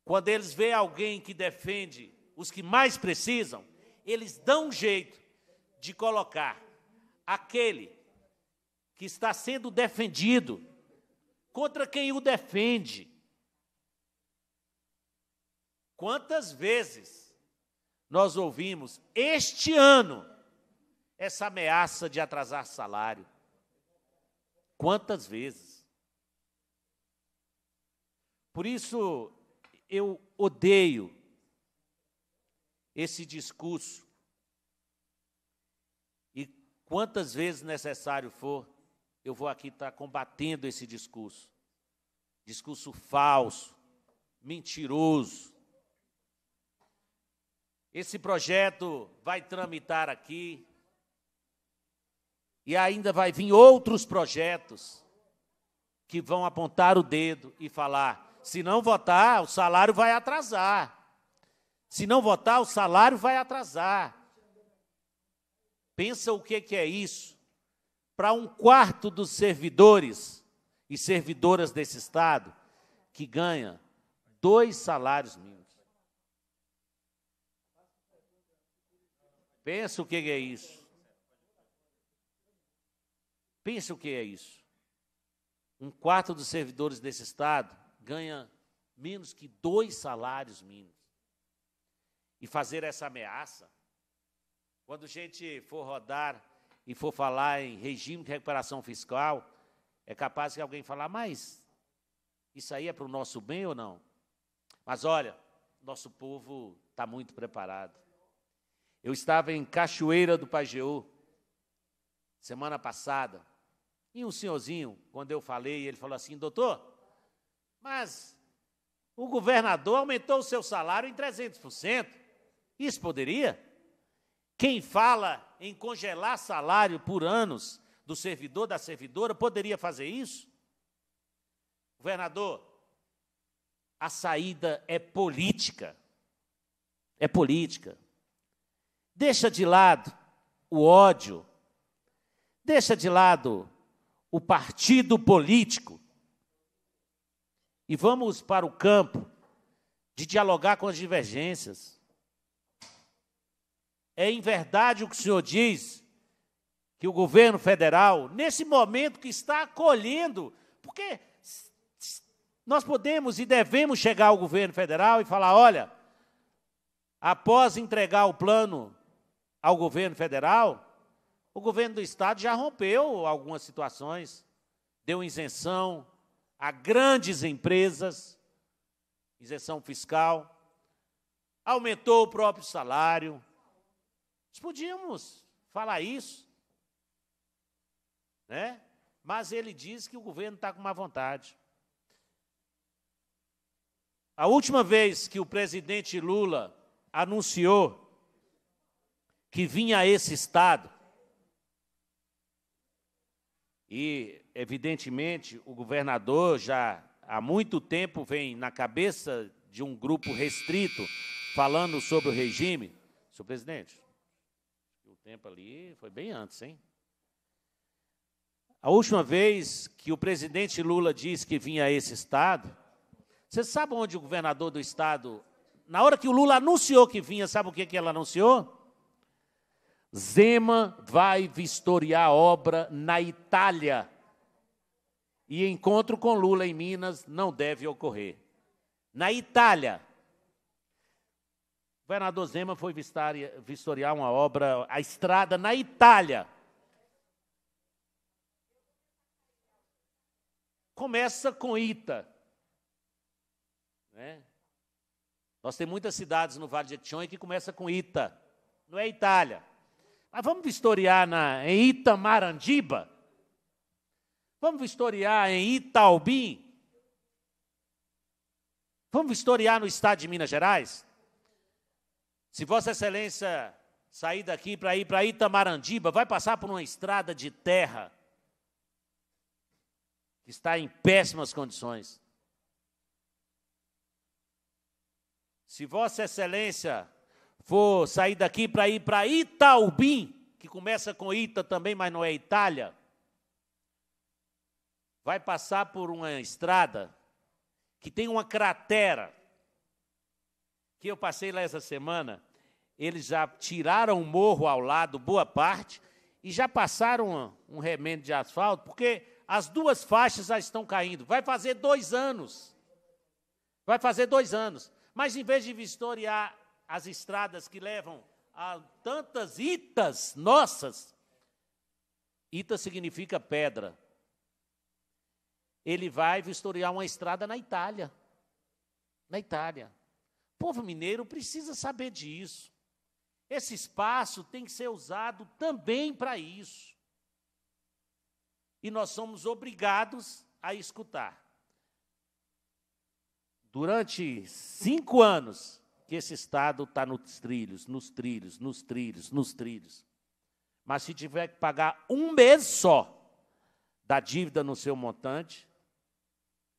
Quando eles veem alguém que defende os que mais precisam, eles dão um jeito de colocar aquele que está sendo defendido contra quem o defende. Quantas vezes nós ouvimos este ano essa ameaça de atrasar salário. Quantas vezes? Por isso, eu odeio esse discurso. E quantas vezes necessário for, eu vou aqui estar combatendo esse discurso. Discurso falso, mentiroso. Esse projeto vai tramitar aqui, e ainda vai vir outros projetos que vão apontar o dedo e falar: se não votar, o salário vai atrasar. Se não votar, o salário vai atrasar. Pensa o que, que é isso? Para um quarto dos servidores e servidoras desse Estado que ganha dois salários mínimos. Pensa o que, que é isso? Pensa o que é isso. Um quarto dos servidores desse Estado ganha menos que dois salários mínimos. E fazer essa ameaça, quando a gente for rodar e for falar em regime de recuperação fiscal, é capaz que alguém falar, mas isso aí é para o nosso bem ou não? Mas olha, nosso povo está muito preparado. Eu estava em Cachoeira do Pajeú, semana passada, e um senhorzinho, quando eu falei, ele falou assim: doutor, mas o governador aumentou o seu salário em 300%. Isso poderia? Quem fala em congelar salário por anos do servidor, da servidora, poderia fazer isso? Governador, a saída é política. É política. Deixa de lado o ódio, deixa de lado o partido político e vamos para o campo de dialogar com as divergências. É em verdade o que o senhor diz que o governo federal, nesse momento que está acolhendo, porque nós podemos e devemos chegar ao governo federal e falar: olha, após entregar o plano ao governo federal, o governo do estado já rompeu algumas situações, deu isenção a grandes empresas, isenção fiscal, aumentou o próprio salário. Nós podíamos falar isso, né? Mas ele diz que o governo está com má vontade. A última vez que o presidente Lula anunciou que vinha a esse estado e, evidentemente, o governador já há muito tempo vem na cabeça de um grupo restrito falando sobre o regime. Senhor presidente, o tempo ali foi bem antes, hein? A última vez que o presidente Lula disse que vinha a esse estado, você sabe onde o governador do estado, na hora que o Lula anunciou que vinha, sabe o que, que anunciou? Zema vai vistoriar a obra na Itália. E encontro com Lula em Minas não deve ocorrer. Na Itália, o governador Zema foi vistoriar uma obra, a estrada na Itália. Começa com Ita. Né? Nós temos muitas cidades no Vale de Etione que começa com Ita. Não é Itália vamos vistoriar na, em Itamarandiba? Vamos vistoriar em Itaubim? Vamos vistoriar no estado de Minas Gerais? Se Vossa Excelência sair daqui para ir para Itamarandiba, vai passar por uma estrada de terra que está em péssimas condições. Se Vossa Excelência vou sair daqui para ir para Itaubim, que começa com Ita também, mas não é Itália, vai passar por uma estrada que tem uma cratera, que eu passei lá essa semana, eles já tiraram o morro ao lado, boa parte, e já passaram um, remendo de asfalto, porque as duas faixas já estão caindo. Vai fazer dois anos. Vai fazer dois anos. Mas em vez de vistoriar as estradas que levam a tantas itas nossas. Ita significa pedra. Ele vai vistoriar uma estrada na Itália. Na Itália. O povo mineiro precisa saber disso. Esse espaço tem que ser usado também para isso. E nós somos obrigados a escutar. Durante cinco anos, que esse Estado está nos trilhos, nos trilhos, nos trilhos, nos trilhos. Mas se tiver que pagar um mês só da dívida no seu montante,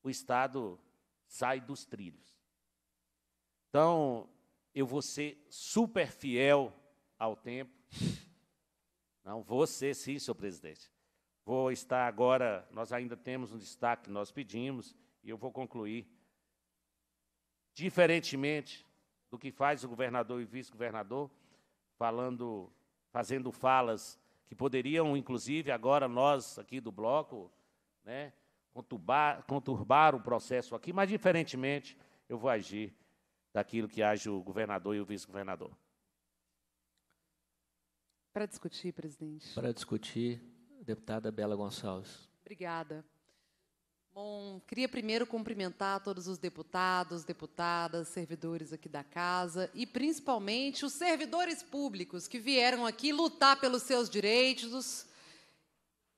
o Estado sai dos trilhos. Então, eu vou ser super fiel ao tempo. Não vou ser, sim, senhor presidente. Vou estar agora, nós ainda temos um destaque que nós pedimos, e eu vou concluir. Diferentemente do que faz o governador e vice-governador, falando, fazendo falas que poderiam, inclusive, agora nós aqui do bloco, né, conturbar, conturbar o processo aqui, mas diferentemente eu vou agir daquilo que age o governador e o vice-governador. Para discutir, presidente. Para discutir, deputada Bela Gonçalves. Obrigada. Bom, queria primeiro cumprimentar todos os deputados, deputadas, servidores aqui da casa e principalmente os servidores públicos que vieram aqui lutar pelos seus direitos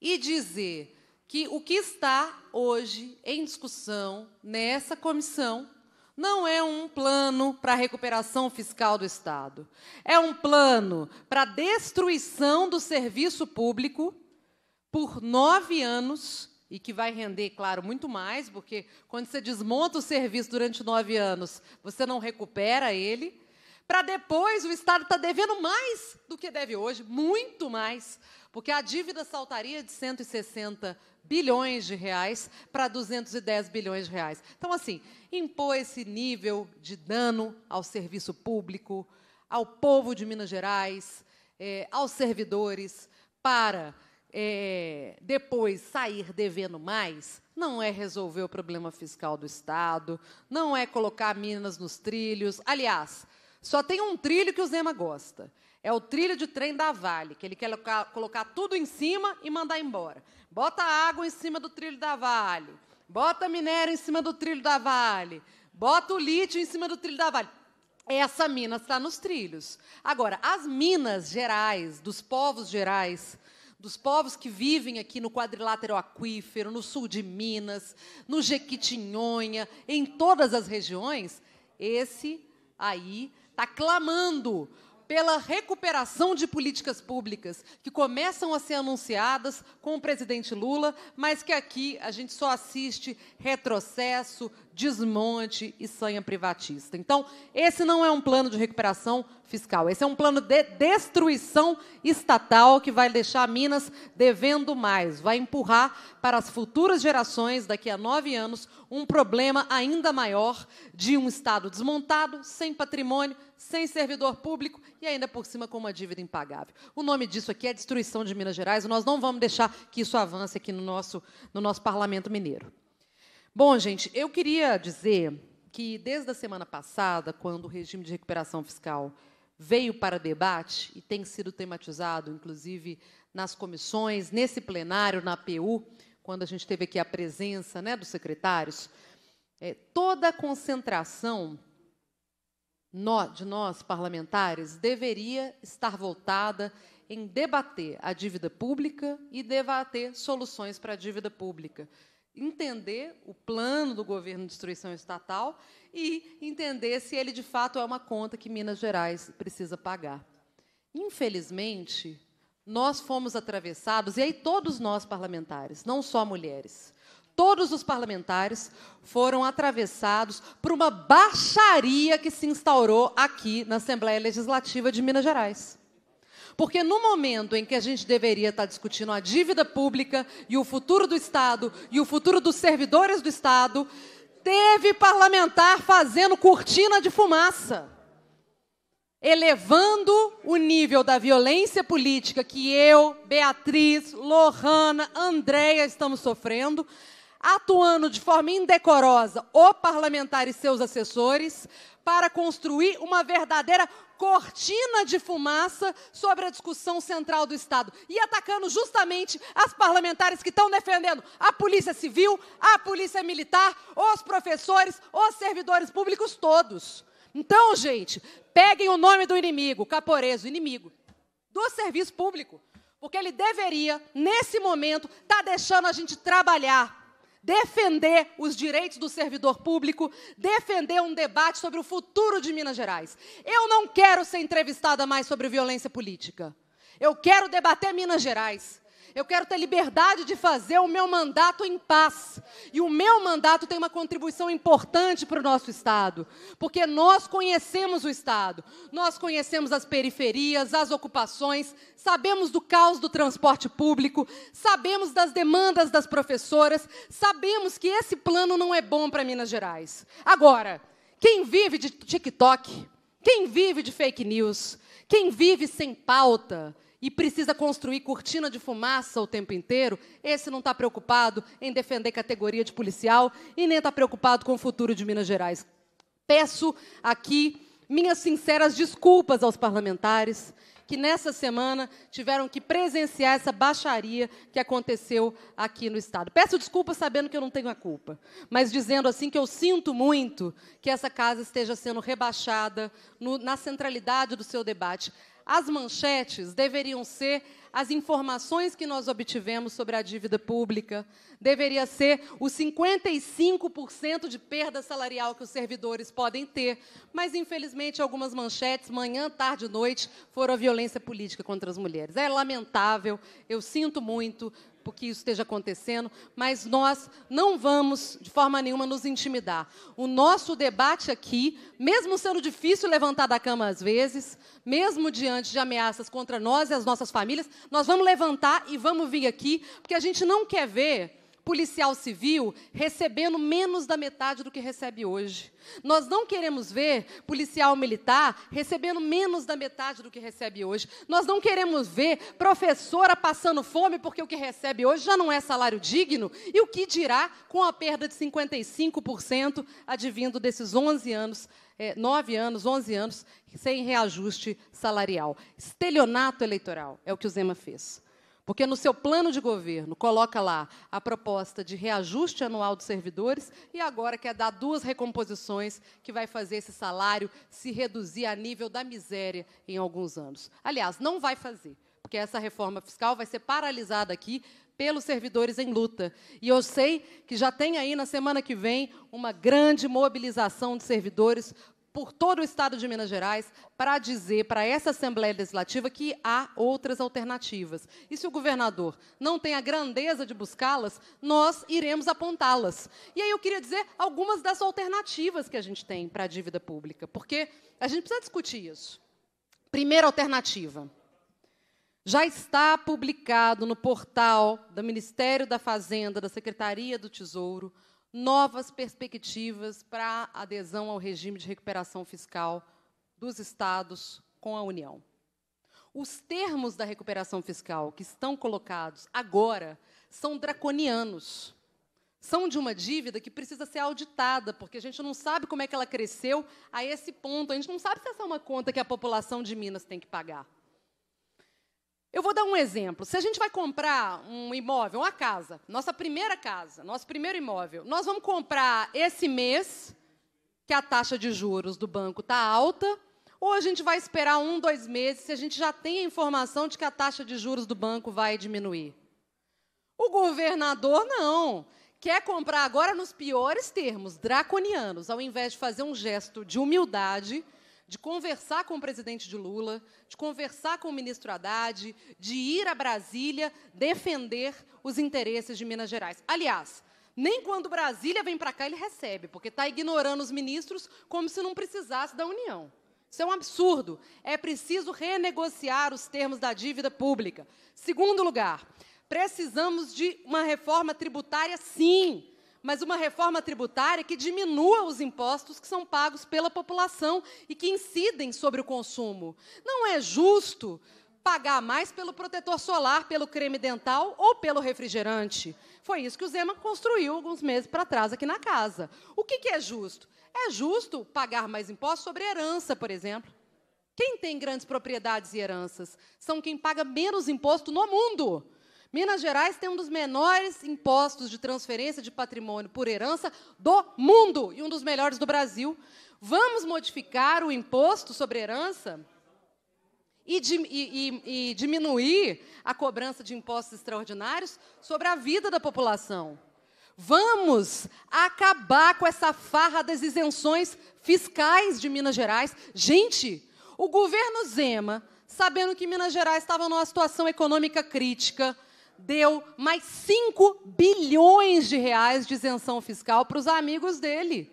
e dizer que o que está hoje em discussão nessa comissão não é um plano para a recuperação fiscal do Estado. É um plano para a destruição do serviço público por nove anos e que vai render, claro, muito mais, porque quando você desmonta o serviço durante nove anos, você não recupera ele. Para depois, o Estado está devendo mais do que deve hoje, muito mais, porque a dívida saltaria de 160 bilhões de reais para 210 bilhões de reais. Então, assim, impor esse nível de dano ao serviço público, ao povo de Minas Gerais, eh, aos servidores, para é, depois sair devendo mais, não é resolver o problema fiscal do Estado, não é colocar Minas nos trilhos. Aliás, só tem um trilho que o Zema gosta. É o trilho de trem da Vale, que ele quer colocar tudo em cima e mandar embora. Bota água em cima do trilho da Vale, bota minério em cima do trilho da Vale, bota o lítio em cima do trilho da Vale. Essa mina está nos trilhos. Agora, as minas gerais, dos povos gerais, dos povos que vivem aqui no quadrilátero aquífero, no sul de Minas, no Jequitinhonha, em todas as regiões, esse aí está clamando pela recuperação de políticas públicas que começam a ser anunciadas com o presidente Lula, mas que aqui a gente só assiste retrocesso, desmonte e sanha privatista. Então, esse não é um plano de recuperação fiscal, esse é um plano de destruição estatal que vai deixar Minas devendo mais, vai empurrar para as futuras gerações, daqui a nove anos, um problema ainda maior de um Estado desmontado, sem patrimônio, sem servidor público e ainda por cima com uma dívida impagável. O nome disso aqui é destruição de Minas Gerais, nós não vamos deixar que isso avance aqui no nosso, no nosso parlamento mineiro. Bom, gente, eu queria dizer que desde a semana passada, quando o regime de recuperação fiscal veio para debate e tem sido tematizado, inclusive nas comissões, nesse plenário, na PU, quando a gente teve aqui a presença né, dos secretários, é, toda a concentração no, de nós, parlamentares, deveria estar voltada em debater a dívida pública e debater soluções para a dívida pública entender o plano do governo de destruição estatal e entender se ele de fato é uma conta que Minas Gerais precisa pagar. Infelizmente, nós fomos atravessados, e aí todos nós parlamentares, não só mulheres, todos os parlamentares foram atravessados por uma baixaria que se instaurou aqui na Assembleia Legislativa de Minas Gerais. Porque no momento em que a gente deveria estar discutindo a dívida pública e o futuro do Estado e o futuro dos servidores do Estado, teve parlamentar fazendo cortina de fumaça, elevando o nível da violência política que eu, Beatriz, Lohana, Andréia estamos sofrendo, atuando de forma indecorosa o parlamentar e seus assessores para construir uma verdadeira cortina de fumaça sobre a discussão central do Estado e atacando justamente as parlamentares que estão defendendo a polícia civil, a polícia militar, os professores, os servidores públicos todos. Então, gente, peguem o nome do inimigo, Caporeso, inimigo, do serviço público, porque ele deveria, nesse momento, estar tá deixando a gente trabalhar defender os direitos do servidor público, defender um debate sobre o futuro de Minas Gerais. Eu não quero ser entrevistada mais sobre violência política. Eu quero debater Minas Gerais. Eu quero ter liberdade de fazer o meu mandato em paz. E o meu mandato tem uma contribuição importante para o nosso Estado, porque nós conhecemos o Estado, nós conhecemos as periferias, as ocupações, sabemos do caos do transporte público, sabemos das demandas das professoras, sabemos que esse plano não é bom para Minas Gerais. Agora, quem vive de TikTok, quem vive de fake news, quem vive sem pauta, e precisa construir cortina de fumaça o tempo inteiro, esse não está preocupado em defender categoria de policial e nem está preocupado com o futuro de Minas Gerais. Peço aqui minhas sinceras desculpas aos parlamentares que nessa semana tiveram que presenciar essa baixaria que aconteceu aqui no Estado. Peço desculpa sabendo que eu não tenho a culpa, mas dizendo assim que eu sinto muito que essa casa esteja sendo rebaixada no, na centralidade do seu debate. As manchetes deveriam ser as informações que nós obtivemos sobre a dívida pública, deveria ser os 55% de perda salarial que os servidores podem ter, mas infelizmente algumas manchetes, manhã, tarde e noite, foram a violência política contra as mulheres. É lamentável, eu sinto muito, que isso esteja acontecendo, mas nós não vamos, de forma nenhuma, nos intimidar. O nosso debate aqui, mesmo sendo difícil levantar da cama às vezes, mesmo diante de ameaças contra nós e as nossas famílias, nós vamos levantar e vamos vir aqui, porque a gente não quer ver policial civil recebendo menos da metade do que recebe hoje. Nós não queremos ver policial militar recebendo menos da metade do que recebe hoje. Nós não queremos ver professora passando fome porque o que recebe hoje já não é salário digno. E o que dirá com a perda de 55% advindo desses 11 anos é, nove anos, 11 anos, sem reajuste salarial. Estelionato eleitoral é o que o Zema fez. Porque no seu plano de governo coloca lá a proposta de reajuste anual dos servidores e agora quer dar duas recomposições que vai fazer esse salário se reduzir a nível da miséria em alguns anos. Aliás, não vai fazer, porque essa reforma fiscal vai ser paralisada aqui pelos servidores em luta. E eu sei que já tem aí na semana que vem uma grande mobilização de servidores por todo o estado de Minas Gerais para dizer para essa Assembleia Legislativa que há outras alternativas. E se o governador não tem a grandeza de buscá-las, nós iremos apontá-las. E aí eu queria dizer algumas das alternativas que a gente tem para a dívida pública, porque a gente precisa discutir isso. Primeira alternativa. Já está publicado no portal do Ministério da Fazenda, da Secretaria do Tesouro, novas perspectivas para adesão ao regime de recuperação fiscal dos estados com a União. Os termos da recuperação fiscal que estão colocados agora são draconianos. São de uma dívida que precisa ser auditada, porque a gente não sabe como é que ela cresceu a esse ponto. A gente não sabe se essa é uma conta que a população de Minas tem que pagar. Eu vou dar um exemplo. Se a gente vai comprar um imóvel, uma casa, nossa primeira casa, nosso primeiro imóvel, nós vamos comprar esse mês, que a taxa de juros do banco está alta, ou a gente vai esperar um, dois meses, se a gente já tem a informação de que a taxa de juros do banco vai diminuir. O governador não. Quer comprar agora nos piores termos, draconianos, ao invés de fazer um gesto de humildade de conversar com o presidente de Lula, de conversar com o ministro Haddad, de ir a Brasília defender os interesses de Minas Gerais. Aliás, nem quando Brasília vem para cá ele recebe, porque está ignorando os ministros como se não precisasse da União. Isso é um absurdo. É preciso renegociar os termos da dívida pública. Segundo lugar, precisamos de uma reforma tributária, sim mas uma reforma tributária que diminua os impostos que são pagos pela população e que incidem sobre o consumo. Não é justo pagar mais pelo protetor solar, pelo creme dental ou pelo refrigerante. Foi isso que o Zema construiu alguns meses para trás aqui na casa. O que, que é justo? É justo pagar mais impostos sobre herança, por exemplo. Quem tem grandes propriedades e heranças são quem paga menos imposto no mundo. Minas Gerais tem um dos menores impostos de transferência de patrimônio por herança do mundo e um dos melhores do Brasil. Vamos modificar o imposto sobre herança e, e, e, e diminuir a cobrança de impostos extraordinários sobre a vida da população. Vamos acabar com essa farra das isenções fiscais de Minas Gerais. Gente, o governo Zema, sabendo que Minas Gerais estava numa situação econômica crítica, deu mais 5 bilhões de reais de isenção fiscal para os amigos dele.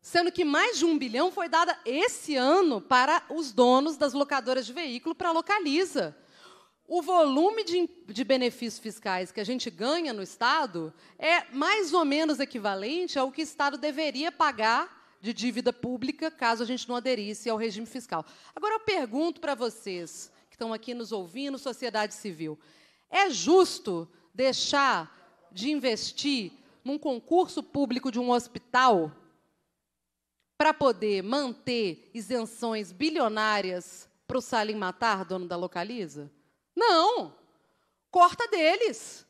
Sendo que mais de um bilhão foi dada esse ano para os donos das locadoras de veículo para a Localiza. O volume de, de, benefícios fiscais que a gente ganha no Estado é mais ou menos equivalente ao que o Estado deveria pagar de dívida pública caso a gente não aderisse ao regime fiscal. Agora eu pergunto para vocês que estão aqui nos ouvindo, sociedade civil. É justo deixar de investir num concurso público de um hospital para poder manter isenções bilionárias para o Salim Matar, dono da Localiza? Não! Corta deles!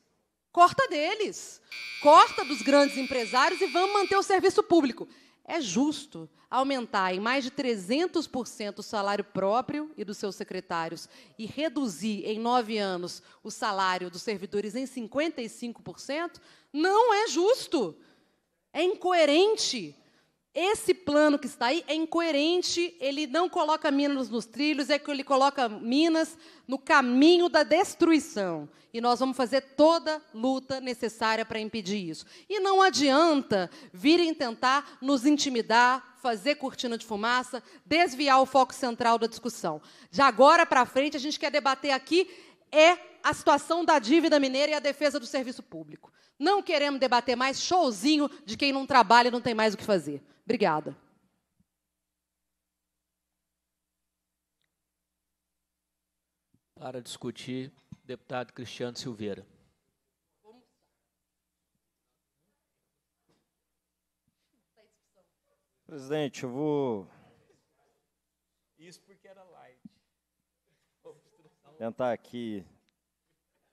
Corta deles! Corta dos grandes empresários e vamos manter o serviço público é justo aumentar em mais de 300% o salário próprio e dos seus secretários e reduzir em nove anos o salário dos servidores em 55%? Não é justo. É incoerente. Esse plano que está aí é incoerente, ele não coloca Minas nos trilhos, é que ele coloca Minas no caminho da destruição. E nós vamos fazer toda luta necessária para impedir isso. E não adianta virem tentar nos intimidar, fazer cortina de fumaça, desviar o foco central da discussão. De agora para frente, a gente quer debater aqui é a situação da dívida mineira e a defesa do serviço público. Não queremos debater mais showzinho de quem não trabalha e não tem mais o que fazer. Obrigada. Para discutir, deputado Cristiano Silveira. Presidente, eu vou. Isso porque era light. Vou Tentar aqui.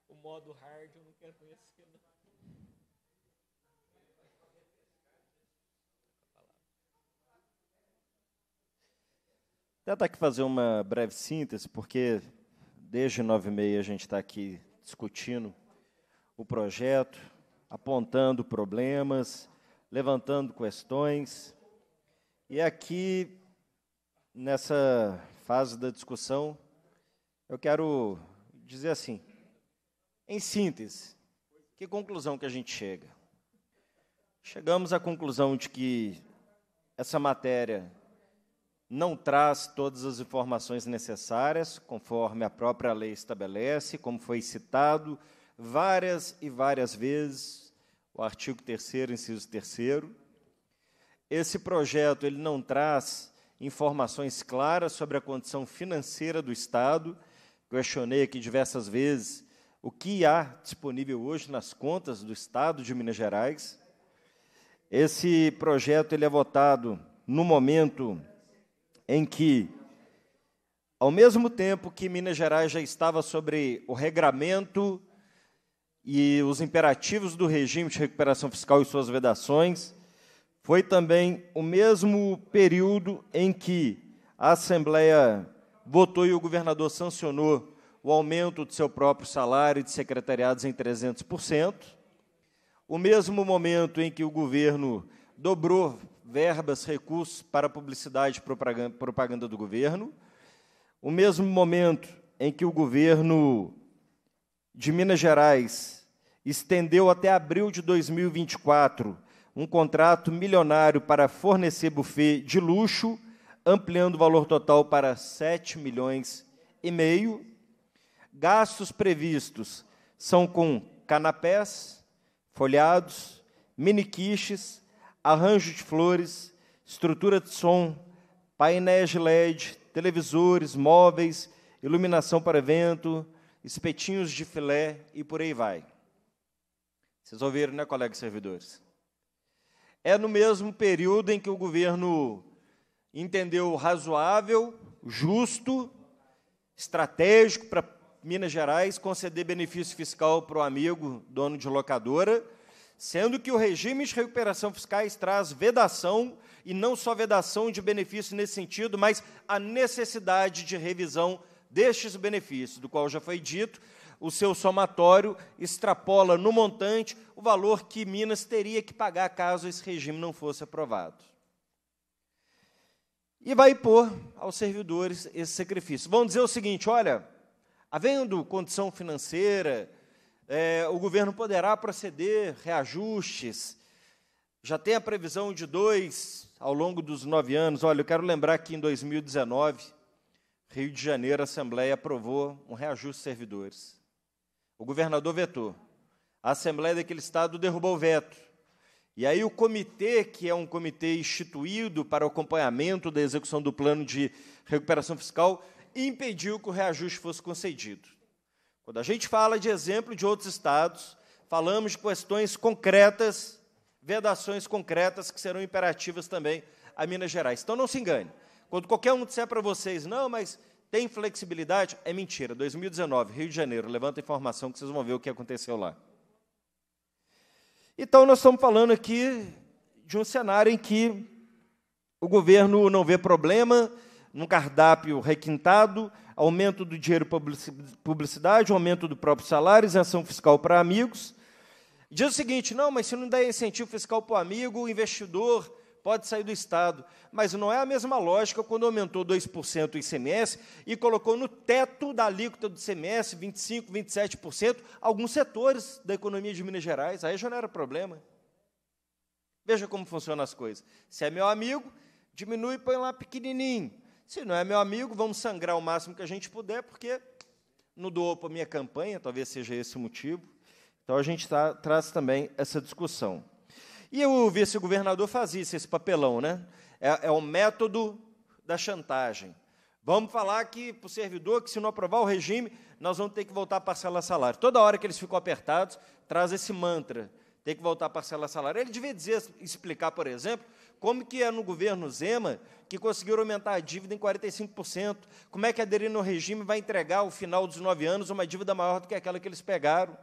O modo hard eu não quero conhecer. Tentar aqui fazer uma breve síntese, porque desde 9 e meia a gente está aqui discutindo o projeto, apontando problemas, levantando questões. E aqui, nessa fase da discussão, eu quero dizer assim, em síntese, que conclusão que a gente chega? Chegamos à conclusão de que essa matéria não traz todas as informações necessárias, conforme a própria lei estabelece, como foi citado várias e várias vezes, o artigo 3 inciso 3 Esse projeto ele não traz informações claras sobre a condição financeira do Estado. Questionei aqui diversas vezes o que há disponível hoje nas contas do Estado de Minas Gerais. Esse projeto ele é votado no momento em que, ao mesmo tempo que Minas Gerais já estava sobre o regramento e os imperativos do regime de recuperação fiscal e suas vedações, foi também o mesmo período em que a Assembleia votou e o governador sancionou o aumento do seu próprio salário de secretariados em 300%, o mesmo momento em que o governo dobrou verbas, recursos para publicidade e propaganda do governo. O mesmo momento em que o governo de Minas Gerais estendeu até abril de 2024 um contrato milionário para fornecer buffet de luxo, ampliando o valor total para 7 milhões e meio. Gastos previstos são com canapés, folhados, mini quiches, arranjo de flores, estrutura de som, painéis de LED, televisores, móveis, iluminação para evento, espetinhos de filé e por aí vai. Vocês ouviram, né, colegas servidores? É no mesmo período em que o governo entendeu razoável, justo, estratégico para Minas Gerais conceder benefício fiscal para o amigo dono de locadora sendo que o regime de recuperação fiscais traz vedação, e não só vedação de benefício nesse sentido, mas a necessidade de revisão destes benefícios, do qual já foi dito, o seu somatório extrapola no montante o valor que Minas teria que pagar caso esse regime não fosse aprovado. E vai impor aos servidores esse sacrifício. Vão dizer o seguinte: olha, havendo condição financeira é, o governo poderá proceder reajustes. Já tem a previsão de dois ao longo dos nove anos. Olha, eu quero lembrar que em 2019, Rio de Janeiro, a Assembleia aprovou um reajuste de servidores. O governador vetou. A Assembleia daquele estado derrubou o veto. E aí o comitê, que é um comitê instituído para o acompanhamento da execução do plano de recuperação fiscal, impediu que o reajuste fosse concedido. Quando a gente fala de exemplo de outros estados, falamos de questões concretas, vedações concretas que serão imperativas também a Minas Gerais. Então não se engane. Quando qualquer um disser para vocês, não, mas tem flexibilidade, é mentira. 2019, Rio de Janeiro, levanta a informação que vocês vão ver o que aconteceu lá. Então nós estamos falando aqui de um cenário em que o governo não vê problema, num cardápio requintado, aumento do dinheiro publicidade, aumento do próprio salário, isenção fiscal para amigos. Diz o seguinte: não, mas se não der incentivo fiscal para o amigo, o investidor pode sair do Estado. Mas não é a mesma lógica quando aumentou 2% o ICMS e colocou no teto da alíquota do ICMS 25%, 27%, alguns setores da economia de Minas Gerais. Aí já não era problema. Veja como funcionam as coisas. Se é meu amigo, diminui e põe lá pequenininho. Se não é meu amigo, vamos sangrar o máximo que a gente puder, porque não doou para a minha campanha, talvez seja esse o motivo. Então a gente tá, traz também essa discussão. E o vice-governador fazia esse papelão, né? É, é o método da chantagem. Vamos falar que para o servidor que se não aprovar o regime, nós vamos ter que voltar a parcelar salário. Toda hora que eles ficam apertados, traz esse mantra: tem que voltar a parcelar salário. Ele devia dizer, explicar, por exemplo, como que é no governo Zema que conseguiram aumentar a dívida em 45%. Como é que aderindo ao regime vai entregar, ao final dos nove anos, uma dívida maior do que aquela que eles pegaram?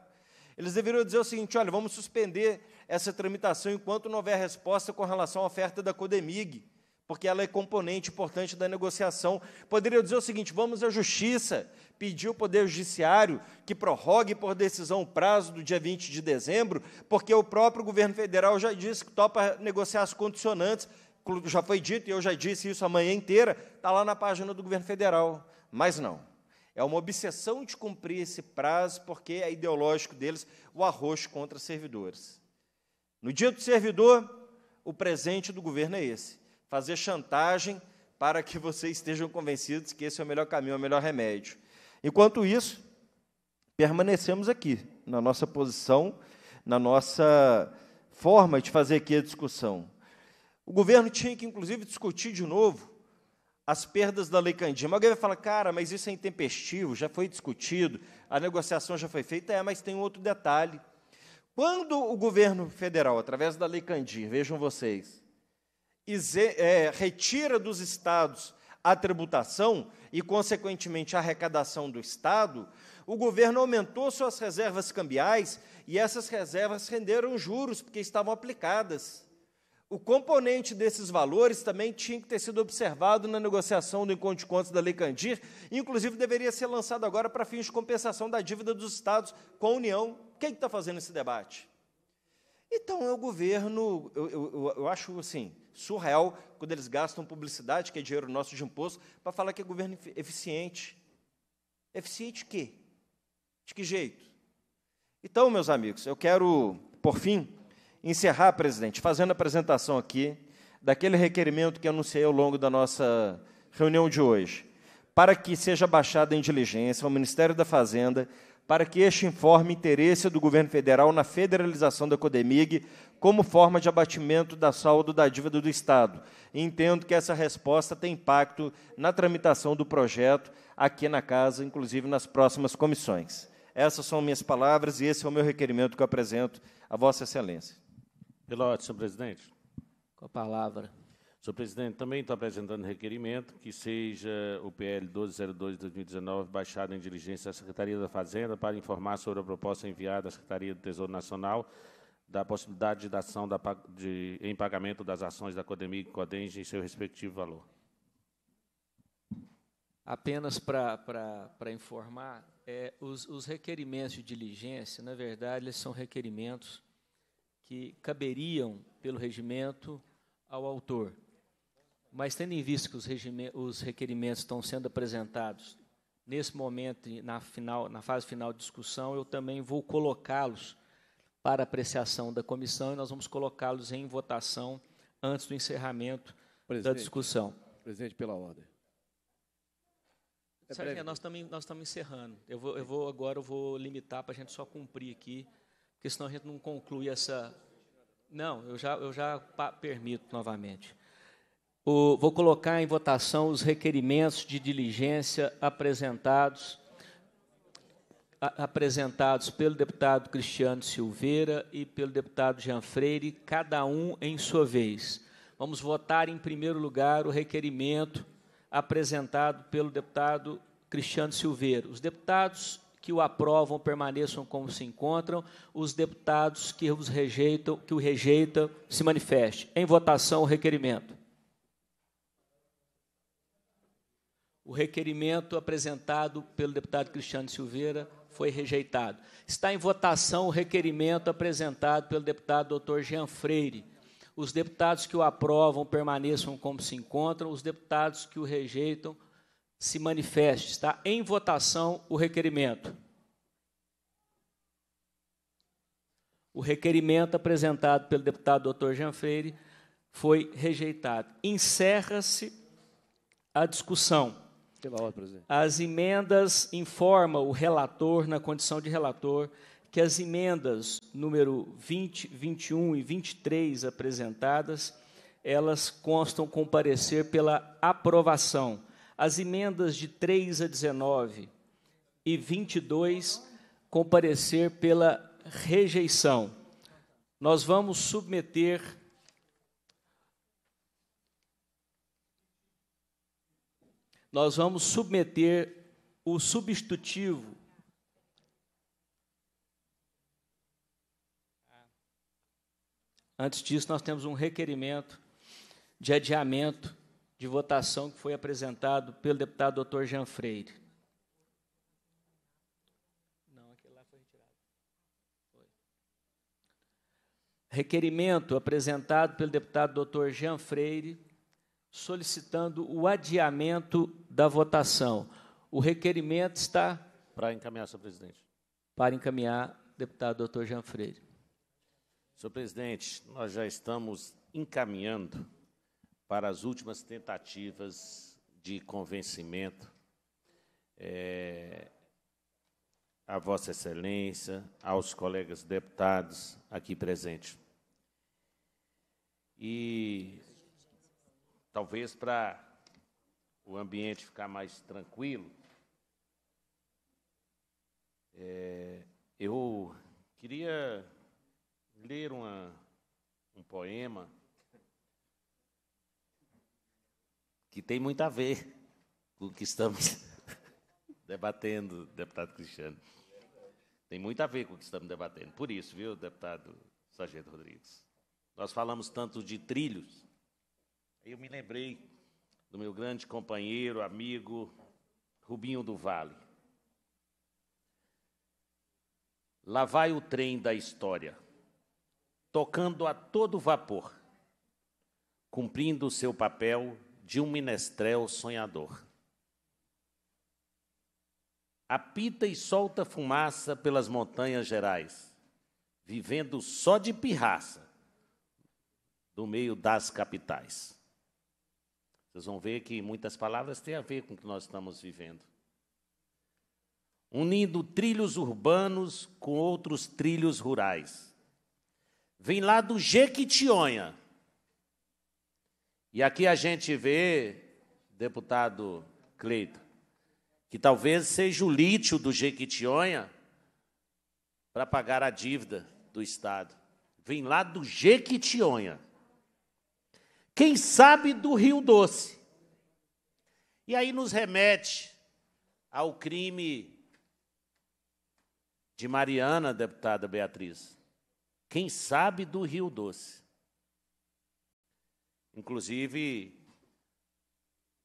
Eles deveriam dizer o seguinte: olha, vamos suspender essa tramitação enquanto não houver resposta com relação à oferta da Codemig, porque ela é componente importante da negociação. Poderiam dizer o seguinte: vamos à Justiça pedir o Poder Judiciário que prorrogue por decisão o prazo do dia 20 de dezembro, porque o próprio governo federal já disse que topa negociar as condicionantes já foi dito, e eu já disse isso a manhã inteira, está lá na página do governo federal. Mas não. É uma obsessão de cumprir esse prazo, porque é ideológico deles o arroz contra servidores. No dia do servidor, o presente do governo é esse: fazer chantagem para que vocês estejam convencidos que esse é o melhor caminho, é o melhor remédio. Enquanto isso, permanecemos aqui, na nossa posição, na nossa forma de fazer aqui a discussão. O governo tinha que, inclusive, discutir de novo as perdas da Lei Candir. Mas alguém vai falar, cara, mas isso é intempestivo, já foi discutido, a negociação já foi feita. É, mas tem outro detalhe. Quando o governo federal, através da Lei Candir, vejam vocês, é, retira dos estados a tributação e, consequentemente, a arrecadação do Estado, o governo aumentou suas reservas cambiais e essas reservas renderam juros, porque estavam aplicadas. O componente desses valores também tinha que ter sido observado na negociação do encontro de contas da Lei Candir, inclusive deveria ser lançado agora para fins de compensação da dívida dos estados com a União. Quem está fazendo esse debate? Então, é o governo, eu, eu, eu, acho assim, surreal quando eles gastam publicidade, que é dinheiro nosso de imposto, para falar que é governo eficiente. Eficiente quê? De que jeito? Então, meus amigos, eu quero, por fim, encerrar, presidente, fazendo a apresentação aqui daquele requerimento que anunciei ao longo da nossa reunião de hoje, para que seja baixada em diligência ao Ministério da Fazenda, para que este informe interesse do governo federal na federalização da Codemig como forma de abatimento da saldo da dívida do Estado. entendo que essa resposta tem impacto na tramitação do projeto aqui na Casa, inclusive nas próximas comissões. Essas são minhas palavras e esse é o meu requerimento que eu apresento a Vossa Excelência. Pelo ordem, senhor presidente. Com a palavra. Senhor presidente, também estou apresentando requerimento que seja o PL 1202-2019 baixado em diligência à Secretaria da Fazenda para informar sobre a proposta enviada à Secretaria do Tesouro Nacional da possibilidade de ação da, de, em pagamento das ações da Codemig e Codeng em seu respectivo valor. Apenas para informar, é, os, os requerimentos de diligência, na verdade, eles são requerimentos que caberiam pelo regimento ao autor. Mas, tendo em vista que os, os requerimentos estão sendo apresentados nesse momento, na, final, na fase final de discussão, eu também vou colocá-los para apreciação da comissão e nós vamos colocá-los em votação antes do encerramento presidente, da discussão. Presidente, pela ordem. Sérgio, nós estamos encerrando. Eu vou, eu vou agora eu vou limitar para a gente só cumprir aqui porque senão a gente não conclui essa. Não, eu já, eu já permito novamente. O, vou colocar em votação os requerimentos de diligência apresentados a, apresentados pelo deputado Cristiano Silveira e pelo deputado Jean Freire, cada um em sua vez. Vamos votar em primeiro lugar o requerimento apresentado pelo deputado Cristiano Silveira. Os deputados que o aprovam permaneçam como se encontram, os deputados que os rejeitam, que o rejeitam, se manifeste. Em votação o requerimento. O requerimento apresentado pelo deputado Cristiano Silveira foi rejeitado. Está em votação o requerimento apresentado pelo deputado doutor Jean Freire. Os deputados que o aprovam permaneçam como se encontram, os deputados que o rejeitam se manifeste. Está em votação o requerimento. O requerimento apresentado pelo deputado Dr. Jean Freire foi rejeitado. Encerra-se a discussão. As emendas informa o relator, na condição de relator, que as emendas número 20, 21 e 23 apresentadas, elas constam com parecer pela aprovação. As emendas de 3 a 19 e 22 comparecer pela rejeição. Nós vamos submeter Nós vamos submeter o substitutivo Antes disso, nós temos um requerimento de adiamento de votação que foi apresentado pelo deputado Dr. Jean Freire. Requerimento apresentado pelo deputado Dr. Jean Freire, solicitando o adiamento da votação. O requerimento está. Para encaminhar, senhor presidente. Para encaminhar, deputado doutor Jean Freire. Senhor presidente, nós já estamos encaminhando para as últimas tentativas de convencimento é, a Vossa Excelência, aos colegas deputados aqui presentes. E talvez para o ambiente ficar mais tranquilo, é, eu queria ler uma, um poema que tem muito a ver com o que estamos [laughs] debatendo, deputado Cristiano. Tem muito a ver com o que estamos debatendo. Por isso, viu, deputado Sargento Rodrigues? Nós falamos tanto de trilhos. Eu me lembrei do meu grande companheiro, amigo Rubinho do Vale. Lá vai o trem da história, tocando a todo vapor, cumprindo o seu papel de um minestrel sonhador. Apita e solta fumaça pelas montanhas gerais, vivendo só de pirraça do meio das capitais. Vocês vão ver que muitas palavras têm a ver com o que nós estamos vivendo. Unindo trilhos urbanos com outros trilhos rurais. Vem lá do Jequitionha, e aqui a gente vê, deputado Cleito, que talvez seja o lítio do Jequitinhonha para pagar a dívida do Estado. Vem lá do Jequitinhonha. Quem sabe do Rio Doce. E aí nos remete ao crime de Mariana, deputada Beatriz. Quem sabe do Rio Doce inclusive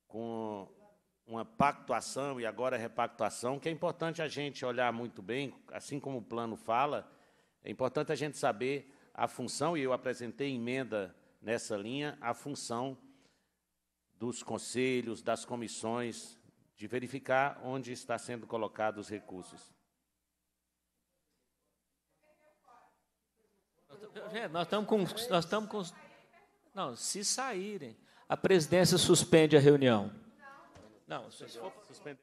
com uma pactuação e agora é repactuação, que é importante a gente olhar muito bem, assim como o plano fala, é importante a gente saber a função, e eu apresentei emenda nessa linha, a função dos conselhos, das comissões, de verificar onde está sendo colocados os recursos. Nós estamos com, nós estamos com não, se saírem, a presidência suspende a reunião. Não, se for... suspender.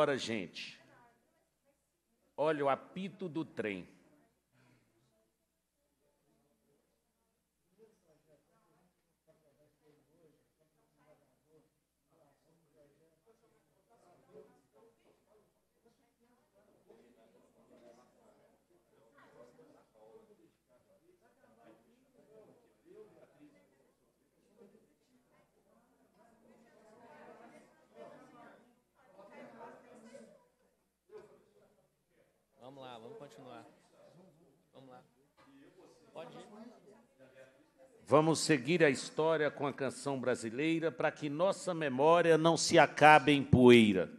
Ora, gente, olha o apito do trem. Vamos lá, vamos continuar. Vamos lá. Pode ir. Vamos seguir a história com a canção brasileira para que nossa memória não se acabe em poeira.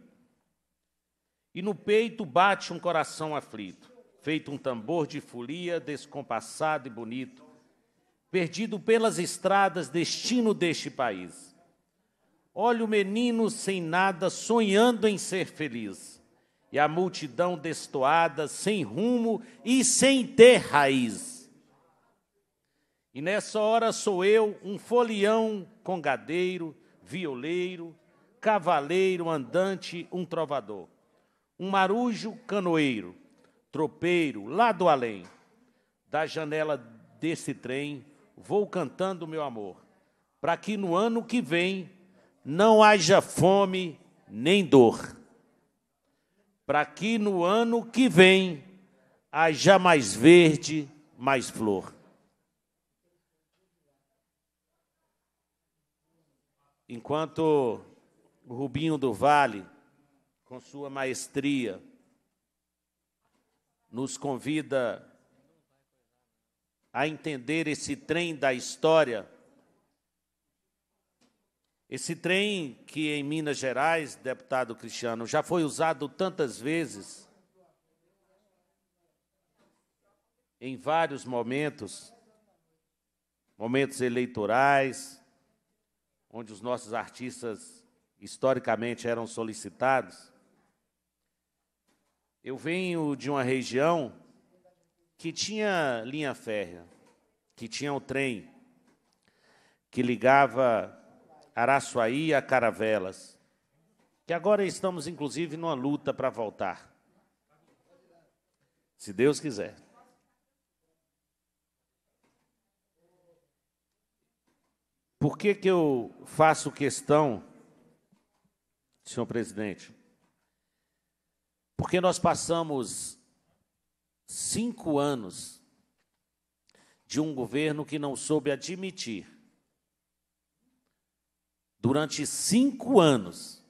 E no peito bate um coração aflito, feito um tambor de folia, descompassado e bonito, perdido pelas estradas, destino deste país. Olha o menino sem nada, sonhando em ser feliz e a multidão destoada, sem rumo e sem ter raiz. E nessa hora sou eu, um folião congadeiro, violeiro, cavaleiro andante, um trovador, um marujo canoeiro, tropeiro, lá do além. Da janela desse trem vou cantando meu amor, para que no ano que vem não haja fome nem dor para que no ano que vem haja mais verde, mais flor. Enquanto o Rubinho do Vale, com sua maestria, nos convida a entender esse trem da história esse trem que em Minas Gerais, deputado Cristiano, já foi usado tantas vezes, em vários momentos, momentos eleitorais, onde os nossos artistas historicamente eram solicitados. Eu venho de uma região que tinha linha férrea, que tinha o um trem que ligava Araçuaí e a Caravelas, que agora estamos, inclusive, numa luta para voltar. Se Deus quiser. Por que, que eu faço questão, senhor presidente? Porque nós passamos cinco anos de um governo que não soube admitir durante cinco anos,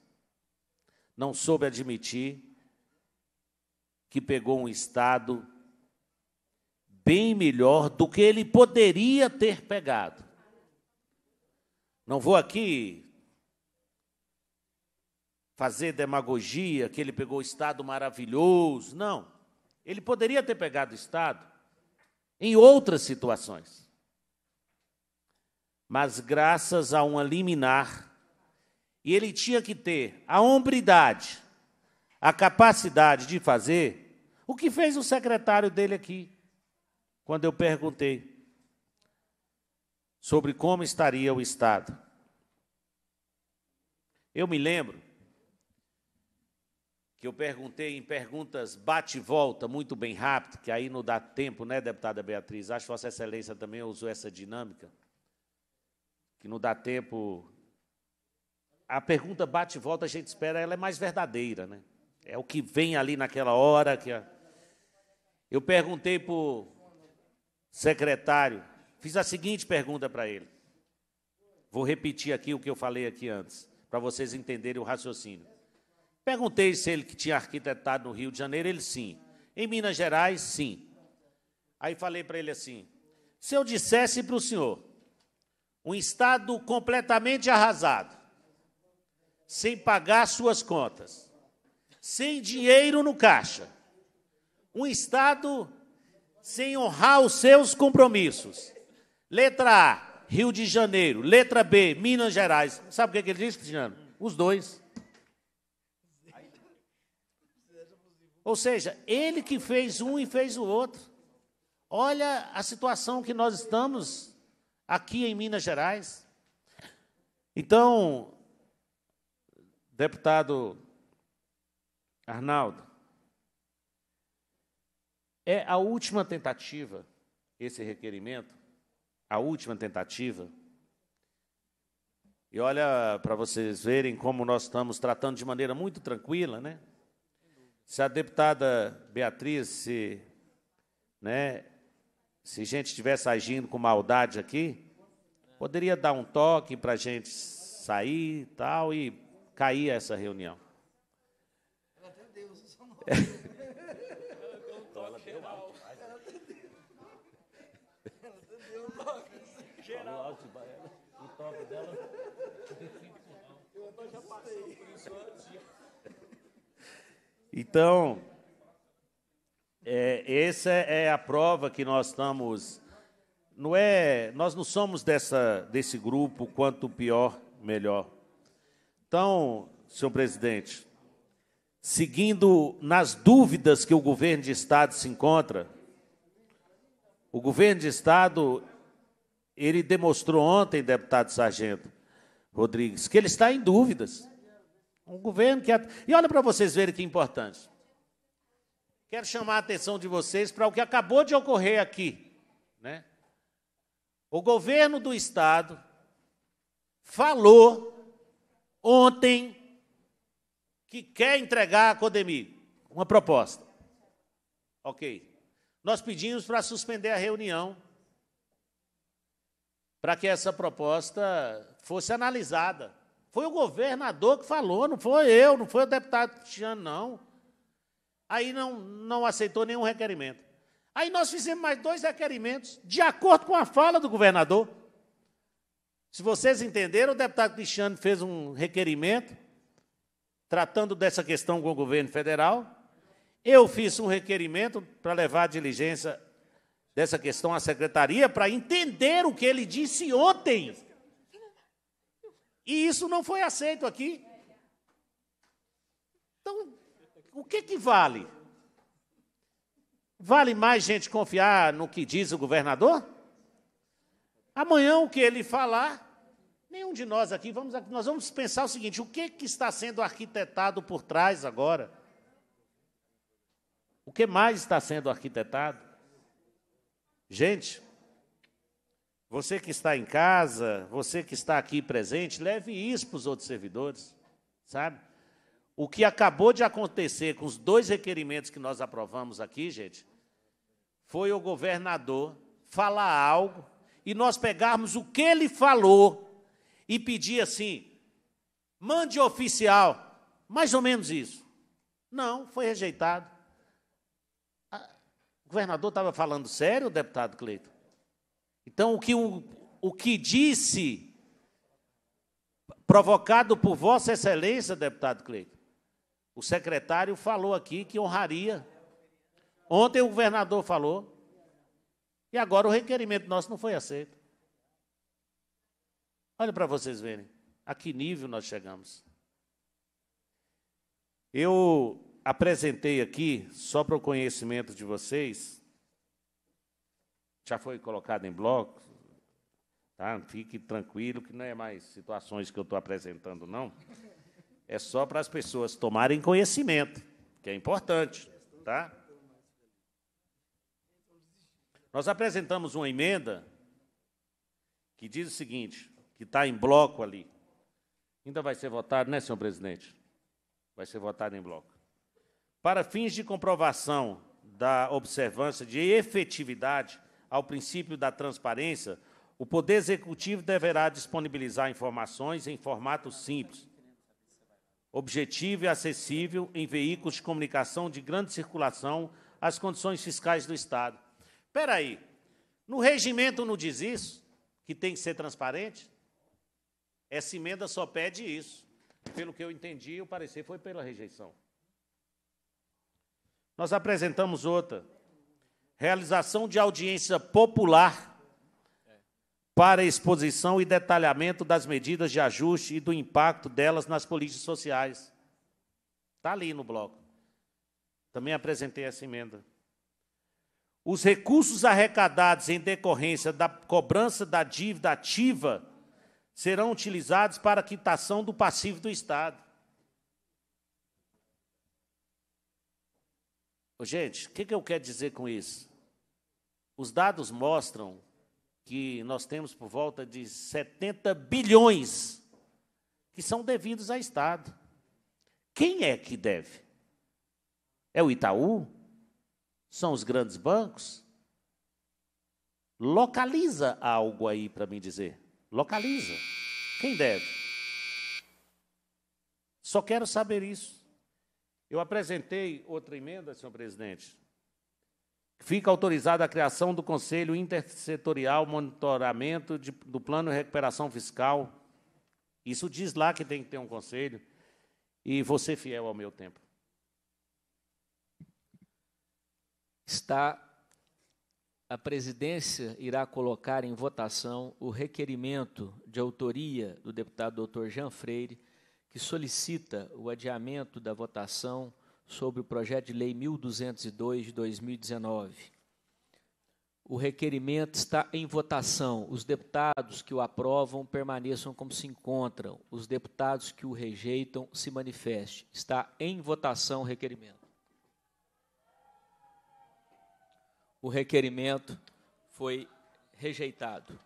não soube admitir que pegou um Estado bem melhor do que ele poderia ter pegado. Não vou aqui fazer demagogia que ele pegou o Estado maravilhoso. Não. Ele poderia ter pegado o Estado em outras situações mas graças a uma liminar. E ele tinha que ter a hombridade, a capacidade de fazer o que fez o secretário dele aqui, quando eu perguntei sobre como estaria o Estado. Eu me lembro que eu perguntei em perguntas bate-volta, muito bem rápido, que aí não dá tempo, né, deputada Beatriz? Acho que Vossa Excelência também usou essa dinâmica que não dá tempo. A pergunta bate e volta, a gente espera, ela é mais verdadeira, né? É o que vem ali naquela hora. que a... Eu perguntei para o secretário, fiz a seguinte pergunta para ele. Vou repetir aqui o que eu falei aqui antes, para vocês entenderem o raciocínio. Perguntei se ele que tinha arquitetado no Rio de Janeiro, ele sim. Em Minas Gerais, sim. Aí falei para ele assim: se eu dissesse para o senhor um Estado completamente arrasado, sem pagar suas contas, sem dinheiro no caixa, um Estado sem honrar os seus compromissos. Letra A, Rio de Janeiro. Letra B, Minas Gerais. Sabe o que, é que ele diz, Cristiano? Os dois. Ou seja, ele que fez um e fez o outro. Olha a situação que nós estamos aqui em Minas Gerais. Então, deputado Arnaldo, é a última tentativa, esse requerimento, a última tentativa. E olha, para vocês verem como nós estamos tratando de maneira muito tranquila, né? Se a deputada Beatriz se, né, se a gente estivesse agindo com maldade aqui, poderia dar um toque para a gente sair e tal e cair essa reunião. Ela deu, só não. Ela deu um toque geral. O toque dela. Eu já passei por isso antes. Então, é, essa é a prova que nós estamos. Não é, nós não somos dessa, desse grupo, quanto pior, melhor. Então, senhor presidente, seguindo nas dúvidas que o governo de estado se encontra, o governo de estado ele demonstrou ontem, deputado sargento Rodrigues, que ele está em dúvidas. Um governo que e olha para vocês verem que é importante quero chamar a atenção de vocês para o que acabou de ocorrer aqui. Né? O governo do Estado falou ontem que quer entregar à Codemi uma proposta. Ok. Nós pedimos para suspender a reunião para que essa proposta fosse analisada. Foi o governador que falou, não foi eu, não foi o deputado Cristiano, não. Aí não, não aceitou nenhum requerimento. Aí nós fizemos mais dois requerimentos, de acordo com a fala do governador. Se vocês entenderam, o deputado Cristiano fez um requerimento tratando dessa questão com o governo federal. Eu fiz um requerimento para levar a diligência dessa questão à secretaria para entender o que ele disse ontem. E isso não foi aceito aqui. Então, o que, que vale? Vale mais gente confiar no que diz o governador? Amanhã o que ele falar, nenhum de nós aqui vamos nós vamos pensar o seguinte: o que, que está sendo arquitetado por trás agora? O que mais está sendo arquitetado? Gente, você que está em casa, você que está aqui presente, leve isso para os outros servidores, sabe? O que acabou de acontecer com os dois requerimentos que nós aprovamos aqui, gente, foi o governador falar algo e nós pegarmos o que ele falou e pedir assim: mande oficial, mais ou menos isso. Não, foi rejeitado. O governador estava falando sério, deputado Cleito? Então, o que, o, o que disse, provocado por Vossa Excelência, deputado Cleito, o secretário falou aqui que honraria. Ontem o governador falou. E agora o requerimento nosso não foi aceito. Olha para vocês verem a que nível nós chegamos. Eu apresentei aqui, só para o conhecimento de vocês, já foi colocado em bloco, tá? fique tranquilo que não é mais situações que eu estou apresentando, não. É só para as pessoas tomarem conhecimento, que é importante, tá? Nós apresentamos uma emenda que diz o seguinte, que está em bloco ali. Ainda vai ser votado, né, senhor presidente? Vai ser votado em bloco. Para fins de comprovação da observância de efetividade ao princípio da transparência, o Poder Executivo deverá disponibilizar informações em formato simples, objetivo e acessível em veículos de comunicação de grande circulação às condições fiscais do Estado. Espera aí, no regimento não diz isso, que tem que ser transparente? Essa emenda só pede isso. Pelo que eu entendi, o parecer foi pela rejeição. Nós apresentamos outra. Realização de audiência popular para exposição e detalhamento das medidas de ajuste e do impacto delas nas políticas sociais. Está ali no bloco. Também apresentei essa emenda. Os recursos arrecadados em decorrência da cobrança da dívida ativa serão utilizados para a quitação do passivo do Estado. Gente, o que, que eu quero dizer com isso? Os dados mostram que nós temos por volta de 70 bilhões que são devidos ao Estado. Quem é que deve? É o Itaú? São os grandes bancos? Localiza algo aí para mim dizer. Localiza. Quem deve? Só quero saber isso. Eu apresentei outra emenda, senhor presidente, Fica autorizada a criação do Conselho Intersetorial Monitoramento de, do Plano de Recuperação Fiscal. Isso diz lá que tem que ter um conselho. E você fiel ao meu tempo. Está a presidência irá colocar em votação o requerimento de autoria do deputado Dr. Jean Freire, que solicita o adiamento da votação sobre o projeto de lei 1202 de 2019. O requerimento está em votação. Os deputados que o aprovam permaneçam como se encontram. Os deputados que o rejeitam se manifestem. Está em votação o requerimento. O requerimento foi rejeitado.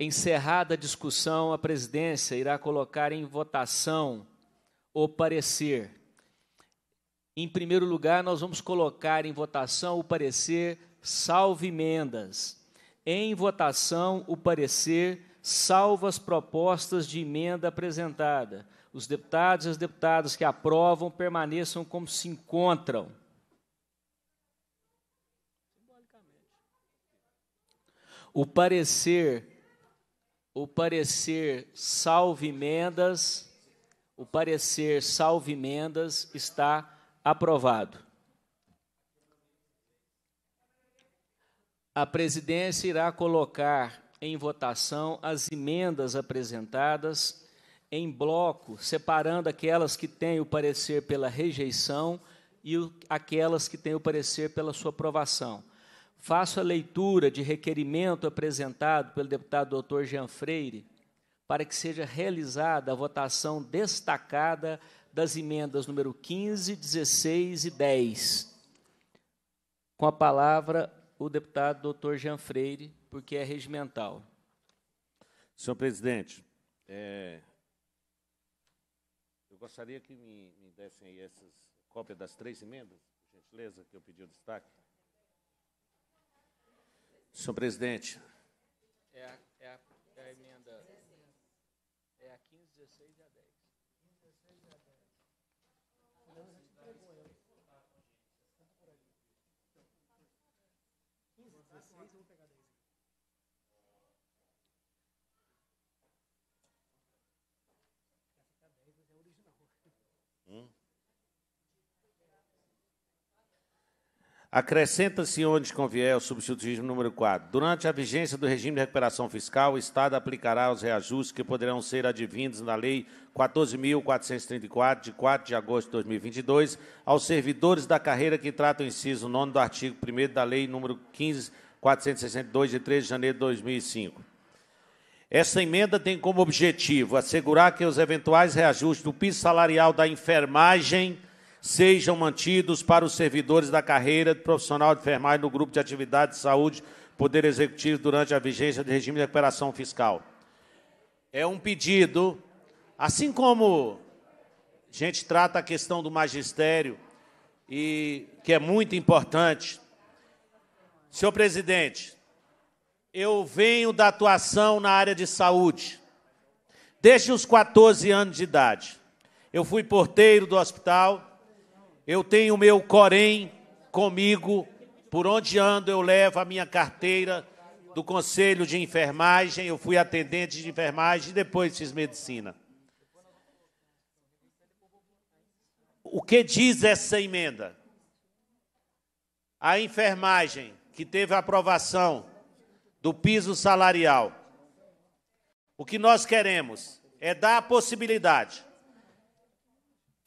Encerrada a discussão, a presidência irá colocar em votação o parecer. Em primeiro lugar, nós vamos colocar em votação o parecer salvo emendas. Em votação, o parecer salvo as propostas de emenda apresentada. Os deputados e as deputadas que aprovam permaneçam como se encontram. O parecer o parecer salvo emendas, o parecer salve emendas está aprovado. A presidência irá colocar em votação as emendas apresentadas em bloco, separando aquelas que têm o parecer pela rejeição e aquelas que têm o parecer pela sua aprovação faço a leitura de requerimento apresentado pelo deputado doutor Jean Freire para que seja realizada a votação destacada das emendas número 15, 16 e 10. Com a palavra, o deputado doutor Jean Freire, porque é regimental. Senhor presidente, é, eu gostaria que me, me dessem aí essas cópias das três emendas, por gentileza, que eu pedi o destaque. Senhor presidente. É a, é a, é a emenda. Acrescenta-se onde convier o substitutismo número 4. Durante a vigência do regime de recuperação fiscal, o Estado aplicará os reajustes que poderão ser advindos na Lei 14.434, de 4 de agosto de 2022, aos servidores da carreira que tratam o inciso 9 do artigo 1 da Lei número 15.462, de 3 de janeiro de 2005. Essa emenda tem como objetivo assegurar que os eventuais reajustes do piso salarial da enfermagem sejam mantidos para os servidores da carreira de profissional de enfermagem no grupo de atividade de saúde Poder Executivo durante a vigência do regime de recuperação fiscal. É um pedido, assim como a gente trata a questão do magistério, e que é muito importante. Senhor presidente, eu venho da atuação na área de saúde desde os 14 anos de idade. Eu fui porteiro do hospital, eu tenho meu corém comigo, por onde ando eu levo a minha carteira do conselho de enfermagem, eu fui atendente de enfermagem e depois fiz medicina. O que diz essa emenda? A enfermagem que teve a aprovação do piso salarial. O que nós queremos é dar a possibilidade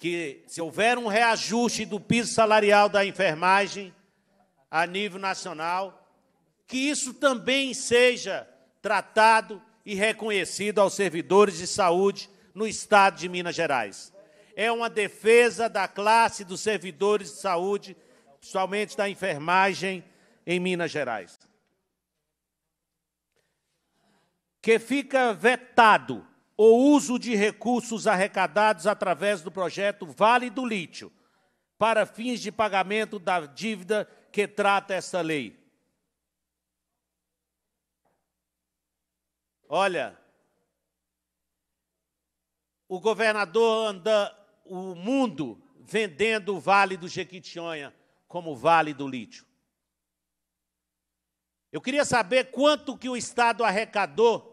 que se houver um reajuste do piso salarial da enfermagem a nível nacional, que isso também seja tratado e reconhecido aos servidores de saúde no estado de Minas Gerais. É uma defesa da classe dos servidores de saúde, principalmente da enfermagem em Minas Gerais. Que fica vetado o uso de recursos arrecadados através do projeto Vale do Lítio para fins de pagamento da dívida que trata essa lei. Olha, o governador anda o mundo vendendo o Vale do Jequitinhonha como Vale do Lítio. Eu queria saber quanto que o Estado arrecadou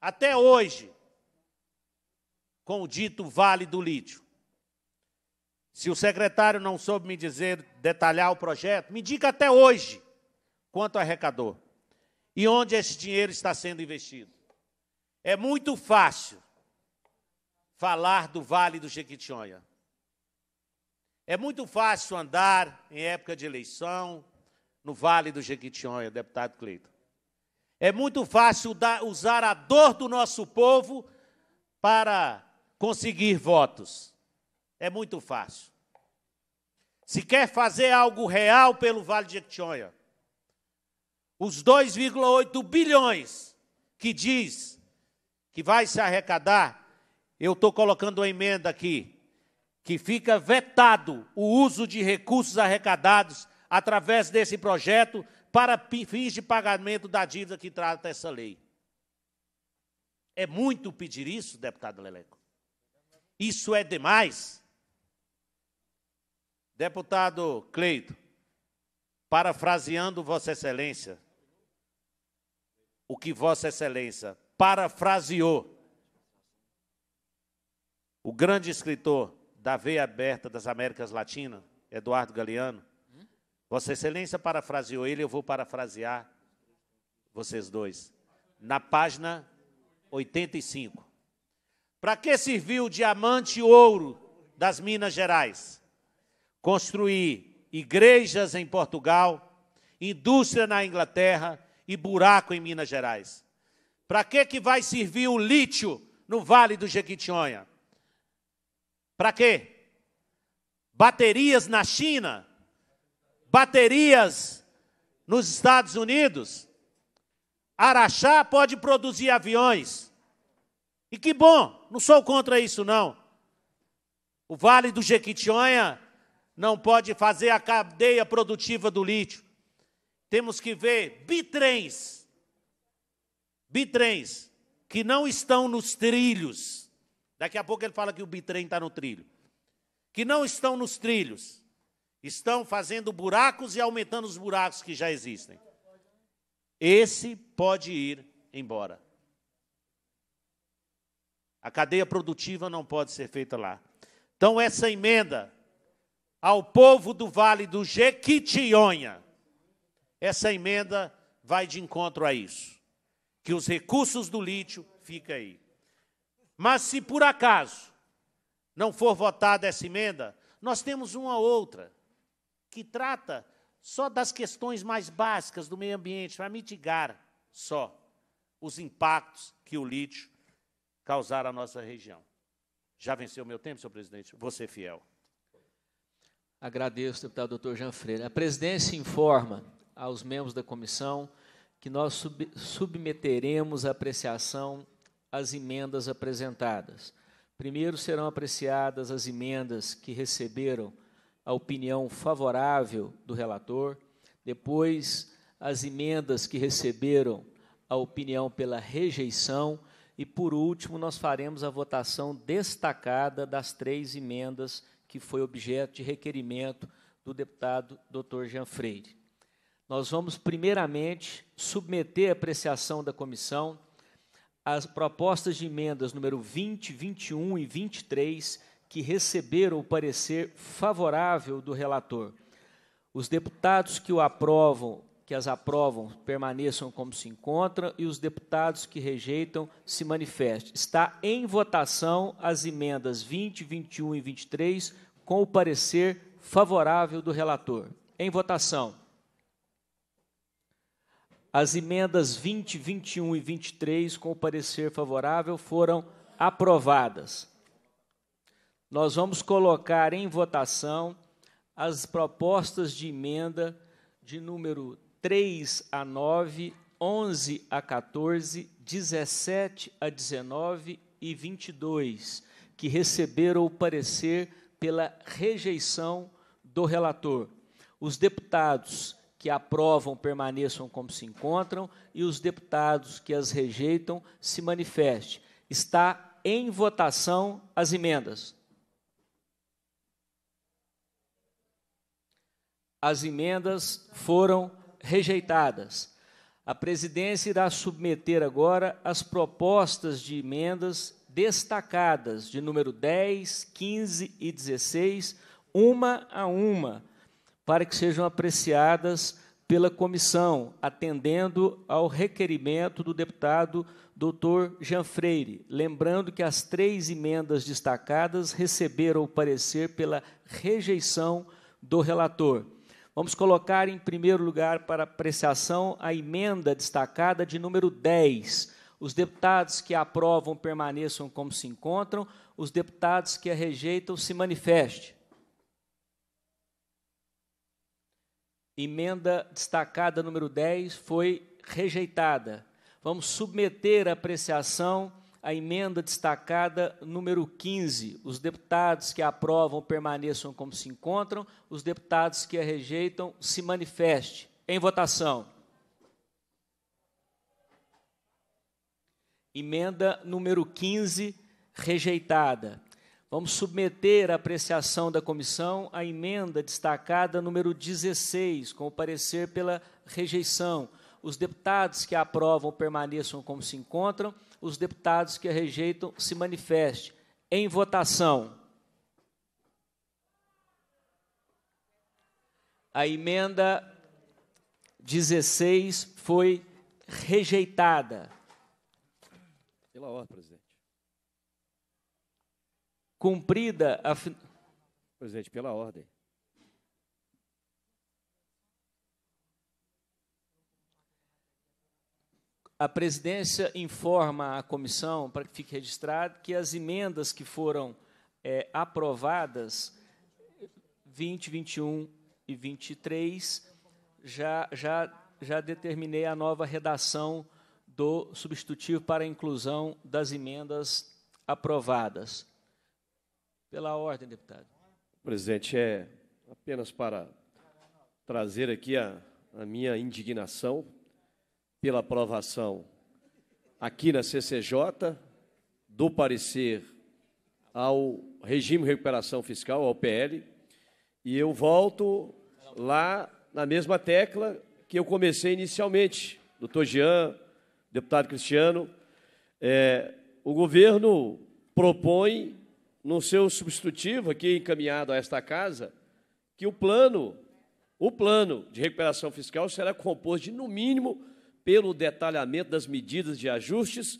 até hoje com o dito Vale do Lítio. Se o secretário não soube me dizer, detalhar o projeto, me diga até hoje quanto arrecadou e onde esse dinheiro está sendo investido. É muito fácil falar do Vale do Jequitinhonha. É muito fácil andar em época de eleição no Vale do Jequitinhonha, deputado Cleiton. É muito fácil usar a dor do nosso povo para conseguir votos. É muito fácil. Se quer fazer algo real pelo Vale de Jequitinhonha, os 2,8 bilhões que diz que vai se arrecadar, eu estou colocando uma emenda aqui, que fica vetado o uso de recursos arrecadados através desse projeto para fins de pagamento da dívida que trata essa lei. É muito pedir isso, deputado Leleco? Isso é demais. Deputado Cleito, parafraseando Vossa Excelência, o que Vossa Excelência parafraseou, o grande escritor da veia aberta das Américas Latinas, Eduardo Galeano, Vossa Excelência parafraseou ele, eu vou parafrasear vocês dois. Na página 85. Para que serviu o diamante e ouro das Minas Gerais? Construir igrejas em Portugal, indústria na Inglaterra e buraco em Minas Gerais. Para que, que vai servir o lítio no Vale do Jequitinhonha? Para quê? Baterias na China? Baterias nos Estados Unidos? Araxá pode produzir aviões. E que bom, não sou contra isso não. O Vale do Jequitinhonha não pode fazer a cadeia produtiva do lítio. Temos que ver bitrens, bitrens que não estão nos trilhos. Daqui a pouco ele fala que o bitrem está no trilho. Que não estão nos trilhos. Estão fazendo buracos e aumentando os buracos que já existem. Esse pode ir embora. A cadeia produtiva não pode ser feita lá. Então, essa emenda ao povo do Vale do Jequitinhonha, essa emenda vai de encontro a isso. Que os recursos do lítio fiquem aí. Mas se por acaso não for votada essa emenda, nós temos uma outra que trata só das questões mais básicas do meio ambiente, para mitigar só os impactos que o lítio causar à nossa região. Já venceu o meu tempo, senhor presidente? Você é fiel. Agradeço, deputado doutor Jean Freire. A presidência informa aos membros da comissão que nós sub submeteremos à apreciação as emendas apresentadas. Primeiro serão apreciadas as emendas que receberam a opinião favorável do relator, depois as emendas que receberam a opinião pela rejeição e por último, nós faremos a votação destacada das três emendas que foi objeto de requerimento do deputado Dr. Jean Freire. Nós vamos, primeiramente, submeter à apreciação da comissão as propostas de emendas número 20, 21 e 23 que receberam o parecer favorável do relator. Os deputados que o aprovam que as aprovam permaneçam como se encontram e os deputados que rejeitam se manifestem. Está em votação as emendas 20, 21 e 23 com o parecer favorável do relator. Em votação. As emendas 20, 21 e 23 com o parecer favorável foram aprovadas. Nós vamos colocar em votação as propostas de emenda de número 3 a 9, 11 a 14, 17 a 19 e 22, que receberam o parecer pela rejeição do relator. Os deputados que aprovam permaneçam como se encontram e os deputados que as rejeitam se manifestem. Está em votação as emendas. As emendas foram rejeitadas. A presidência irá submeter agora as propostas de emendas destacadas, de número 10, 15 e 16, uma a uma, para que sejam apreciadas pela comissão, atendendo ao requerimento do deputado Dr. Jean Freire. Lembrando que as três emendas destacadas receberam o parecer pela rejeição do relator. Vamos colocar em primeiro lugar para apreciação a emenda destacada de número 10. Os deputados que aprovam permaneçam como se encontram, os deputados que a rejeitam se manifeste. Emenda destacada número 10 foi rejeitada. Vamos submeter a apreciação a emenda destacada número 15. Os deputados que aprovam permaneçam como se encontram, os deputados que a rejeitam se manifeste. Em votação. Emenda número 15, rejeitada. Vamos submeter à apreciação da comissão a emenda destacada número 16, com o parecer pela rejeição. Os deputados que aprovam permaneçam como se encontram, os deputados que a rejeitam se manifeste. Em votação. A emenda 16 foi rejeitada. Pela ordem, presidente. Cumprida a. Presidente, pela ordem. A presidência informa a comissão, para que fique registrado, que as emendas que foram é, aprovadas, 20, 21 e 23, já, já, já determinei a nova redação do substitutivo para a inclusão das emendas aprovadas. Pela ordem, deputado. Presidente, é apenas para trazer aqui a, a minha indignação pela aprovação aqui na CCJ do parecer ao regime de recuperação fiscal, ao PL, e eu volto lá na mesma tecla que eu comecei inicialmente, doutor Jean, deputado Cristiano, é, o governo propõe, no seu substitutivo aqui encaminhado a esta casa, que o plano, o plano de recuperação fiscal será composto de, no mínimo, pelo detalhamento das medidas de ajustes,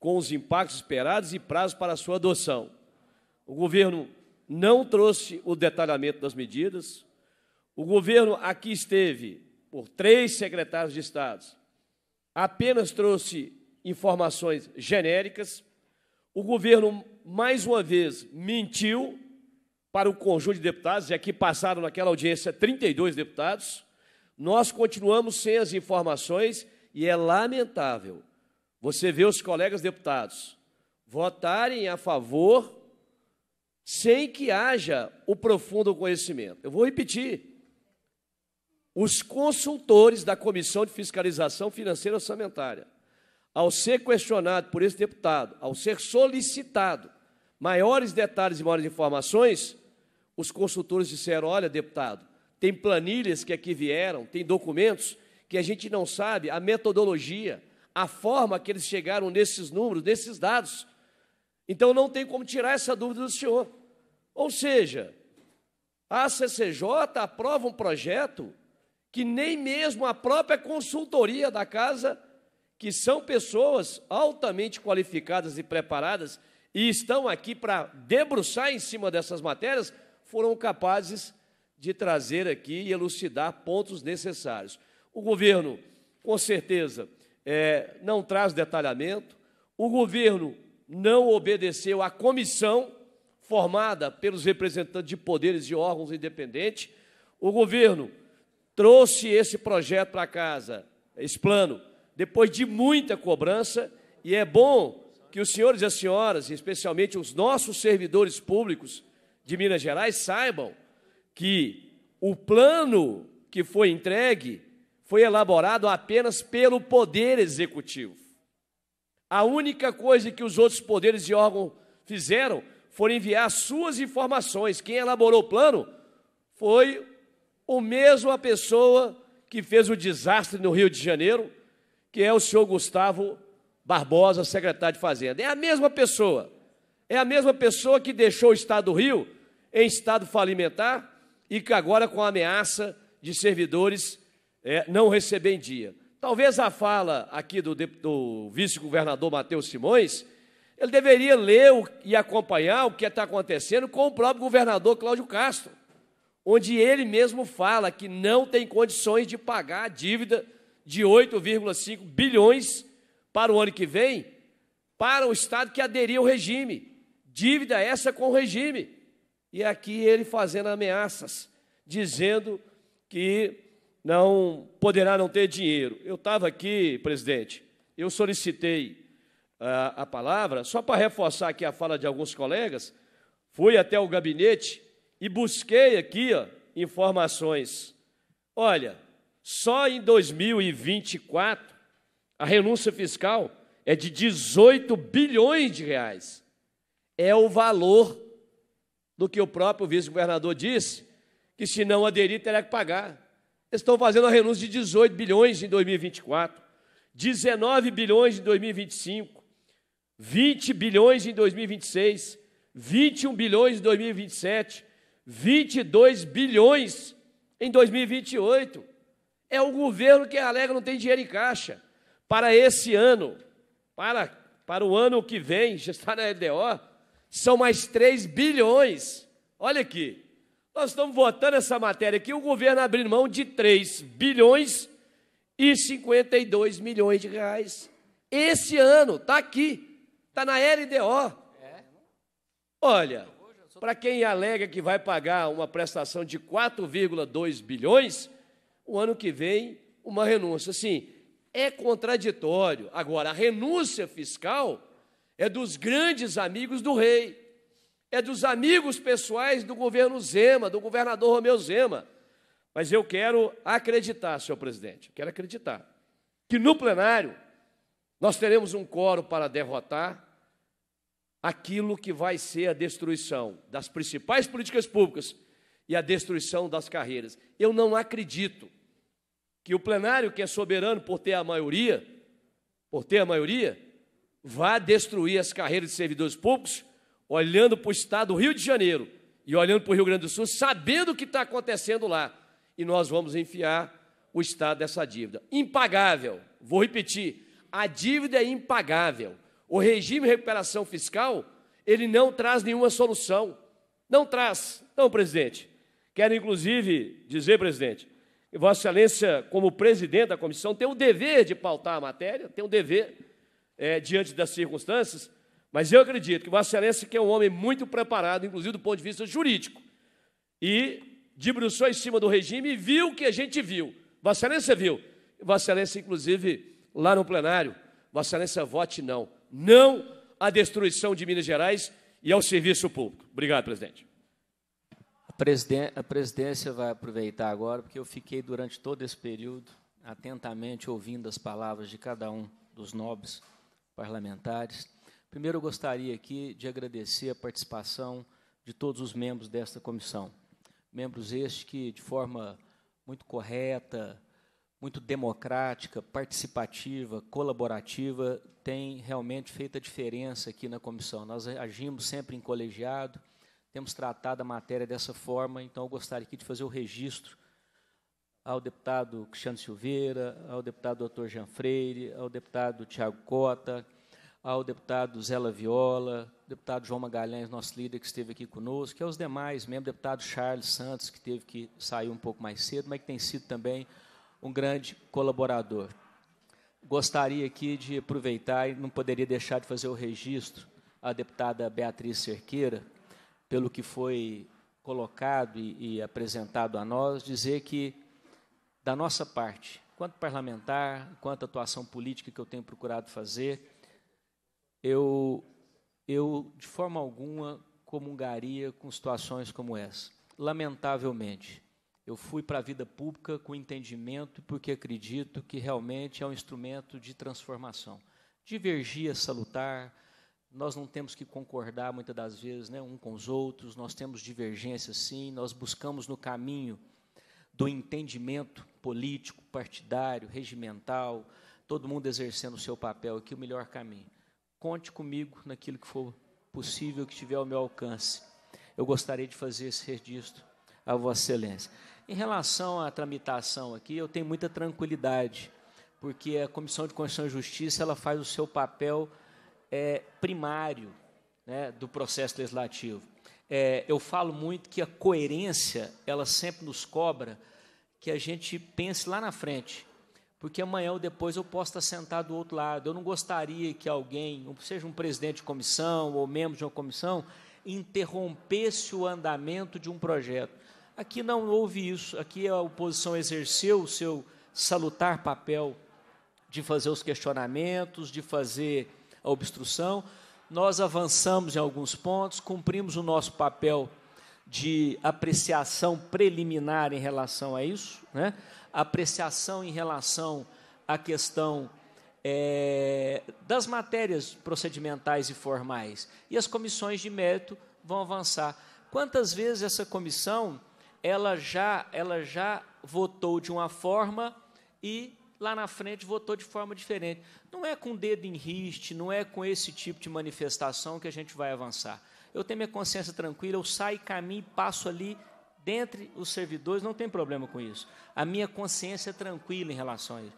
com os impactos esperados e prazo para sua adoção. O governo não trouxe o detalhamento das medidas. O governo aqui esteve por três secretários de Estado, apenas trouxe informações genéricas. O governo, mais uma vez, mentiu para o conjunto de deputados, e aqui passaram naquela audiência 32 deputados. Nós continuamos sem as informações e é lamentável você ver os colegas deputados votarem a favor sem que haja o profundo conhecimento. Eu vou repetir. Os consultores da Comissão de Fiscalização Financeira Orçamentária, ao ser questionado por esse deputado, ao ser solicitado maiores detalhes e maiores informações, os consultores disseram: olha, deputado, tem planilhas que aqui vieram, tem documentos que a gente não sabe a metodologia, a forma que eles chegaram nesses números, nesses dados. Então não tem como tirar essa dúvida do senhor. Ou seja, a CCJ aprova um projeto que nem mesmo a própria consultoria da casa, que são pessoas altamente qualificadas e preparadas e estão aqui para debruçar em cima dessas matérias, foram capazes de trazer aqui e elucidar pontos necessários. O governo, com certeza, é, não traz detalhamento. O governo não obedeceu à comissão formada pelos representantes de poderes e órgãos independentes. O governo trouxe esse projeto para casa, esse plano, depois de muita cobrança, e é bom que os senhores e as senhoras, especialmente os nossos servidores públicos de Minas Gerais, saibam que o plano que foi entregue foi elaborado apenas pelo Poder Executivo. A única coisa que os outros poderes e órgãos fizeram foi enviar suas informações. Quem elaborou o plano foi o mesmo a pessoa que fez o desastre no Rio de Janeiro, que é o senhor Gustavo Barbosa, secretário de Fazenda. É a mesma pessoa. É a mesma pessoa que deixou o estado do Rio em estado falimentar e que agora com a ameaça de servidores é, não receber em dia. Talvez a fala aqui do, do vice-governador Matheus Simões, ele deveria ler e acompanhar o que está acontecendo com o próprio governador Cláudio Castro, onde ele mesmo fala que não tem condições de pagar a dívida de 8,5 bilhões para o ano que vem para o Estado que aderir ao regime. Dívida essa com o regime. E aqui ele fazendo ameaças, dizendo que não poderá não ter dinheiro. Eu estava aqui, presidente, eu solicitei a, ah, a palavra só para reforçar aqui a fala de alguns colegas. Fui até o gabinete e busquei aqui ó, informações. Olha, só em 2024 a renúncia fiscal é de 18 bilhões de reais. É o valor do que o próprio vice-governador disse, que se não aderir terá que pagar estão fazendo a renúncia de 18 bilhões em 2024, 19 bilhões em 2025, 20 bilhões em 2026, 21 bilhões em 2027, 22 bilhões em 2028. É o governo que alega não tem dinheiro em caixa para esse ano, para, para o ano que vem, [laughs] já está na LDO, são mais 3 bilhões. Olha aqui, nós estamos votando essa matéria aqui, o governo abrindo mão de 3 bilhões e 52 milhões de reais. Esse ano, está aqui, está na LDO. Olha, para quem alega que vai pagar uma prestação de 4,2 bilhões, o ano que vem, uma renúncia. Assim, é contraditório. Agora, a renúncia fiscal é dos grandes amigos do rei é dos amigos pessoais do governo Zema, do governador Romeu Zema. Mas eu quero acreditar, senhor presidente, quero acreditar que no plenário nós teremos um coro para derrotar aquilo que vai ser a destruição das principais políticas públicas e a destruição das carreiras. Eu não acredito que o plenário, que é soberano por ter a maioria, por ter a maioria, vá destruir as carreiras de servidores públicos olhando para o estado do Rio de Janeiro e olhando para o Rio Grande do Sul, sabendo o que está acontecendo lá. E nós vamos enfiar o estado dessa dívida. Impagável, vou repetir, a dívida é impagável. O regime de recuperação fiscal, ele não traz nenhuma solução. Não traz. Então, presidente, quero inclusive dizer, presidente, que Vossa Excelência, como presidente da comissão, tem o dever de pautar a matéria, tem o dever, é, diante das circunstâncias, mas eu acredito que Vossa Excelência, que é um homem muito preparado, inclusive do ponto de vista jurídico, e debruçou em cima do regime e viu o que a gente viu. Vossa Excelência viu. Vossa Excelência, inclusive, lá no plenário, Vossa Excelência vote não. Não à destruição de Minas Gerais e ao serviço público. Obrigado, presidente. A presidência vai aproveitar agora, porque eu fiquei durante todo esse período atentamente ouvindo as palavras de cada um dos nobres parlamentares. Primeiro, eu gostaria aqui de agradecer a participação de todos os membros desta comissão. Membros estes que, de forma muito correta, muito democrática, participativa, colaborativa, tem realmente feito a diferença aqui na comissão. Nós agimos sempre em colegiado, temos tratado a matéria dessa forma, então eu gostaria aqui de fazer o registro ao deputado Cristiano Silveira, ao deputado Dr. Jean Freire, ao deputado Tiago Cota, ao deputado Zé Viola, deputado João Magalhães, nosso líder que esteve aqui conosco, e aos demais membros, deputado Charles Santos, que teve que sair um pouco mais cedo, mas que tem sido também um grande colaborador. Gostaria aqui de aproveitar e não poderia deixar de fazer o registro à deputada Beatriz Cerqueira, pelo que foi colocado e, e apresentado a nós, dizer que, da nossa parte, quanto parlamentar, quanto atuação política que eu tenho procurado fazer, eu, eu de forma alguma comungaria com situações como essa. Lamentavelmente, eu fui para a vida pública com entendimento porque acredito que realmente é um instrumento de transformação. Divergia salutar, nós não temos que concordar muitas das vezes né, um com os outros, nós temos divergências sim, nós buscamos no caminho do entendimento político, partidário, regimental, todo mundo exercendo o seu papel aqui, o melhor caminho. Conte comigo naquilo que for possível, que estiver ao meu alcance. Eu gostaria de fazer esse registro a Vossa Excelência. Em relação à tramitação aqui, eu tenho muita tranquilidade, porque a Comissão de Constituição e Justiça ela faz o seu papel é, primário né, do processo legislativo. É, eu falo muito que a coerência ela sempre nos cobra que a gente pense lá na frente porque amanhã ou depois eu posso estar sentado do outro lado. Eu não gostaria que alguém, seja um presidente de comissão ou membro de uma comissão, interrompesse o andamento de um projeto. Aqui não houve isso, aqui a oposição exerceu o seu salutar papel de fazer os questionamentos, de fazer a obstrução. Nós avançamos em alguns pontos, cumprimos o nosso papel de apreciação preliminar em relação a isso, né? apreciação em relação à questão é, das matérias procedimentais e formais. E as comissões de mérito vão avançar. Quantas vezes essa comissão ela já, ela já votou de uma forma e lá na frente votou de forma diferente? Não é com dedo em riste, não é com esse tipo de manifestação que a gente vai avançar. Eu tenho minha consciência tranquila, eu saio, caminho, passo ali dentre os servidores, não tem problema com isso. A minha consciência é tranquila em relação a isso.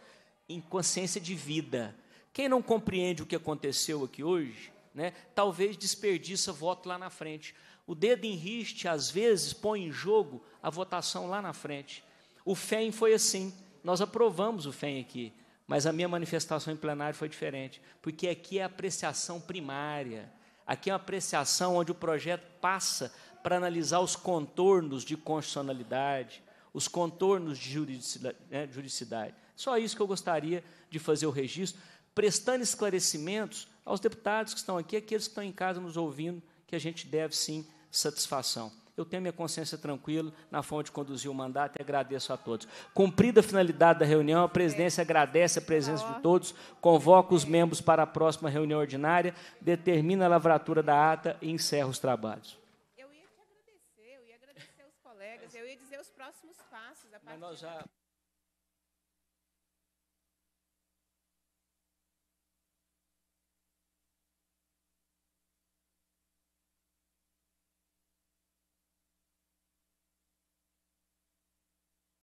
Em consciência de vida. Quem não compreende o que aconteceu aqui hoje, né, talvez desperdiça voto lá na frente. O dedo em riste, às vezes, põe em jogo a votação lá na frente. O FEM foi assim. Nós aprovamos o FEM aqui, mas a minha manifestação em plenário foi diferente, porque aqui é apreciação primária. Aqui é uma apreciação onde o projeto passa para analisar os contornos de constitucionalidade, os contornos de juridicidade, né, juridicidade. Só isso que eu gostaria de fazer o registro, prestando esclarecimentos aos deputados que estão aqui, aqueles que estão em casa nos ouvindo, que a gente deve sim satisfação. Eu tenho minha consciência tranquila na forma de conduzir o mandato e agradeço a todos. Cumprida a finalidade da reunião, a presidência agradece a presença de todos, convoca os membros para a próxima reunião ordinária, determina a lavratura da ata e encerra os trabalhos. nós já